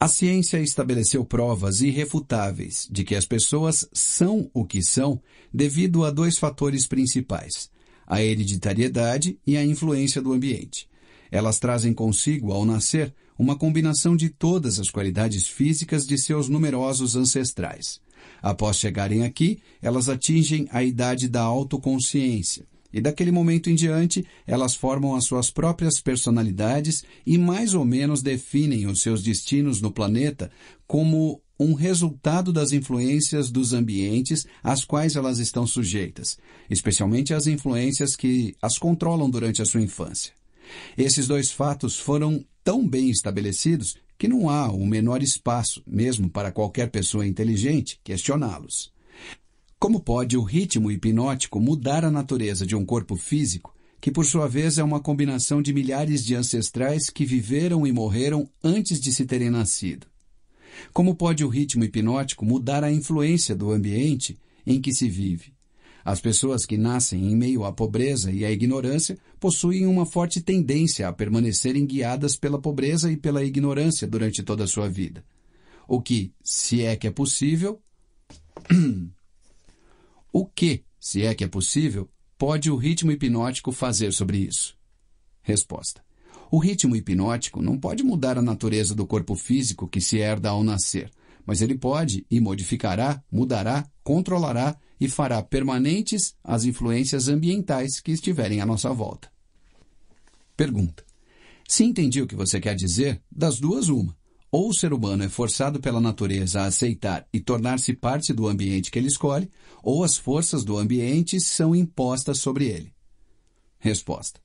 A ciência estabeleceu provas irrefutáveis de que as pessoas são o que são devido a dois fatores principais: a hereditariedade e a influência do ambiente. Elas trazem consigo, ao nascer, uma combinação de todas as qualidades físicas de seus numerosos ancestrais. Após chegarem aqui, elas atingem a idade da autoconsciência, e daquele momento em diante elas formam as suas próprias personalidades e mais ou menos definem os seus destinos no planeta como um resultado das influências dos ambientes às quais elas estão sujeitas, especialmente as influências que as controlam durante a sua infância. Esses dois fatos foram tão bem estabelecidos que não há o menor espaço, mesmo para qualquer pessoa inteligente, questioná-los. Como pode o ritmo hipnótico mudar a natureza de um corpo físico, que por sua vez é uma combinação de milhares de ancestrais que viveram e morreram antes de se terem nascido? Como pode o ritmo hipnótico mudar a influência do ambiente em que se vive? As pessoas que nascem em meio à pobreza e à ignorância possuem uma forte tendência a permanecerem guiadas pela pobreza e pela ignorância durante toda a sua vida. O que, se é que é possível, [clears throat] O que, se é que é possível, pode o ritmo hipnótico fazer sobre isso? Resposta. O ritmo hipnótico não pode mudar a natureza do corpo físico que se herda ao nascer, mas ele pode e modificará, mudará, controlará e fará permanentes as influências ambientais que estiverem à nossa volta. Pergunta: Se entendi o que você quer dizer, das duas, uma. Ou o ser humano é forçado pela natureza a aceitar e tornar-se parte do ambiente que ele escolhe, ou as forças do ambiente são impostas sobre ele. Resposta: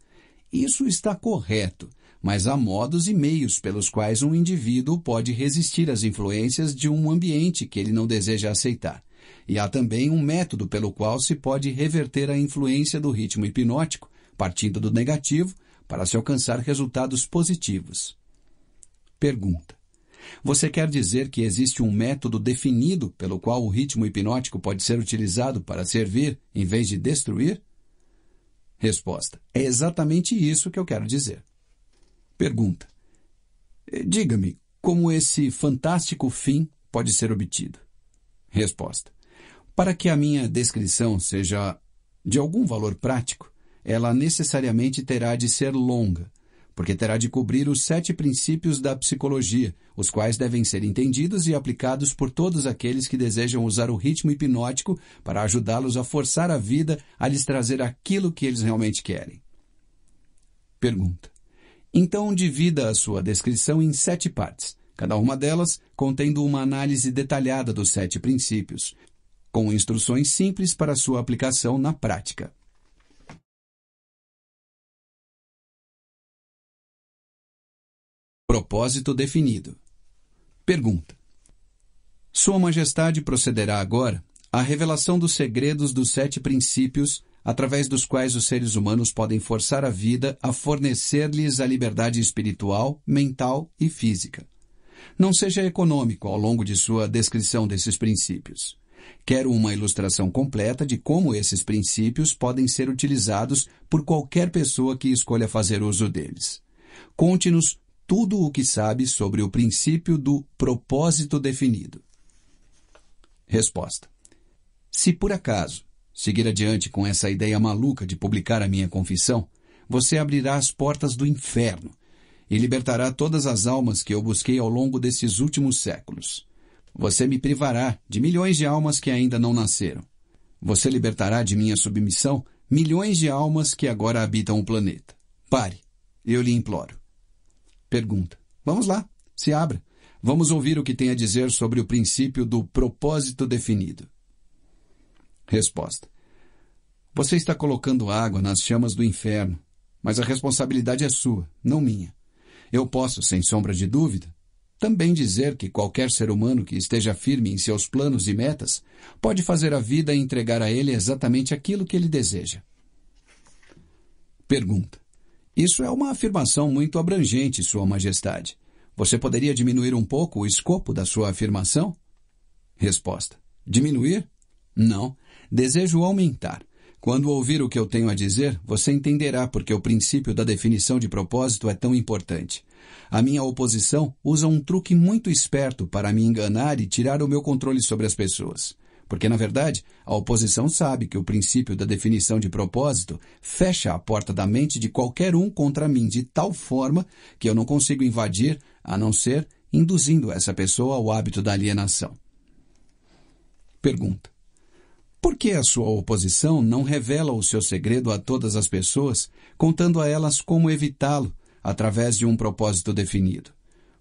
Isso está correto, mas há modos e meios pelos quais um indivíduo pode resistir às influências de um ambiente que ele não deseja aceitar. E há também um método pelo qual se pode reverter a influência do ritmo hipnótico, partindo do negativo, para se alcançar resultados positivos. Pergunta: você quer dizer que existe um método definido pelo qual o ritmo hipnótico pode ser utilizado para servir em vez de destruir? Resposta: É exatamente isso que eu quero dizer. Pergunta: Diga-me, como esse fantástico fim pode ser obtido? Resposta: Para que a minha descrição seja de algum valor prático, ela necessariamente terá de ser longa porque terá de cobrir os sete princípios da psicologia, os quais devem ser entendidos e aplicados por todos aqueles que desejam usar o ritmo hipnótico para ajudá-los a forçar a vida a lhes trazer aquilo que eles realmente querem. Pergunta. Então divida a sua descrição em sete partes, cada uma delas contendo uma análise detalhada dos sete princípios, com instruções simples para sua aplicação na prática. Propósito definido. Pergunta: Sua Majestade procederá agora à revelação dos segredos dos sete princípios através dos quais os seres humanos podem forçar a vida a fornecer-lhes a liberdade espiritual, mental e física. Não seja econômico ao longo de sua descrição desses princípios. Quero uma ilustração completa de como esses princípios podem ser utilizados por qualquer pessoa que escolha fazer uso deles. Conte-nos tudo o que sabe sobre o princípio do propósito definido? Resposta: Se por acaso seguir adiante com essa ideia maluca de publicar a minha confissão, você abrirá as portas do inferno e libertará todas as almas que eu busquei ao longo desses últimos séculos. Você me privará de milhões de almas que ainda não nasceram. Você libertará de minha submissão milhões de almas que agora habitam o planeta. Pare, eu lhe imploro pergunta. Vamos lá, se abra. Vamos ouvir o que tem a dizer sobre o princípio do propósito definido. Resposta. Você está colocando água nas chamas do inferno, mas a responsabilidade é sua, não minha. Eu posso, sem sombra de dúvida, também dizer que qualquer ser humano que esteja firme em seus planos e metas pode fazer a vida entregar a ele exatamente aquilo que ele deseja. Pergunta: isso é uma afirmação muito abrangente, Sua Majestade. Você poderia diminuir um pouco o escopo da sua afirmação? Resposta: Diminuir? Não. Desejo aumentar. Quando ouvir o que eu tenho a dizer, você entenderá porque o princípio da definição de propósito é tão importante. A minha oposição usa um truque muito esperto para me enganar e tirar o meu controle sobre as pessoas. Porque, na verdade, a oposição sabe que o princípio da definição de propósito fecha a porta da mente de qualquer um contra mim de tal forma que eu não consigo invadir, a não ser induzindo essa pessoa ao hábito da alienação. Pergunta: Por que a sua oposição não revela o seu segredo a todas as pessoas, contando a elas como evitá-lo através de um propósito definido?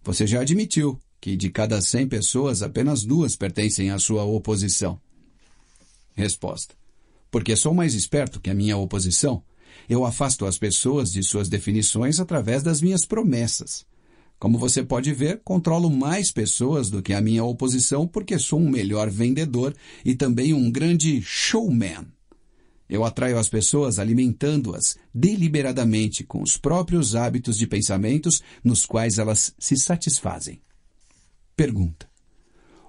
Você já admitiu que de cada 100 pessoas apenas duas pertencem à sua oposição? Resposta: Porque sou mais esperto que a minha oposição. Eu afasto as pessoas de suas definições através das minhas promessas. Como você pode ver, controlo mais pessoas do que a minha oposição porque sou um melhor vendedor e também um grande showman. Eu atraio as pessoas alimentando-as deliberadamente com os próprios hábitos de pensamentos nos quais elas se satisfazem. Pergunta: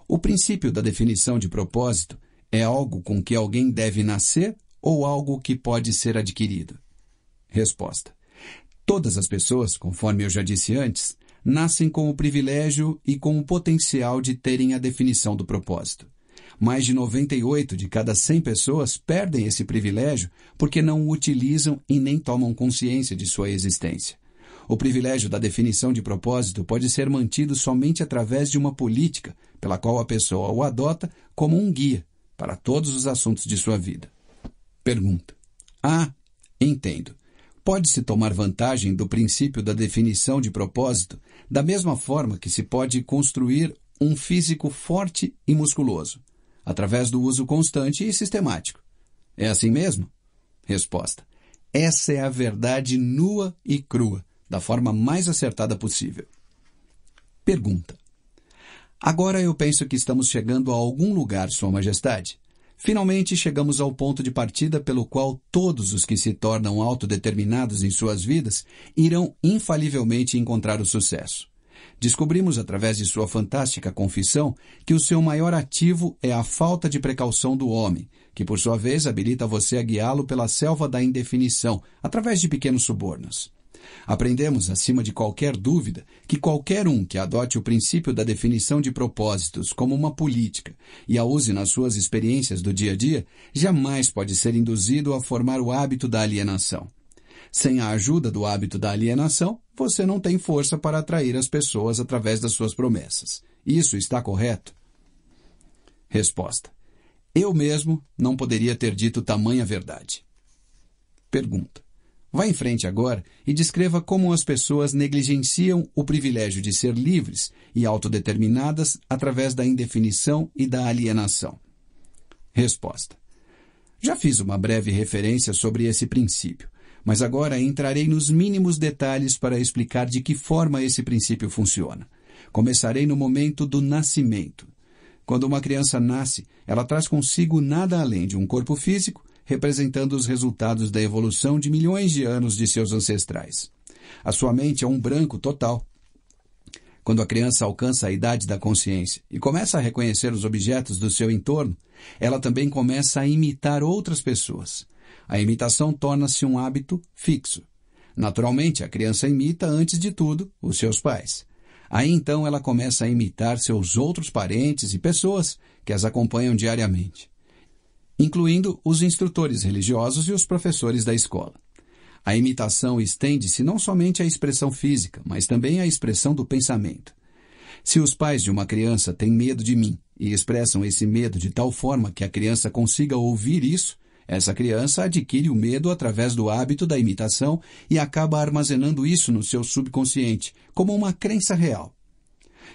O princípio da definição de propósito é algo com que alguém deve nascer ou algo que pode ser adquirido? Resposta: Todas as pessoas, conforme eu já disse antes, nascem com o privilégio e com o potencial de terem a definição do propósito. Mais de 98 de cada 100 pessoas perdem esse privilégio porque não o utilizam e nem tomam consciência de sua existência. O privilégio da definição de propósito pode ser mantido somente através de uma política pela qual a pessoa o adota como um guia para todos os assuntos de sua vida. Pergunta: Ah, entendo. Pode-se tomar vantagem do princípio da definição de propósito da mesma forma que se pode construir um físico forte e musculoso, através do uso constante e sistemático. É assim mesmo? Resposta: Essa é a verdade nua e crua da forma mais acertada possível. Pergunta: Agora eu penso que estamos chegando a algum lugar, Sua Majestade. Finalmente chegamos ao ponto de partida pelo qual todos os que se tornam autodeterminados em suas vidas irão infalivelmente encontrar o sucesso. Descobrimos através de sua fantástica confissão que o seu maior ativo é a falta de precaução do homem, que por sua vez habilita você a guiá-lo pela selva da indefinição, através de pequenos subornos. Aprendemos, acima de qualquer dúvida, que qualquer um que adote o princípio da definição de propósitos como uma política e a use nas suas experiências do dia a dia, jamais pode ser induzido a formar o hábito da alienação. Sem a ajuda do hábito da alienação, você não tem força para atrair as pessoas através das suas promessas. Isso está correto? Resposta. Eu mesmo não poderia ter dito tamanha verdade. Pergunta. Vá em frente agora e descreva como as pessoas negligenciam o privilégio de ser livres e autodeterminadas através da indefinição e da alienação. Resposta. Já fiz uma breve referência sobre esse princípio, mas agora entrarei nos mínimos detalhes para explicar de que forma esse princípio funciona. Começarei no momento do nascimento. Quando uma criança nasce, ela traz consigo nada além de um corpo físico representando os resultados da evolução de milhões de anos de seus ancestrais. A sua mente é um branco total. Quando a criança alcança a idade da consciência e começa a reconhecer os objetos do seu entorno, ela também começa a imitar outras pessoas. A imitação torna-se um hábito fixo. Naturalmente, a criança imita, antes de tudo, os seus pais. Aí então ela começa a imitar seus outros parentes e pessoas que as acompanham diariamente incluindo os instrutores religiosos e os professores da escola. A imitação estende-se não somente à expressão física, mas também à expressão do pensamento. Se os pais de uma criança têm medo de mim e expressam esse medo de tal forma que a criança consiga ouvir isso, essa criança adquire o medo através do hábito da imitação e acaba armazenando isso no seu subconsciente, como uma crença real.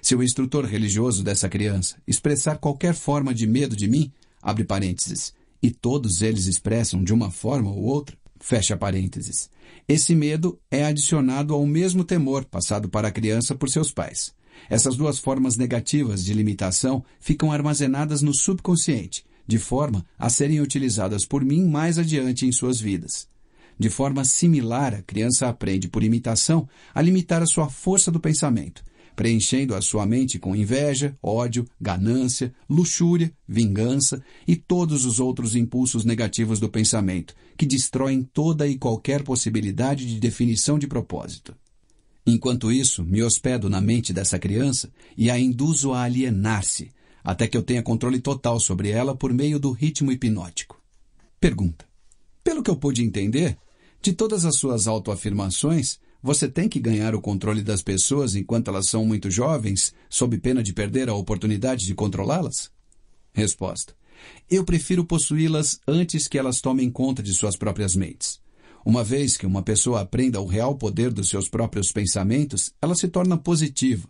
Se o instrutor religioso dessa criança expressar qualquer forma de medo de mim, abre parênteses, e todos eles expressam de uma forma ou outra, fecha parênteses. Esse medo é adicionado ao mesmo temor passado para a criança por seus pais. Essas duas formas negativas de limitação ficam armazenadas no subconsciente, de forma a serem utilizadas por mim mais adiante em suas vidas. De forma similar, a criança aprende por imitação a limitar a sua força do pensamento, preenchendo a sua mente com inveja, ódio, ganância, luxúria, vingança e todos os outros impulsos negativos do pensamento, que destroem toda e qualquer possibilidade de definição de propósito. Enquanto isso, me hospedo na mente dessa criança e a induzo a alienar-se, até que eu tenha controle total sobre ela por meio do ritmo hipnótico. Pergunta: Pelo que eu pude entender, de todas as suas autoafirmações, você tem que ganhar o controle das pessoas enquanto elas são muito jovens, sob pena de perder a oportunidade de controlá-las? Resposta: Eu prefiro possuí-las antes que elas tomem conta de suas próprias mentes. Uma vez que uma pessoa aprenda o real poder dos seus próprios pensamentos, ela se torna positiva.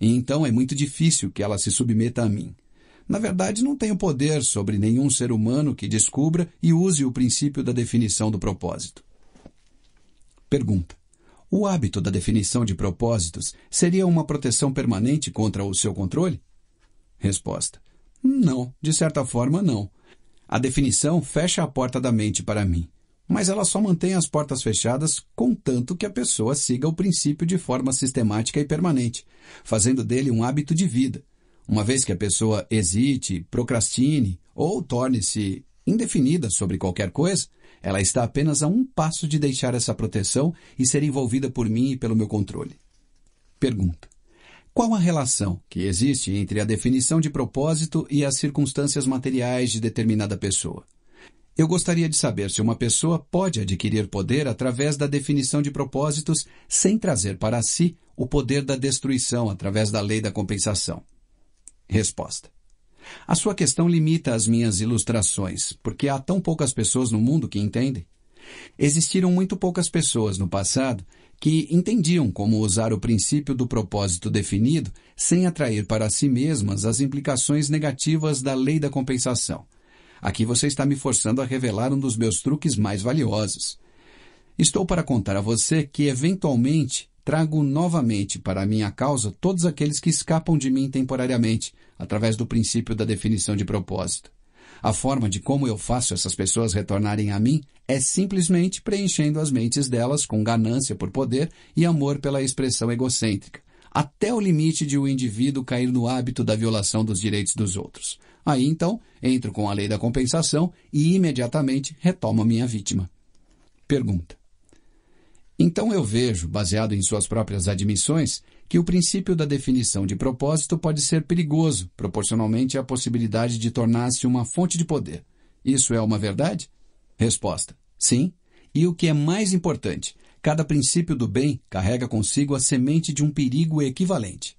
E então é muito difícil que ela se submeta a mim. Na verdade, não tenho poder sobre nenhum ser humano que descubra e use o princípio da definição do propósito. Pergunta: o hábito da definição de propósitos seria uma proteção permanente contra o seu controle? Resposta: Não, de certa forma, não. A definição fecha a porta da mente para mim, mas ela só mantém as portas fechadas contanto que a pessoa siga o princípio de forma sistemática e permanente, fazendo dele um hábito de vida. Uma vez que a pessoa hesite, procrastine ou torne-se indefinida sobre qualquer coisa, ela está apenas a um passo de deixar essa proteção e ser envolvida por mim e pelo meu controle. Pergunta: Qual a relação que existe entre a definição de propósito e as circunstâncias materiais de determinada pessoa? Eu gostaria de saber se uma pessoa pode adquirir poder através da definição de propósitos sem trazer para si o poder da destruição através da lei da compensação. Resposta: a sua questão limita as minhas ilustrações, porque há tão poucas pessoas no mundo que entendem. Existiram muito poucas pessoas no passado que entendiam como usar o princípio do propósito definido sem atrair para si mesmas as implicações negativas da lei da compensação. Aqui você está me forçando a revelar um dos meus truques mais valiosos. Estou para contar a você que, eventualmente, trago novamente para a minha causa todos aqueles que escapam de mim temporariamente, através do princípio da definição de propósito. A forma de como eu faço essas pessoas retornarem a mim é simplesmente preenchendo as mentes delas com ganância por poder e amor pela expressão egocêntrica, até o limite de o um indivíduo cair no hábito da violação dos direitos dos outros. Aí então, entro com a lei da compensação e imediatamente retomo minha vítima. Pergunta: então eu vejo, baseado em suas próprias admissões, que o princípio da definição de propósito pode ser perigoso, proporcionalmente à possibilidade de tornar-se uma fonte de poder. Isso é uma verdade? Resposta: sim. E o que é mais importante, cada princípio do bem carrega consigo a semente de um perigo equivalente.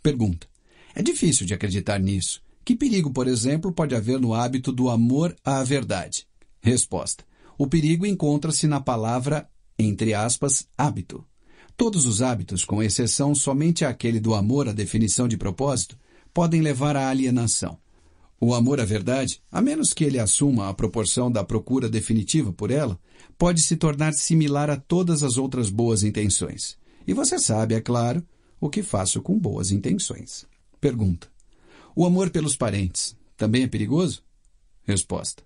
Pergunta: é difícil de acreditar nisso. Que perigo, por exemplo, pode haver no hábito do amor à verdade? Resposta: o perigo encontra-se na palavra entre aspas, hábito. Todos os hábitos, com exceção somente aquele do amor à definição de propósito, podem levar à alienação. O amor à verdade, a menos que ele assuma a proporção da procura definitiva por ela, pode se tornar similar a todas as outras boas intenções. E você sabe, é claro, o que faço com boas intenções. Pergunta: O amor pelos parentes também é perigoso? Resposta: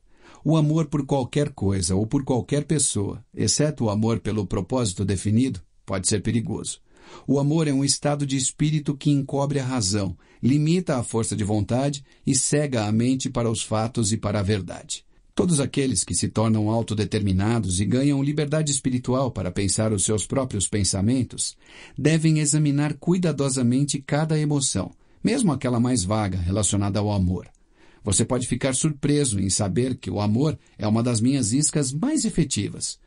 o amor por qualquer coisa ou por qualquer pessoa, exceto o amor pelo propósito definido, pode ser perigoso. O amor é um estado de espírito que encobre a razão, limita a força de vontade e cega a mente para os fatos e para a verdade. Todos aqueles que se tornam autodeterminados e ganham liberdade espiritual para pensar os seus próprios pensamentos devem examinar cuidadosamente cada emoção, mesmo aquela mais vaga relacionada ao amor. Você pode ficar surpreso em saber que o amor é uma das minhas iscas mais efetivas.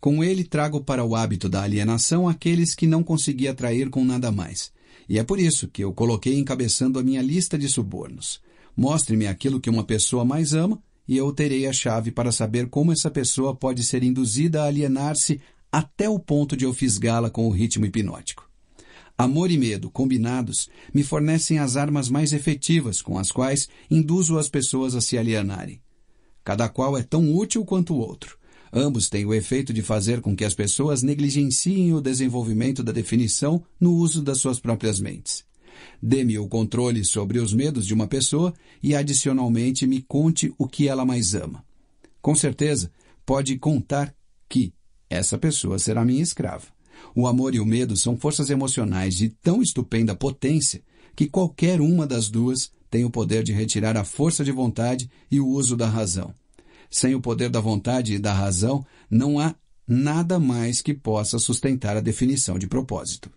Com ele trago para o hábito da alienação aqueles que não consegui atrair com nada mais. E é por isso que eu coloquei encabeçando a minha lista de subornos. Mostre-me aquilo que uma pessoa mais ama e eu terei a chave para saber como essa pessoa pode ser induzida a alienar-se até o ponto de eu fisgá-la com o ritmo hipnótico. Amor e medo, combinados, me fornecem as armas mais efetivas com as quais induzo as pessoas a se alienarem. Cada qual é tão útil quanto o outro. Ambos têm o efeito de fazer com que as pessoas negligenciem o desenvolvimento da definição no uso das suas próprias mentes. Dê-me o controle sobre os medos de uma pessoa e, adicionalmente, me conte o que ela mais ama. Com certeza, pode contar que essa pessoa será minha escrava. O amor e o medo são forças emocionais de tão estupenda potência que qualquer uma das duas tem o poder de retirar a força de vontade e o uso da razão. Sem o poder da vontade e da razão, não há nada mais que possa sustentar a definição de propósito.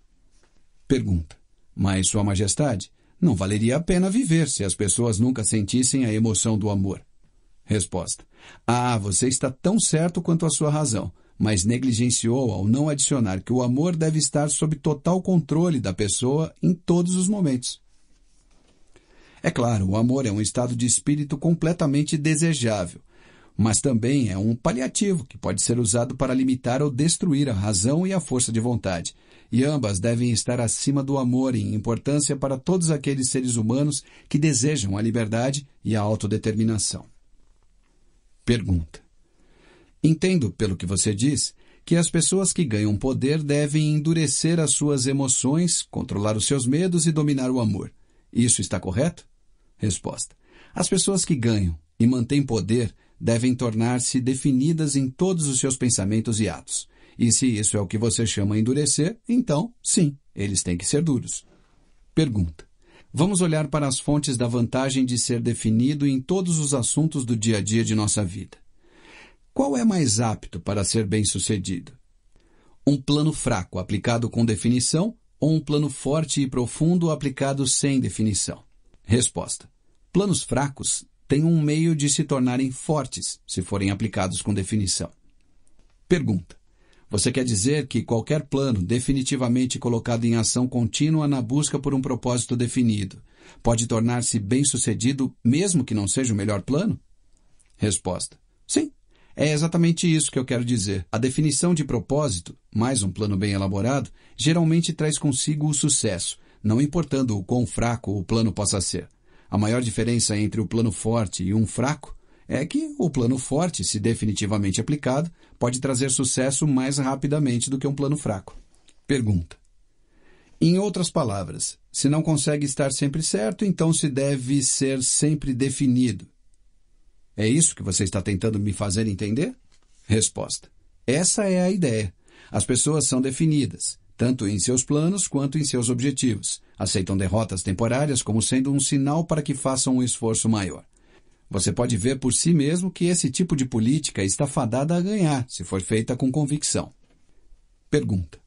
Pergunta: Mas, Sua Majestade, não valeria a pena viver se as pessoas nunca sentissem a emoção do amor? Resposta: Ah, você está tão certo quanto a sua razão mas negligenciou ao não adicionar que o amor deve estar sob total controle da pessoa em todos os momentos. É claro, o amor é um estado de espírito completamente desejável, mas também é um paliativo que pode ser usado para limitar ou destruir a razão e a força de vontade, e ambas devem estar acima do amor em importância para todos aqueles seres humanos que desejam a liberdade e a autodeterminação. Pergunta: Entendo, pelo que você diz, que as pessoas que ganham poder devem endurecer as suas emoções, controlar os seus medos e dominar o amor. Isso está correto? Resposta. As pessoas que ganham e mantêm poder devem tornar-se definidas em todos os seus pensamentos e atos. E se isso é o que você chama endurecer, então, sim, eles têm que ser duros. Pergunta. Vamos olhar para as fontes da vantagem de ser definido em todos os assuntos do dia a dia de nossa vida. Qual é mais apto para ser bem-sucedido? Um plano fraco aplicado com definição ou um plano forte e profundo aplicado sem definição? Resposta: Planos fracos têm um meio de se tornarem fortes se forem aplicados com definição. Pergunta: Você quer dizer que qualquer plano definitivamente colocado em ação contínua na busca por um propósito definido pode tornar-se bem-sucedido mesmo que não seja o melhor plano? Resposta: Sim. É exatamente isso que eu quero dizer. A definição de propósito, mais um plano bem elaborado, geralmente traz consigo o sucesso, não importando o quão fraco o plano possa ser. A maior diferença entre o plano forte e um fraco é que o plano forte, se definitivamente aplicado, pode trazer sucesso mais rapidamente do que um plano fraco. Pergunta. Em outras palavras, se não consegue estar sempre certo, então se deve ser sempre definido, é isso que você está tentando me fazer entender? Resposta: Essa é a ideia. As pessoas são definidas, tanto em seus planos quanto em seus objetivos. Aceitam derrotas temporárias como sendo um sinal para que façam um esforço maior. Você pode ver por si mesmo que esse tipo de política está fadada a ganhar se for feita com convicção. Pergunta: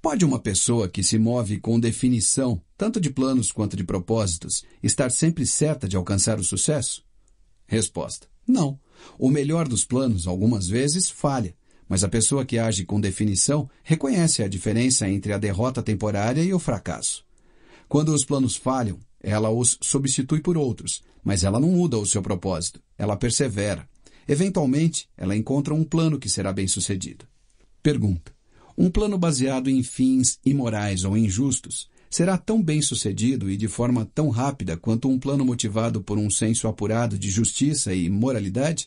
Pode uma pessoa que se move com definição, tanto de planos quanto de propósitos, estar sempre certa de alcançar o sucesso? Resposta: Não. O melhor dos planos algumas vezes falha, mas a pessoa que age com definição reconhece a diferença entre a derrota temporária e o fracasso. Quando os planos falham, ela os substitui por outros, mas ela não muda o seu propósito, ela persevera. Eventualmente, ela encontra um plano que será bem sucedido. Pergunta: Um plano baseado em fins imorais ou injustos será tão bem sucedido e de forma tão rápida quanto um plano motivado por um senso apurado de justiça e moralidade?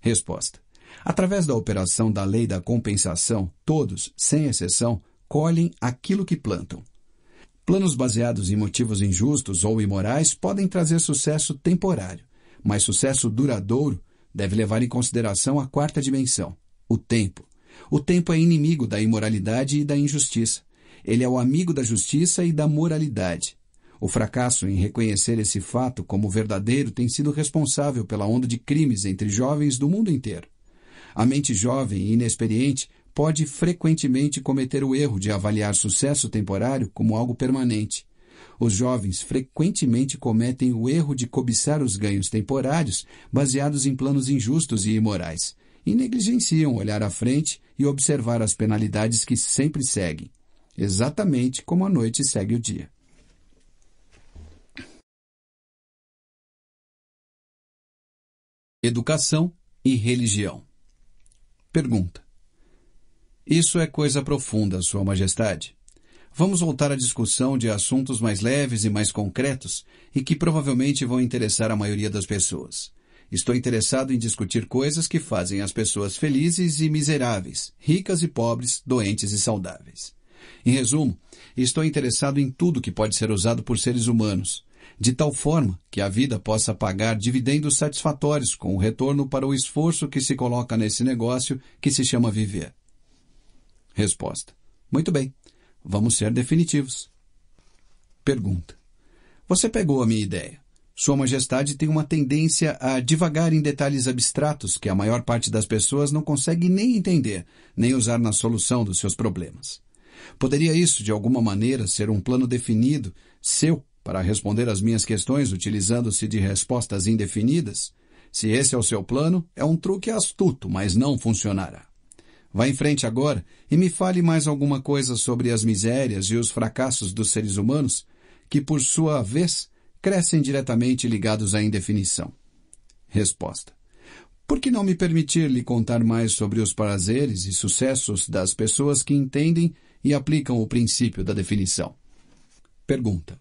Resposta. Através da operação da lei da compensação, todos, sem exceção, colhem aquilo que plantam. Planos baseados em motivos injustos ou imorais podem trazer sucesso temporário, mas sucesso duradouro deve levar em consideração a quarta dimensão, o tempo. O tempo é inimigo da imoralidade e da injustiça. Ele é o amigo da justiça e da moralidade. O fracasso em reconhecer esse fato como verdadeiro tem sido responsável pela onda de crimes entre jovens do mundo inteiro. A mente jovem e inexperiente pode frequentemente cometer o erro de avaliar sucesso temporário como algo permanente. Os jovens frequentemente cometem o erro de cobiçar os ganhos temporários baseados em planos injustos e imorais, e negligenciam olhar à frente e observar as penalidades que sempre seguem exatamente como a noite segue o dia. Educação e religião. Pergunta: Isso é coisa profunda, Sua Majestade. Vamos voltar à discussão de assuntos mais leves e mais concretos e que provavelmente vão interessar a maioria das pessoas. Estou interessado em discutir coisas que fazem as pessoas felizes e miseráveis, ricas e pobres, doentes e saudáveis. Em resumo, estou interessado em tudo que pode ser usado por seres humanos, de tal forma que a vida possa pagar dividendos satisfatórios com o retorno para o esforço que se coloca nesse negócio que se chama viver. Resposta: Muito bem, vamos ser definitivos. Pergunta: Você pegou a minha ideia? Sua Majestade tem uma tendência a divagar em detalhes abstratos que a maior parte das pessoas não consegue nem entender, nem usar na solução dos seus problemas. Poderia isso, de alguma maneira, ser um plano definido, seu, para responder às minhas questões utilizando-se de respostas indefinidas? Se esse é o seu plano, é um truque astuto, mas não funcionará. Vá em frente agora e me fale mais alguma coisa sobre as misérias e os fracassos dos seres humanos, que, por sua vez, crescem diretamente ligados à indefinição. Resposta. Por que não me permitir lhe contar mais sobre os prazeres e sucessos das pessoas que entendem e aplicam o princípio da definição. Pergunta.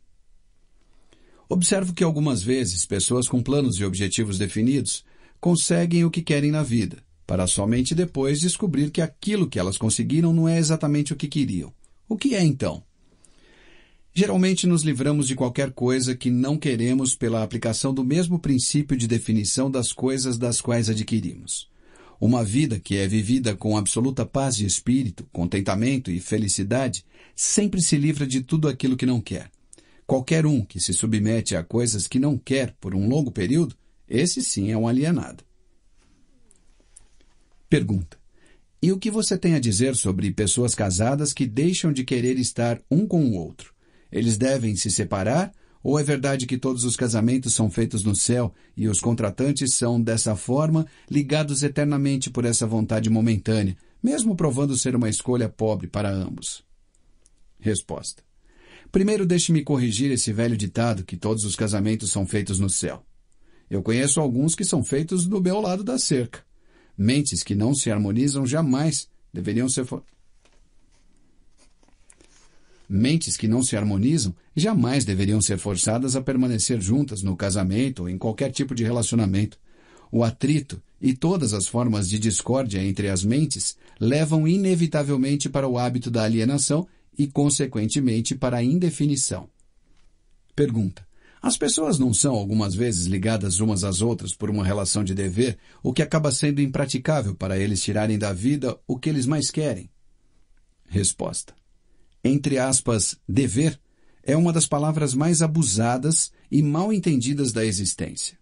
Observo que algumas vezes pessoas com planos e objetivos definidos conseguem o que querem na vida, para somente depois descobrir que aquilo que elas conseguiram não é exatamente o que queriam. O que é então? Geralmente nos livramos de qualquer coisa que não queremos pela aplicação do mesmo princípio de definição das coisas das quais adquirimos. Uma vida que é vivida com absoluta paz de espírito, contentamento e felicidade sempre se livra de tudo aquilo que não quer. Qualquer um que se submete a coisas que não quer por um longo período, esse sim é um alienado. Pergunta: E o que você tem a dizer sobre pessoas casadas que deixam de querer estar um com o outro? Eles devem se separar ou é verdade que todos os casamentos são feitos no céu e os contratantes são, dessa forma, ligados eternamente por essa vontade momentânea, mesmo provando ser uma escolha pobre para ambos? Resposta. Primeiro deixe-me corrigir esse velho ditado que todos os casamentos são feitos no céu. Eu conheço alguns que são feitos do meu lado da cerca. Mentes que não se harmonizam jamais deveriam ser, Mentes que não se harmonizam jamais deveriam ser forçadas a permanecer juntas no casamento ou em qualquer tipo de relacionamento. O atrito e todas as formas de discórdia entre as mentes levam inevitavelmente para o hábito da alienação e, consequentemente, para a indefinição. Pergunta. As pessoas não são algumas vezes ligadas umas às outras por uma relação de dever, o que acaba sendo impraticável para eles tirarem da vida o que eles mais querem? Resposta entre aspas, dever, é uma das palavras mais abusadas e mal entendidas da existência.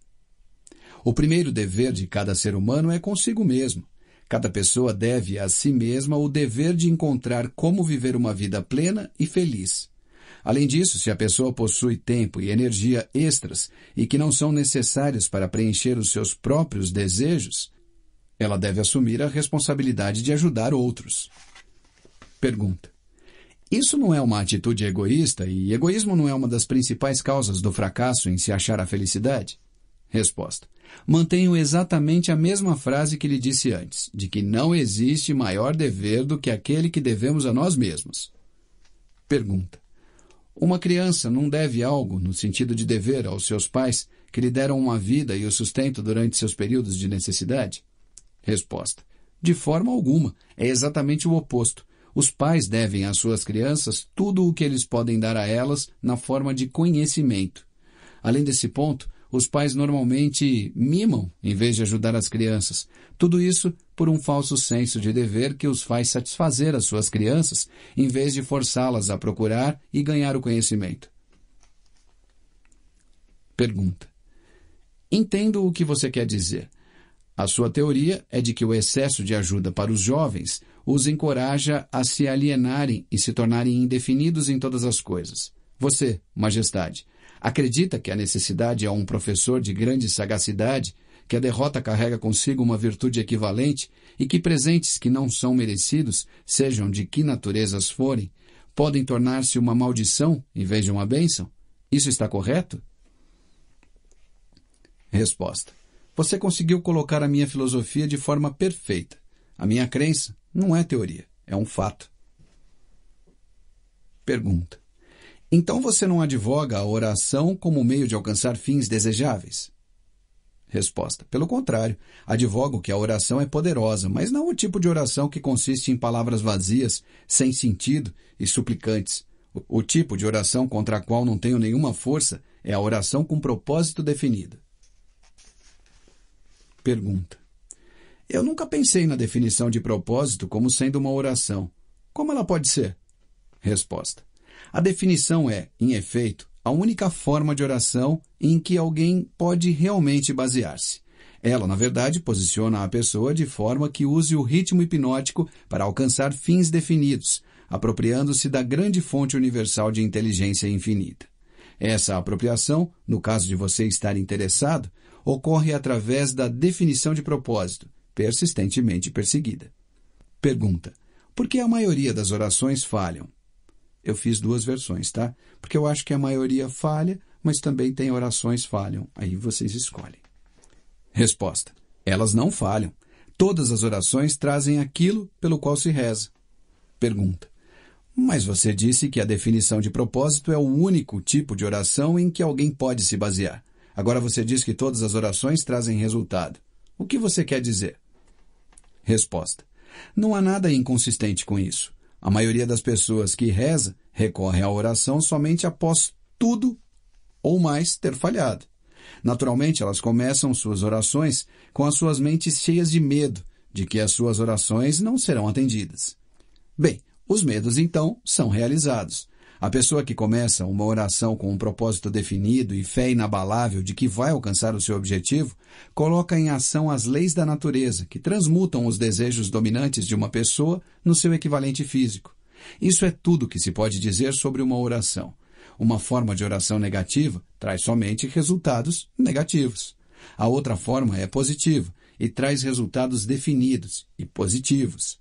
O primeiro dever de cada ser humano é consigo mesmo. Cada pessoa deve a si mesma o dever de encontrar como viver uma vida plena e feliz. Além disso, se a pessoa possui tempo e energia extras e que não são necessários para preencher os seus próprios desejos, ela deve assumir a responsabilidade de ajudar outros. Pergunta: isso não é uma atitude egoísta e egoísmo não é uma das principais causas do fracasso em se achar a felicidade? Resposta. Mantenho exatamente a mesma frase que lhe disse antes, de que não existe maior dever do que aquele que devemos a nós mesmos. Pergunta. Uma criança não deve algo, no sentido de dever, aos seus pais, que lhe deram uma vida e o sustento durante seus períodos de necessidade? Resposta. De forma alguma. É exatamente o oposto. Os pais devem às suas crianças tudo o que eles podem dar a elas na forma de conhecimento. Além desse ponto, os pais normalmente mimam em vez de ajudar as crianças. Tudo isso por um falso senso de dever que os faz satisfazer as suas crianças em vez de forçá-las a procurar e ganhar o conhecimento. Pergunta: Entendo o que você quer dizer a sua teoria é de que o excesso de ajuda para os jovens os encoraja a se alienarem e se tornarem indefinidos em todas as coisas. Você, Majestade, acredita que a necessidade é um professor de grande sagacidade, que a derrota carrega consigo uma virtude equivalente e que presentes que não são merecidos, sejam de que naturezas forem, podem tornar-se uma maldição em vez de uma bênção? Isso está correto? Resposta. Você conseguiu colocar a minha filosofia de forma perfeita. A minha crença não é teoria, é um fato. Pergunta: Então você não advoga a oração como meio de alcançar fins desejáveis? Resposta: Pelo contrário, advogo que a oração é poderosa, mas não o tipo de oração que consiste em palavras vazias, sem sentido e suplicantes. O tipo de oração contra a qual não tenho nenhuma força é a oração com propósito definido. Pergunta. Eu nunca pensei na definição de propósito como sendo uma oração. Como ela pode ser? Resposta. A definição é, em efeito, a única forma de oração em que alguém pode realmente basear-se. Ela, na verdade, posiciona a pessoa de forma que use o ritmo hipnótico para alcançar fins definidos, apropriando-se da grande fonte universal de inteligência infinita. Essa apropriação, no caso de você estar interessado, ocorre através da definição de propósito, persistentemente perseguida. Pergunta: Por que a maioria das orações falham? Eu fiz duas versões, tá? Porque eu acho que a maioria falha, mas também tem orações falham. Aí vocês escolhem. Resposta: Elas não falham. Todas as orações trazem aquilo pelo qual se reza. Pergunta: Mas você disse que a definição de propósito é o único tipo de oração em que alguém pode se basear. Agora você diz que todas as orações trazem resultado. O que você quer dizer? Resposta: Não há nada inconsistente com isso. A maioria das pessoas que reza recorre à oração somente após tudo ou mais ter falhado. Naturalmente, elas começam suas orações com as suas mentes cheias de medo de que as suas orações não serão atendidas. Bem, os medos então são realizados, a pessoa que começa uma oração com um propósito definido e fé inabalável de que vai alcançar o seu objetivo, coloca em ação as leis da natureza, que transmutam os desejos dominantes de uma pessoa no seu equivalente físico. Isso é tudo que se pode dizer sobre uma oração. Uma forma de oração negativa traz somente resultados negativos. A outra forma é positiva e traz resultados definidos e positivos.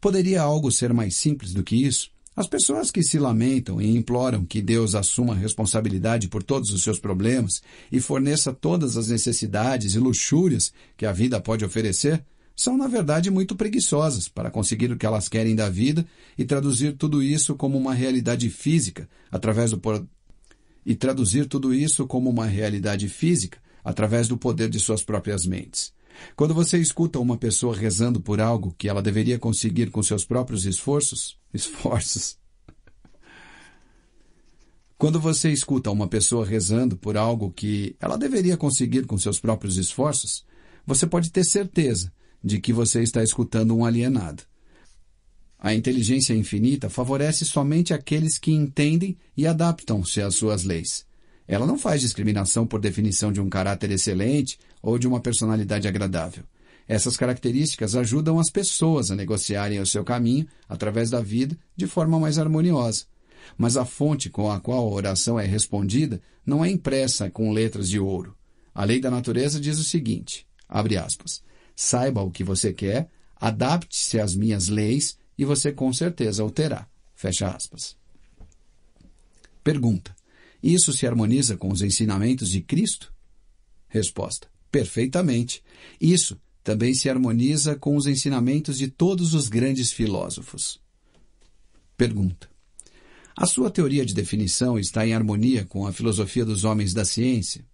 Poderia algo ser mais simples do que isso? As pessoas que se lamentam e imploram que Deus assuma a responsabilidade por todos os seus problemas e forneça todas as necessidades e luxúrias que a vida pode oferecer são, na verdade, muito preguiçosas para conseguir o que elas querem da vida e traduzir tudo isso como uma realidade física através do por... e traduzir tudo isso como uma realidade física através do poder de suas próprias mentes. Quando você escuta uma pessoa rezando por algo que ela deveria conseguir com seus próprios esforços, esforços. Quando você escuta uma pessoa rezando por algo que ela deveria conseguir com seus próprios esforços, você pode ter certeza de que você está escutando um alienado. A inteligência infinita favorece somente aqueles que entendem e adaptam-se às suas leis. Ela não faz discriminação por definição de um caráter excelente ou de uma personalidade agradável. Essas características ajudam as pessoas a negociarem o seu caminho através da vida de forma mais harmoniosa. Mas a fonte com a qual a oração é respondida não é impressa com letras de ouro. A lei da natureza diz o seguinte: abre aspas. Saiba o que você quer, adapte-se às minhas leis e você com certeza o terá. Fecha aspas. Pergunta: Isso se harmoniza com os ensinamentos de Cristo? Resposta: Perfeitamente. Isso também se harmoniza com os ensinamentos de todos os grandes filósofos. Pergunta: A sua teoria de definição está em harmonia com a filosofia dos homens da ciência?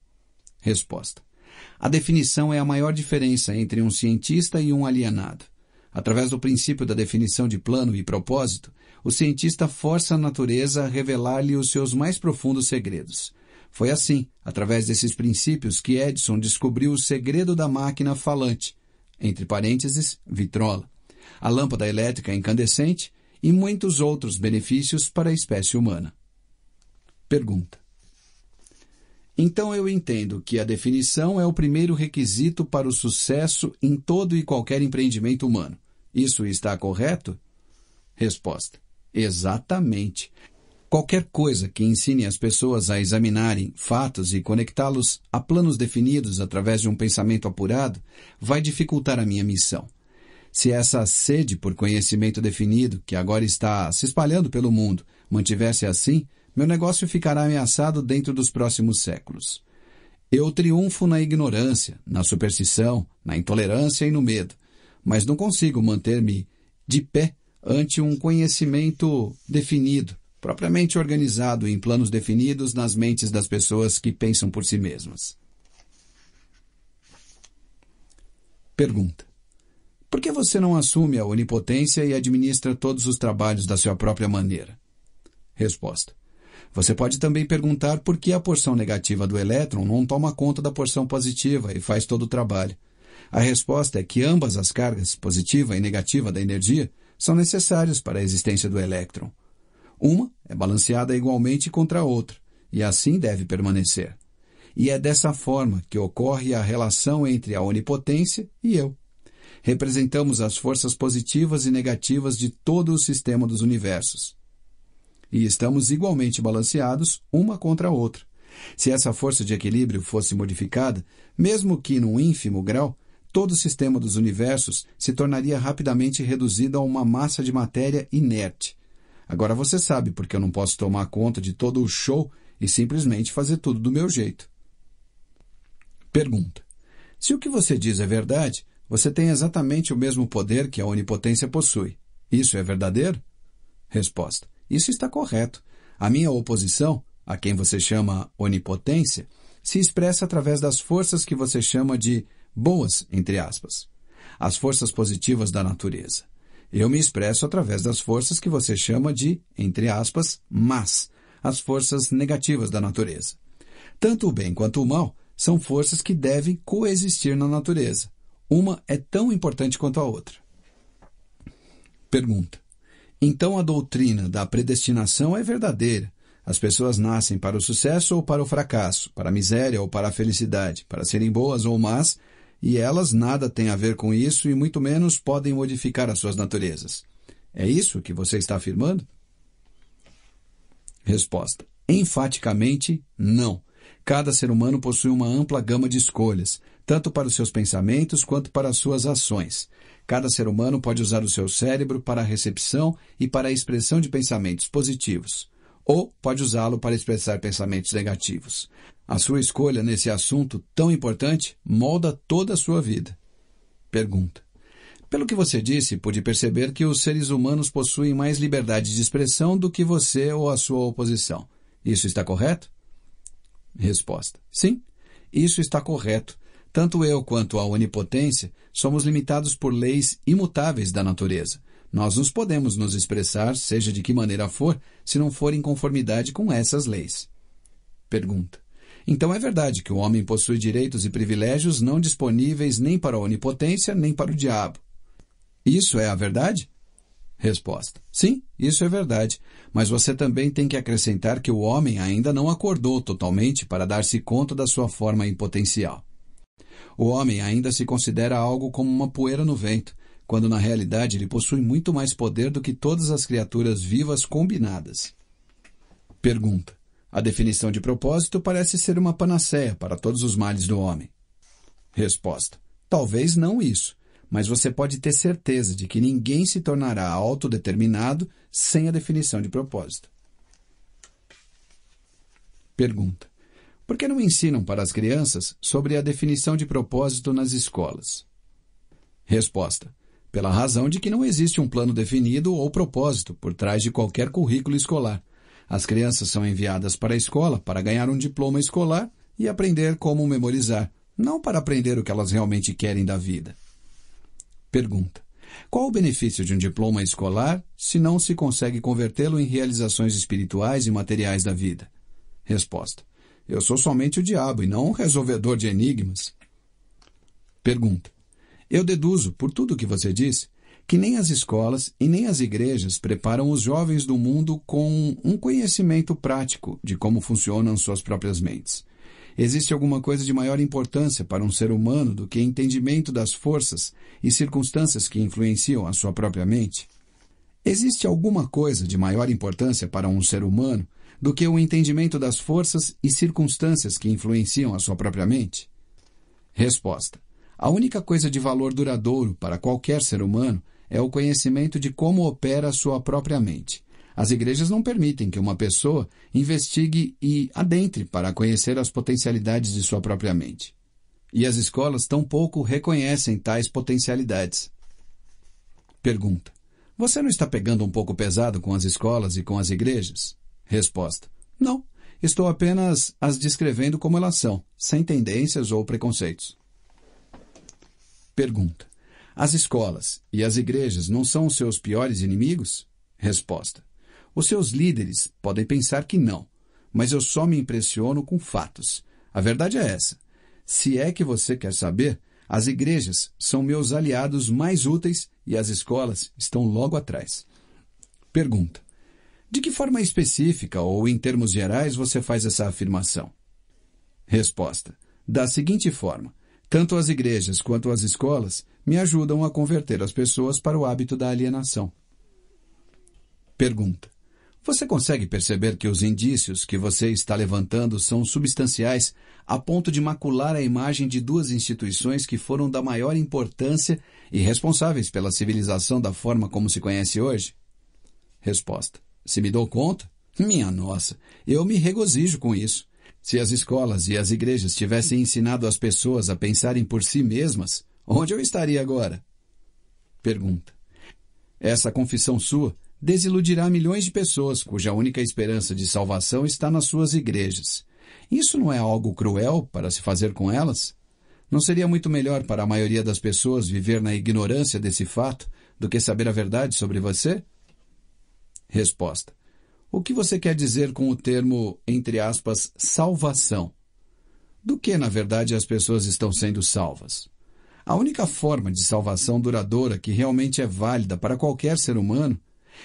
Resposta: A definição é a maior diferença entre um cientista e um alienado. Através do princípio da definição de plano e propósito, o cientista força a natureza a revelar-lhe os seus mais profundos segredos. Foi assim, através desses princípios, que Edison descobriu o segredo da máquina falante, entre parênteses, vitrola, a lâmpada elétrica incandescente e muitos outros benefícios para a espécie humana. Pergunta. Então eu entendo que a definição é o primeiro requisito para o sucesso em todo e qualquer empreendimento humano. Isso está correto? Resposta. Exatamente. Qualquer coisa que ensine as pessoas a examinarem fatos e conectá-los a planos definidos através de um pensamento apurado vai dificultar a minha missão. Se essa sede por conhecimento definido, que agora está se espalhando pelo mundo, mantivesse assim, meu negócio ficará ameaçado dentro dos próximos séculos. Eu triunfo na ignorância, na superstição, na intolerância e no medo, mas não consigo manter-me de pé ante um conhecimento definido propriamente organizado em planos definidos nas mentes das pessoas que pensam por si mesmas. Pergunta: Por que você não assume a onipotência e administra todos os trabalhos da sua própria maneira? Resposta: Você pode também perguntar por que a porção negativa do elétron não toma conta da porção positiva e faz todo o trabalho. A resposta é que ambas as cargas, positiva e negativa da energia, são necessárias para a existência do elétron. Uma é balanceada igualmente contra a outra, e assim deve permanecer. E é dessa forma que ocorre a relação entre a onipotência e eu. Representamos as forças positivas e negativas de todo o sistema dos universos. E estamos igualmente balanceados uma contra a outra. Se essa força de equilíbrio fosse modificada, mesmo que num ínfimo grau, todo o sistema dos universos se tornaria rapidamente reduzido a uma massa de matéria inerte, Agora você sabe porque eu não posso tomar conta de todo o show e simplesmente fazer tudo do meu jeito. Pergunta: Se o que você diz é verdade, você tem exatamente o mesmo poder que a onipotência possui. Isso é verdadeiro? Resposta: Isso está correto. A minha oposição, a quem você chama onipotência, se expressa através das forças que você chama de boas, entre aspas, as forças positivas da natureza. Eu me expresso através das forças que você chama de, entre aspas, más, as forças negativas da natureza. Tanto o bem quanto o mal são forças que devem coexistir na natureza. Uma é tão importante quanto a outra. Pergunta. Então a doutrina da predestinação é verdadeira. As pessoas nascem para o sucesso ou para o fracasso, para a miséria ou para a felicidade, para serem boas ou más, e elas nada têm a ver com isso e muito menos podem modificar as suas naturezas. É isso que você está afirmando? Resposta: enfaticamente não. Cada ser humano possui uma ampla gama de escolhas, tanto para os seus pensamentos quanto para as suas ações. Cada ser humano pode usar o seu cérebro para a recepção e para a expressão de pensamentos positivos ou pode usá-lo para expressar pensamentos negativos. A sua escolha nesse assunto tão importante molda toda a sua vida. Pergunta: Pelo que você disse, pude perceber que os seres humanos possuem mais liberdade de expressão do que você ou a sua oposição. Isso está correto? Resposta: Sim, isso está correto. Tanto eu quanto a onipotência somos limitados por leis imutáveis da natureza. Nós nos podemos nos expressar, seja de que maneira for, se não for em conformidade com essas leis. Pergunta. Então é verdade que o homem possui direitos e privilégios não disponíveis nem para a onipotência nem para o diabo. Isso é a verdade? Resposta: Sim, isso é verdade. Mas você também tem que acrescentar que o homem ainda não acordou totalmente para dar-se conta da sua forma impotencial. O homem ainda se considera algo como uma poeira no vento, quando na realidade ele possui muito mais poder do que todas as criaturas vivas combinadas. Pergunta: A definição de propósito parece ser uma panaceia para todos os males do homem. Resposta: Talvez não isso, mas você pode ter certeza de que ninguém se tornará autodeterminado sem a definição de propósito. Pergunta: Por que não ensinam para as crianças sobre a definição de propósito nas escolas? Resposta: pela razão de que não existe um plano definido ou propósito por trás de qualquer currículo escolar. As crianças são enviadas para a escola para ganhar um diploma escolar e aprender como memorizar, não para aprender o que elas realmente querem da vida. Pergunta: Qual o benefício de um diploma escolar se não se consegue convertê-lo em realizações espirituais e materiais da vida? Resposta: Eu sou somente o diabo e não um resolvedor de enigmas. Pergunta: eu deduzo, por tudo o que você disse, que nem as escolas e nem as igrejas preparam os jovens do mundo com um conhecimento prático de como funcionam suas próprias mentes. Existe alguma coisa de maior importância para um ser humano do que entendimento das forças e circunstâncias que influenciam a sua própria mente? Existe alguma coisa de maior importância para um ser humano do que o entendimento das forças e circunstâncias que influenciam a sua própria mente? Resposta: a única coisa de valor duradouro para qualquer ser humano é o conhecimento de como opera a sua própria mente. As igrejas não permitem que uma pessoa investigue e adentre para conhecer as potencialidades de sua própria mente. E as escolas tampouco reconhecem tais potencialidades. Pergunta: Você não está pegando um pouco pesado com as escolas e com as igrejas? Resposta: Não. Estou apenas as descrevendo como elas são, sem tendências ou preconceitos. Pergunta: As escolas e as igrejas não são os seus piores inimigos? Resposta: Os seus líderes podem pensar que não, mas eu só me impressiono com fatos. A verdade é essa. Se é que você quer saber, as igrejas são meus aliados mais úteis e as escolas estão logo atrás. Pergunta: De que forma específica ou em termos gerais você faz essa afirmação? Resposta: Da seguinte forma: tanto as igrejas quanto as escolas me ajudam a converter as pessoas para o hábito da alienação. Pergunta: Você consegue perceber que os indícios que você está levantando são substanciais a ponto de macular a imagem de duas instituições que foram da maior importância e responsáveis pela civilização da forma como se conhece hoje? Resposta: Se me dou conta? Minha nossa, eu me regozijo com isso. Se as escolas e as igrejas tivessem ensinado as pessoas a pensarem por si mesmas, onde eu estaria agora? Pergunta. Essa confissão sua desiludirá milhões de pessoas cuja única esperança de salvação está nas suas igrejas. Isso não é algo cruel para se fazer com elas? Não seria muito melhor para a maioria das pessoas viver na ignorância desse fato do que saber a verdade sobre você? Resposta. O que você quer dizer com o termo, entre aspas, salvação? Do que, na verdade, as pessoas estão sendo salvas? A única forma de salvação duradoura que realmente é válida para qualquer ser humano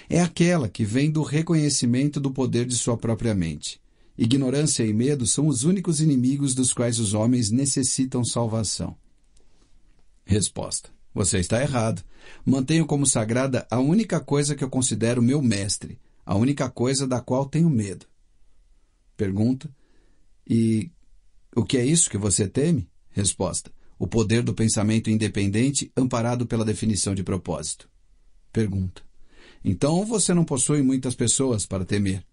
é aquela que vem do reconhecimento do poder de sua própria mente. Ignorância e medo são os únicos inimigos dos quais os homens necessitam salvação. Resposta: Você está errado. Mantenho como sagrada a única coisa que eu considero meu mestre, a única coisa da qual tenho medo? Pergunta. E o que é isso que você teme? Resposta. O poder do pensamento independente amparado pela definição de propósito. Pergunta. Então você não possui muitas pessoas para temer?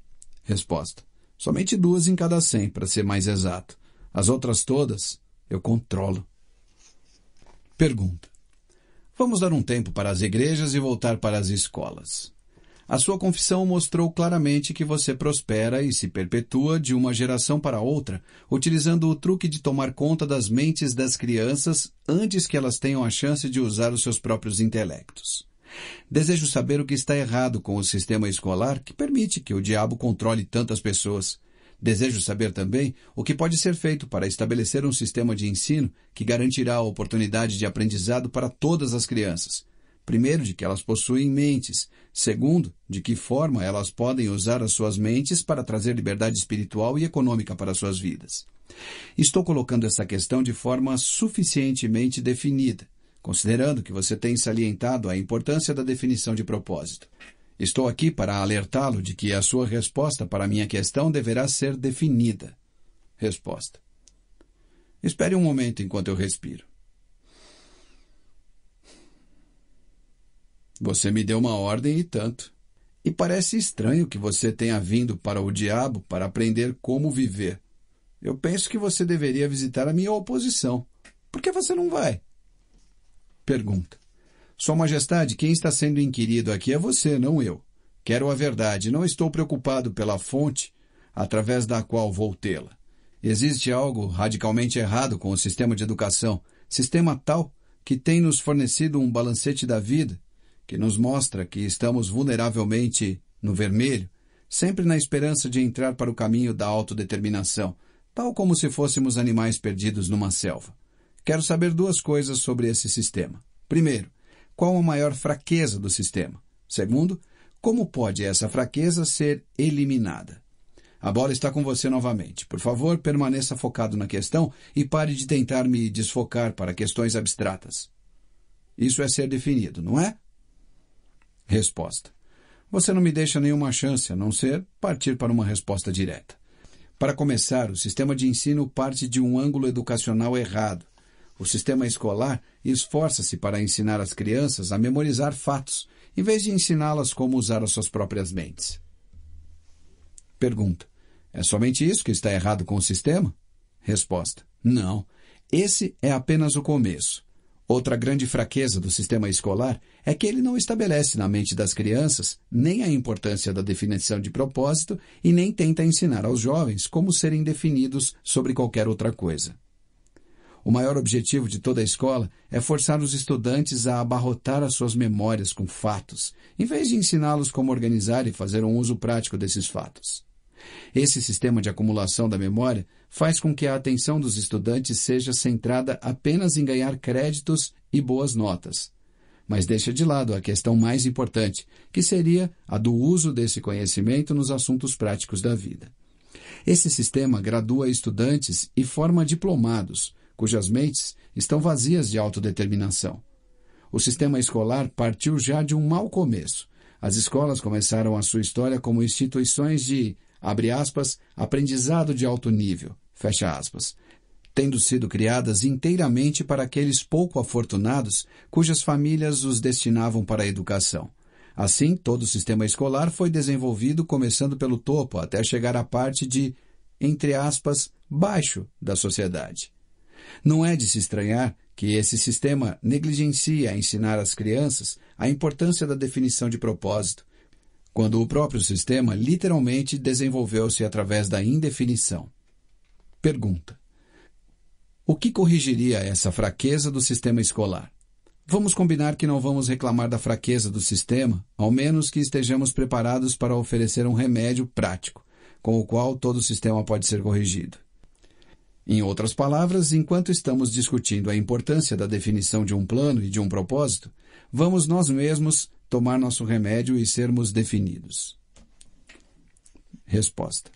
Resposta. Somente duas em cada cem, para ser mais exato. As outras todas eu controlo. Pergunta. Vamos dar um tempo para as igrejas e voltar para as escolas. A sua confissão mostrou claramente que você prospera e se perpetua de uma geração para outra, utilizando o truque de tomar conta das mentes das crianças antes que elas tenham a chance de usar os seus próprios intelectos. Desejo saber o que está errado com o sistema escolar que permite que o diabo controle tantas pessoas. Desejo saber também o que pode ser feito para estabelecer um sistema de ensino que garantirá a oportunidade de aprendizado para todas as crianças Primeiro, de que elas possuem mentes. Segundo, de que forma elas podem usar as suas mentes para trazer liberdade espiritual e econômica para suas vidas. Estou colocando essa questão de forma suficientemente definida, considerando que você tem salientado a importância da definição de propósito. Estou aqui para alertá-lo de que a sua resposta para minha questão deverá ser definida. Resposta. Espere um momento enquanto eu respiro. Você me deu uma ordem e tanto. E parece estranho que você tenha vindo para o diabo para aprender como viver. Eu penso que você deveria visitar a minha oposição. Por que você não vai? Pergunta. Sua Majestade, quem está sendo inquirido aqui é você, não eu. Quero a verdade, não estou preocupado pela fonte através da qual vou tê-la. Existe algo radicalmente errado com o sistema de educação, sistema tal que tem nos fornecido um balancete da vida que nos mostra que estamos vulneravelmente no vermelho, sempre na esperança de entrar para o caminho da autodeterminação, tal como se fôssemos animais perdidos numa selva. Quero saber duas coisas sobre esse sistema. Primeiro, qual a maior fraqueza do sistema? Segundo, como pode essa fraqueza ser eliminada? A bola está com você novamente. Por favor, permaneça focado na questão e pare de tentar me desfocar para questões abstratas. Isso é ser definido, não é? Resposta: Você não me deixa nenhuma chance a não ser partir para uma resposta direta. Para começar, o sistema de ensino parte de um ângulo educacional errado. O sistema escolar esforça-se para ensinar as crianças a memorizar fatos, em vez de ensiná-las como usar as suas próprias mentes. Pergunta: É somente isso que está errado com o sistema? Resposta: Não. Esse é apenas o começo. Outra grande fraqueza do sistema escolar é que ele não estabelece na mente das crianças nem a importância da definição de propósito e nem tenta ensinar aos jovens como serem definidos sobre qualquer outra coisa. O maior objetivo de toda a escola é forçar os estudantes a abarrotar as suas memórias com fatos, em vez de ensiná-los como organizar e fazer um uso prático desses fatos. Esse sistema de acumulação da memória faz com que a atenção dos estudantes seja centrada apenas em ganhar créditos e boas notas. Mas deixa de lado a questão mais importante, que seria a do uso desse conhecimento nos assuntos práticos da vida. Esse sistema gradua estudantes e forma diplomados, cujas mentes estão vazias de autodeterminação. O sistema escolar partiu já de um mau começo. As escolas começaram a sua história como instituições de, abre aspas, aprendizado de alto nível, fecha aspas, tendo sido criadas inteiramente para aqueles pouco afortunados cujas famílias os destinavam para a educação. Assim, todo o sistema escolar foi desenvolvido começando pelo topo até chegar à parte de, entre aspas, baixo da sociedade. Não é de se estranhar que esse sistema negligencia ensinar às crianças a importância da definição de propósito, quando o próprio sistema literalmente desenvolveu-se através da indefinição. Pergunta: O que corrigiria essa fraqueza do sistema escolar? Vamos combinar que não vamos reclamar da fraqueza do sistema, ao menos que estejamos preparados para oferecer um remédio prático, com o qual todo o sistema pode ser corrigido. Em outras palavras, enquanto estamos discutindo a importância da definição de um plano e de um propósito, vamos nós mesmos tomar nosso remédio e sermos definidos. Resposta: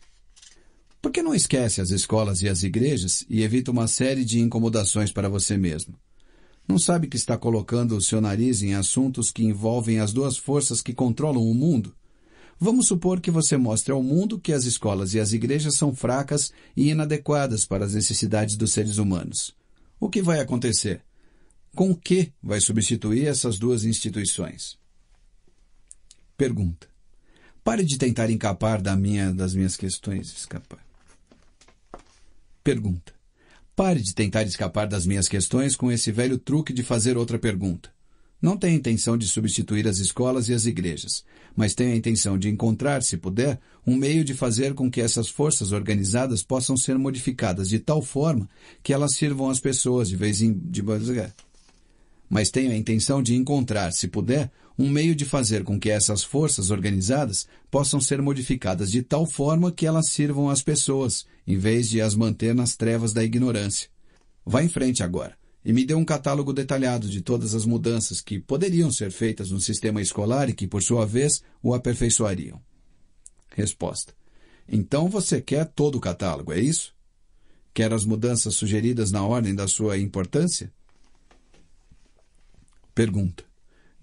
por que não esquece as escolas e as igrejas e evita uma série de incomodações para você mesmo? Não sabe que está colocando o seu nariz em assuntos que envolvem as duas forças que controlam o mundo? Vamos supor que você mostre ao mundo que as escolas e as igrejas são fracas e inadequadas para as necessidades dos seres humanos. O que vai acontecer? Com o que vai substituir essas duas instituições? Pergunta. Pare de tentar encapar da minha, das minhas questões, escapar. Pergunta. Pare de tentar escapar das minhas questões com esse velho truque de fazer outra pergunta. Não tenho a intenção de substituir as escolas e as igrejas, mas tenho a intenção de encontrar, se puder, um meio de fazer com que essas forças organizadas possam ser modificadas de tal forma que elas sirvam às pessoas de vez em de mas tenho a intenção de encontrar, se puder, um meio de fazer com que essas forças organizadas possam ser modificadas de tal forma que elas sirvam às pessoas, em vez de as manter nas trevas da ignorância. Vá em frente agora e me dê um catálogo detalhado de todas as mudanças que poderiam ser feitas no sistema escolar e que, por sua vez, o aperfeiçoariam. Resposta. Então você quer todo o catálogo, é isso? Quer as mudanças sugeridas na ordem da sua importância? Pergunta.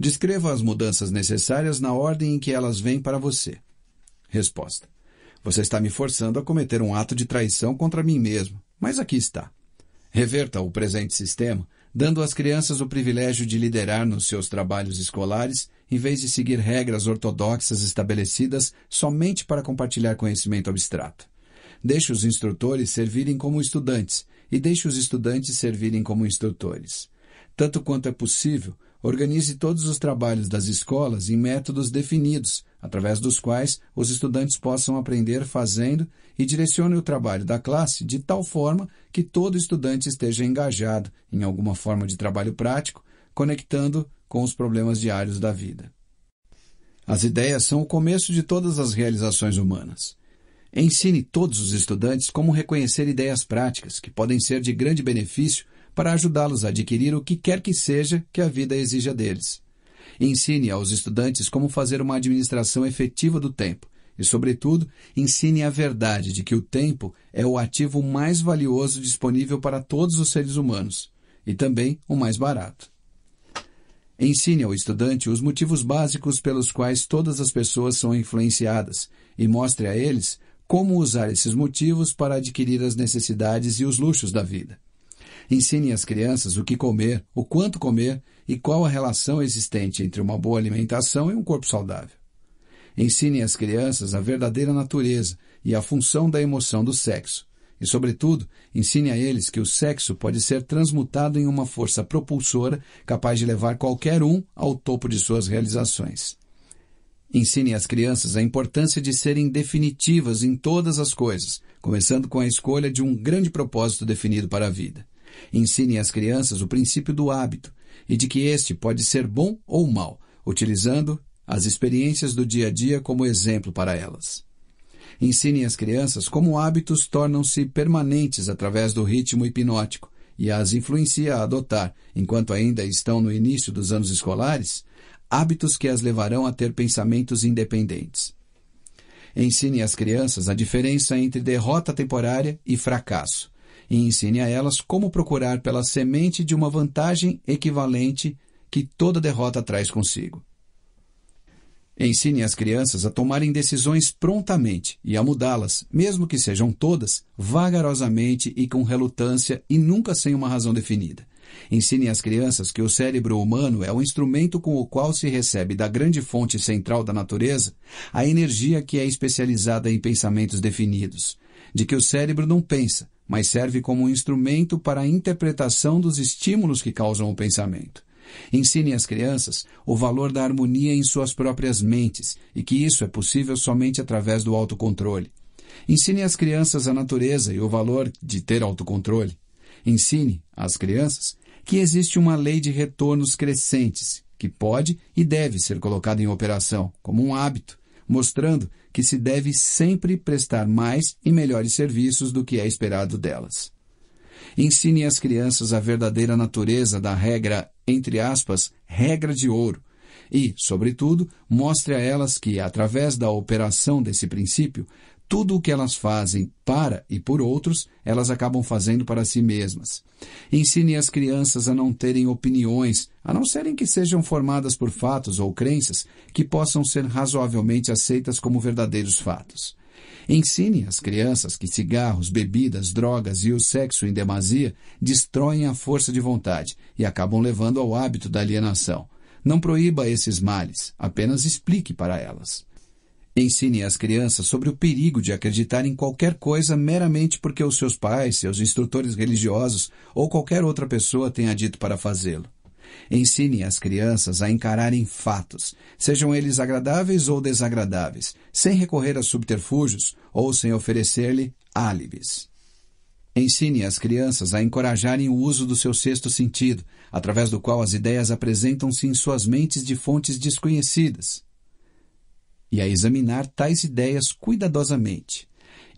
Descreva as mudanças necessárias na ordem em que elas vêm para você. Resposta. Você está me forçando a cometer um ato de traição contra mim mesmo, mas aqui está. Reverta o presente sistema, dando às crianças o privilégio de liderar nos seus trabalhos escolares, em vez de seguir regras ortodoxas estabelecidas somente para compartilhar conhecimento abstrato. Deixe os instrutores servirem como estudantes e deixe os estudantes servirem como instrutores. Tanto quanto é possível, Organize todos os trabalhos das escolas em métodos definidos, através dos quais os estudantes possam aprender fazendo e direcione o trabalho da classe de tal forma que todo estudante esteja engajado em alguma forma de trabalho prático, conectando com os problemas diários da vida. As ideias são o começo de todas as realizações humanas. Ensine todos os estudantes como reconhecer ideias práticas que podem ser de grande benefício para ajudá-los a adquirir o que quer que seja que a vida exija deles. Ensine aos estudantes como fazer uma administração efetiva do tempo e, sobretudo, ensine a verdade de que o tempo é o ativo mais valioso disponível para todos os seres humanos e também o mais barato. Ensine ao estudante os motivos básicos pelos quais todas as pessoas são influenciadas e mostre a eles como usar esses motivos para adquirir as necessidades e os luxos da vida. Ensine às crianças o que comer, o quanto comer e qual a relação existente entre uma boa alimentação e um corpo saudável. Ensine às crianças a verdadeira natureza e a função da emoção do sexo. E, sobretudo, ensine a eles que o sexo pode ser transmutado em uma força propulsora capaz de levar qualquer um ao topo de suas realizações. Ensine às crianças a importância de serem definitivas em todas as coisas, começando com a escolha de um grande propósito definido para a vida. Ensinem às crianças o princípio do hábito e de que este pode ser bom ou mau, utilizando as experiências do dia a dia como exemplo para elas. Ensinem às crianças como hábitos tornam-se permanentes através do ritmo hipnótico e as influencia a adotar, enquanto ainda estão no início dos anos escolares, hábitos que as levarão a ter pensamentos independentes. Ensinem às crianças a diferença entre derrota temporária e fracasso, e ensine a elas como procurar pela semente de uma vantagem equivalente que toda derrota traz consigo. Ensine as crianças a tomarem decisões prontamente e a mudá-las, mesmo que sejam todas, vagarosamente e com relutância e nunca sem uma razão definida. Ensine às crianças que o cérebro humano é o instrumento com o qual se recebe da grande fonte central da natureza a energia que é especializada em pensamentos definidos, de que o cérebro não pensa, mas serve como um instrumento para a interpretação dos estímulos que causam o pensamento. Ensine às crianças o valor da harmonia em suas próprias mentes e que isso é possível somente através do autocontrole. Ensine às crianças a natureza e o valor de ter autocontrole. Ensine às crianças que existe uma lei de retornos crescentes que pode e deve ser colocada em operação como um hábito, mostrando que se deve sempre prestar mais e melhores serviços do que é esperado delas. Ensine às crianças a verdadeira natureza da regra, entre aspas, regra de ouro, e, sobretudo, mostre a elas que, através da operação desse princípio, tudo o que elas fazem para e por outros, elas acabam fazendo para si mesmas. Ensine as crianças a não terem opiniões, a não serem que sejam formadas por fatos ou crenças que possam ser razoavelmente aceitas como verdadeiros fatos. Ensine as crianças que cigarros, bebidas, drogas e o sexo em demasia destroem a força de vontade e acabam levando ao hábito da alienação. Não proíba esses males, apenas explique para elas. Ensine as crianças sobre o perigo de acreditar em qualquer coisa meramente porque os seus pais, seus instrutores religiosos ou qualquer outra pessoa tenha dito para fazê-lo. Ensine as crianças a encararem fatos, sejam eles agradáveis ou desagradáveis, sem recorrer a subterfúgios ou sem oferecer-lhe álibis. Ensine as crianças a encorajarem o uso do seu sexto sentido, através do qual as ideias apresentam-se em suas mentes de fontes desconhecidas e a examinar tais ideias cuidadosamente.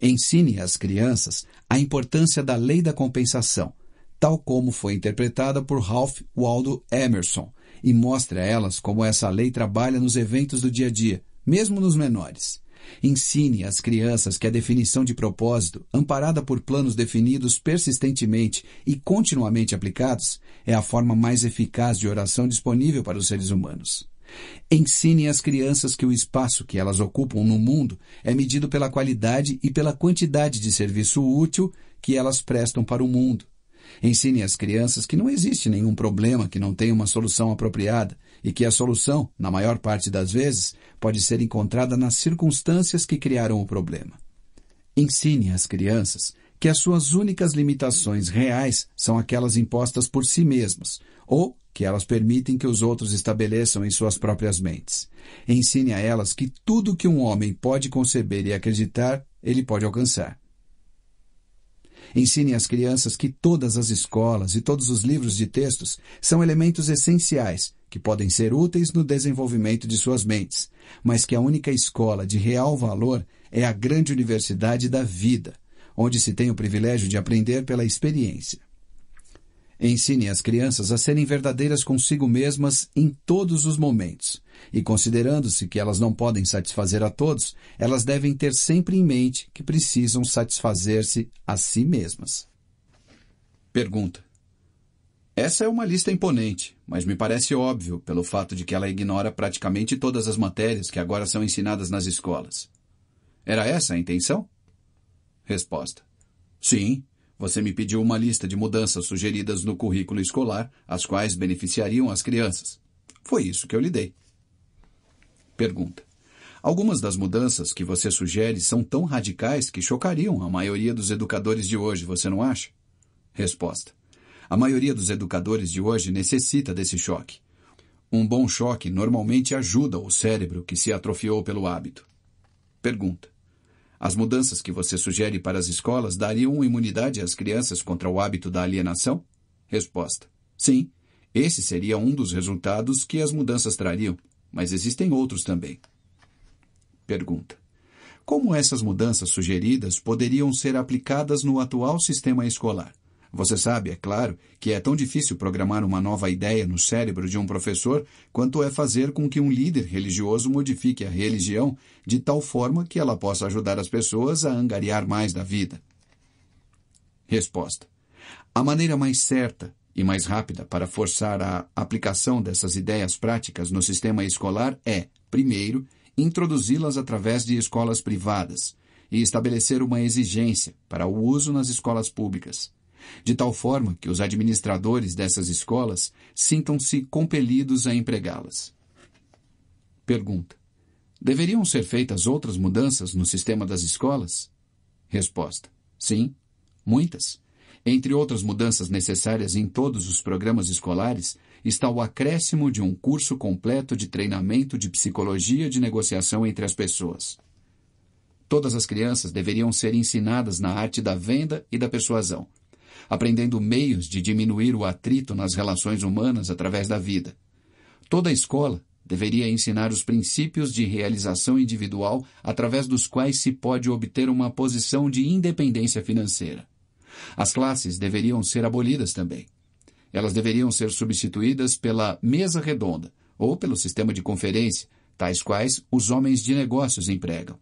Ensine às crianças a importância da lei da compensação, tal como foi interpretada por Ralph Waldo Emerson, e mostre a elas como essa lei trabalha nos eventos do dia a dia, mesmo nos menores. Ensine às crianças que a definição de propósito, amparada por planos definidos persistentemente e continuamente aplicados, é a forma mais eficaz de oração disponível para os seres humanos. Ensine às crianças que o espaço que elas ocupam no mundo é medido pela qualidade e pela quantidade de serviço útil que elas prestam para o mundo. Ensine às crianças que não existe nenhum problema que não tenha uma solução apropriada e que a solução, na maior parte das vezes, pode ser encontrada nas circunstâncias que criaram o problema. Ensine às crianças que as suas únicas limitações reais são aquelas impostas por si mesmas ou que elas permitem que os outros estabeleçam em suas próprias mentes. Ensine a elas que tudo que um homem pode conceber e acreditar, ele pode alcançar. Ensine às crianças que todas as escolas e todos os livros de textos são elementos essenciais que podem ser úteis no desenvolvimento de suas mentes, mas que a única escola de real valor é a grande universidade da vida, onde se tem o privilégio de aprender pela experiência. Ensine as crianças a serem verdadeiras consigo mesmas em todos os momentos, e considerando-se que elas não podem satisfazer a todos, elas devem ter sempre em mente que precisam satisfazer-se a si mesmas. Pergunta: Essa é uma lista imponente, mas me parece óbvio pelo fato de que ela ignora praticamente todas as matérias que agora são ensinadas nas escolas. Era essa a intenção? Resposta: Sim, você me pediu uma lista de mudanças sugeridas no currículo escolar, as quais beneficiariam as crianças. Foi isso que eu lhe dei. Pergunta. Algumas das mudanças que você sugere são tão radicais que chocariam a maioria dos educadores de hoje, você não acha? Resposta. A maioria dos educadores de hoje necessita desse choque. Um bom choque normalmente ajuda o cérebro que se atrofiou pelo hábito. Pergunta. As mudanças que você sugere para as escolas dariam imunidade às crianças contra o hábito da alienação? Resposta: Sim. Esse seria um dos resultados que as mudanças trariam, mas existem outros também. Pergunta: Como essas mudanças sugeridas poderiam ser aplicadas no atual sistema escolar? Você sabe, é claro, que é tão difícil programar uma nova ideia no cérebro de um professor quanto é fazer com que um líder religioso modifique a religião de tal forma que ela possa ajudar as pessoas a angariar mais da vida. Resposta: A maneira mais certa e mais rápida para forçar a aplicação dessas ideias práticas no sistema escolar é, primeiro, introduzi-las através de escolas privadas e estabelecer uma exigência para o uso nas escolas públicas de tal forma que os administradores dessas escolas sintam-se compelidos a empregá-las. Pergunta: Deveriam ser feitas outras mudanças no sistema das escolas? Resposta: Sim, muitas. Entre outras mudanças necessárias em todos os programas escolares está o acréscimo de um curso completo de treinamento de psicologia de negociação entre as pessoas. Todas as crianças deveriam ser ensinadas na arte da venda e da persuasão, aprendendo meios de diminuir o atrito nas relações humanas através da vida. Toda escola deveria ensinar os princípios de realização individual através dos quais se pode obter uma posição de independência financeira. As classes deveriam ser abolidas também. Elas deveriam ser substituídas pela mesa redonda ou pelo sistema de conferência, tais quais os homens de negócios empregam.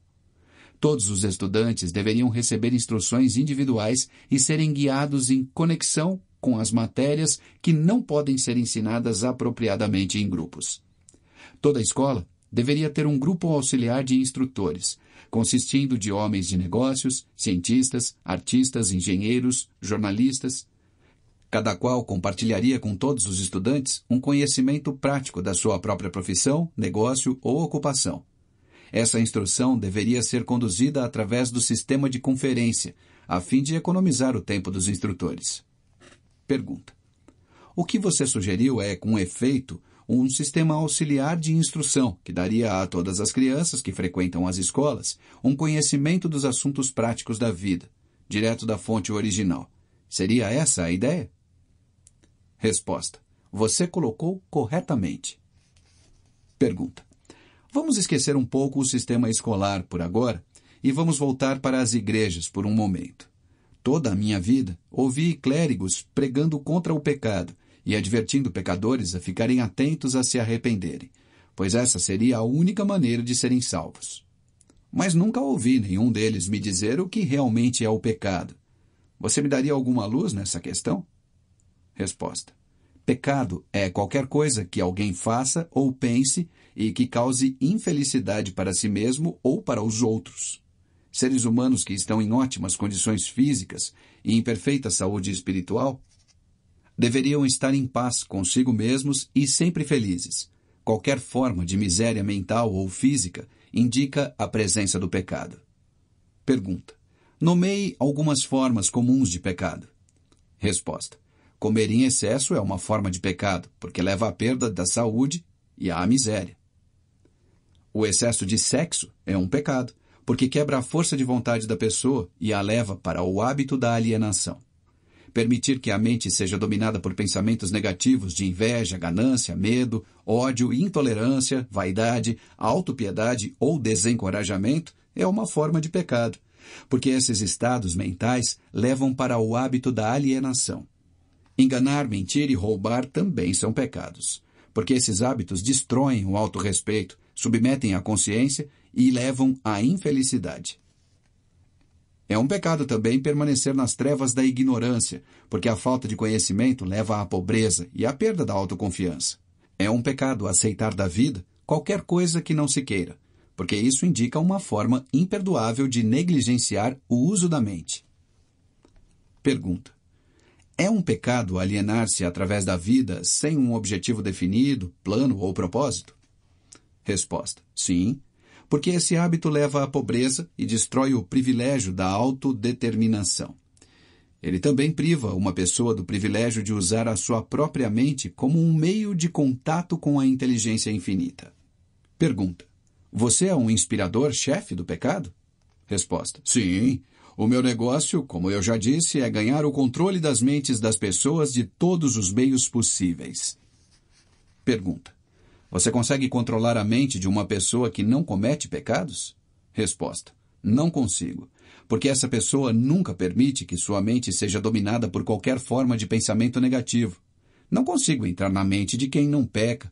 Todos os estudantes deveriam receber instruções individuais e serem guiados em conexão com as matérias que não podem ser ensinadas apropriadamente em grupos. Toda escola deveria ter um grupo auxiliar de instrutores, consistindo de homens de negócios, cientistas, artistas, engenheiros, jornalistas. Cada qual compartilharia com todos os estudantes um conhecimento prático da sua própria profissão, negócio ou ocupação. Essa instrução deveria ser conduzida através do sistema de conferência, a fim de economizar o tempo dos instrutores. Pergunta: O que você sugeriu é, com efeito, um sistema auxiliar de instrução que daria a todas as crianças que frequentam as escolas um conhecimento dos assuntos práticos da vida, direto da fonte original. Seria essa a ideia? Resposta: Você colocou corretamente. Pergunta: Vamos esquecer um pouco o sistema escolar por agora e vamos voltar para as igrejas por um momento. Toda a minha vida ouvi clérigos pregando contra o pecado e advertindo pecadores a ficarem atentos a se arrependerem, pois essa seria a única maneira de serem salvos. Mas nunca ouvi nenhum deles me dizer o que realmente é o pecado. Você me daria alguma luz nessa questão? Resposta: Pecado é qualquer coisa que alguém faça ou pense e que cause infelicidade para si mesmo ou para os outros. Seres humanos que estão em ótimas condições físicas e em perfeita saúde espiritual deveriam estar em paz consigo mesmos e sempre felizes. Qualquer forma de miséria mental ou física indica a presença do pecado. Pergunta: Nomeie algumas formas comuns de pecado. Resposta: Comer em excesso é uma forma de pecado, porque leva à perda da saúde e à miséria. O excesso de sexo é um pecado, porque quebra a força de vontade da pessoa e a leva para o hábito da alienação. Permitir que a mente seja dominada por pensamentos negativos de inveja, ganância, medo, ódio, intolerância, vaidade, autopiedade ou desencorajamento é uma forma de pecado, porque esses estados mentais levam para o hábito da alienação. Enganar, mentir e roubar também são pecados, porque esses hábitos destroem o autorrespeito, submetem a consciência e levam à infelicidade. É um pecado também permanecer nas trevas da ignorância, porque a falta de conhecimento leva à pobreza e à perda da autoconfiança. É um pecado aceitar da vida qualquer coisa que não se queira, porque isso indica uma forma imperdoável de negligenciar o uso da mente. Pergunta: É um pecado alienar-se através da vida sem um objetivo definido, plano ou propósito? Resposta: Sim, porque esse hábito leva à pobreza e destrói o privilégio da autodeterminação. Ele também priva uma pessoa do privilégio de usar a sua própria mente como um meio de contato com a inteligência infinita. Pergunta: Você é um inspirador chefe do pecado? Resposta: Sim. O meu negócio, como eu já disse, é ganhar o controle das mentes das pessoas de todos os meios possíveis. Pergunta: você consegue controlar a mente de uma pessoa que não comete pecados? Resposta: Não consigo, porque essa pessoa nunca permite que sua mente seja dominada por qualquer forma de pensamento negativo. Não consigo entrar na mente de quem não peca,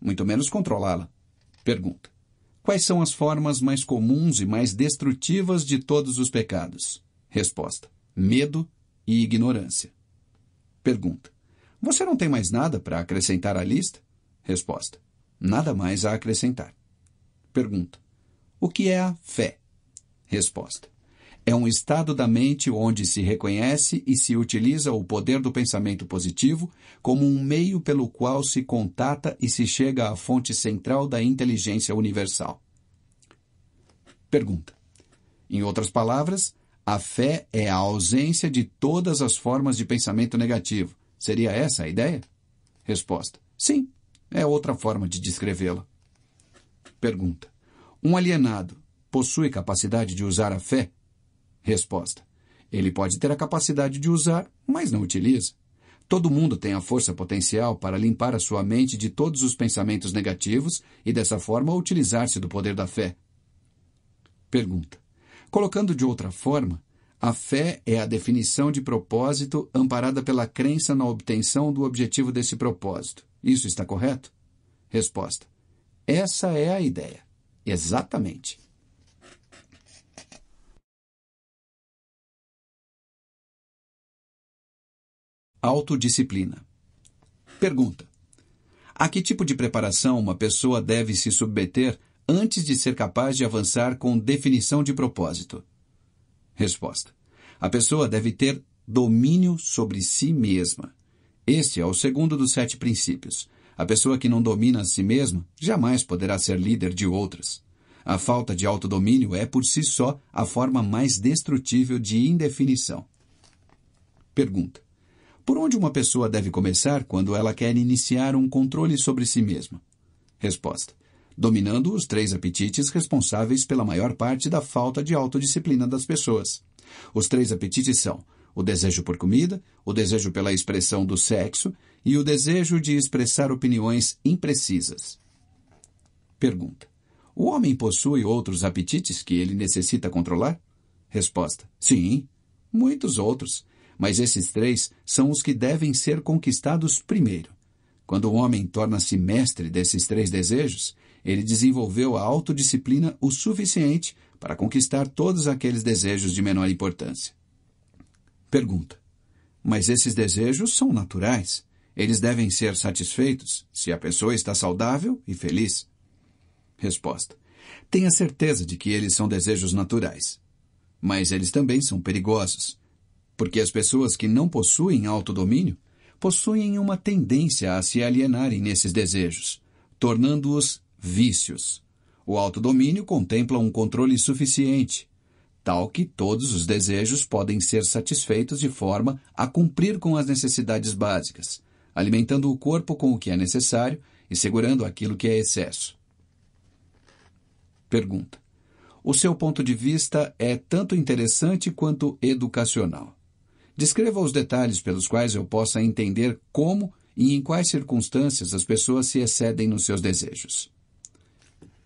muito menos controlá-la. Pergunta: Quais são as formas mais comuns e mais destrutivas de todos os pecados? Resposta: Medo e ignorância. Pergunta: Você não tem mais nada para acrescentar à lista? Resposta: Nada mais a acrescentar. Pergunta: O que é a fé? Resposta: É um estado da mente onde se reconhece e se utiliza o poder do pensamento positivo como um meio pelo qual se contata e se chega à fonte central da inteligência universal. Pergunta: Em outras palavras, a fé é a ausência de todas as formas de pensamento negativo. Seria essa a ideia? Resposta: Sim. É outra forma de descrevê-la. Pergunta: Um alienado possui capacidade de usar a fé? Resposta: Ele pode ter a capacidade de usar, mas não utiliza. Todo mundo tem a força potencial para limpar a sua mente de todos os pensamentos negativos e, dessa forma, utilizar-se do poder da fé. Pergunta: Colocando de outra forma, a fé é a definição de propósito amparada pela crença na obtenção do objetivo desse propósito. Isso está correto? Resposta: Essa é a ideia. Exatamente. Autodisciplina. Pergunta: A que tipo de preparação uma pessoa deve se submeter antes de ser capaz de avançar com definição de propósito? Resposta: A pessoa deve ter domínio sobre si mesma. Este é o segundo dos sete princípios. A pessoa que não domina a si mesma jamais poderá ser líder de outras. A falta de autodomínio é, por si só, a forma mais destrutível de indefinição. Pergunta: Por onde uma pessoa deve começar quando ela quer iniciar um controle sobre si mesma? Resposta: Dominando os três apetites responsáveis pela maior parte da falta de autodisciplina das pessoas. Os três apetites são o desejo por comida, o desejo pela expressão do sexo e o desejo de expressar opiniões imprecisas. Pergunta: O homem possui outros apetites que ele necessita controlar? Resposta: Sim, muitos outros, mas esses três são os que devem ser conquistados primeiro. Quando o homem torna-se mestre desses três desejos, ele desenvolveu a autodisciplina o suficiente para conquistar todos aqueles desejos de menor importância. Pergunta. Mas esses desejos são naturais. Eles devem ser satisfeitos se a pessoa está saudável e feliz. Resposta. Tenha certeza de que eles são desejos naturais. Mas eles também são perigosos, porque as pessoas que não possuem autodomínio possuem uma tendência a se alienarem nesses desejos, tornando-os vícios. O autodomínio contempla um controle suficiente tal que todos os desejos podem ser satisfeitos de forma a cumprir com as necessidades básicas, alimentando o corpo com o que é necessário e segurando aquilo que é excesso. Pergunta: O seu ponto de vista é tanto interessante quanto educacional. Descreva os detalhes pelos quais eu possa entender como e em quais circunstâncias as pessoas se excedem nos seus desejos.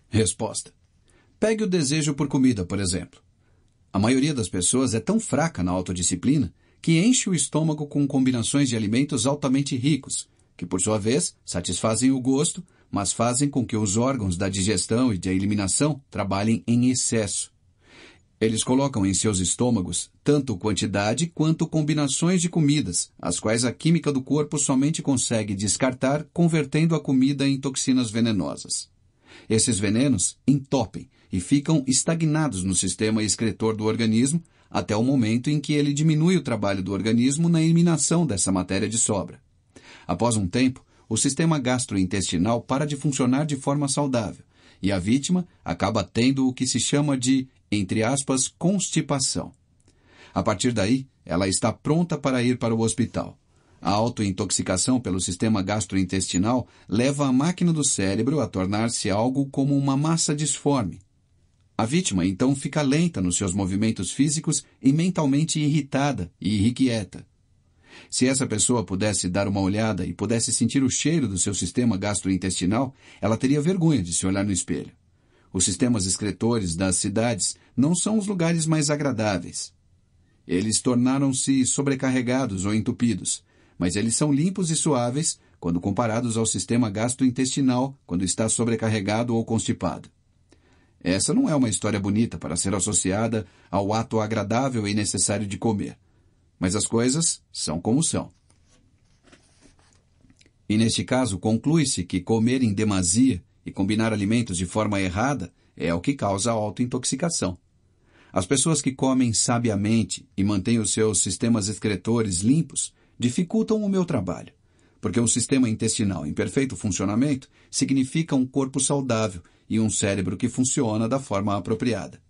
Resposta: Pegue o desejo por comida, por exemplo. A maioria das pessoas é tão fraca na autodisciplina que enche o estômago com combinações de alimentos altamente ricos, que por sua vez satisfazem o gosto, mas fazem com que os órgãos da digestão e da eliminação trabalhem em excesso. Eles colocam em seus estômagos tanto quantidade quanto combinações de comidas, as quais a química do corpo somente consegue descartar convertendo a comida em toxinas venenosas. Esses venenos entopem, e ficam estagnados no sistema excretor do organismo até o momento em que ele diminui o trabalho do organismo na eliminação dessa matéria de sobra. Após um tempo, o sistema gastrointestinal para de funcionar de forma saudável e a vítima acaba tendo o que se chama de, entre aspas, constipação. A partir daí, ela está pronta para ir para o hospital. A autointoxicação pelo sistema gastrointestinal leva a máquina do cérebro a tornar-se algo como uma massa disforme, a vítima então fica lenta nos seus movimentos físicos e mentalmente irritada e irrequieta. Se essa pessoa pudesse dar uma olhada e pudesse sentir o cheiro do seu sistema gastrointestinal, ela teria vergonha de se olhar no espelho. Os sistemas excretores das cidades não são os lugares mais agradáveis. Eles tornaram-se sobrecarregados ou entupidos, mas eles são limpos e suaves quando comparados ao sistema gastrointestinal quando está sobrecarregado ou constipado. Essa não é uma história bonita para ser associada ao ato agradável e necessário de comer. Mas as coisas são como são. E neste caso, conclui-se que comer em demasia e combinar alimentos de forma errada é o que causa a autointoxicação. As pessoas que comem sabiamente e mantêm os seus sistemas excretores limpos dificultam o meu trabalho, porque um sistema intestinal em perfeito funcionamento significa um corpo saudável e um cérebro que funciona da forma apropriada.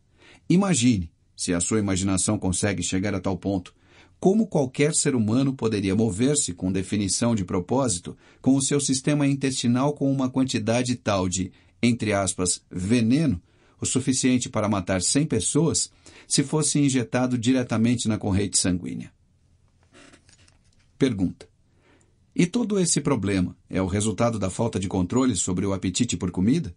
Imagine, se a sua imaginação consegue chegar a tal ponto, como qualquer ser humano poderia mover-se com definição de propósito com o seu sistema intestinal com uma quantidade tal de, entre aspas, veneno, o suficiente para matar 100 pessoas, se fosse injetado diretamente na corrente sanguínea. Pergunta: E todo esse problema é o resultado da falta de controle sobre o apetite por comida?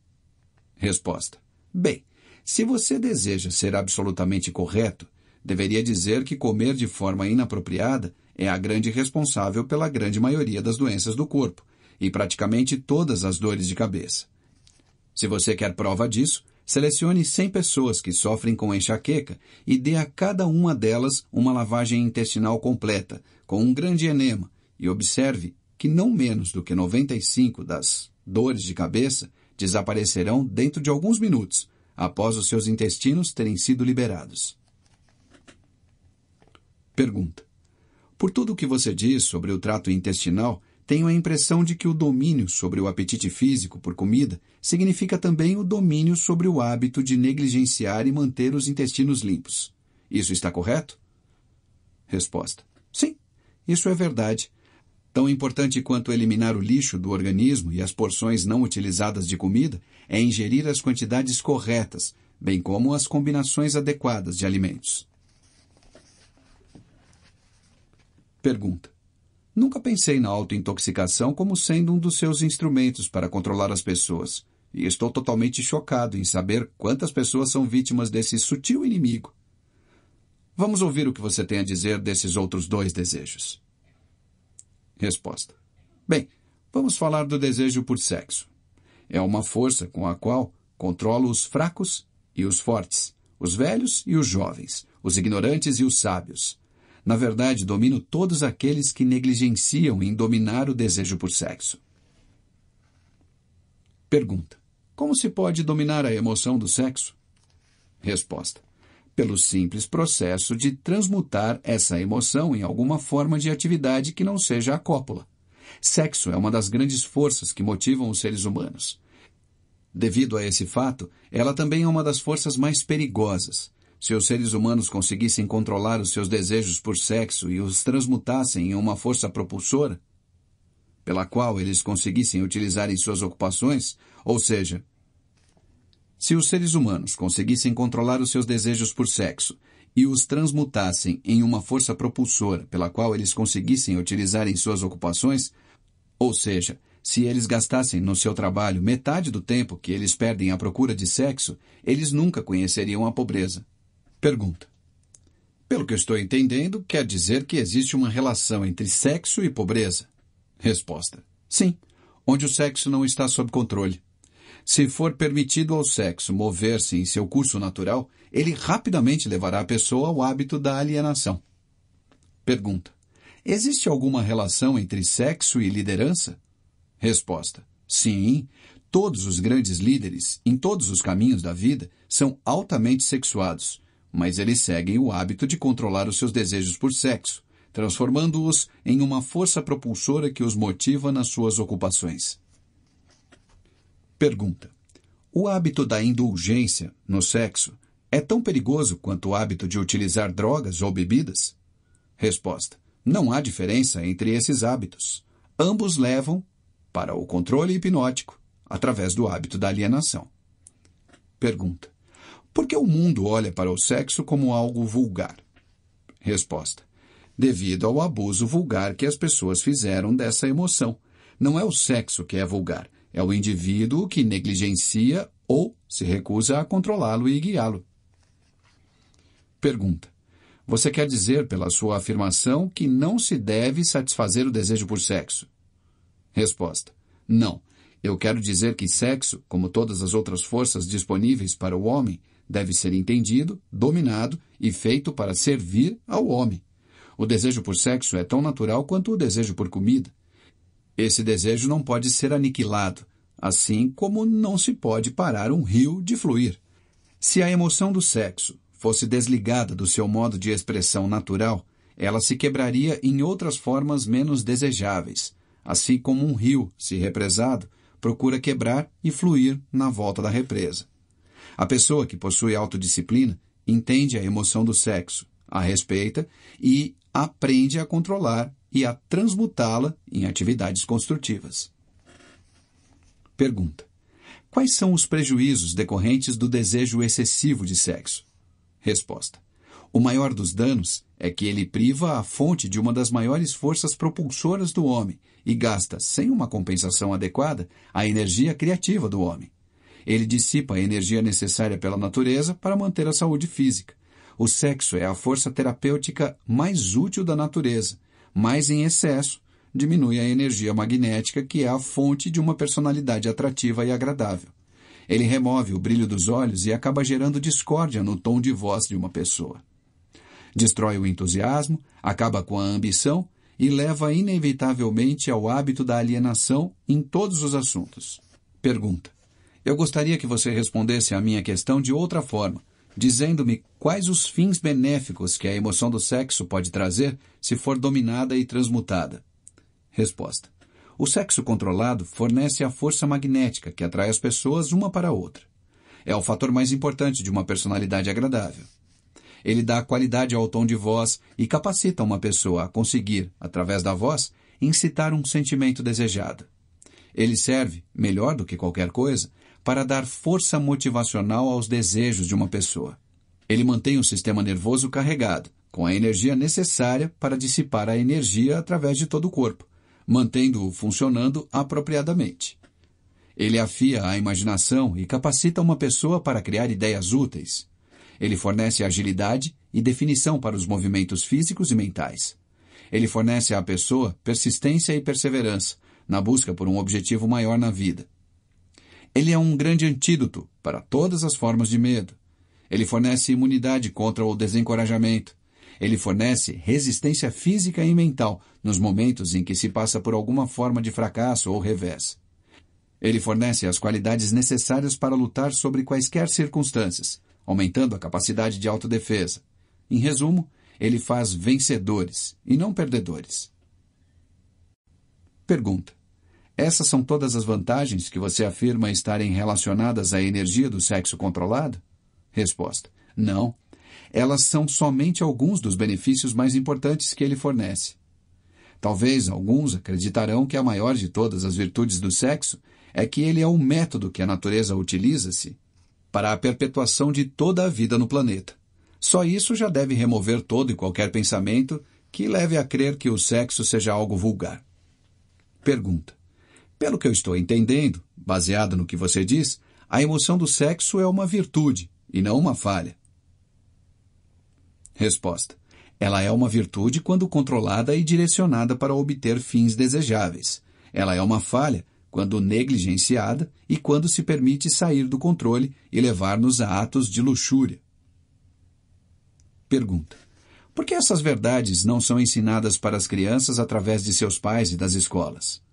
Resposta: Bem, se você deseja ser absolutamente correto, deveria dizer que comer de forma inapropriada é a grande responsável pela grande maioria das doenças do corpo e praticamente todas as dores de cabeça. Se você quer prova disso, selecione 100 pessoas que sofrem com enxaqueca e dê a cada uma delas uma lavagem intestinal completa, com um grande enema, e observe que não menos do que 95 das dores de cabeça desaparecerão dentro de alguns minutos, após os seus intestinos terem sido liberados. Pergunta: Por tudo o que você diz sobre o trato intestinal, tenho a impressão de que o domínio sobre o apetite físico por comida significa também o domínio sobre o hábito de negligenciar e manter os intestinos limpos. Isso está correto? Resposta: Sim, isso é verdade. Tão importante quanto eliminar o lixo do organismo e as porções não utilizadas de comida é ingerir as quantidades corretas, bem como as combinações adequadas de alimentos. Pergunta: Nunca pensei na autointoxicação como sendo um dos seus instrumentos para controlar as pessoas, e estou totalmente chocado em saber quantas pessoas são vítimas desse sutil inimigo. Vamos ouvir o que você tem a dizer desses outros dois desejos. Resposta. Bem, vamos falar do desejo por sexo. É uma força com a qual controlo os fracos e os fortes, os velhos e os jovens, os ignorantes e os sábios. Na verdade, domino todos aqueles que negligenciam em dominar o desejo por sexo. Pergunta: Como se pode dominar a emoção do sexo? Resposta: pelo simples processo de transmutar essa emoção em alguma forma de atividade que não seja a cópula. Sexo é uma das grandes forças que motivam os seres humanos. Devido a esse fato, ela também é uma das forças mais perigosas. Se os seres humanos conseguissem controlar os seus desejos por sexo e os transmutassem em uma força propulsora, pela qual eles conseguissem utilizar em suas ocupações, ou seja, se os seres humanos conseguissem controlar os seus desejos por sexo e os transmutassem em uma força propulsora pela qual eles conseguissem utilizar em suas ocupações, ou seja, se eles gastassem no seu trabalho metade do tempo que eles perdem à procura de sexo, eles nunca conheceriam a pobreza. Pergunta: Pelo que estou entendendo, quer dizer que existe uma relação entre sexo e pobreza? Resposta: Sim, onde o sexo não está sob controle. Se for permitido ao sexo mover-se em seu curso natural, ele rapidamente levará a pessoa ao hábito da alienação. Pergunta: Existe alguma relação entre sexo e liderança? Resposta: Sim. Todos os grandes líderes, em todos os caminhos da vida, são altamente sexuados, mas eles seguem o hábito de controlar os seus desejos por sexo, transformando-os em uma força propulsora que os motiva nas suas ocupações. Pergunta: O hábito da indulgência no sexo é tão perigoso quanto o hábito de utilizar drogas ou bebidas? Resposta: Não há diferença entre esses hábitos. Ambos levam para o controle hipnótico através do hábito da alienação. Pergunta: Por que o mundo olha para o sexo como algo vulgar? Resposta: Devido ao abuso vulgar que as pessoas fizeram dessa emoção. Não é o sexo que é vulgar, é o indivíduo que negligencia ou se recusa a controlá-lo e guiá-lo. Pergunta. Você quer dizer pela sua afirmação que não se deve satisfazer o desejo por sexo? Resposta. Não. Eu quero dizer que sexo, como todas as outras forças disponíveis para o homem, deve ser entendido, dominado e feito para servir ao homem. O desejo por sexo é tão natural quanto o desejo por comida. Esse desejo não pode ser aniquilado, assim como não se pode parar um rio de fluir. Se a emoção do sexo fosse desligada do seu modo de expressão natural, ela se quebraria em outras formas menos desejáveis, assim como um rio, se represado, procura quebrar e fluir na volta da represa. A pessoa que possui autodisciplina entende a emoção do sexo, a respeita e aprende a controlar e a transmutá-la em atividades construtivas. Pergunta: Quais são os prejuízos decorrentes do desejo excessivo de sexo? Resposta: O maior dos danos é que ele priva a fonte de uma das maiores forças propulsoras do homem e gasta, sem uma compensação adequada, a energia criativa do homem. Ele dissipa a energia necessária pela natureza para manter a saúde física. O sexo é a força terapêutica mais útil da natureza mas em excesso diminui a energia magnética que é a fonte de uma personalidade atrativa e agradável. Ele remove o brilho dos olhos e acaba gerando discórdia no tom de voz de uma pessoa. Destrói o entusiasmo, acaba com a ambição e leva inevitavelmente ao hábito da alienação em todos os assuntos. Pergunta: Eu gostaria que você respondesse à minha questão de outra forma dizendo-me quais os fins benéficos que a emoção do sexo pode trazer se for dominada e transmutada. Resposta. O sexo controlado fornece a força magnética que atrai as pessoas uma para a outra. É o fator mais importante de uma personalidade agradável. Ele dá qualidade ao tom de voz e capacita uma pessoa a conseguir, através da voz, incitar um sentimento desejado. Ele serve, melhor do que qualquer coisa, para dar força motivacional aos desejos de uma pessoa. Ele mantém o sistema nervoso carregado, com a energia necessária para dissipar a energia através de todo o corpo, mantendo-o funcionando apropriadamente. Ele afia a imaginação e capacita uma pessoa para criar ideias úteis. Ele fornece agilidade e definição para os movimentos físicos e mentais. Ele fornece à pessoa persistência e perseverança na busca por um objetivo maior na vida. Ele é um grande antídoto para todas as formas de medo. Ele fornece imunidade contra o desencorajamento. Ele fornece resistência física e mental nos momentos em que se passa por alguma forma de fracasso ou revés. Ele fornece as qualidades necessárias para lutar sobre quaisquer circunstâncias, aumentando a capacidade de autodefesa. Em resumo, ele faz vencedores e não perdedores. Pergunta: essas são todas as vantagens que você afirma estarem relacionadas à energia do sexo controlado? Resposta: Não. Elas são somente alguns dos benefícios mais importantes que ele fornece. Talvez alguns acreditarão que a maior de todas as virtudes do sexo é que ele é um método que a natureza utiliza-se para a perpetuação de toda a vida no planeta. Só isso já deve remover todo e qualquer pensamento que leve a crer que o sexo seja algo vulgar. Pergunta: pelo que eu estou entendendo, baseado no que você diz, a emoção do sexo é uma virtude e não uma falha. Resposta: Ela é uma virtude quando controlada e direcionada para obter fins desejáveis. Ela é uma falha quando negligenciada e quando se permite sair do controle e levar-nos a atos de luxúria. Pergunta: Por que essas verdades não são ensinadas para as crianças através de seus pais e das escolas?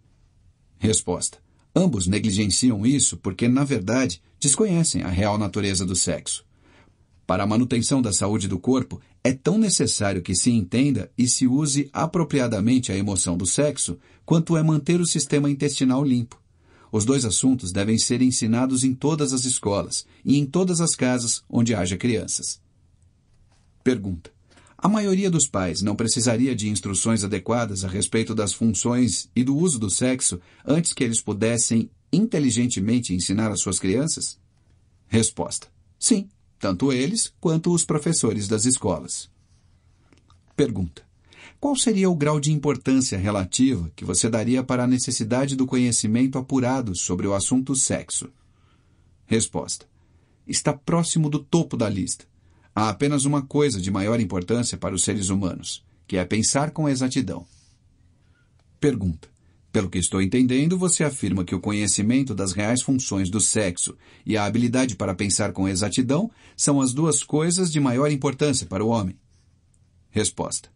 Resposta: Ambos negligenciam isso porque, na verdade, desconhecem a real natureza do sexo. Para a manutenção da saúde do corpo, é tão necessário que se entenda e se use apropriadamente a emoção do sexo quanto é manter o sistema intestinal limpo. Os dois assuntos devem ser ensinados em todas as escolas e em todas as casas onde haja crianças. Pergunta: a maioria dos pais não precisaria de instruções adequadas a respeito das funções e do uso do sexo antes que eles pudessem inteligentemente ensinar às suas crianças? Resposta: Sim, tanto eles quanto os professores das escolas. Pergunta: Qual seria o grau de importância relativa que você daria para a necessidade do conhecimento apurado sobre o assunto sexo? Resposta: Está próximo do topo da lista. Há apenas uma coisa de maior importância para os seres humanos, que é pensar com exatidão. Pergunta. Pelo que estou entendendo, você afirma que o conhecimento das reais funções do sexo e a habilidade para pensar com exatidão são as duas coisas de maior importância para o homem. Resposta: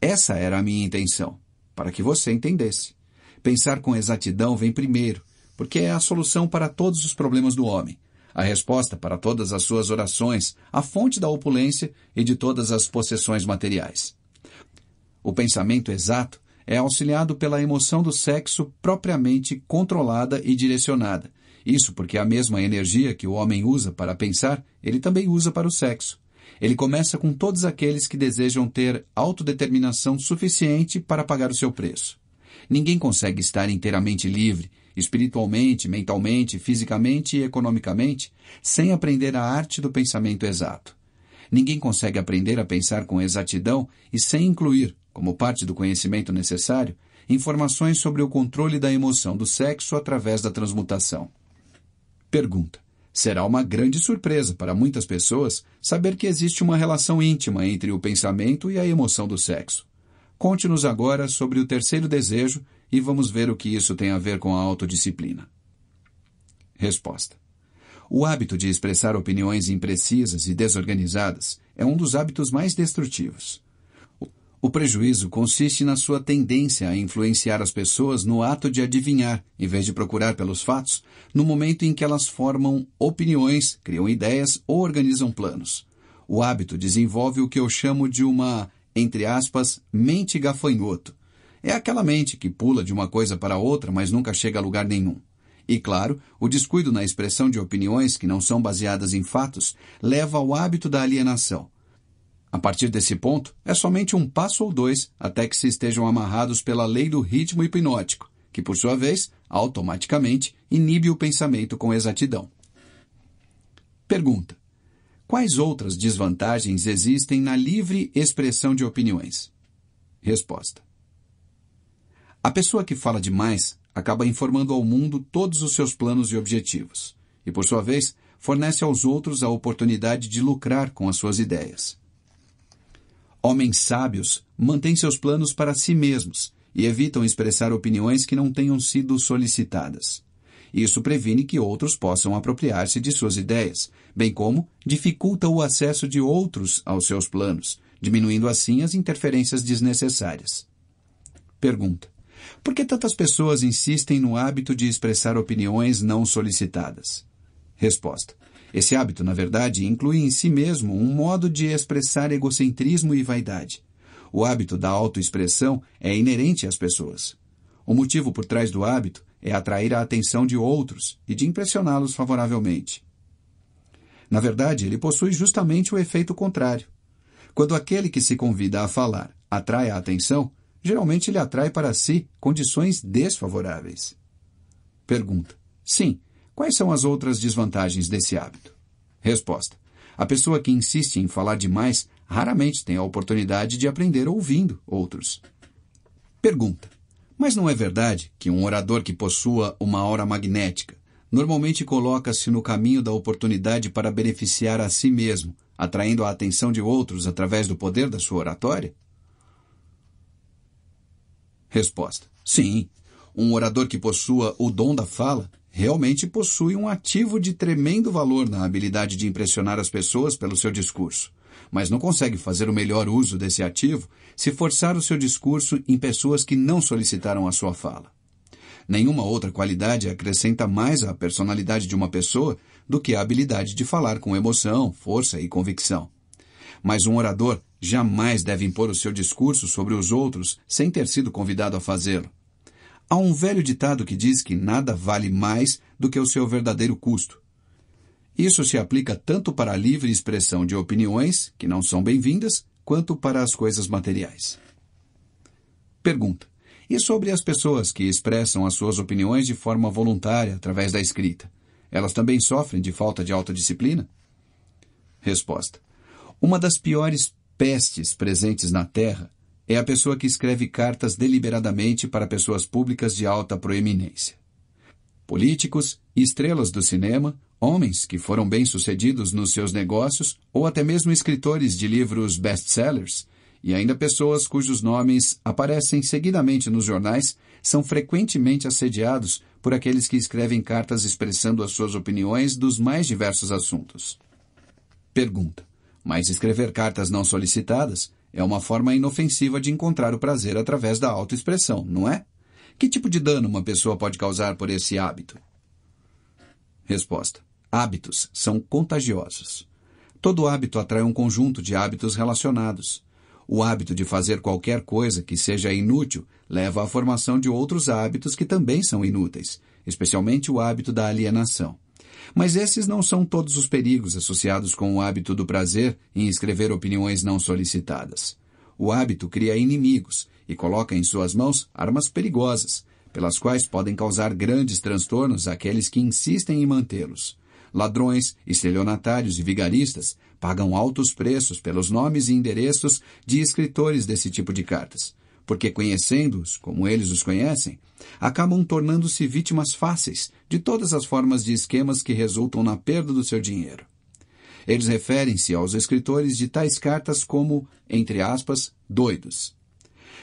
Essa era a minha intenção, para que você entendesse. Pensar com exatidão vem primeiro, porque é a solução para todos os problemas do homem, a resposta para todas as suas orações, a fonte da opulência e de todas as possessões materiais. O pensamento exato é auxiliado pela emoção do sexo propriamente controlada e direcionada. Isso porque a mesma energia que o homem usa para pensar, ele também usa para o sexo. Ele começa com todos aqueles que desejam ter autodeterminação suficiente para pagar o seu preço. Ninguém consegue estar inteiramente livre, espiritualmente, mentalmente, fisicamente e economicamente, sem aprender a arte do pensamento exato. Ninguém consegue aprender a pensar com exatidão e sem incluir, como parte do conhecimento necessário, informações sobre o controle da emoção do sexo através da transmutação. Pergunta: Será uma grande surpresa para muitas pessoas saber que existe uma relação íntima entre o pensamento e a emoção do sexo. Conte-nos agora sobre o terceiro desejo e vamos ver o que isso tem a ver com a autodisciplina. Resposta. O hábito de expressar opiniões imprecisas e desorganizadas é um dos hábitos mais destrutivos. O prejuízo consiste na sua tendência a influenciar as pessoas no ato de adivinhar, em vez de procurar pelos fatos, no momento em que elas formam opiniões, criam ideias ou organizam planos. O hábito desenvolve o que eu chamo de uma, entre aspas, mente gafanhoto, é aquela mente que pula de uma coisa para outra, mas nunca chega a lugar nenhum. E, claro, o descuido na expressão de opiniões que não são baseadas em fatos leva ao hábito da alienação. A partir desse ponto, é somente um passo ou dois até que se estejam amarrados pela lei do ritmo hipnótico, que, por sua vez, automaticamente inibe o pensamento com exatidão. Pergunta: Quais outras desvantagens existem na livre expressão de opiniões? Resposta: a pessoa que fala demais acaba informando ao mundo todos os seus planos e objetivos, e, por sua vez, fornece aos outros a oportunidade de lucrar com as suas ideias. Homens sábios mantêm seus planos para si mesmos e evitam expressar opiniões que não tenham sido solicitadas. Isso previne que outros possam apropriar-se de suas ideias, bem como dificulta o acesso de outros aos seus planos, diminuindo assim as interferências desnecessárias. Pergunta: por que tantas pessoas insistem no hábito de expressar opiniões não solicitadas? Resposta. Esse hábito, na verdade, inclui em si mesmo um modo de expressar egocentrismo e vaidade. O hábito da autoexpressão é inerente às pessoas. O motivo por trás do hábito é atrair a atenção de outros e de impressioná-los favoravelmente. Na verdade, ele possui justamente o efeito contrário. Quando aquele que se convida a falar atrai a atenção, geralmente ele atrai para si condições desfavoráveis. Pergunta: Sim, quais são as outras desvantagens desse hábito? Resposta: A pessoa que insiste em falar demais raramente tem a oportunidade de aprender ouvindo outros. Pergunta: Mas não é verdade que um orador que possua uma aura magnética normalmente coloca-se no caminho da oportunidade para beneficiar a si mesmo, atraindo a atenção de outros através do poder da sua oratória? Resposta: Sim. Um orador que possua o dom da fala realmente possui um ativo de tremendo valor na habilidade de impressionar as pessoas pelo seu discurso, mas não consegue fazer o melhor uso desse ativo se forçar o seu discurso em pessoas que não solicitaram a sua fala. Nenhuma outra qualidade acrescenta mais à personalidade de uma pessoa do que a habilidade de falar com emoção, força e convicção. Mas um orador jamais deve impor o seu discurso sobre os outros sem ter sido convidado a fazê-lo. Há um velho ditado que diz que nada vale mais do que o seu verdadeiro custo. Isso se aplica tanto para a livre expressão de opiniões, que não são bem-vindas, quanto para as coisas materiais. Pergunta: E sobre as pessoas que expressam as suas opiniões de forma voluntária através da escrita? Elas também sofrem de falta de autodisciplina? Resposta: uma das piores pestes presentes na Terra é a pessoa que escreve cartas deliberadamente para pessoas públicas de alta proeminência. Políticos, estrelas do cinema, homens que foram bem-sucedidos nos seus negócios ou até mesmo escritores de livros best-sellers, e ainda pessoas cujos nomes aparecem seguidamente nos jornais, são frequentemente assediados por aqueles que escrevem cartas expressando as suas opiniões dos mais diversos assuntos. Pergunta: mas escrever cartas não solicitadas é uma forma inofensiva de encontrar o prazer através da autoexpressão, não é? Que tipo de dano uma pessoa pode causar por esse hábito? Resposta: Hábitos são contagiosos. Todo hábito atrai um conjunto de hábitos relacionados. O hábito de fazer qualquer coisa que seja inútil leva à formação de outros hábitos que também são inúteis, especialmente o hábito da alienação. Mas esses não são todos os perigos associados com o hábito do prazer em escrever opiniões não solicitadas. O hábito cria inimigos e coloca em suas mãos armas perigosas, pelas quais podem causar grandes transtornos àqueles que insistem em mantê-los. Ladrões, estelionatários e vigaristas pagam altos preços pelos nomes e endereços de escritores desse tipo de cartas, porque conhecendo-os como eles os conhecem, acabam tornando-se vítimas fáceis de todas as formas de esquemas que resultam na perda do seu dinheiro. Eles referem-se aos escritores de tais cartas como, entre aspas, doidos.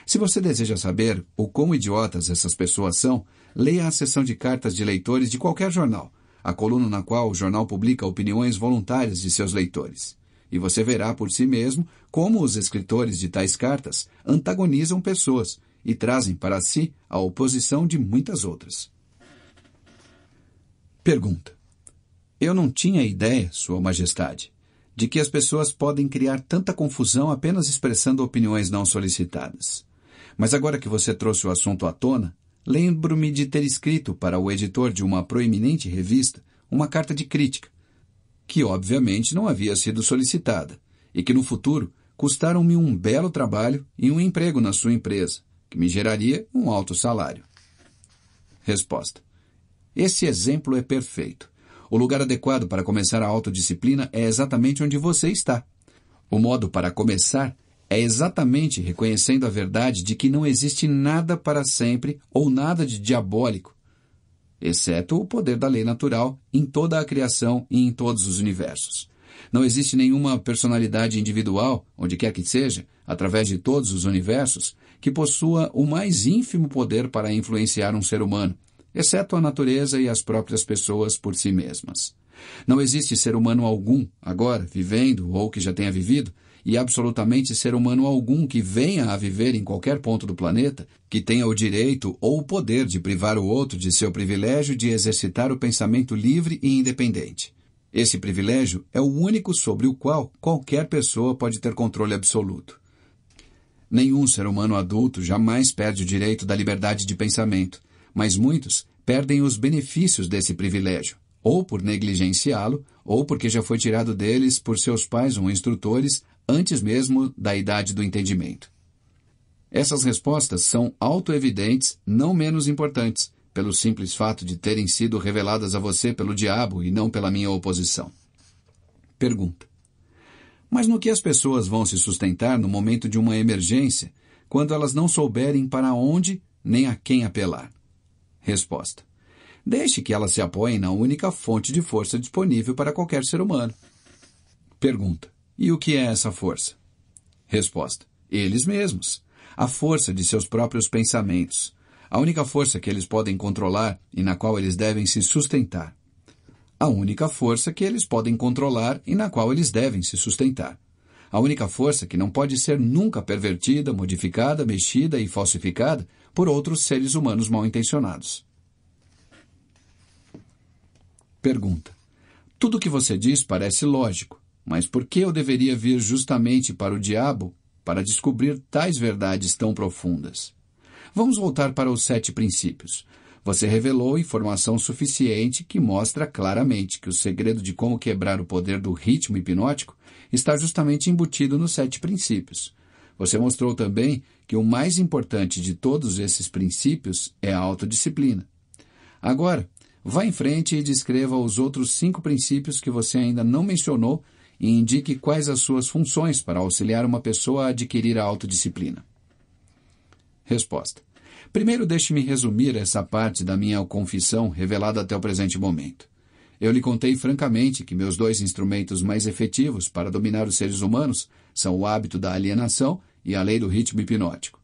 Se você deseja saber o quão idiotas essas pessoas são, leia a seção de cartas de leitores de qualquer jornal, a coluna na qual o jornal publica opiniões voluntárias de seus leitores e você verá por si mesmo como os escritores de tais cartas antagonizam pessoas e trazem para si a oposição de muitas outras. Pergunta: Eu não tinha ideia, Sua Majestade, de que as pessoas podem criar tanta confusão apenas expressando opiniões não solicitadas. Mas agora que você trouxe o assunto à tona, lembro-me de ter escrito para o editor de uma proeminente revista uma carta de crítica que obviamente não havia sido solicitada, e que no futuro custaram-me um belo trabalho e um emprego na sua empresa, que me geraria um alto salário. Resposta. Esse exemplo é perfeito. O lugar adequado para começar a autodisciplina é exatamente onde você está. O modo para começar é exatamente reconhecendo a verdade de que não existe nada para sempre ou nada de diabólico exceto o poder da lei natural em toda a criação e em todos os universos. Não existe nenhuma personalidade individual, onde quer que seja, através de todos os universos, que possua o mais ínfimo poder para influenciar um ser humano, exceto a natureza e as próprias pessoas por si mesmas. Não existe ser humano algum, agora, vivendo ou que já tenha vivido, e absolutamente ser humano algum que venha a viver em qualquer ponto do planeta, que tenha o direito ou o poder de privar o outro de seu privilégio de exercitar o pensamento livre e independente. Esse privilégio é o único sobre o qual qualquer pessoa pode ter controle absoluto. Nenhum ser humano adulto jamais perde o direito da liberdade de pensamento, mas muitos perdem os benefícios desse privilégio, ou por negligenciá-lo, ou porque já foi tirado deles por seus pais ou instrutores antes mesmo da idade do entendimento. Essas respostas são autoevidentes, não menos importantes, pelo simples fato de terem sido reveladas a você pelo diabo e não pela minha oposição. Pergunta: Mas no que as pessoas vão se sustentar no momento de uma emergência, quando elas não souberem para onde nem a quem apelar? Resposta: Deixe que elas se apoiem na única fonte de força disponível para qualquer ser humano. Pergunta: e o que é essa força? Resposta: Eles mesmos. A força de seus próprios pensamentos. A única força que eles podem controlar e na qual eles devem se sustentar. A única força que eles podem controlar e na qual eles devem se sustentar. A única força que não pode ser nunca pervertida, modificada, mexida e falsificada por outros seres humanos mal intencionados. Pergunta: Tudo o que você diz parece lógico. Mas por que eu deveria vir justamente para o diabo para descobrir tais verdades tão profundas? Vamos voltar para os sete princípios. Você revelou informação suficiente que mostra claramente que o segredo de como quebrar o poder do ritmo hipnótico está justamente embutido nos sete princípios. Você mostrou também que o mais importante de todos esses princípios é a autodisciplina. Agora, vá em frente e descreva os outros cinco princípios que você ainda não mencionou e indique quais as suas funções para auxiliar uma pessoa a adquirir a autodisciplina. Resposta. Primeiro, deixe-me resumir essa parte da minha confissão revelada até o presente momento. Eu lhe contei francamente que meus dois instrumentos mais efetivos para dominar os seres humanos são o hábito da alienação e a lei do ritmo hipnótico.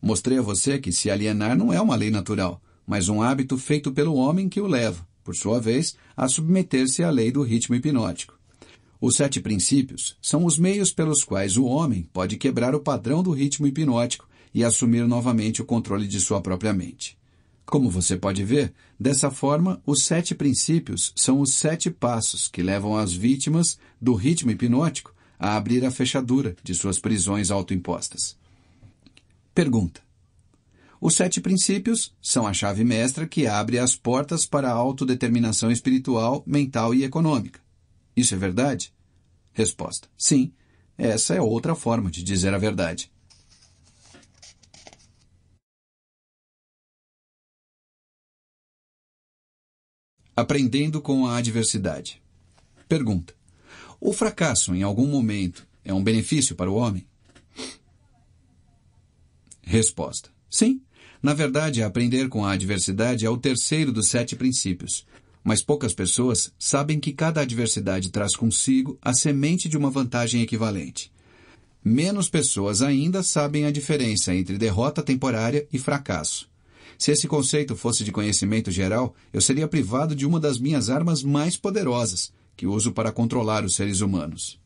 Mostrei a você que se alienar não é uma lei natural, mas um hábito feito pelo homem que o leva, por sua vez, a submeter-se à lei do ritmo hipnótico. Os sete princípios são os meios pelos quais o homem pode quebrar o padrão do ritmo hipnótico e assumir novamente o controle de sua própria mente. Como você pode ver, dessa forma, os sete princípios são os sete passos que levam as vítimas do ritmo hipnótico a abrir a fechadura de suas prisões autoimpostas. Pergunta: Os sete princípios são a chave mestra que abre as portas para a autodeterminação espiritual, mental e econômica. Isso é verdade? Resposta: Sim, essa é outra forma de dizer a verdade. Aprendendo com a adversidade. Pergunta: O fracasso em algum momento é um benefício para o homem? Resposta: Sim. Na verdade, aprender com a adversidade é o terceiro dos sete princípios mas poucas pessoas sabem que cada adversidade traz consigo a semente de uma vantagem equivalente. Menos pessoas ainda sabem a diferença entre derrota temporária e fracasso. Se esse conceito fosse de conhecimento geral, eu seria privado de uma das minhas armas mais poderosas, que uso para controlar os seres humanos.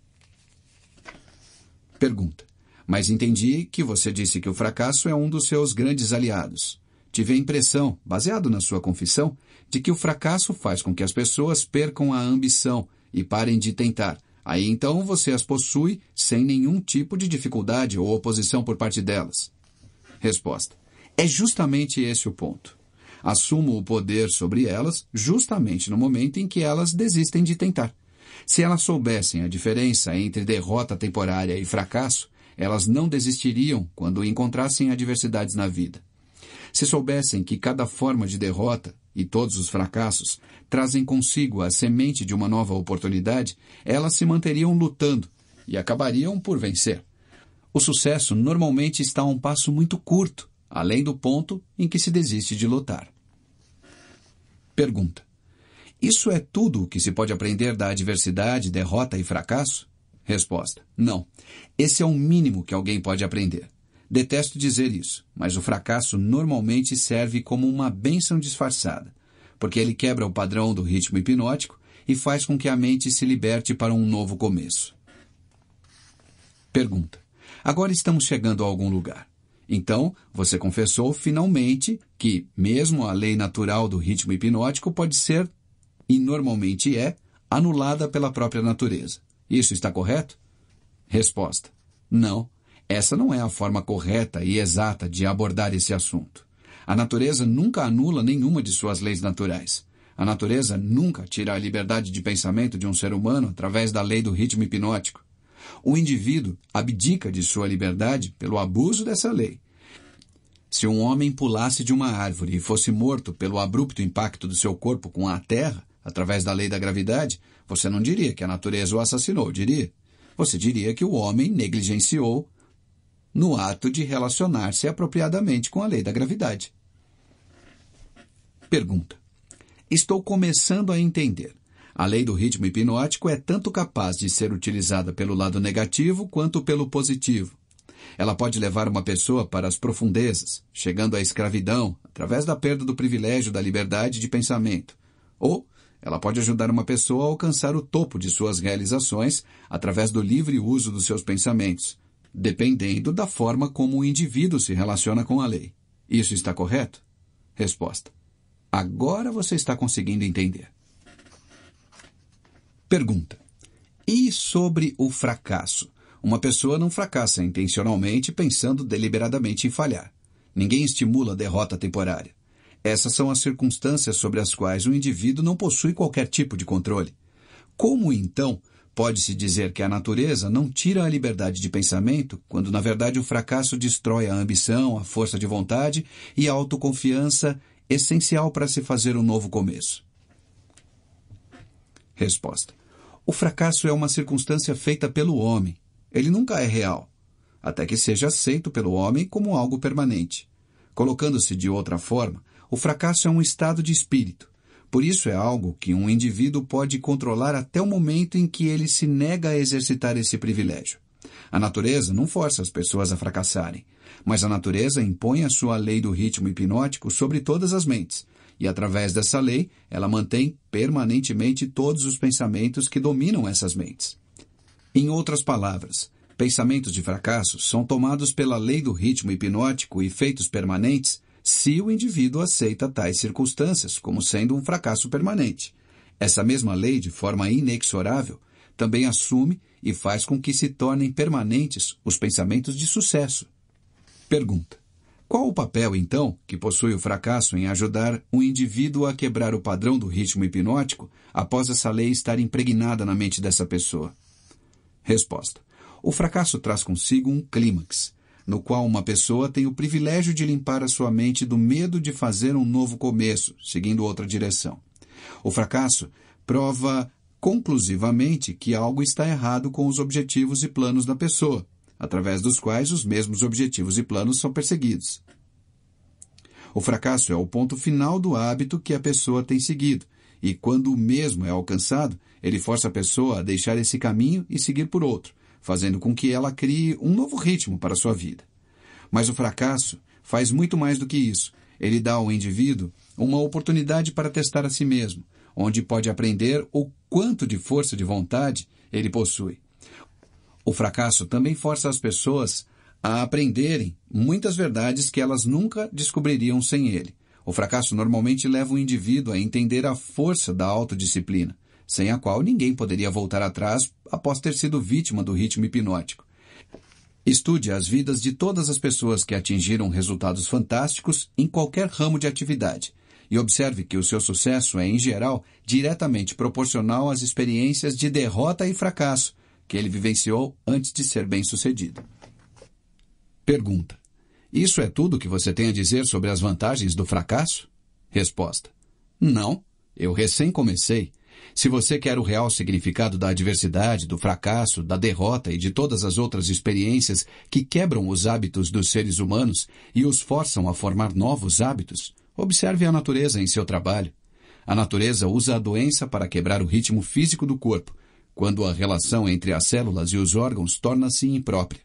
Pergunta. Mas entendi que você disse que o fracasso é um dos seus grandes aliados. Tive a impressão, baseado na sua confissão, de que o fracasso faz com que as pessoas percam a ambição e parem de tentar. Aí então você as possui sem nenhum tipo de dificuldade ou oposição por parte delas. Resposta: É justamente esse o ponto. Assumo o poder sobre elas justamente no momento em que elas desistem de tentar. Se elas soubessem a diferença entre derrota temporária e fracasso, elas não desistiriam quando encontrassem adversidades na vida. Se soubessem que cada forma de derrota e todos os fracassos trazem consigo a semente de uma nova oportunidade, elas se manteriam lutando e acabariam por vencer. O sucesso normalmente está a um passo muito curto, além do ponto em que se desiste de lutar. Pergunta: Isso é tudo o que se pode aprender da adversidade, derrota e fracasso? Resposta: Não. Esse é o mínimo que alguém pode aprender. Detesto dizer isso, mas o fracasso normalmente serve como uma bênção disfarçada, porque ele quebra o padrão do ritmo hipnótico e faz com que a mente se liberte para um novo começo. Pergunta: Agora estamos chegando a algum lugar. Então, você confessou finalmente que, mesmo a lei natural do ritmo hipnótico pode ser, e normalmente é, anulada pela própria natureza. Isso está correto? Resposta: Não. Essa não é a forma correta e exata de abordar esse assunto. A natureza nunca anula nenhuma de suas leis naturais. A natureza nunca tira a liberdade de pensamento de um ser humano através da lei do ritmo hipnótico. O indivíduo abdica de sua liberdade pelo abuso dessa lei. Se um homem pulasse de uma árvore e fosse morto pelo abrupto impacto do seu corpo com a terra, através da lei da gravidade, você não diria que a natureza o assassinou, diria? Você diria que o homem negligenciou no ato de relacionar-se apropriadamente com a lei da gravidade. Pergunta: Estou começando a entender. A lei do ritmo hipnótico é tanto capaz de ser utilizada pelo lado negativo quanto pelo positivo. Ela pode levar uma pessoa para as profundezas, chegando à escravidão, através da perda do privilégio da liberdade de pensamento. Ou ela pode ajudar uma pessoa a alcançar o topo de suas realizações através do livre uso dos seus pensamentos, dependendo da forma como o indivíduo se relaciona com a lei. Isso está correto? Resposta. Agora você está conseguindo entender. Pergunta. E sobre o fracasso? Uma pessoa não fracassa intencionalmente pensando deliberadamente em falhar. Ninguém estimula a derrota temporária. Essas são as circunstâncias sobre as quais o indivíduo não possui qualquer tipo de controle. Como então Pode-se dizer que a natureza não tira a liberdade de pensamento, quando na verdade o fracasso destrói a ambição, a força de vontade e a autoconfiança essencial para se fazer um novo começo. Resposta: O fracasso é uma circunstância feita pelo homem. Ele nunca é real, até que seja aceito pelo homem como algo permanente. Colocando-se de outra forma, o fracasso é um estado de espírito por isso é algo que um indivíduo pode controlar até o momento em que ele se nega a exercitar esse privilégio. A natureza não força as pessoas a fracassarem, mas a natureza impõe a sua lei do ritmo hipnótico sobre todas as mentes, e através dessa lei ela mantém permanentemente todos os pensamentos que dominam essas mentes. Em outras palavras, pensamentos de fracasso são tomados pela lei do ritmo hipnótico e feitos permanentes se o indivíduo aceita tais circunstâncias como sendo um fracasso permanente. Essa mesma lei, de forma inexorável, também assume e faz com que se tornem permanentes os pensamentos de sucesso. Pergunta: Qual o papel, então, que possui o fracasso em ajudar um indivíduo a quebrar o padrão do ritmo hipnótico após essa lei estar impregnada na mente dessa pessoa? Resposta: O fracasso traz consigo um clímax no qual uma pessoa tem o privilégio de limpar a sua mente do medo de fazer um novo começo, seguindo outra direção. O fracasso prova conclusivamente que algo está errado com os objetivos e planos da pessoa, através dos quais os mesmos objetivos e planos são perseguidos. O fracasso é o ponto final do hábito que a pessoa tem seguido, e quando o mesmo é alcançado, ele força a pessoa a deixar esse caminho e seguir por outro, fazendo com que ela crie um novo ritmo para sua vida. Mas o fracasso faz muito mais do que isso. Ele dá ao indivíduo uma oportunidade para testar a si mesmo, onde pode aprender o quanto de força de vontade ele possui. O fracasso também força as pessoas a aprenderem muitas verdades que elas nunca descobririam sem ele. O fracasso normalmente leva o indivíduo a entender a força da autodisciplina, sem a qual ninguém poderia voltar atrás após ter sido vítima do ritmo hipnótico. Estude as vidas de todas as pessoas que atingiram resultados fantásticos em qualquer ramo de atividade e observe que o seu sucesso é, em geral, diretamente proporcional às experiências de derrota e fracasso que ele vivenciou antes de ser bem-sucedido. Pergunta: Isso é tudo que você tem a dizer sobre as vantagens do fracasso? Resposta: Não, eu recém comecei. Se você quer o real significado da adversidade, do fracasso, da derrota e de todas as outras experiências que quebram os hábitos dos seres humanos e os forçam a formar novos hábitos, observe a natureza em seu trabalho. A natureza usa a doença para quebrar o ritmo físico do corpo, quando a relação entre as células e os órgãos torna-se imprópria.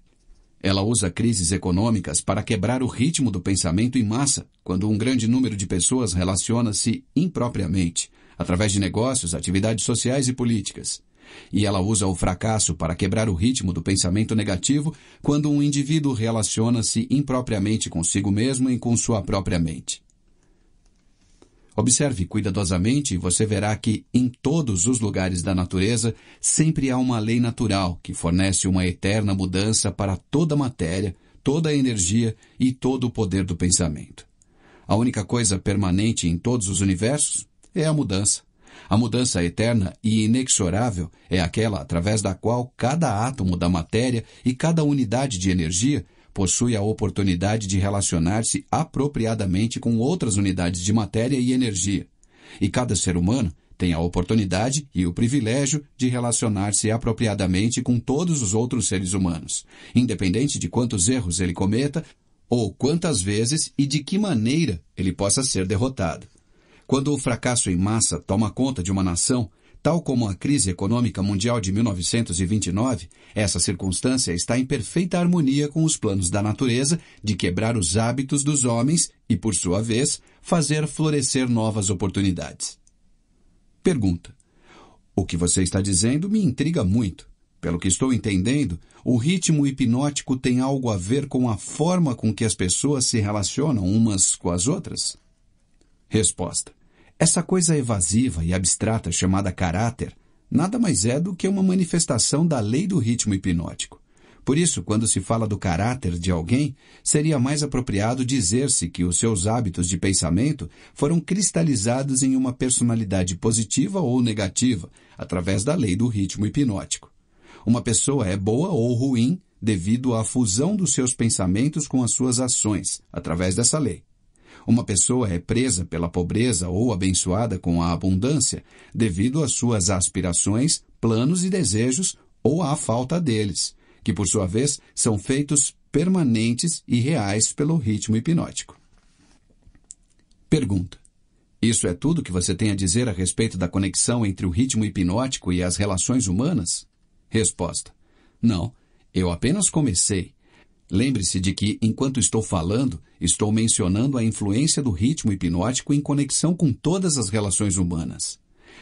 Ela usa crises econômicas para quebrar o ritmo do pensamento em massa, quando um grande número de pessoas relaciona-se impropriamente através de negócios, atividades sociais e políticas. E ela usa o fracasso para quebrar o ritmo do pensamento negativo quando um indivíduo relaciona-se impropriamente consigo mesmo e com sua própria mente. Observe cuidadosamente e você verá que, em todos os lugares da natureza, sempre há uma lei natural que fornece uma eterna mudança para toda a matéria, toda a energia e todo o poder do pensamento. A única coisa permanente em todos os universos é a mudança. A mudança é eterna e inexorável é aquela através da qual cada átomo da matéria e cada unidade de energia possui a oportunidade de relacionar-se apropriadamente com outras unidades de matéria e energia. E cada ser humano tem a oportunidade e o privilégio de relacionar-se apropriadamente com todos os outros seres humanos, independente de quantos erros ele cometa ou quantas vezes e de que maneira ele possa ser derrotado. Quando o fracasso em massa toma conta de uma nação, tal como a crise econômica mundial de 1929, essa circunstância está em perfeita harmonia com os planos da natureza de quebrar os hábitos dos homens e, por sua vez, fazer florescer novas oportunidades. Pergunta: O que você está dizendo me intriga muito. Pelo que estou entendendo, o ritmo hipnótico tem algo a ver com a forma com que as pessoas se relacionam umas com as outras? Resposta: essa coisa evasiva e abstrata chamada caráter nada mais é do que uma manifestação da lei do ritmo hipnótico. Por isso, quando se fala do caráter de alguém, seria mais apropriado dizer-se que os seus hábitos de pensamento foram cristalizados em uma personalidade positiva ou negativa, através da lei do ritmo hipnótico. Uma pessoa é boa ou ruim devido à fusão dos seus pensamentos com as suas ações, através dessa lei. Uma pessoa é presa pela pobreza ou abençoada com a abundância devido às suas aspirações, planos e desejos ou à falta deles, que por sua vez são feitos permanentes e reais pelo ritmo hipnótico. Pergunta: Isso é tudo que você tem a dizer a respeito da conexão entre o ritmo hipnótico e as relações humanas? Resposta: Não, eu apenas comecei. Lembre-se de que, enquanto estou falando, estou mencionando a influência do ritmo hipnótico em conexão com todas as relações humanas.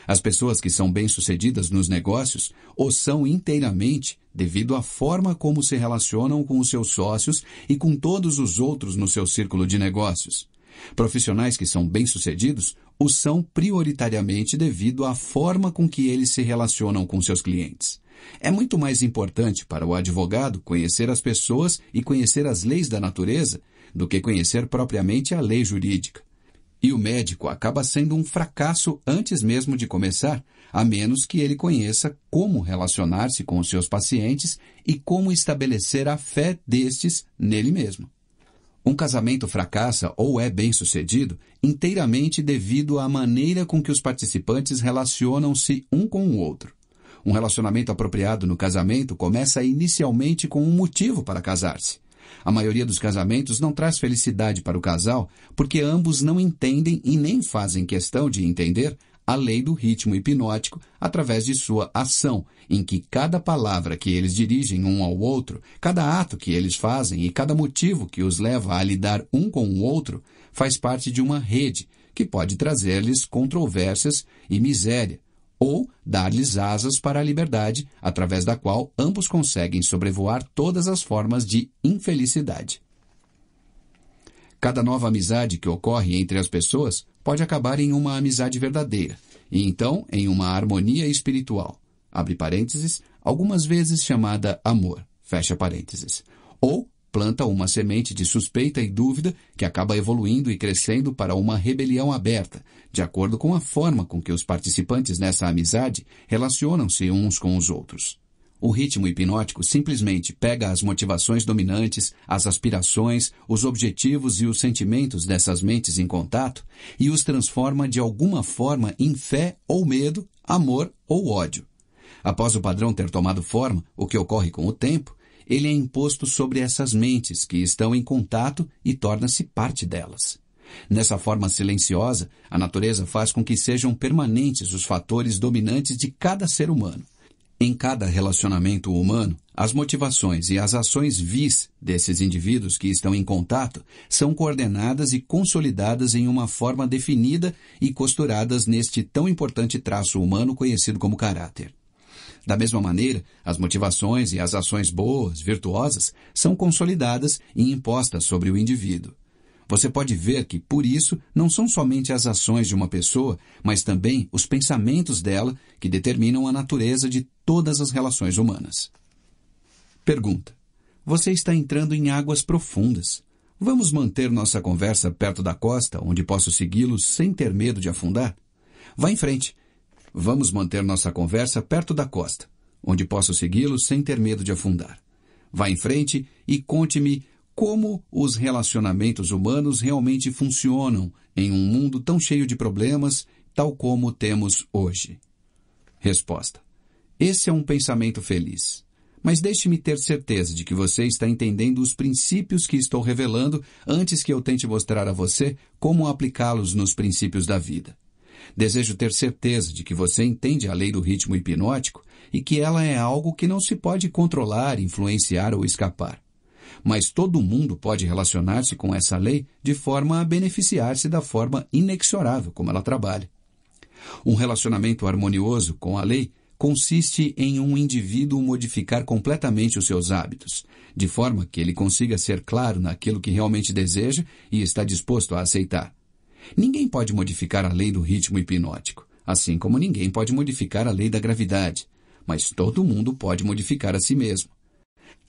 As pessoas que são bem-sucedidas nos negócios o são inteiramente devido à forma como se relacionam com os seus sócios e com todos os outros no seu círculo de negócios. Profissionais que são bem-sucedidos o são prioritariamente devido à forma com que eles se relacionam com seus clientes. É muito mais importante para o advogado conhecer as pessoas e conhecer as leis da natureza do que conhecer propriamente a lei jurídica. E o médico acaba sendo um fracasso antes mesmo de começar, a menos que ele conheça como relacionar-se com os seus pacientes e como estabelecer a fé destes nele mesmo. Um casamento fracassa ou é bem-sucedido inteiramente devido à maneira com que os participantes relacionam-se um com o outro. Um relacionamento apropriado no casamento começa inicialmente com um motivo para casar-se. A maioria dos casamentos não traz felicidade para o casal porque ambos não entendem e nem fazem questão de entender a lei do ritmo hipnótico através de sua ação, em que cada palavra que eles dirigem um ao outro, cada ato que eles fazem e cada motivo que os leva a lidar um com o outro faz parte de uma rede que pode trazer-lhes controvérsias e miséria, ou dar-lhes asas para a liberdade, através da qual ambos conseguem sobrevoar todas as formas de infelicidade. Cada nova amizade que ocorre entre as pessoas pode acabar em uma amizade verdadeira, e então em uma harmonia espiritual, abre parênteses, algumas vezes chamada amor, fecha parênteses, ou planta uma semente de suspeita e dúvida que acaba evoluindo e crescendo para uma rebelião aberta, de acordo com a forma com que os participantes nessa amizade relacionam-se uns com os outros. O ritmo hipnótico simplesmente pega as motivações dominantes, as aspirações, os objetivos e os sentimentos dessas mentes em contato e os transforma de alguma forma em fé ou medo, amor ou ódio. Após o padrão ter tomado forma, o que ocorre com o tempo ele é imposto sobre essas mentes que estão em contato e torna-se parte delas. Nessa forma silenciosa, a natureza faz com que sejam permanentes os fatores dominantes de cada ser humano. Em cada relacionamento humano, as motivações e as ações vis desses indivíduos que estão em contato são coordenadas e consolidadas em uma forma definida e costuradas neste tão importante traço humano conhecido como caráter. Da mesma maneira, as motivações e as ações boas, virtuosas, são consolidadas e impostas sobre o indivíduo. Você pode ver que, por isso, não são somente as ações de uma pessoa, mas também os pensamentos dela que determinam a natureza de todas as relações humanas. Pergunta: Você está entrando em águas profundas. Vamos manter nossa conversa perto da costa, onde posso segui-los sem ter medo de afundar? Vá em frente Vamos manter nossa conversa perto da costa, onde posso segui-lo sem ter medo de afundar. Vá em frente e conte-me como os relacionamentos humanos realmente funcionam em um mundo tão cheio de problemas, tal como temos hoje. Resposta: Esse é um pensamento feliz. Mas deixe-me ter certeza de que você está entendendo os princípios que estou revelando antes que eu tente mostrar a você como aplicá-los nos princípios da vida. Desejo ter certeza de que você entende a lei do ritmo hipnótico e que ela é algo que não se pode controlar, influenciar ou escapar. Mas todo mundo pode relacionar-se com essa lei de forma a beneficiar-se da forma inexorável como ela trabalha. Um relacionamento harmonioso com a lei consiste em um indivíduo modificar completamente os seus hábitos, de forma que ele consiga ser claro naquilo que realmente deseja e está disposto a aceitar. Ninguém pode modificar a lei do ritmo hipnótico, assim como ninguém pode modificar a lei da gravidade, mas todo mundo pode modificar a si mesmo.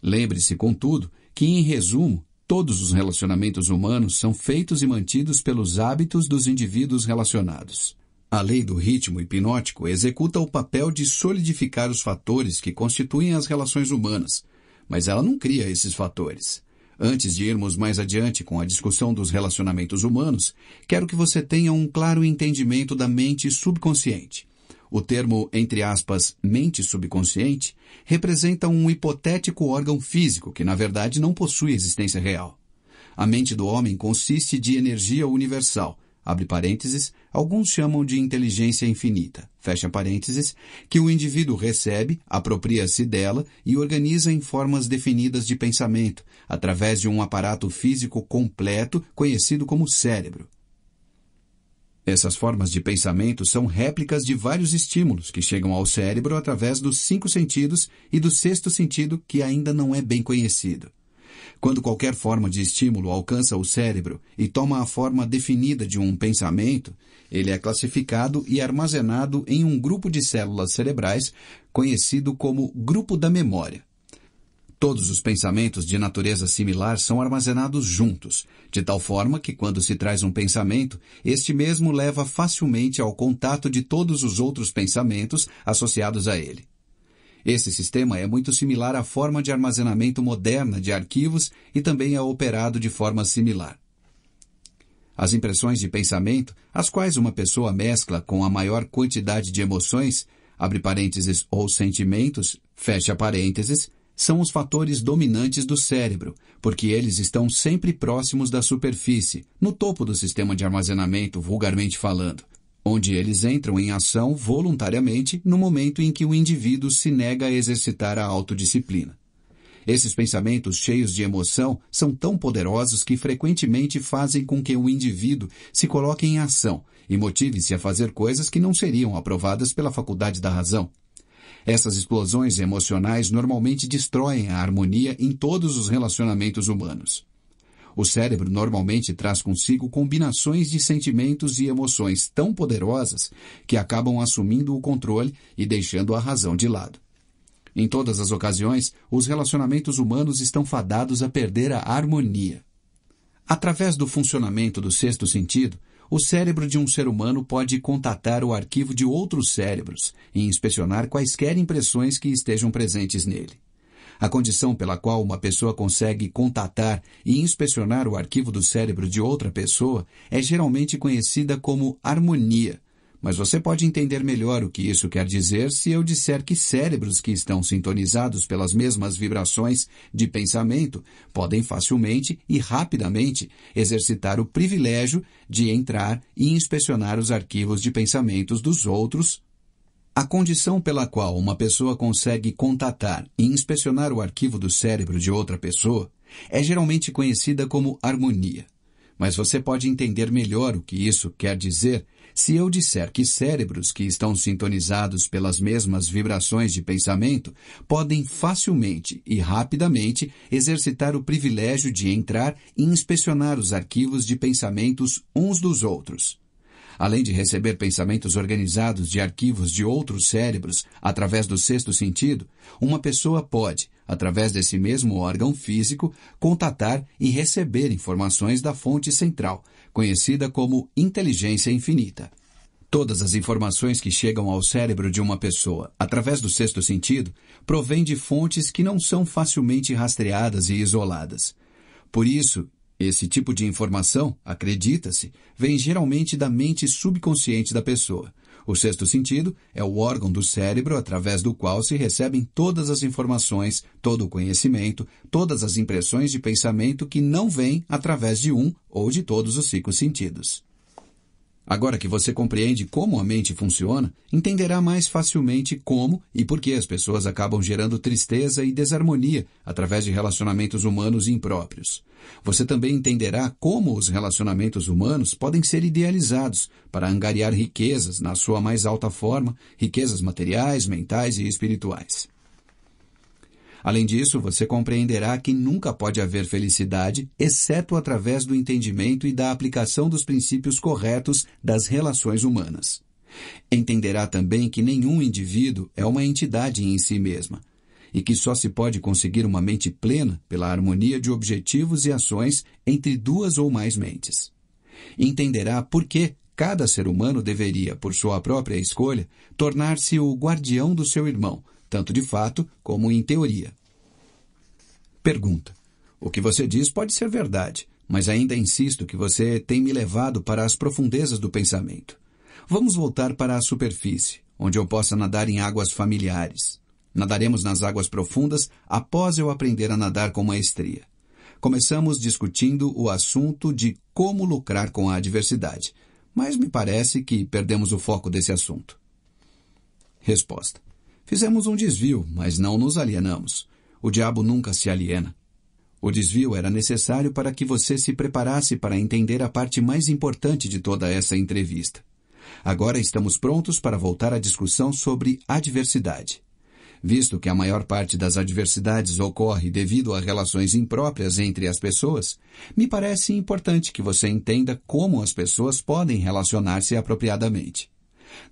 Lembre-se, contudo, que, em resumo, todos os relacionamentos humanos são feitos e mantidos pelos hábitos dos indivíduos relacionados. A lei do ritmo hipnótico executa o papel de solidificar os fatores que constituem as relações humanas, mas ela não cria esses fatores. Antes de irmos mais adiante com a discussão dos relacionamentos humanos, quero que você tenha um claro entendimento da mente subconsciente. O termo, entre aspas, mente subconsciente, representa um hipotético órgão físico que, na verdade, não possui existência real. A mente do homem consiste de energia universal, abre parênteses, alguns chamam de inteligência infinita, fecha parênteses, que o indivíduo recebe, apropria-se dela e organiza em formas definidas de pensamento, através de um aparato físico completo conhecido como cérebro. Essas formas de pensamento são réplicas de vários estímulos que chegam ao cérebro através dos cinco sentidos e do sexto sentido que ainda não é bem conhecido. Quando qualquer forma de estímulo alcança o cérebro e toma a forma definida de um pensamento, ele é classificado e armazenado em um grupo de células cerebrais conhecido como grupo da memória. Todos os pensamentos de natureza similar são armazenados juntos, de tal forma que quando se traz um pensamento, este mesmo leva facilmente ao contato de todos os outros pensamentos associados a ele. Esse sistema é muito similar à forma de armazenamento moderna de arquivos e também é operado de forma similar. As impressões de pensamento, as quais uma pessoa mescla com a maior quantidade de emoções, abre parênteses ou sentimentos, fecha parênteses, são os fatores dominantes do cérebro, porque eles estão sempre próximos da superfície, no topo do sistema de armazenamento, vulgarmente falando, onde eles entram em ação voluntariamente no momento em que o indivíduo se nega a exercitar a autodisciplina. Esses pensamentos cheios de emoção são tão poderosos que frequentemente fazem com que o indivíduo se coloque em ação e motive-se a fazer coisas que não seriam aprovadas pela faculdade da razão. Essas explosões emocionais normalmente destroem a harmonia em todos os relacionamentos humanos. O cérebro normalmente traz consigo combinações de sentimentos e emoções tão poderosas que acabam assumindo o controle e deixando a razão de lado. Em todas as ocasiões, os relacionamentos humanos estão fadados a perder a harmonia. Através do funcionamento do sexto sentido, o cérebro de um ser humano pode contatar o arquivo de outros cérebros e inspecionar quaisquer impressões que estejam presentes nele a condição pela qual uma pessoa consegue contatar e inspecionar o arquivo do cérebro de outra pessoa é geralmente conhecida como harmonia. Mas você pode entender melhor o que isso quer dizer se eu disser que cérebros que estão sintonizados pelas mesmas vibrações de pensamento podem facilmente e rapidamente exercitar o privilégio de entrar e inspecionar os arquivos de pensamentos dos outros a condição pela qual uma pessoa consegue contatar e inspecionar o arquivo do cérebro de outra pessoa é geralmente conhecida como harmonia. Mas você pode entender melhor o que isso quer dizer se eu disser que cérebros que estão sintonizados pelas mesmas vibrações de pensamento podem facilmente e rapidamente exercitar o privilégio de entrar e inspecionar os arquivos de pensamentos uns dos outros. Além de receber pensamentos organizados de arquivos de outros cérebros através do sexto sentido, uma pessoa pode, através desse mesmo órgão físico, contatar e receber informações da fonte central, conhecida como inteligência infinita. Todas as informações que chegam ao cérebro de uma pessoa através do sexto sentido provêm de fontes que não são facilmente rastreadas e isoladas. Por isso esse tipo de informação, acredita-se, vem geralmente da mente subconsciente da pessoa. O sexto sentido é o órgão do cérebro através do qual se recebem todas as informações, todo o conhecimento, todas as impressões de pensamento que não vêm através de um ou de todos os cinco sentidos. Agora que você compreende como a mente funciona, entenderá mais facilmente como e por que as pessoas acabam gerando tristeza e desarmonia através de relacionamentos humanos impróprios. Você também entenderá como os relacionamentos humanos podem ser idealizados para angariar riquezas na sua mais alta forma, riquezas materiais, mentais e espirituais. Além disso, você compreenderá que nunca pode haver felicidade, exceto através do entendimento e da aplicação dos princípios corretos das relações humanas. Entenderá também que nenhum indivíduo é uma entidade em si mesma, e que só se pode conseguir uma mente plena pela harmonia de objetivos e ações entre duas ou mais mentes. Entenderá por que cada ser humano deveria, por sua própria escolha, tornar-se o guardião do seu irmão, tanto de fato como em teoria. Pergunta: O que você diz pode ser verdade, mas ainda insisto que você tem me levado para as profundezas do pensamento. Vamos voltar para a superfície, onde eu possa nadar em águas familiares. Nadaremos nas águas profundas após eu aprender a nadar com maestria. Começamos discutindo o assunto de como lucrar com a adversidade, mas me parece que perdemos o foco desse assunto. Resposta: Fizemos um desvio, mas não nos alienamos. O diabo nunca se aliena. O desvio era necessário para que você se preparasse para entender a parte mais importante de toda essa entrevista. Agora estamos prontos para voltar à discussão sobre adversidade. Visto que a maior parte das adversidades ocorre devido a relações impróprias entre as pessoas, me parece importante que você entenda como as pessoas podem relacionar-se apropriadamente.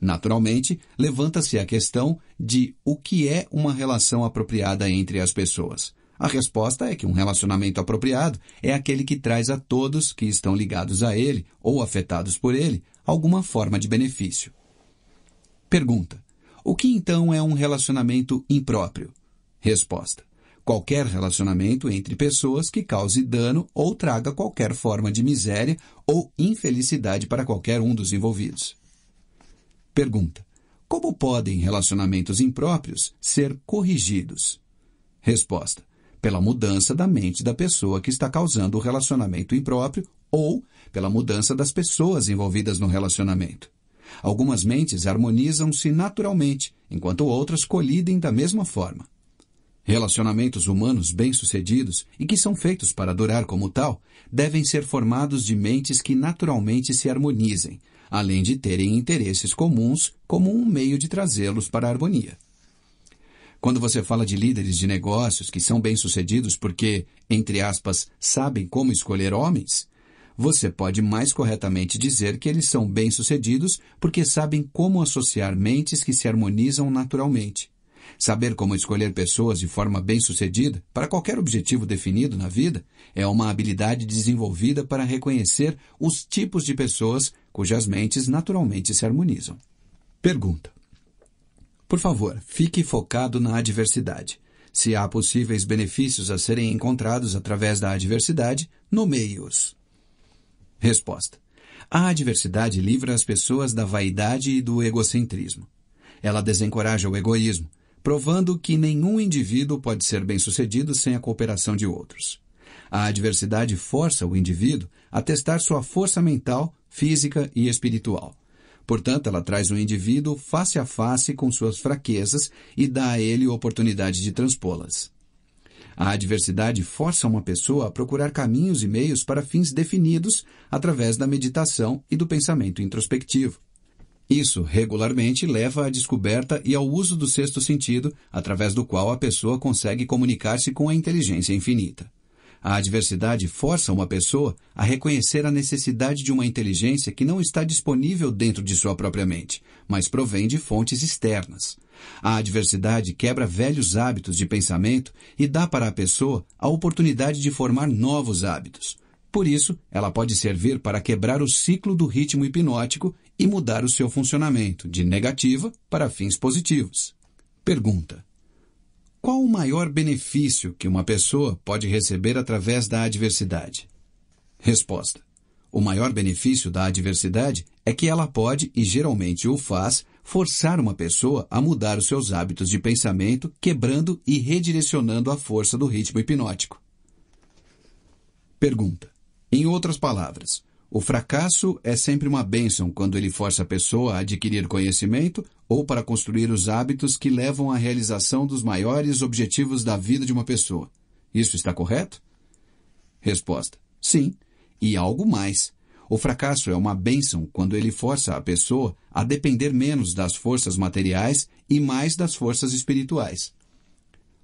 Naturalmente, levanta-se a questão de o que é uma relação apropriada entre as pessoas. A resposta é que um relacionamento apropriado é aquele que traz a todos que estão ligados a ele ou afetados por ele alguma forma de benefício. Pergunta: O que então é um relacionamento impróprio? Resposta: Qualquer relacionamento entre pessoas que cause dano ou traga qualquer forma de miséria ou infelicidade para qualquer um dos envolvidos. Pergunta: Como podem relacionamentos impróprios ser corrigidos? Resposta: Pela mudança da mente da pessoa que está causando o relacionamento impróprio ou pela mudança das pessoas envolvidas no relacionamento. Algumas mentes harmonizam-se naturalmente, enquanto outras colidem da mesma forma. Relacionamentos humanos bem-sucedidos e que são feitos para durar como tal devem ser formados de mentes que naturalmente se harmonizem, além de terem interesses comuns como um meio de trazê-los para a harmonia. Quando você fala de líderes de negócios que são bem-sucedidos porque, entre aspas, sabem como escolher homens, você pode mais corretamente dizer que eles são bem-sucedidos porque sabem como associar mentes que se harmonizam naturalmente. Saber como escolher pessoas de forma bem-sucedida para qualquer objetivo definido na vida é uma habilidade desenvolvida para reconhecer os tipos de pessoas cujas mentes naturalmente se harmonizam. Pergunta: Por favor, fique focado na adversidade. Se há possíveis benefícios a serem encontrados através da adversidade, nomeie-os. Resposta: A adversidade livra as pessoas da vaidade e do egocentrismo. Ela desencoraja o egoísmo, provando que nenhum indivíduo pode ser bem-sucedido sem a cooperação de outros. A adversidade força o indivíduo a testar sua força mental, física e espiritual. Portanto, ela traz o indivíduo face a face com suas fraquezas e dá a ele oportunidade de transpô-las. A adversidade força uma pessoa a procurar caminhos e meios para fins definidos através da meditação e do pensamento introspectivo. Isso regularmente leva à descoberta e ao uso do sexto sentido, através do qual a pessoa consegue comunicar-se com a inteligência infinita. A adversidade força uma pessoa a reconhecer a necessidade de uma inteligência que não está disponível dentro de sua própria mente, mas provém de fontes externas. A adversidade quebra velhos hábitos de pensamento e dá para a pessoa a oportunidade de formar novos hábitos. Por isso, ela pode servir para quebrar o ciclo do ritmo hipnótico e mudar o seu funcionamento de negativa para fins positivos. Pergunta: Qual o maior benefício que uma pessoa pode receber através da adversidade? Resposta: O maior benefício da adversidade é que ela pode, e geralmente o faz, forçar uma pessoa a mudar os seus hábitos de pensamento, quebrando e redirecionando a força do ritmo hipnótico. Pergunta: Em outras palavras, o fracasso é sempre uma bênção quando ele força a pessoa a adquirir conhecimento ou para construir os hábitos que levam à realização dos maiores objetivos da vida de uma pessoa. Isso está correto? Resposta: Sim, e algo mais. O fracasso é uma bênção quando ele força a pessoa a depender menos das forças materiais e mais das forças espirituais.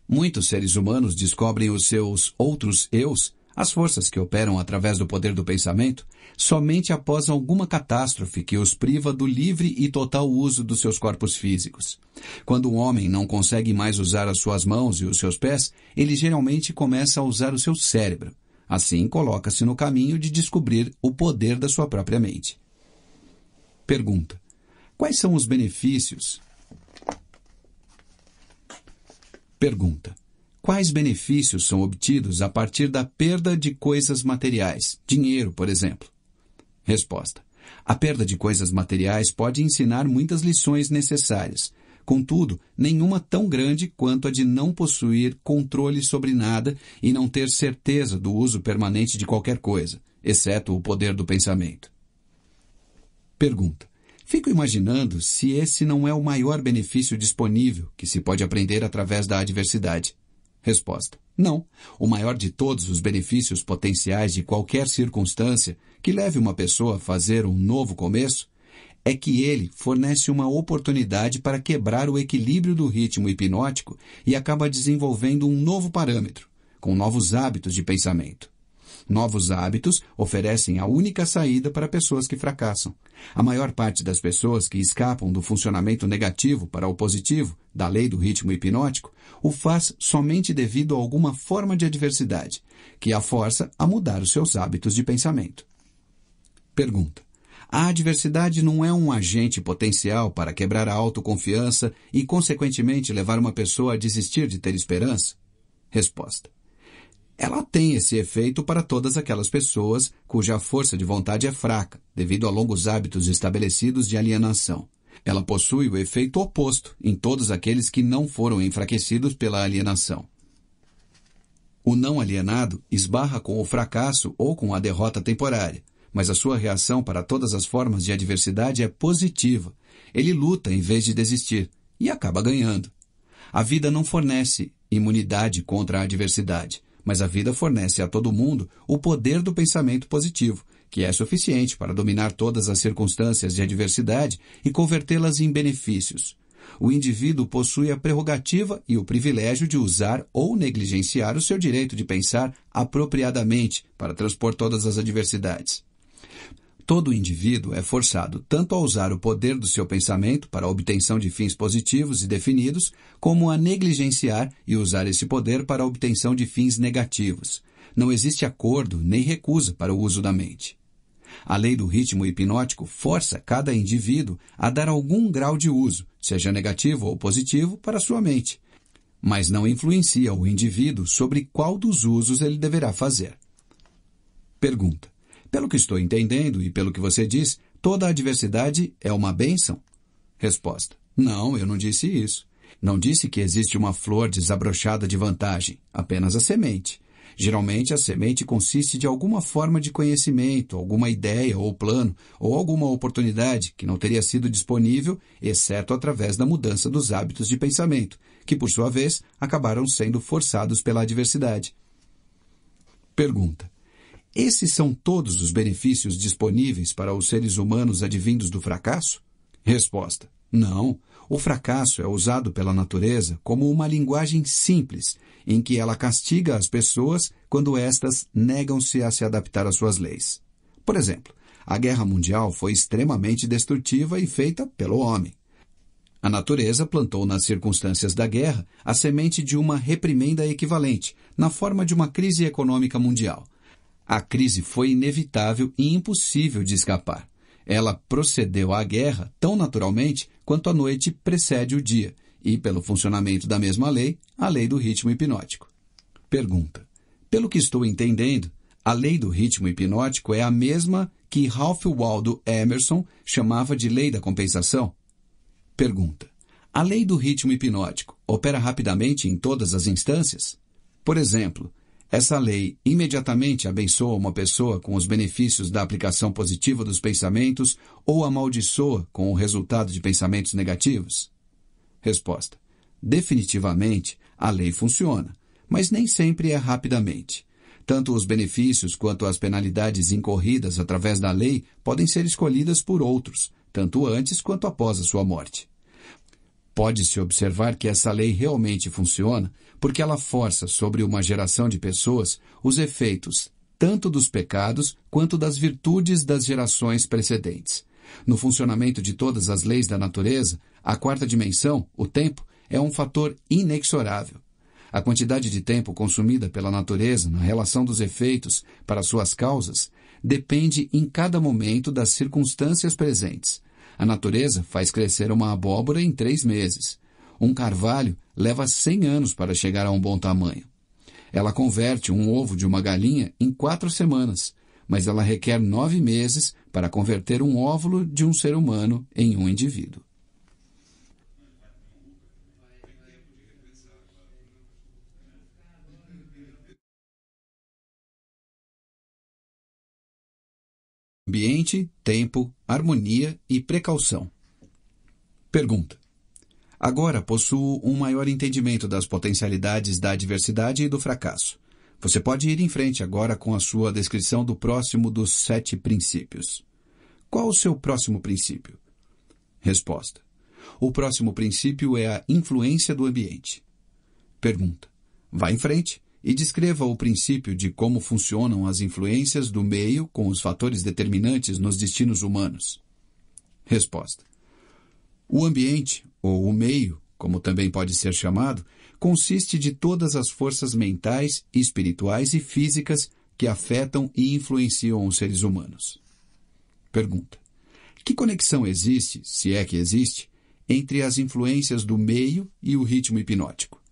Muitos seres humanos descobrem os seus outros eus as forças que operam através do poder do pensamento somente após alguma catástrofe que os priva do livre e total uso dos seus corpos físicos. Quando um homem não consegue mais usar as suas mãos e os seus pés, ele geralmente começa a usar o seu cérebro. Assim, coloca-se no caminho de descobrir o poder da sua própria mente. Pergunta: Quais são os benefícios? Pergunta: quais benefícios são obtidos a partir da perda de coisas materiais, dinheiro, por exemplo? Resposta. A perda de coisas materiais pode ensinar muitas lições necessárias. Contudo, nenhuma tão grande quanto a de não possuir controle sobre nada e não ter certeza do uso permanente de qualquer coisa, exceto o poder do pensamento. Pergunta: Fico imaginando se esse não é o maior benefício disponível que se pode aprender através da adversidade. Resposta: Não. O maior de todos os benefícios potenciais de qualquer circunstância que leve uma pessoa a fazer um novo começo é que ele fornece uma oportunidade para quebrar o equilíbrio do ritmo hipnótico e acaba desenvolvendo um novo parâmetro, com novos hábitos de pensamento. Novos hábitos oferecem a única saída para pessoas que fracassam. A maior parte das pessoas que escapam do funcionamento negativo para o positivo, da lei do ritmo hipnótico, o faz somente devido a alguma forma de adversidade, que a força a mudar os seus hábitos de pensamento. Pergunta. A adversidade não é um agente potencial para quebrar a autoconfiança e, consequentemente, levar uma pessoa a desistir de ter esperança? Resposta ela tem esse efeito para todas aquelas pessoas cuja força de vontade é fraca, devido a longos hábitos estabelecidos de alienação. Ela possui o efeito oposto em todos aqueles que não foram enfraquecidos pela alienação. O não alienado esbarra com o fracasso ou com a derrota temporária, mas a sua reação para todas as formas de adversidade é positiva. Ele luta em vez de desistir e acaba ganhando. A vida não fornece imunidade contra a adversidade mas a vida fornece a todo mundo o poder do pensamento positivo, que é suficiente para dominar todas as circunstâncias de adversidade e convertê-las em benefícios. O indivíduo possui a prerrogativa e o privilégio de usar ou negligenciar o seu direito de pensar apropriadamente para transpor todas as adversidades. Todo indivíduo é forçado tanto a usar o poder do seu pensamento para a obtenção de fins positivos e definidos, como a negligenciar e usar esse poder para a obtenção de fins negativos. Não existe acordo nem recusa para o uso da mente. A lei do ritmo hipnótico força cada indivíduo a dar algum grau de uso, seja negativo ou positivo, para sua mente, mas não influencia o indivíduo sobre qual dos usos ele deverá fazer. Pergunta: pelo que estou entendendo e pelo que você diz, toda adversidade é uma bênção? Resposta. Não, eu não disse isso. Não disse que existe uma flor desabrochada de vantagem, apenas a semente. Geralmente, a semente consiste de alguma forma de conhecimento, alguma ideia ou plano, ou alguma oportunidade que não teria sido disponível, exceto através da mudança dos hábitos de pensamento, que, por sua vez, acabaram sendo forçados pela adversidade. Pergunta: esses são todos os benefícios disponíveis para os seres humanos advindos do fracasso? Resposta: Não. O fracasso é usado pela natureza como uma linguagem simples, em que ela castiga as pessoas quando estas negam-se a se adaptar às suas leis. Por exemplo, a guerra mundial foi extremamente destrutiva e feita pelo homem. A natureza plantou nas circunstâncias da guerra a semente de uma reprimenda equivalente, na forma de uma crise econômica mundial, a crise foi inevitável e impossível de escapar. Ela procedeu à guerra tão naturalmente quanto a noite precede o dia, e, pelo funcionamento da mesma lei, a lei do ritmo hipnótico. Pergunta: Pelo que estou entendendo, a lei do ritmo hipnótico é a mesma que Ralph Waldo Emerson chamava de lei da compensação? Pergunta: A lei do ritmo hipnótico opera rapidamente em todas as instâncias? Por exemplo, essa lei imediatamente abençoa uma pessoa com os benefícios da aplicação positiva dos pensamentos ou amaldiçoa com o resultado de pensamentos negativos? Resposta: Definitivamente, a lei funciona, mas nem sempre é rapidamente. Tanto os benefícios quanto as penalidades incorridas através da lei podem ser escolhidas por outros, tanto antes quanto após a sua morte. Pode-se observar que essa lei realmente funciona porque ela força sobre uma geração de pessoas os efeitos tanto dos pecados quanto das virtudes das gerações precedentes. No funcionamento de todas as leis da natureza, a quarta dimensão, o tempo, é um fator inexorável. A quantidade de tempo consumida pela natureza na relação dos efeitos para suas causas depende em cada momento das circunstâncias presentes. A natureza faz crescer uma abóbora em três meses. Um carvalho leva cem anos para chegar a um bom tamanho. Ela converte um ovo de uma galinha em quatro semanas, mas ela requer nove meses para converter um óvulo de um ser humano em um indivíduo. ambiente, tempo, harmonia e precaução. Pergunta: Agora possuo um maior entendimento das potencialidades da adversidade e do fracasso. Você pode ir em frente agora com a sua descrição do próximo dos sete princípios. Qual o seu próximo princípio? Resposta: O próximo princípio é a influência do ambiente. Pergunta: Vá em frente e descreva o princípio de como funcionam as influências do meio com os fatores determinantes nos destinos humanos. Resposta: O ambiente, ou o meio, como também pode ser chamado, consiste de todas as forças mentais, espirituais e físicas que afetam e influenciam os seres humanos. Pergunta: Que conexão existe, se é que existe, entre as influências do meio e o ritmo hipnótico?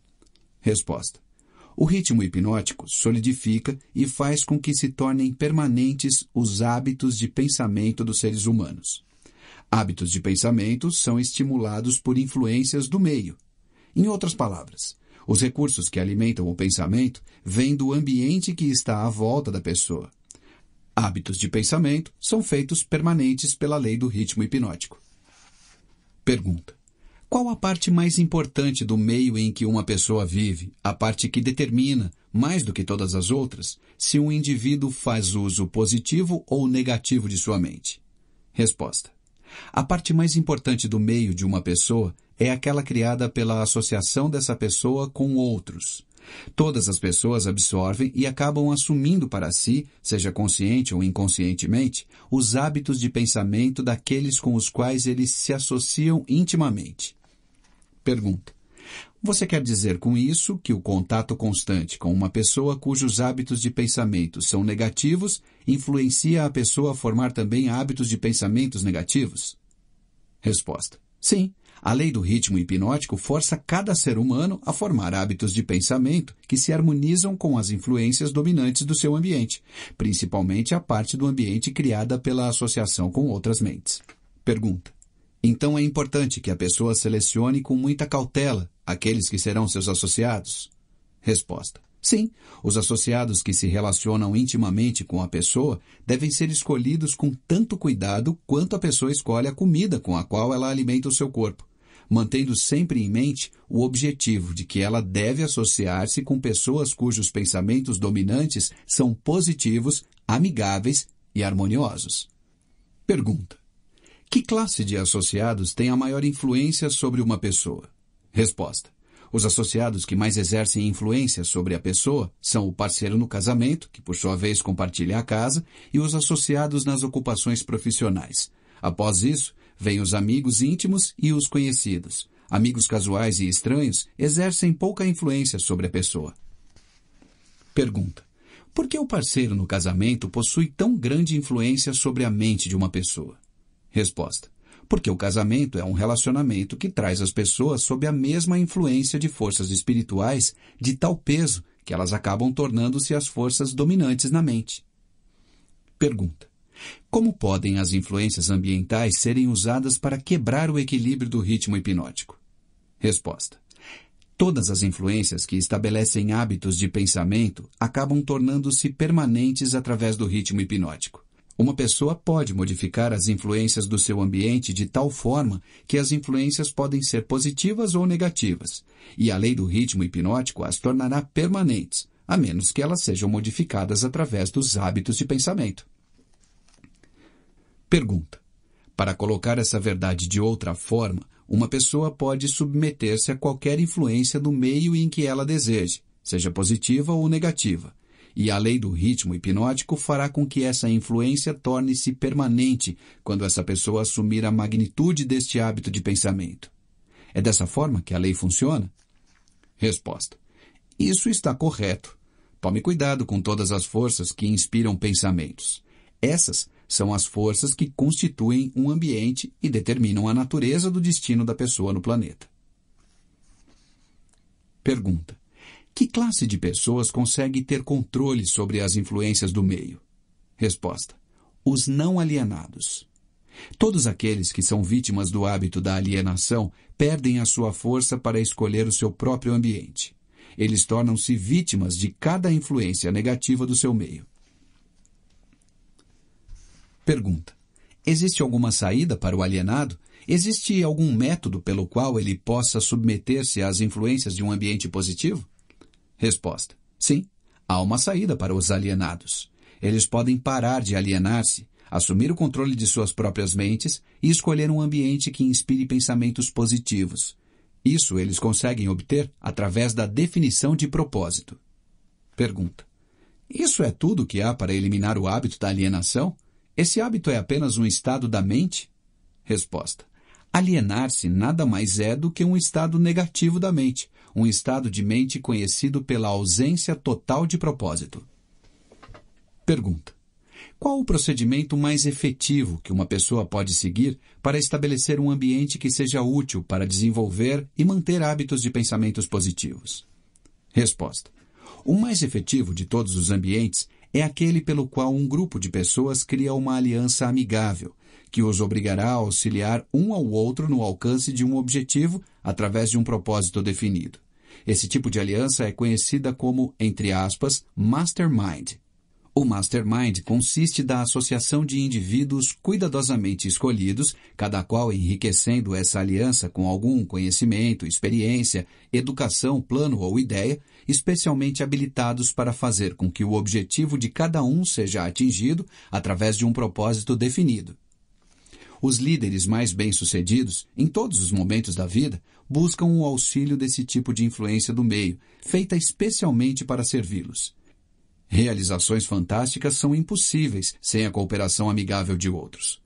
Resposta: o ritmo hipnótico solidifica e faz com que se tornem permanentes os hábitos de pensamento dos seres humanos. Hábitos de pensamento são estimulados por influências do meio. Em outras palavras, os recursos que alimentam o pensamento vêm do ambiente que está à volta da pessoa. Hábitos de pensamento são feitos permanentes pela lei do ritmo hipnótico. Pergunta: qual a parte mais importante do meio em que uma pessoa vive, a parte que determina, mais do que todas as outras, se um indivíduo faz uso positivo ou negativo de sua mente? Resposta. A parte mais importante do meio de uma pessoa é aquela criada pela associação dessa pessoa com outros. Todas as pessoas absorvem e acabam assumindo para si, seja consciente ou inconscientemente, os hábitos de pensamento daqueles com os quais eles se associam intimamente. Pergunta. Você quer dizer com isso que o contato constante com uma pessoa cujos hábitos de pensamento são negativos influencia a pessoa a formar também hábitos de pensamentos negativos? Resposta. Sim. A lei do ritmo hipnótico força cada ser humano a formar hábitos de pensamento que se harmonizam com as influências dominantes do seu ambiente, principalmente a parte do ambiente criada pela associação com outras mentes. Pergunta. Então é importante que a pessoa selecione com muita cautela aqueles que serão seus associados. Resposta: Sim, os associados que se relacionam intimamente com a pessoa devem ser escolhidos com tanto cuidado quanto a pessoa escolhe a comida com a qual ela alimenta o seu corpo, mantendo sempre em mente o objetivo de que ela deve associar-se com pessoas cujos pensamentos dominantes são positivos, amigáveis e harmoniosos. Pergunta: que classe de associados tem a maior influência sobre uma pessoa? Resposta. Os associados que mais exercem influência sobre a pessoa são o parceiro no casamento, que por sua vez compartilha a casa, e os associados nas ocupações profissionais. Após isso, vêm os amigos íntimos e os conhecidos. Amigos casuais e estranhos exercem pouca influência sobre a pessoa. Pergunta: Por que o parceiro no casamento possui tão grande influência sobre a mente de uma pessoa? Resposta. Porque o casamento é um relacionamento que traz as pessoas sob a mesma influência de forças espirituais de tal peso que elas acabam tornando-se as forças dominantes na mente. Pergunta. Como podem as influências ambientais serem usadas para quebrar o equilíbrio do ritmo hipnótico? Resposta. Todas as influências que estabelecem hábitos de pensamento acabam tornando-se permanentes através do ritmo hipnótico. Uma pessoa pode modificar as influências do seu ambiente de tal forma que as influências podem ser positivas ou negativas, e a lei do ritmo hipnótico as tornará permanentes, a menos que elas sejam modificadas através dos hábitos de pensamento. Pergunta: Para colocar essa verdade de outra forma, uma pessoa pode submeter-se a qualquer influência do meio em que ela deseje, seja positiva ou negativa, e a lei do ritmo hipnótico fará com que essa influência torne-se permanente quando essa pessoa assumir a magnitude deste hábito de pensamento. É dessa forma que a lei funciona? Resposta: Isso está correto. Tome cuidado com todas as forças que inspiram pensamentos. Essas são as forças que constituem um ambiente e determinam a natureza do destino da pessoa no planeta. Pergunta: que classe de pessoas consegue ter controle sobre as influências do meio? Resposta: Os não alienados. Todos aqueles que são vítimas do hábito da alienação perdem a sua força para escolher o seu próprio ambiente. Eles tornam-se vítimas de cada influência negativa do seu meio. Pergunta: Existe alguma saída para o alienado? Existe algum método pelo qual ele possa submeter-se às influências de um ambiente positivo? Resposta: Sim, há uma saída para os alienados. Eles podem parar de alienar-se, assumir o controle de suas próprias mentes e escolher um ambiente que inspire pensamentos positivos. Isso eles conseguem obter através da definição de propósito. Pergunta: Isso é tudo que há para eliminar o hábito da alienação? Esse hábito é apenas um estado da mente? Resposta: Alienar-se nada mais é do que um estado negativo da mente, um estado de mente conhecido pela ausência total de propósito. Pergunta: Qual o procedimento mais efetivo que uma pessoa pode seguir para estabelecer um ambiente que seja útil para desenvolver e manter hábitos de pensamentos positivos? Resposta: O mais efetivo de todos os ambientes é aquele pelo qual um grupo de pessoas cria uma aliança amigável que os obrigará a auxiliar um ao outro no alcance de um objetivo através de um propósito definido. Esse tipo de aliança é conhecida como, entre aspas, mastermind. O mastermind consiste da associação de indivíduos cuidadosamente escolhidos, cada qual enriquecendo essa aliança com algum conhecimento, experiência, educação, plano ou ideia, especialmente habilitados para fazer com que o objetivo de cada um seja atingido através de um propósito definido. Os líderes mais bem-sucedidos, em todos os momentos da vida, buscam o auxílio desse tipo de influência do meio, feita especialmente para servi-los. Realizações fantásticas são impossíveis sem a cooperação amigável de outros.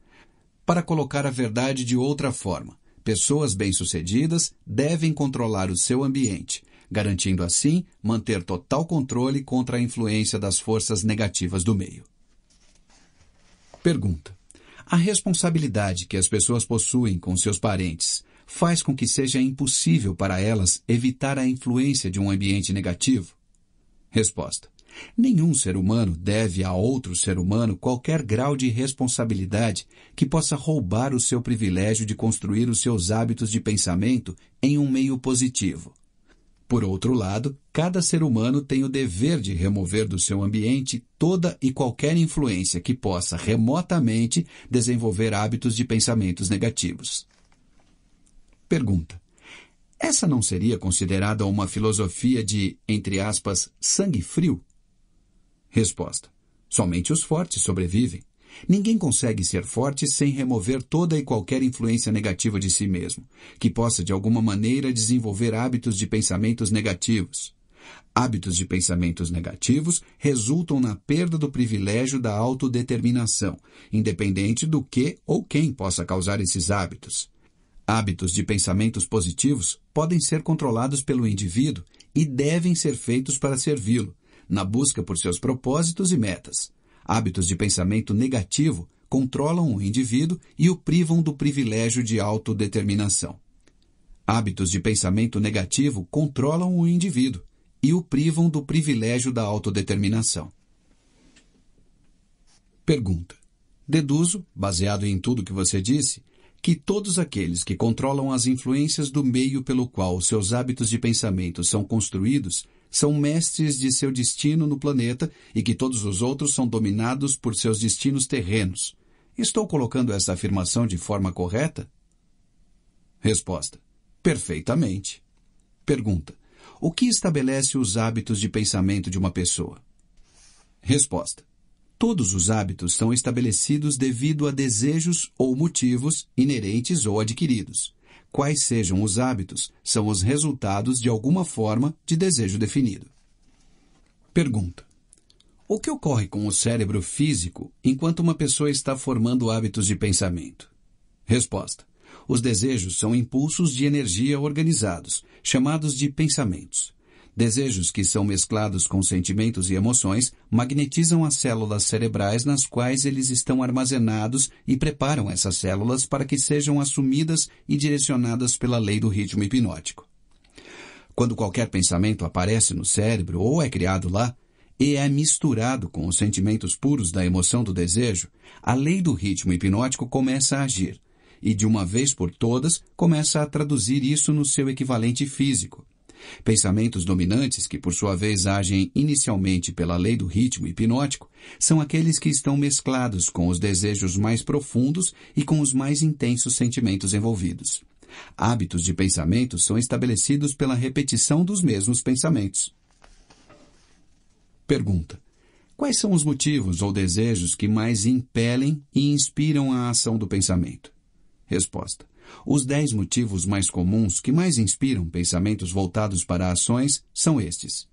Para colocar a verdade de outra forma, pessoas bem-sucedidas devem controlar o seu ambiente, garantindo assim manter total controle contra a influência das forças negativas do meio. Pergunta: a responsabilidade que as pessoas possuem com seus parentes faz com que seja impossível para elas evitar a influência de um ambiente negativo? Resposta. Nenhum ser humano deve a outro ser humano qualquer grau de responsabilidade que possa roubar o seu privilégio de construir os seus hábitos de pensamento em um meio positivo. Por outro lado, cada ser humano tem o dever de remover do seu ambiente toda e qualquer influência que possa remotamente desenvolver hábitos de pensamentos negativos. Pergunta: Essa não seria considerada uma filosofia de, entre aspas, sangue frio? Resposta: Somente os fortes sobrevivem. Ninguém consegue ser forte sem remover toda e qualquer influência negativa de si mesmo, que possa de alguma maneira desenvolver hábitos de pensamentos negativos. Hábitos de pensamentos negativos resultam na perda do privilégio da autodeterminação, independente do que ou quem possa causar esses hábitos. Hábitos de pensamentos positivos podem ser controlados pelo indivíduo e devem ser feitos para servi-lo, na busca por seus propósitos e metas. Hábitos de pensamento negativo controlam o indivíduo e o privam do privilégio de autodeterminação. Hábitos de pensamento negativo controlam o indivíduo e o privam do privilégio da autodeterminação. Pergunta: Deduzo, baseado em tudo que você disse, que todos aqueles que controlam as influências do meio pelo qual seus hábitos de pensamento são construídos são mestres de seu destino no planeta e que todos os outros são dominados por seus destinos terrenos. Estou colocando essa afirmação de forma correta? Resposta: Perfeitamente. Pergunta: O que estabelece os hábitos de pensamento de uma pessoa? Resposta: Todos os hábitos são estabelecidos devido a desejos ou motivos inerentes ou adquiridos quais sejam os hábitos, são os resultados de alguma forma de desejo definido. Pergunta: O que ocorre com o cérebro físico enquanto uma pessoa está formando hábitos de pensamento? Resposta: Os desejos são impulsos de energia organizados, chamados de pensamentos. Desejos que são mesclados com sentimentos e emoções magnetizam as células cerebrais nas quais eles estão armazenados e preparam essas células para que sejam assumidas e direcionadas pela lei do ritmo hipnótico. Quando qualquer pensamento aparece no cérebro ou é criado lá, e é misturado com os sentimentos puros da emoção do desejo, a lei do ritmo hipnótico começa a agir e, de uma vez por todas, começa a traduzir isso no seu equivalente físico, Pensamentos dominantes, que por sua vez agem inicialmente pela lei do ritmo hipnótico, são aqueles que estão mesclados com os desejos mais profundos e com os mais intensos sentimentos envolvidos. Hábitos de pensamento são estabelecidos pela repetição dos mesmos pensamentos. Pergunta: Quais são os motivos ou desejos que mais impelem e inspiram a ação do pensamento? Resposta: os dez motivos mais comuns que mais inspiram pensamentos voltados para ações são estes: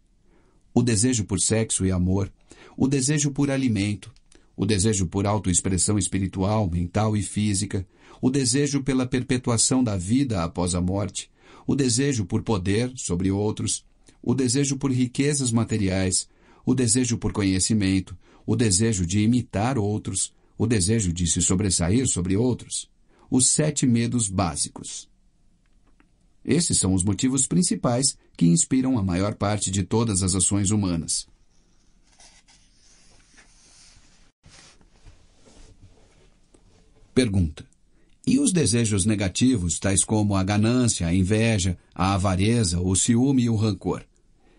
o desejo por sexo e amor, o desejo por alimento, o desejo por autoexpressão espiritual, mental e física, o desejo pela perpetuação da vida após a morte, o desejo por poder sobre outros, o desejo por riquezas materiais, o desejo por conhecimento, o desejo de imitar outros, o desejo de se sobressair sobre outros os sete medos básicos. Esses são os motivos principais que inspiram a maior parte de todas as ações humanas. Pergunta: E os desejos negativos, tais como a ganância, a inveja, a avareza, o ciúme e o rancor?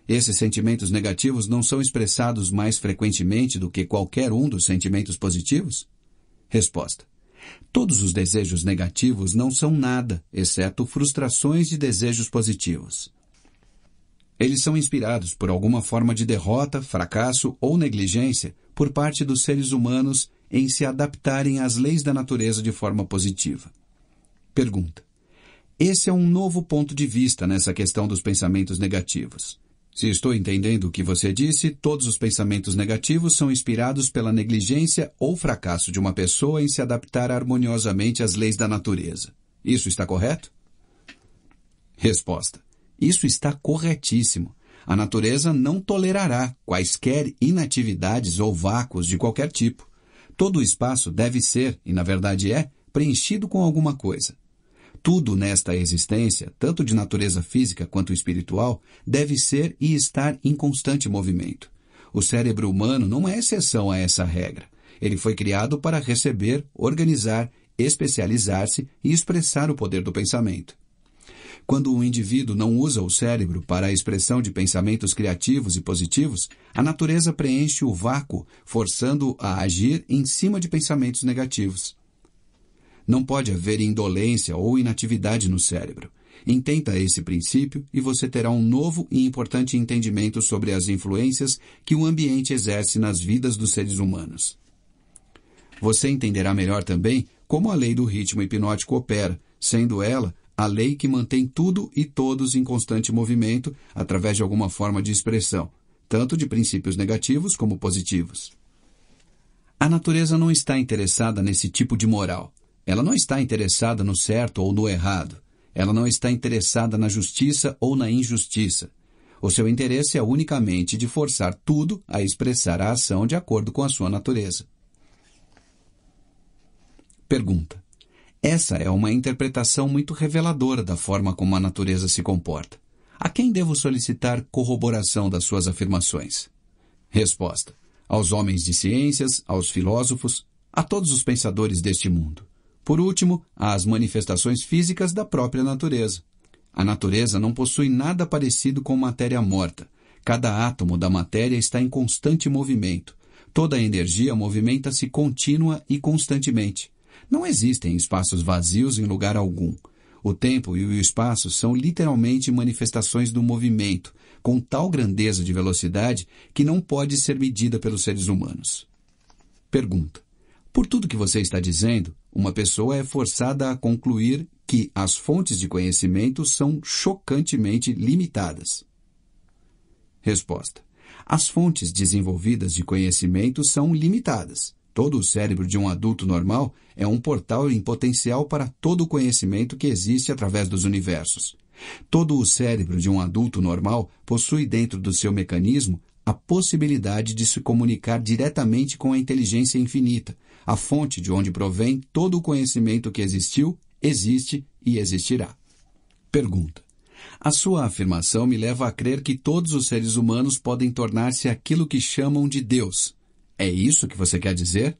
Esses sentimentos negativos não são expressados mais frequentemente do que qualquer um dos sentimentos positivos? Resposta: Todos os desejos negativos não são nada, exceto frustrações de desejos positivos. Eles são inspirados por alguma forma de derrota, fracasso ou negligência por parte dos seres humanos em se adaptarem às leis da natureza de forma positiva. Pergunta: Esse é um novo ponto de vista nessa questão dos pensamentos negativos. Se estou entendendo o que você disse, todos os pensamentos negativos são inspirados pela negligência ou fracasso de uma pessoa em se adaptar harmoniosamente às leis da natureza. Isso está correto? Resposta: Isso está corretíssimo. A natureza não tolerará quaisquer inatividades ou vácuos de qualquer tipo. Todo o espaço deve ser, e na verdade é, preenchido com alguma coisa tudo nesta existência, tanto de natureza física quanto espiritual, deve ser e estar em constante movimento. O cérebro humano não é exceção a essa regra. Ele foi criado para receber, organizar, especializar-se e expressar o poder do pensamento. Quando um indivíduo não usa o cérebro para a expressão de pensamentos criativos e positivos, a natureza preenche o vácuo, forçando-o a agir em cima de pensamentos negativos. Não pode haver indolência ou inatividade no cérebro. Intenta esse princípio e você terá um novo e importante entendimento sobre as influências que o ambiente exerce nas vidas dos seres humanos. Você entenderá melhor também como a lei do ritmo hipnótico opera, sendo ela a lei que mantém tudo e todos em constante movimento através de alguma forma de expressão, tanto de princípios negativos como positivos. A natureza não está interessada nesse tipo de moral. Ela não está interessada no certo ou no errado. Ela não está interessada na justiça ou na injustiça. O seu interesse é unicamente de forçar tudo a expressar a ação de acordo com a sua natureza. Pergunta: Essa é uma interpretação muito reveladora da forma como a natureza se comporta. A quem devo solicitar corroboração das suas afirmações? Resposta: Aos homens de ciências, aos filósofos, a todos os pensadores deste mundo. Por último, há as manifestações físicas da própria natureza. A natureza não possui nada parecido com matéria morta. Cada átomo da matéria está em constante movimento. Toda a energia movimenta-se contínua e constantemente. Não existem espaços vazios em lugar algum. O tempo e o espaço são literalmente manifestações do movimento, com tal grandeza de velocidade que não pode ser medida pelos seres humanos. Pergunta: por tudo que você está dizendo, uma pessoa é forçada a concluir que as fontes de conhecimento são chocantemente limitadas. Resposta: As fontes desenvolvidas de conhecimento são limitadas. Todo o cérebro de um adulto normal é um portal em potencial para todo o conhecimento que existe através dos universos. Todo o cérebro de um adulto normal possui dentro do seu mecanismo a possibilidade de se comunicar diretamente com a inteligência infinita, a fonte de onde provém todo o conhecimento que existiu, existe e existirá. Pergunta. A sua afirmação me leva a crer que todos os seres humanos podem tornar-se aquilo que chamam de Deus. É isso que você quer dizer?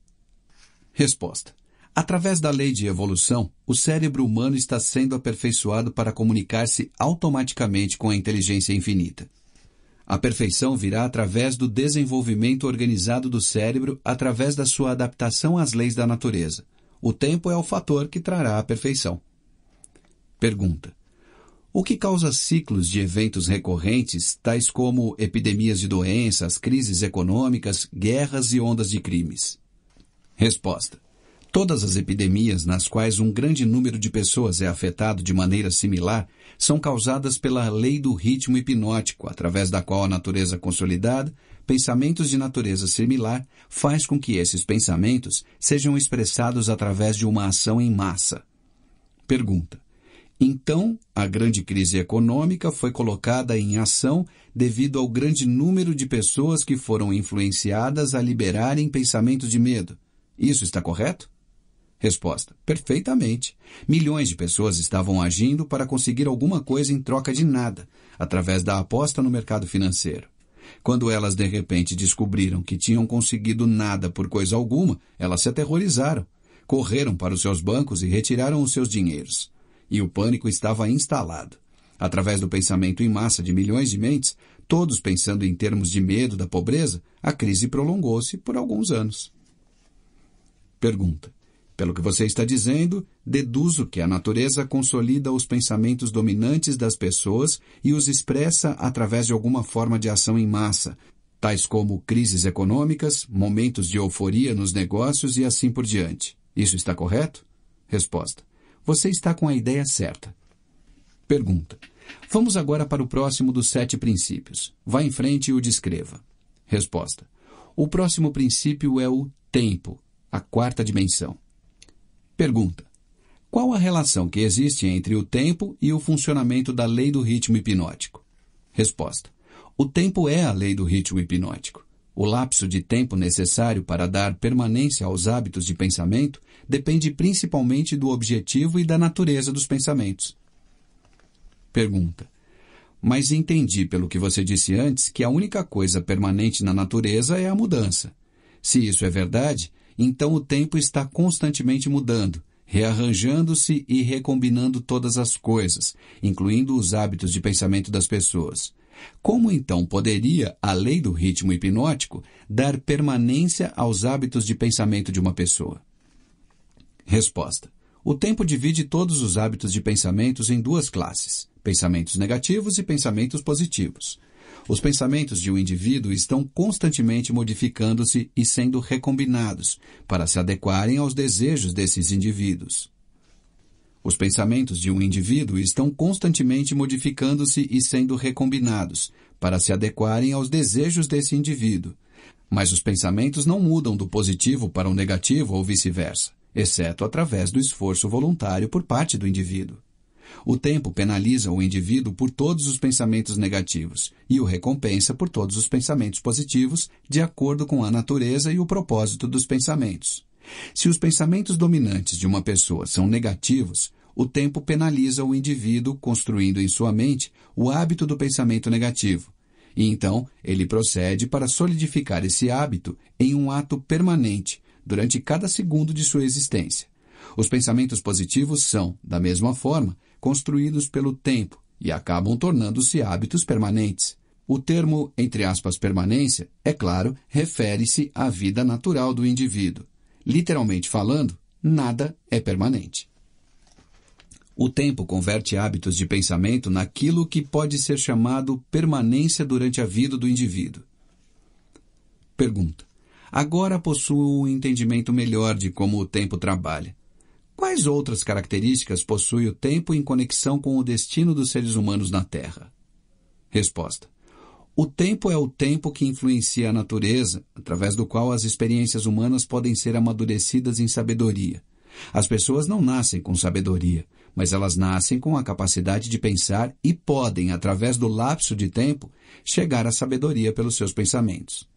Resposta. Através da lei de evolução, o cérebro humano está sendo aperfeiçoado para comunicar-se automaticamente com a inteligência infinita. A perfeição virá através do desenvolvimento organizado do cérebro, através da sua adaptação às leis da natureza. O tempo é o fator que trará a perfeição. Pergunta: O que causa ciclos de eventos recorrentes, tais como epidemias de doenças, crises econômicas, guerras e ondas de crimes? Resposta: Todas as epidemias nas quais um grande número de pessoas é afetado de maneira similar são causadas pela lei do ritmo hipnótico, através da qual a natureza consolidada, pensamentos de natureza similar, faz com que esses pensamentos sejam expressados através de uma ação em massa. Pergunta: Então, a grande crise econômica foi colocada em ação devido ao grande número de pessoas que foram influenciadas a liberarem pensamentos de medo. Isso está correto? Resposta: Perfeitamente. Milhões de pessoas estavam agindo para conseguir alguma coisa em troca de nada, através da aposta no mercado financeiro. Quando elas de repente descobriram que tinham conseguido nada por coisa alguma, elas se aterrorizaram, correram para os seus bancos e retiraram os seus dinheiros. E o pânico estava instalado. Através do pensamento em massa de milhões de mentes, todos pensando em termos de medo da pobreza, a crise prolongou-se por alguns anos. Pergunta: pelo que você está dizendo, deduzo que a natureza consolida os pensamentos dominantes das pessoas e os expressa através de alguma forma de ação em massa, tais como crises econômicas, momentos de euforia nos negócios e assim por diante. Isso está correto? Resposta. Você está com a ideia certa. Pergunta. Vamos agora para o próximo dos sete princípios. Vá em frente e o descreva. Resposta. O próximo princípio é o tempo, a quarta dimensão. Pergunta: Qual a relação que existe entre o tempo e o funcionamento da lei do ritmo hipnótico? Resposta: O tempo é a lei do ritmo hipnótico. O lapso de tempo necessário para dar permanência aos hábitos de pensamento depende principalmente do objetivo e da natureza dos pensamentos. Pergunta: Mas entendi pelo que você disse antes que a única coisa permanente na natureza é a mudança. Se isso é verdade, então o tempo está constantemente mudando, rearranjando-se e recombinando todas as coisas, incluindo os hábitos de pensamento das pessoas. Como então poderia a lei do ritmo hipnótico dar permanência aos hábitos de pensamento de uma pessoa? Resposta: O tempo divide todos os hábitos de pensamentos em duas classes: pensamentos negativos e pensamentos positivos. Os pensamentos de um indivíduo estão constantemente modificando-se e sendo recombinados para se adequarem aos desejos desses indivíduos. Os pensamentos de um indivíduo estão constantemente modificando-se e sendo recombinados para se adequarem aos desejos desse indivíduo. Mas os pensamentos não mudam do positivo para o negativo ou vice-versa, exceto através do esforço voluntário por parte do indivíduo. O tempo penaliza o indivíduo por todos os pensamentos negativos e o recompensa por todos os pensamentos positivos, de acordo com a natureza e o propósito dos pensamentos. Se os pensamentos dominantes de uma pessoa são negativos, o tempo penaliza o indivíduo, construindo em sua mente o hábito do pensamento negativo. E então ele procede para solidificar esse hábito em um ato permanente, durante cada segundo de sua existência. Os pensamentos positivos são, da mesma forma, construídos pelo tempo e acabam tornando-se hábitos permanentes. O termo, entre aspas, permanência, é claro, refere-se à vida natural do indivíduo. Literalmente falando, nada é permanente. O tempo converte hábitos de pensamento naquilo que pode ser chamado permanência durante a vida do indivíduo. Pergunta: Agora possuo um entendimento melhor de como o tempo trabalha. Quais outras características possui o tempo em conexão com o destino dos seres humanos na Terra? Resposta. O tempo é o tempo que influencia a natureza, através do qual as experiências humanas podem ser amadurecidas em sabedoria. As pessoas não nascem com sabedoria, mas elas nascem com a capacidade de pensar e podem, através do lapso de tempo, chegar à sabedoria pelos seus pensamentos.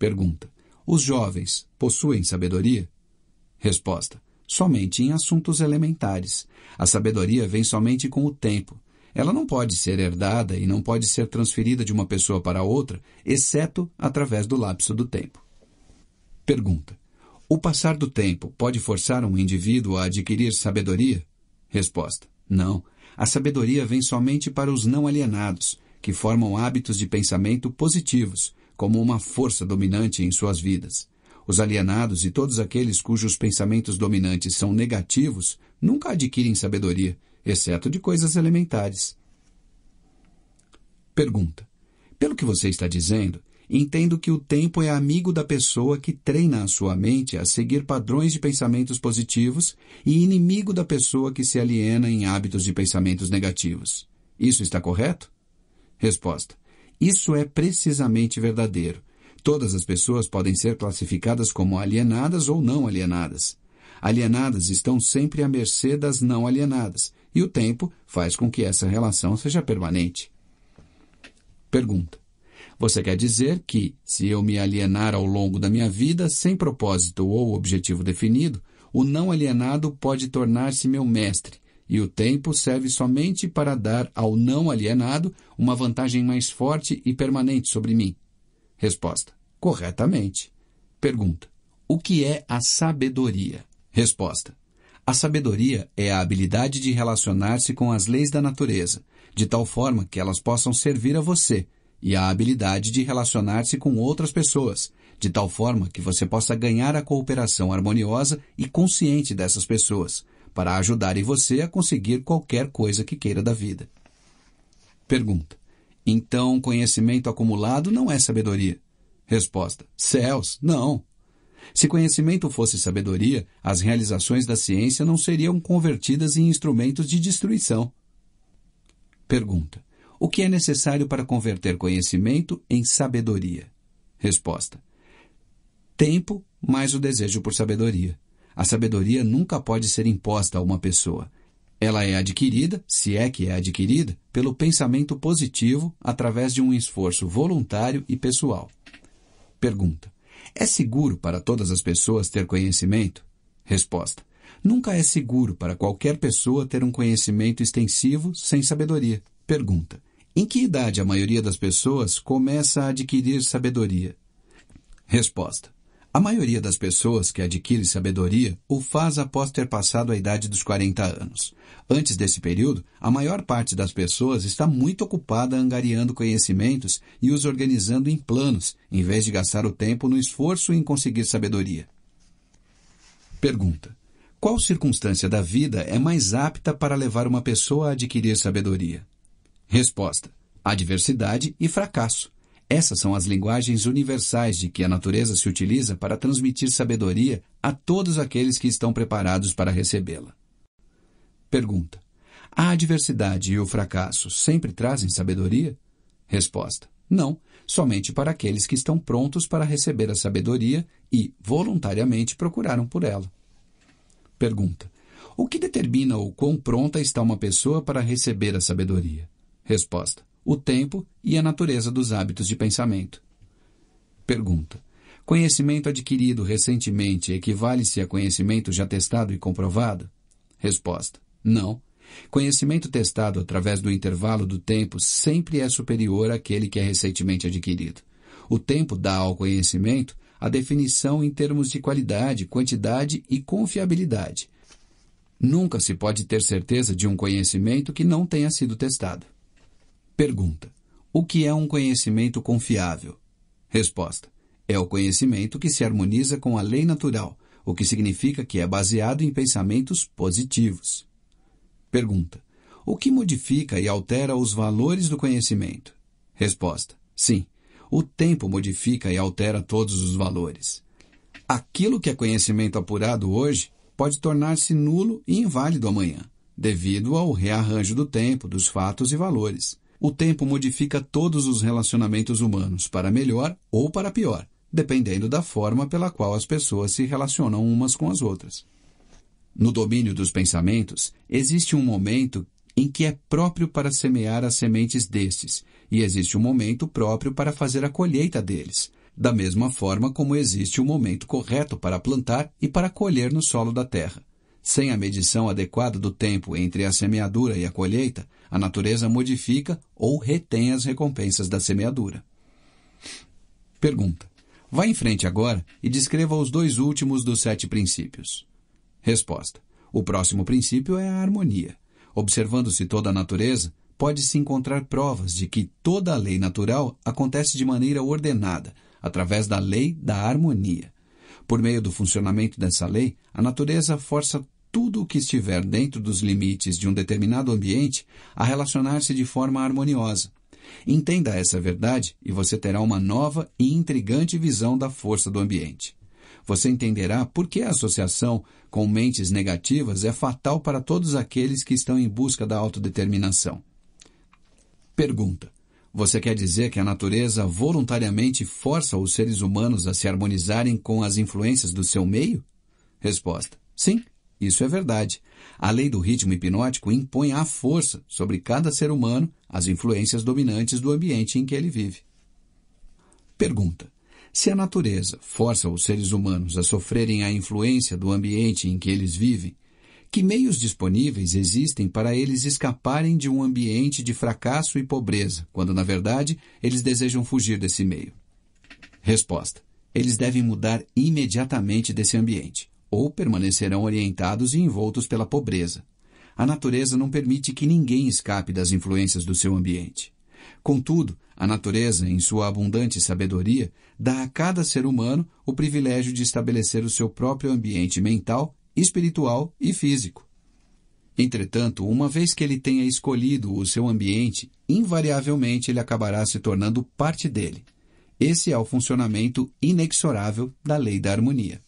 Pergunta: Os jovens possuem sabedoria? Resposta: somente em assuntos elementares. A sabedoria vem somente com o tempo. Ela não pode ser herdada e não pode ser transferida de uma pessoa para outra, exceto através do lapso do tempo. Pergunta: O passar do tempo pode forçar um indivíduo a adquirir sabedoria? Resposta: Não. A sabedoria vem somente para os não alienados, que formam hábitos de pensamento positivos, como uma força dominante em suas vidas. Os alienados e todos aqueles cujos pensamentos dominantes são negativos nunca adquirem sabedoria, exceto de coisas elementares. Pergunta: Pelo que você está dizendo, entendo que o tempo é amigo da pessoa que treina a sua mente a seguir padrões de pensamentos positivos e inimigo da pessoa que se aliena em hábitos de pensamentos negativos. Isso está correto? Resposta: Isso é precisamente verdadeiro Todas as pessoas podem ser classificadas como alienadas ou não alienadas. Alienadas estão sempre à mercê das não alienadas, e o tempo faz com que essa relação seja permanente. Pergunta: Você quer dizer que, se eu me alienar ao longo da minha vida sem propósito ou objetivo definido, o não alienado pode tornar-se meu mestre, e o tempo serve somente para dar ao não alienado uma vantagem mais forte e permanente sobre mim? Resposta: corretamente. Pergunta: o que é a sabedoria? Resposta: a sabedoria é a habilidade de relacionar-se com as leis da natureza, de tal forma que elas possam servir a você, e a habilidade de relacionar-se com outras pessoas, de tal forma que você possa ganhar a cooperação harmoniosa e consciente dessas pessoas, para ajudarem você a conseguir qualquer coisa que queira da vida. Pergunta: então, conhecimento acumulado não é sabedoria. Resposta: Céus, não. Se conhecimento fosse sabedoria, as realizações da ciência não seriam convertidas em instrumentos de destruição. Pergunta: O que é necessário para converter conhecimento em sabedoria? Resposta: Tempo mais o desejo por sabedoria. A sabedoria nunca pode ser imposta a uma pessoa. Ela é adquirida, se é que é adquirida, pelo pensamento positivo através de um esforço voluntário e pessoal. Pergunta: É seguro para todas as pessoas ter conhecimento? Resposta: Nunca é seguro para qualquer pessoa ter um conhecimento extensivo sem sabedoria. Pergunta: Em que idade a maioria das pessoas começa a adquirir sabedoria? Resposta: a maioria das pessoas que adquire sabedoria o faz após ter passado a idade dos 40 anos. Antes desse período, a maior parte das pessoas está muito ocupada angariando conhecimentos e os organizando em planos, em vez de gastar o tempo no esforço em conseguir sabedoria. Pergunta: Qual circunstância da vida é mais apta para levar uma pessoa a adquirir sabedoria? Resposta: Adversidade e fracasso. Essas são as linguagens universais de que a natureza se utiliza para transmitir sabedoria a todos aqueles que estão preparados para recebê-la. Pergunta: A adversidade e o fracasso sempre trazem sabedoria? Resposta: Não, somente para aqueles que estão prontos para receber a sabedoria e voluntariamente procuraram por ela. Pergunta: O que determina o quão pronta está uma pessoa para receber a sabedoria? Resposta: o tempo e a natureza dos hábitos de pensamento. Pergunta: Conhecimento adquirido recentemente equivale-se a conhecimento já testado e comprovado? Resposta: Não. Conhecimento testado através do intervalo do tempo sempre é superior àquele que é recentemente adquirido. O tempo dá ao conhecimento a definição em termos de qualidade, quantidade e confiabilidade. Nunca se pode ter certeza de um conhecimento que não tenha sido testado. Pergunta: O que é um conhecimento confiável? Resposta: É o conhecimento que se harmoniza com a lei natural, o que significa que é baseado em pensamentos positivos. Pergunta: O que modifica e altera os valores do conhecimento? Resposta: Sim, o tempo modifica e altera todos os valores. Aquilo que é conhecimento apurado hoje pode tornar-se nulo e inválido amanhã, devido ao rearranjo do tempo, dos fatos e valores. O tempo modifica todos os relacionamentos humanos para melhor ou para pior, dependendo da forma pela qual as pessoas se relacionam umas com as outras. No domínio dos pensamentos, existe um momento em que é próprio para semear as sementes destes, e existe um momento próprio para fazer a colheita deles, da mesma forma como existe o um momento correto para plantar e para colher no solo da terra. Sem a medição adequada do tempo entre a semeadura e a colheita, a natureza modifica ou retém as recompensas da semeadura. Pergunta. Vá em frente agora e descreva os dois últimos dos sete princípios. Resposta. O próximo princípio é a harmonia. Observando-se toda a natureza, pode-se encontrar provas de que toda a lei natural acontece de maneira ordenada, através da lei da harmonia. Por meio do funcionamento dessa lei, a natureza força tudo o que estiver dentro dos limites de um determinado ambiente a relacionar-se de forma harmoniosa. Entenda essa verdade e você terá uma nova e intrigante visão da força do ambiente. Você entenderá por que a associação com mentes negativas é fatal para todos aqueles que estão em busca da autodeterminação. Pergunta: Você quer dizer que a natureza voluntariamente força os seres humanos a se harmonizarem com as influências do seu meio? Resposta: Sim. Isso é verdade. A lei do ritmo hipnótico impõe à força sobre cada ser humano as influências dominantes do ambiente em que ele vive. Pergunta: Se a natureza força os seres humanos a sofrerem a influência do ambiente em que eles vivem, que meios disponíveis existem para eles escaparem de um ambiente de fracasso e pobreza, quando na verdade eles desejam fugir desse meio? Resposta: Eles devem mudar imediatamente desse ambiente ou permanecerão orientados e envoltos pela pobreza. A natureza não permite que ninguém escape das influências do seu ambiente. Contudo, a natureza, em sua abundante sabedoria, dá a cada ser humano o privilégio de estabelecer o seu próprio ambiente mental, espiritual e físico. Entretanto, uma vez que ele tenha escolhido o seu ambiente, invariavelmente ele acabará se tornando parte dele. Esse é o funcionamento inexorável da lei da harmonia.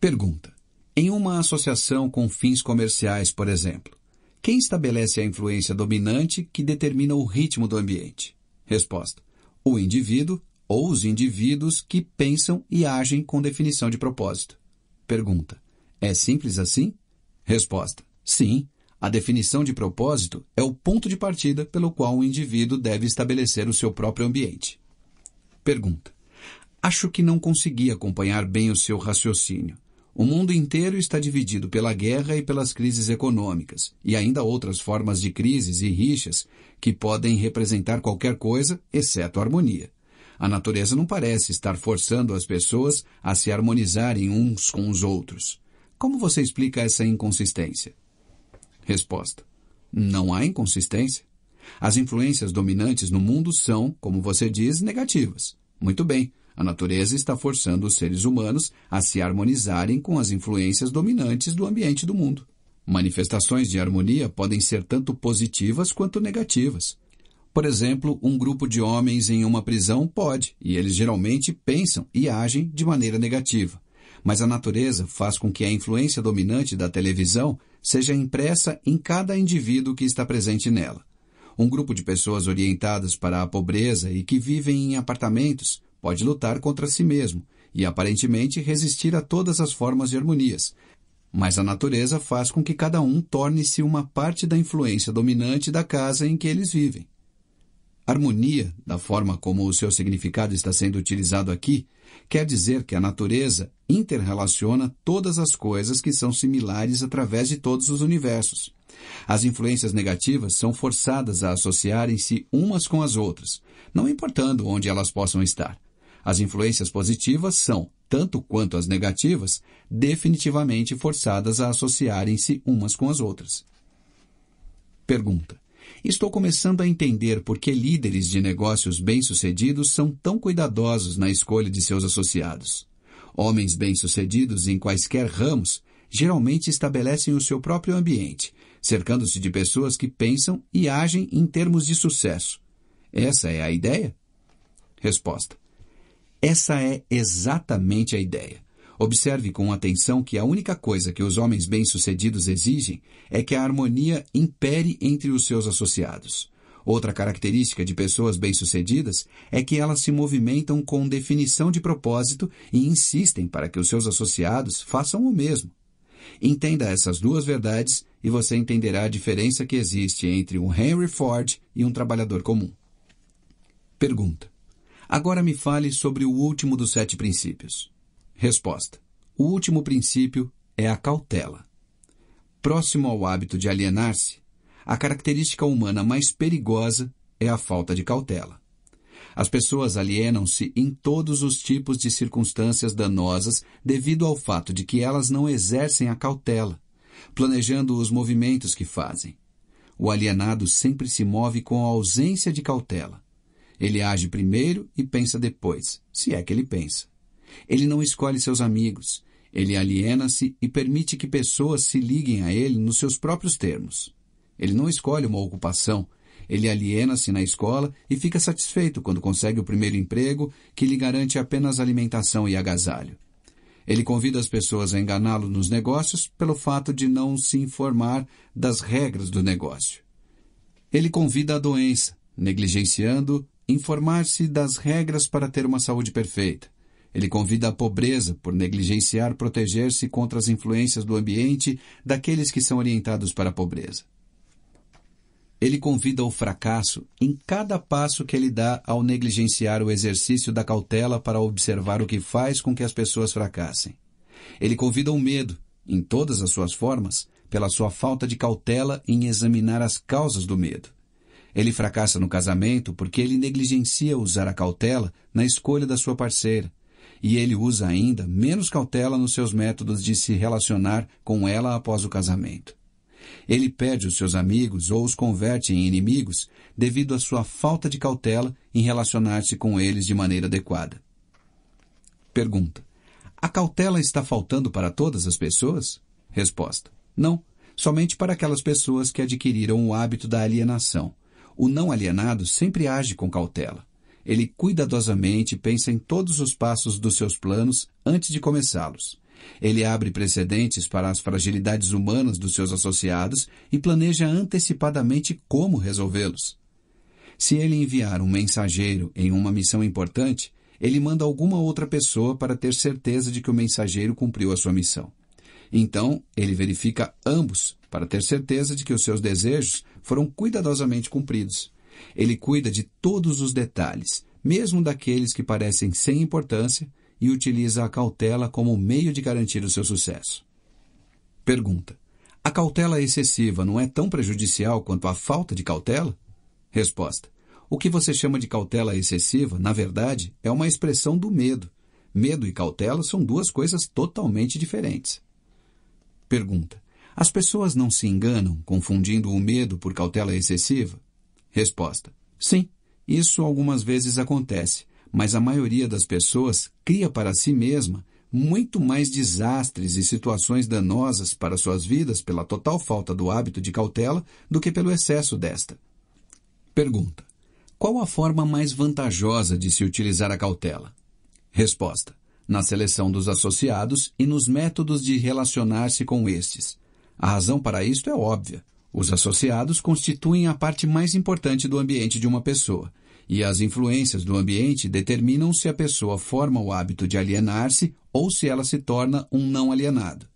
Pergunta: Em uma associação com fins comerciais, por exemplo, quem estabelece a influência dominante que determina o ritmo do ambiente? Resposta: O indivíduo ou os indivíduos que pensam e agem com definição de propósito. Pergunta: É simples assim? Resposta: Sim. A definição de propósito é o ponto de partida pelo qual o indivíduo deve estabelecer o seu próprio ambiente. Pergunta: Acho que não consegui acompanhar bem o seu raciocínio. O mundo inteiro está dividido pela guerra e pelas crises econômicas, e ainda outras formas de crises e rixas que podem representar qualquer coisa, exceto a harmonia. A natureza não parece estar forçando as pessoas a se harmonizarem uns com os outros. Como você explica essa inconsistência? Resposta: Não há inconsistência. As influências dominantes no mundo são, como você diz, negativas. Muito bem. A natureza está forçando os seres humanos a se harmonizarem com as influências dominantes do ambiente do mundo. Manifestações de harmonia podem ser tanto positivas quanto negativas. Por exemplo, um grupo de homens em uma prisão pode, e eles geralmente pensam e agem de maneira negativa. Mas a natureza faz com que a influência dominante da televisão seja impressa em cada indivíduo que está presente nela. Um grupo de pessoas orientadas para a pobreza e que vivem em apartamentos pode lutar contra si mesmo e aparentemente resistir a todas as formas de harmonias. Mas a natureza faz com que cada um torne-se uma parte da influência dominante da casa em que eles vivem. Harmonia, da forma como o seu significado está sendo utilizado aqui, quer dizer que a natureza interrelaciona todas as coisas que são similares através de todos os universos. As influências negativas são forçadas a associarem-se umas com as outras, não importando onde elas possam estar. As influências positivas são, tanto quanto as negativas, definitivamente forçadas a associarem-se umas com as outras. Pergunta: Estou começando a entender por que líderes de negócios bem-sucedidos são tão cuidadosos na escolha de seus associados. Homens bem-sucedidos em quaisquer ramos geralmente estabelecem o seu próprio ambiente, cercando-se de pessoas que pensam e agem em termos de sucesso. Essa é a ideia? Resposta: essa é exatamente a ideia. Observe com atenção que a única coisa que os homens bem-sucedidos exigem é que a harmonia impere entre os seus associados. Outra característica de pessoas bem-sucedidas é que elas se movimentam com definição de propósito e insistem para que os seus associados façam o mesmo. Entenda essas duas verdades e você entenderá a diferença que existe entre um Henry Ford e um trabalhador comum. Pergunta: Agora me fale sobre o último dos sete princípios. Resposta: O último princípio é a cautela. Próximo ao hábito de alienar-se, a característica humana mais perigosa é a falta de cautela. As pessoas alienam-se em todos os tipos de circunstâncias danosas devido ao fato de que elas não exercem a cautela, planejando os movimentos que fazem. O alienado sempre se move com a ausência de cautela. Ele age primeiro e pensa depois, se é que ele pensa. Ele não escolhe seus amigos. Ele aliena-se e permite que pessoas se liguem a ele nos seus próprios termos. Ele não escolhe uma ocupação. Ele aliena-se na escola e fica satisfeito quando consegue o primeiro emprego que lhe garante apenas alimentação e agasalho. Ele convida as pessoas a enganá-lo nos negócios pelo fato de não se informar das regras do negócio. Ele convida a doença, negligenciando informar-se das regras para ter uma saúde perfeita. Ele convida à pobreza por negligenciar proteger-se contra as influências do ambiente daqueles que são orientados para a pobreza. Ele convida ao fracasso em cada passo que ele dá ao negligenciar o exercício da cautela para observar o que faz com que as pessoas fracassem. Ele convida o medo, em todas as suas formas, pela sua falta de cautela em examinar as causas do medo. Ele fracassa no casamento porque ele negligencia usar a cautela na escolha da sua parceira. E ele usa ainda menos cautela nos seus métodos de se relacionar com ela após o casamento. Ele perde os seus amigos ou os converte em inimigos devido à sua falta de cautela em relacionar-se com eles de maneira adequada. Pergunta: A cautela está faltando para todas as pessoas? Resposta: Não, somente para aquelas pessoas que adquiriram o hábito da alienação. O não alienado sempre age com cautela. Ele cuidadosamente pensa em todos os passos dos seus planos antes de começá-los. Ele abre precedentes para as fragilidades humanas dos seus associados e planeja antecipadamente como resolvê-los. Se ele enviar um mensageiro em uma missão importante, ele manda alguma outra pessoa para ter certeza de que o mensageiro cumpriu a sua missão. Então, ele verifica ambos para ter certeza de que os seus desejos foram cuidadosamente cumpridos. Ele cuida de todos os detalhes, mesmo daqueles que parecem sem importância, e utiliza a cautela como meio de garantir o seu sucesso. Pergunta: A cautela excessiva não é tão prejudicial quanto a falta de cautela? Resposta: O que você chama de cautela excessiva, na verdade, é uma expressão do medo. Medo e cautela são duas coisas totalmente diferentes. Pergunta: as pessoas não se enganam confundindo o medo por cautela excessiva? Resposta: Sim, isso algumas vezes acontece, mas a maioria das pessoas cria para si mesma muito mais desastres e situações danosas para suas vidas pela total falta do hábito de cautela do que pelo excesso desta. Pergunta: Qual a forma mais vantajosa de se utilizar a cautela? Resposta: Na seleção dos associados e nos métodos de relacionar-se com estes. A razão para isto é óbvia. Os associados constituem a parte mais importante do ambiente de uma pessoa, e as influências do ambiente determinam se a pessoa forma o hábito de alienar-se ou se ela se torna um não alienado.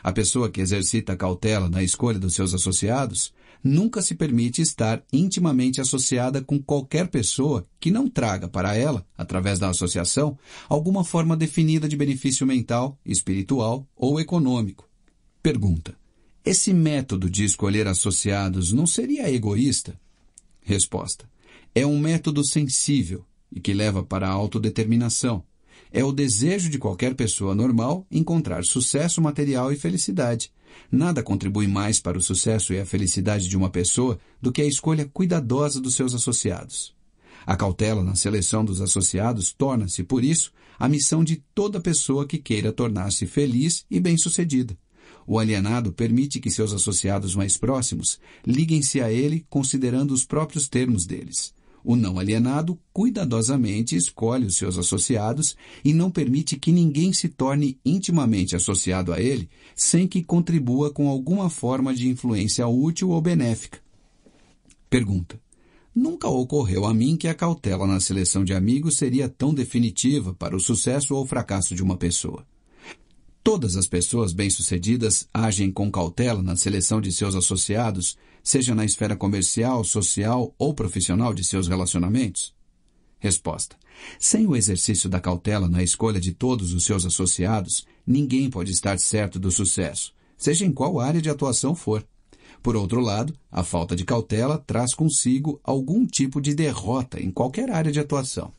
A pessoa que exercita cautela na escolha dos seus associados nunca se permite estar intimamente associada com qualquer pessoa que não traga para ela, através da associação, alguma forma definida de benefício mental, espiritual ou econômico. Pergunta: esse método de escolher associados não seria egoísta? Resposta: É um método sensível e que leva para a autodeterminação. É o desejo de qualquer pessoa normal encontrar sucesso material e felicidade. Nada contribui mais para o sucesso e a felicidade de uma pessoa do que a escolha cuidadosa dos seus associados. A cautela na seleção dos associados torna-se, por isso, a missão de toda pessoa que queira tornar-se feliz e bem-sucedida. O alienado permite que seus associados mais próximos liguem-se a ele considerando os próprios termos deles. O não alienado cuidadosamente escolhe os seus associados e não permite que ninguém se torne intimamente associado a ele sem que contribua com alguma forma de influência útil ou benéfica. Pergunta: Nunca ocorreu a mim que a cautela na seleção de amigos seria tão definitiva para o sucesso ou fracasso de uma pessoa. Todas as pessoas bem-sucedidas agem com cautela na seleção de seus associados, seja na esfera comercial, social ou profissional de seus relacionamentos? Resposta: Sem o exercício da cautela na escolha de todos os seus associados, ninguém pode estar certo do sucesso, seja em qual área de atuação for. Por outro lado, a falta de cautela traz consigo algum tipo de derrota em qualquer área de atuação.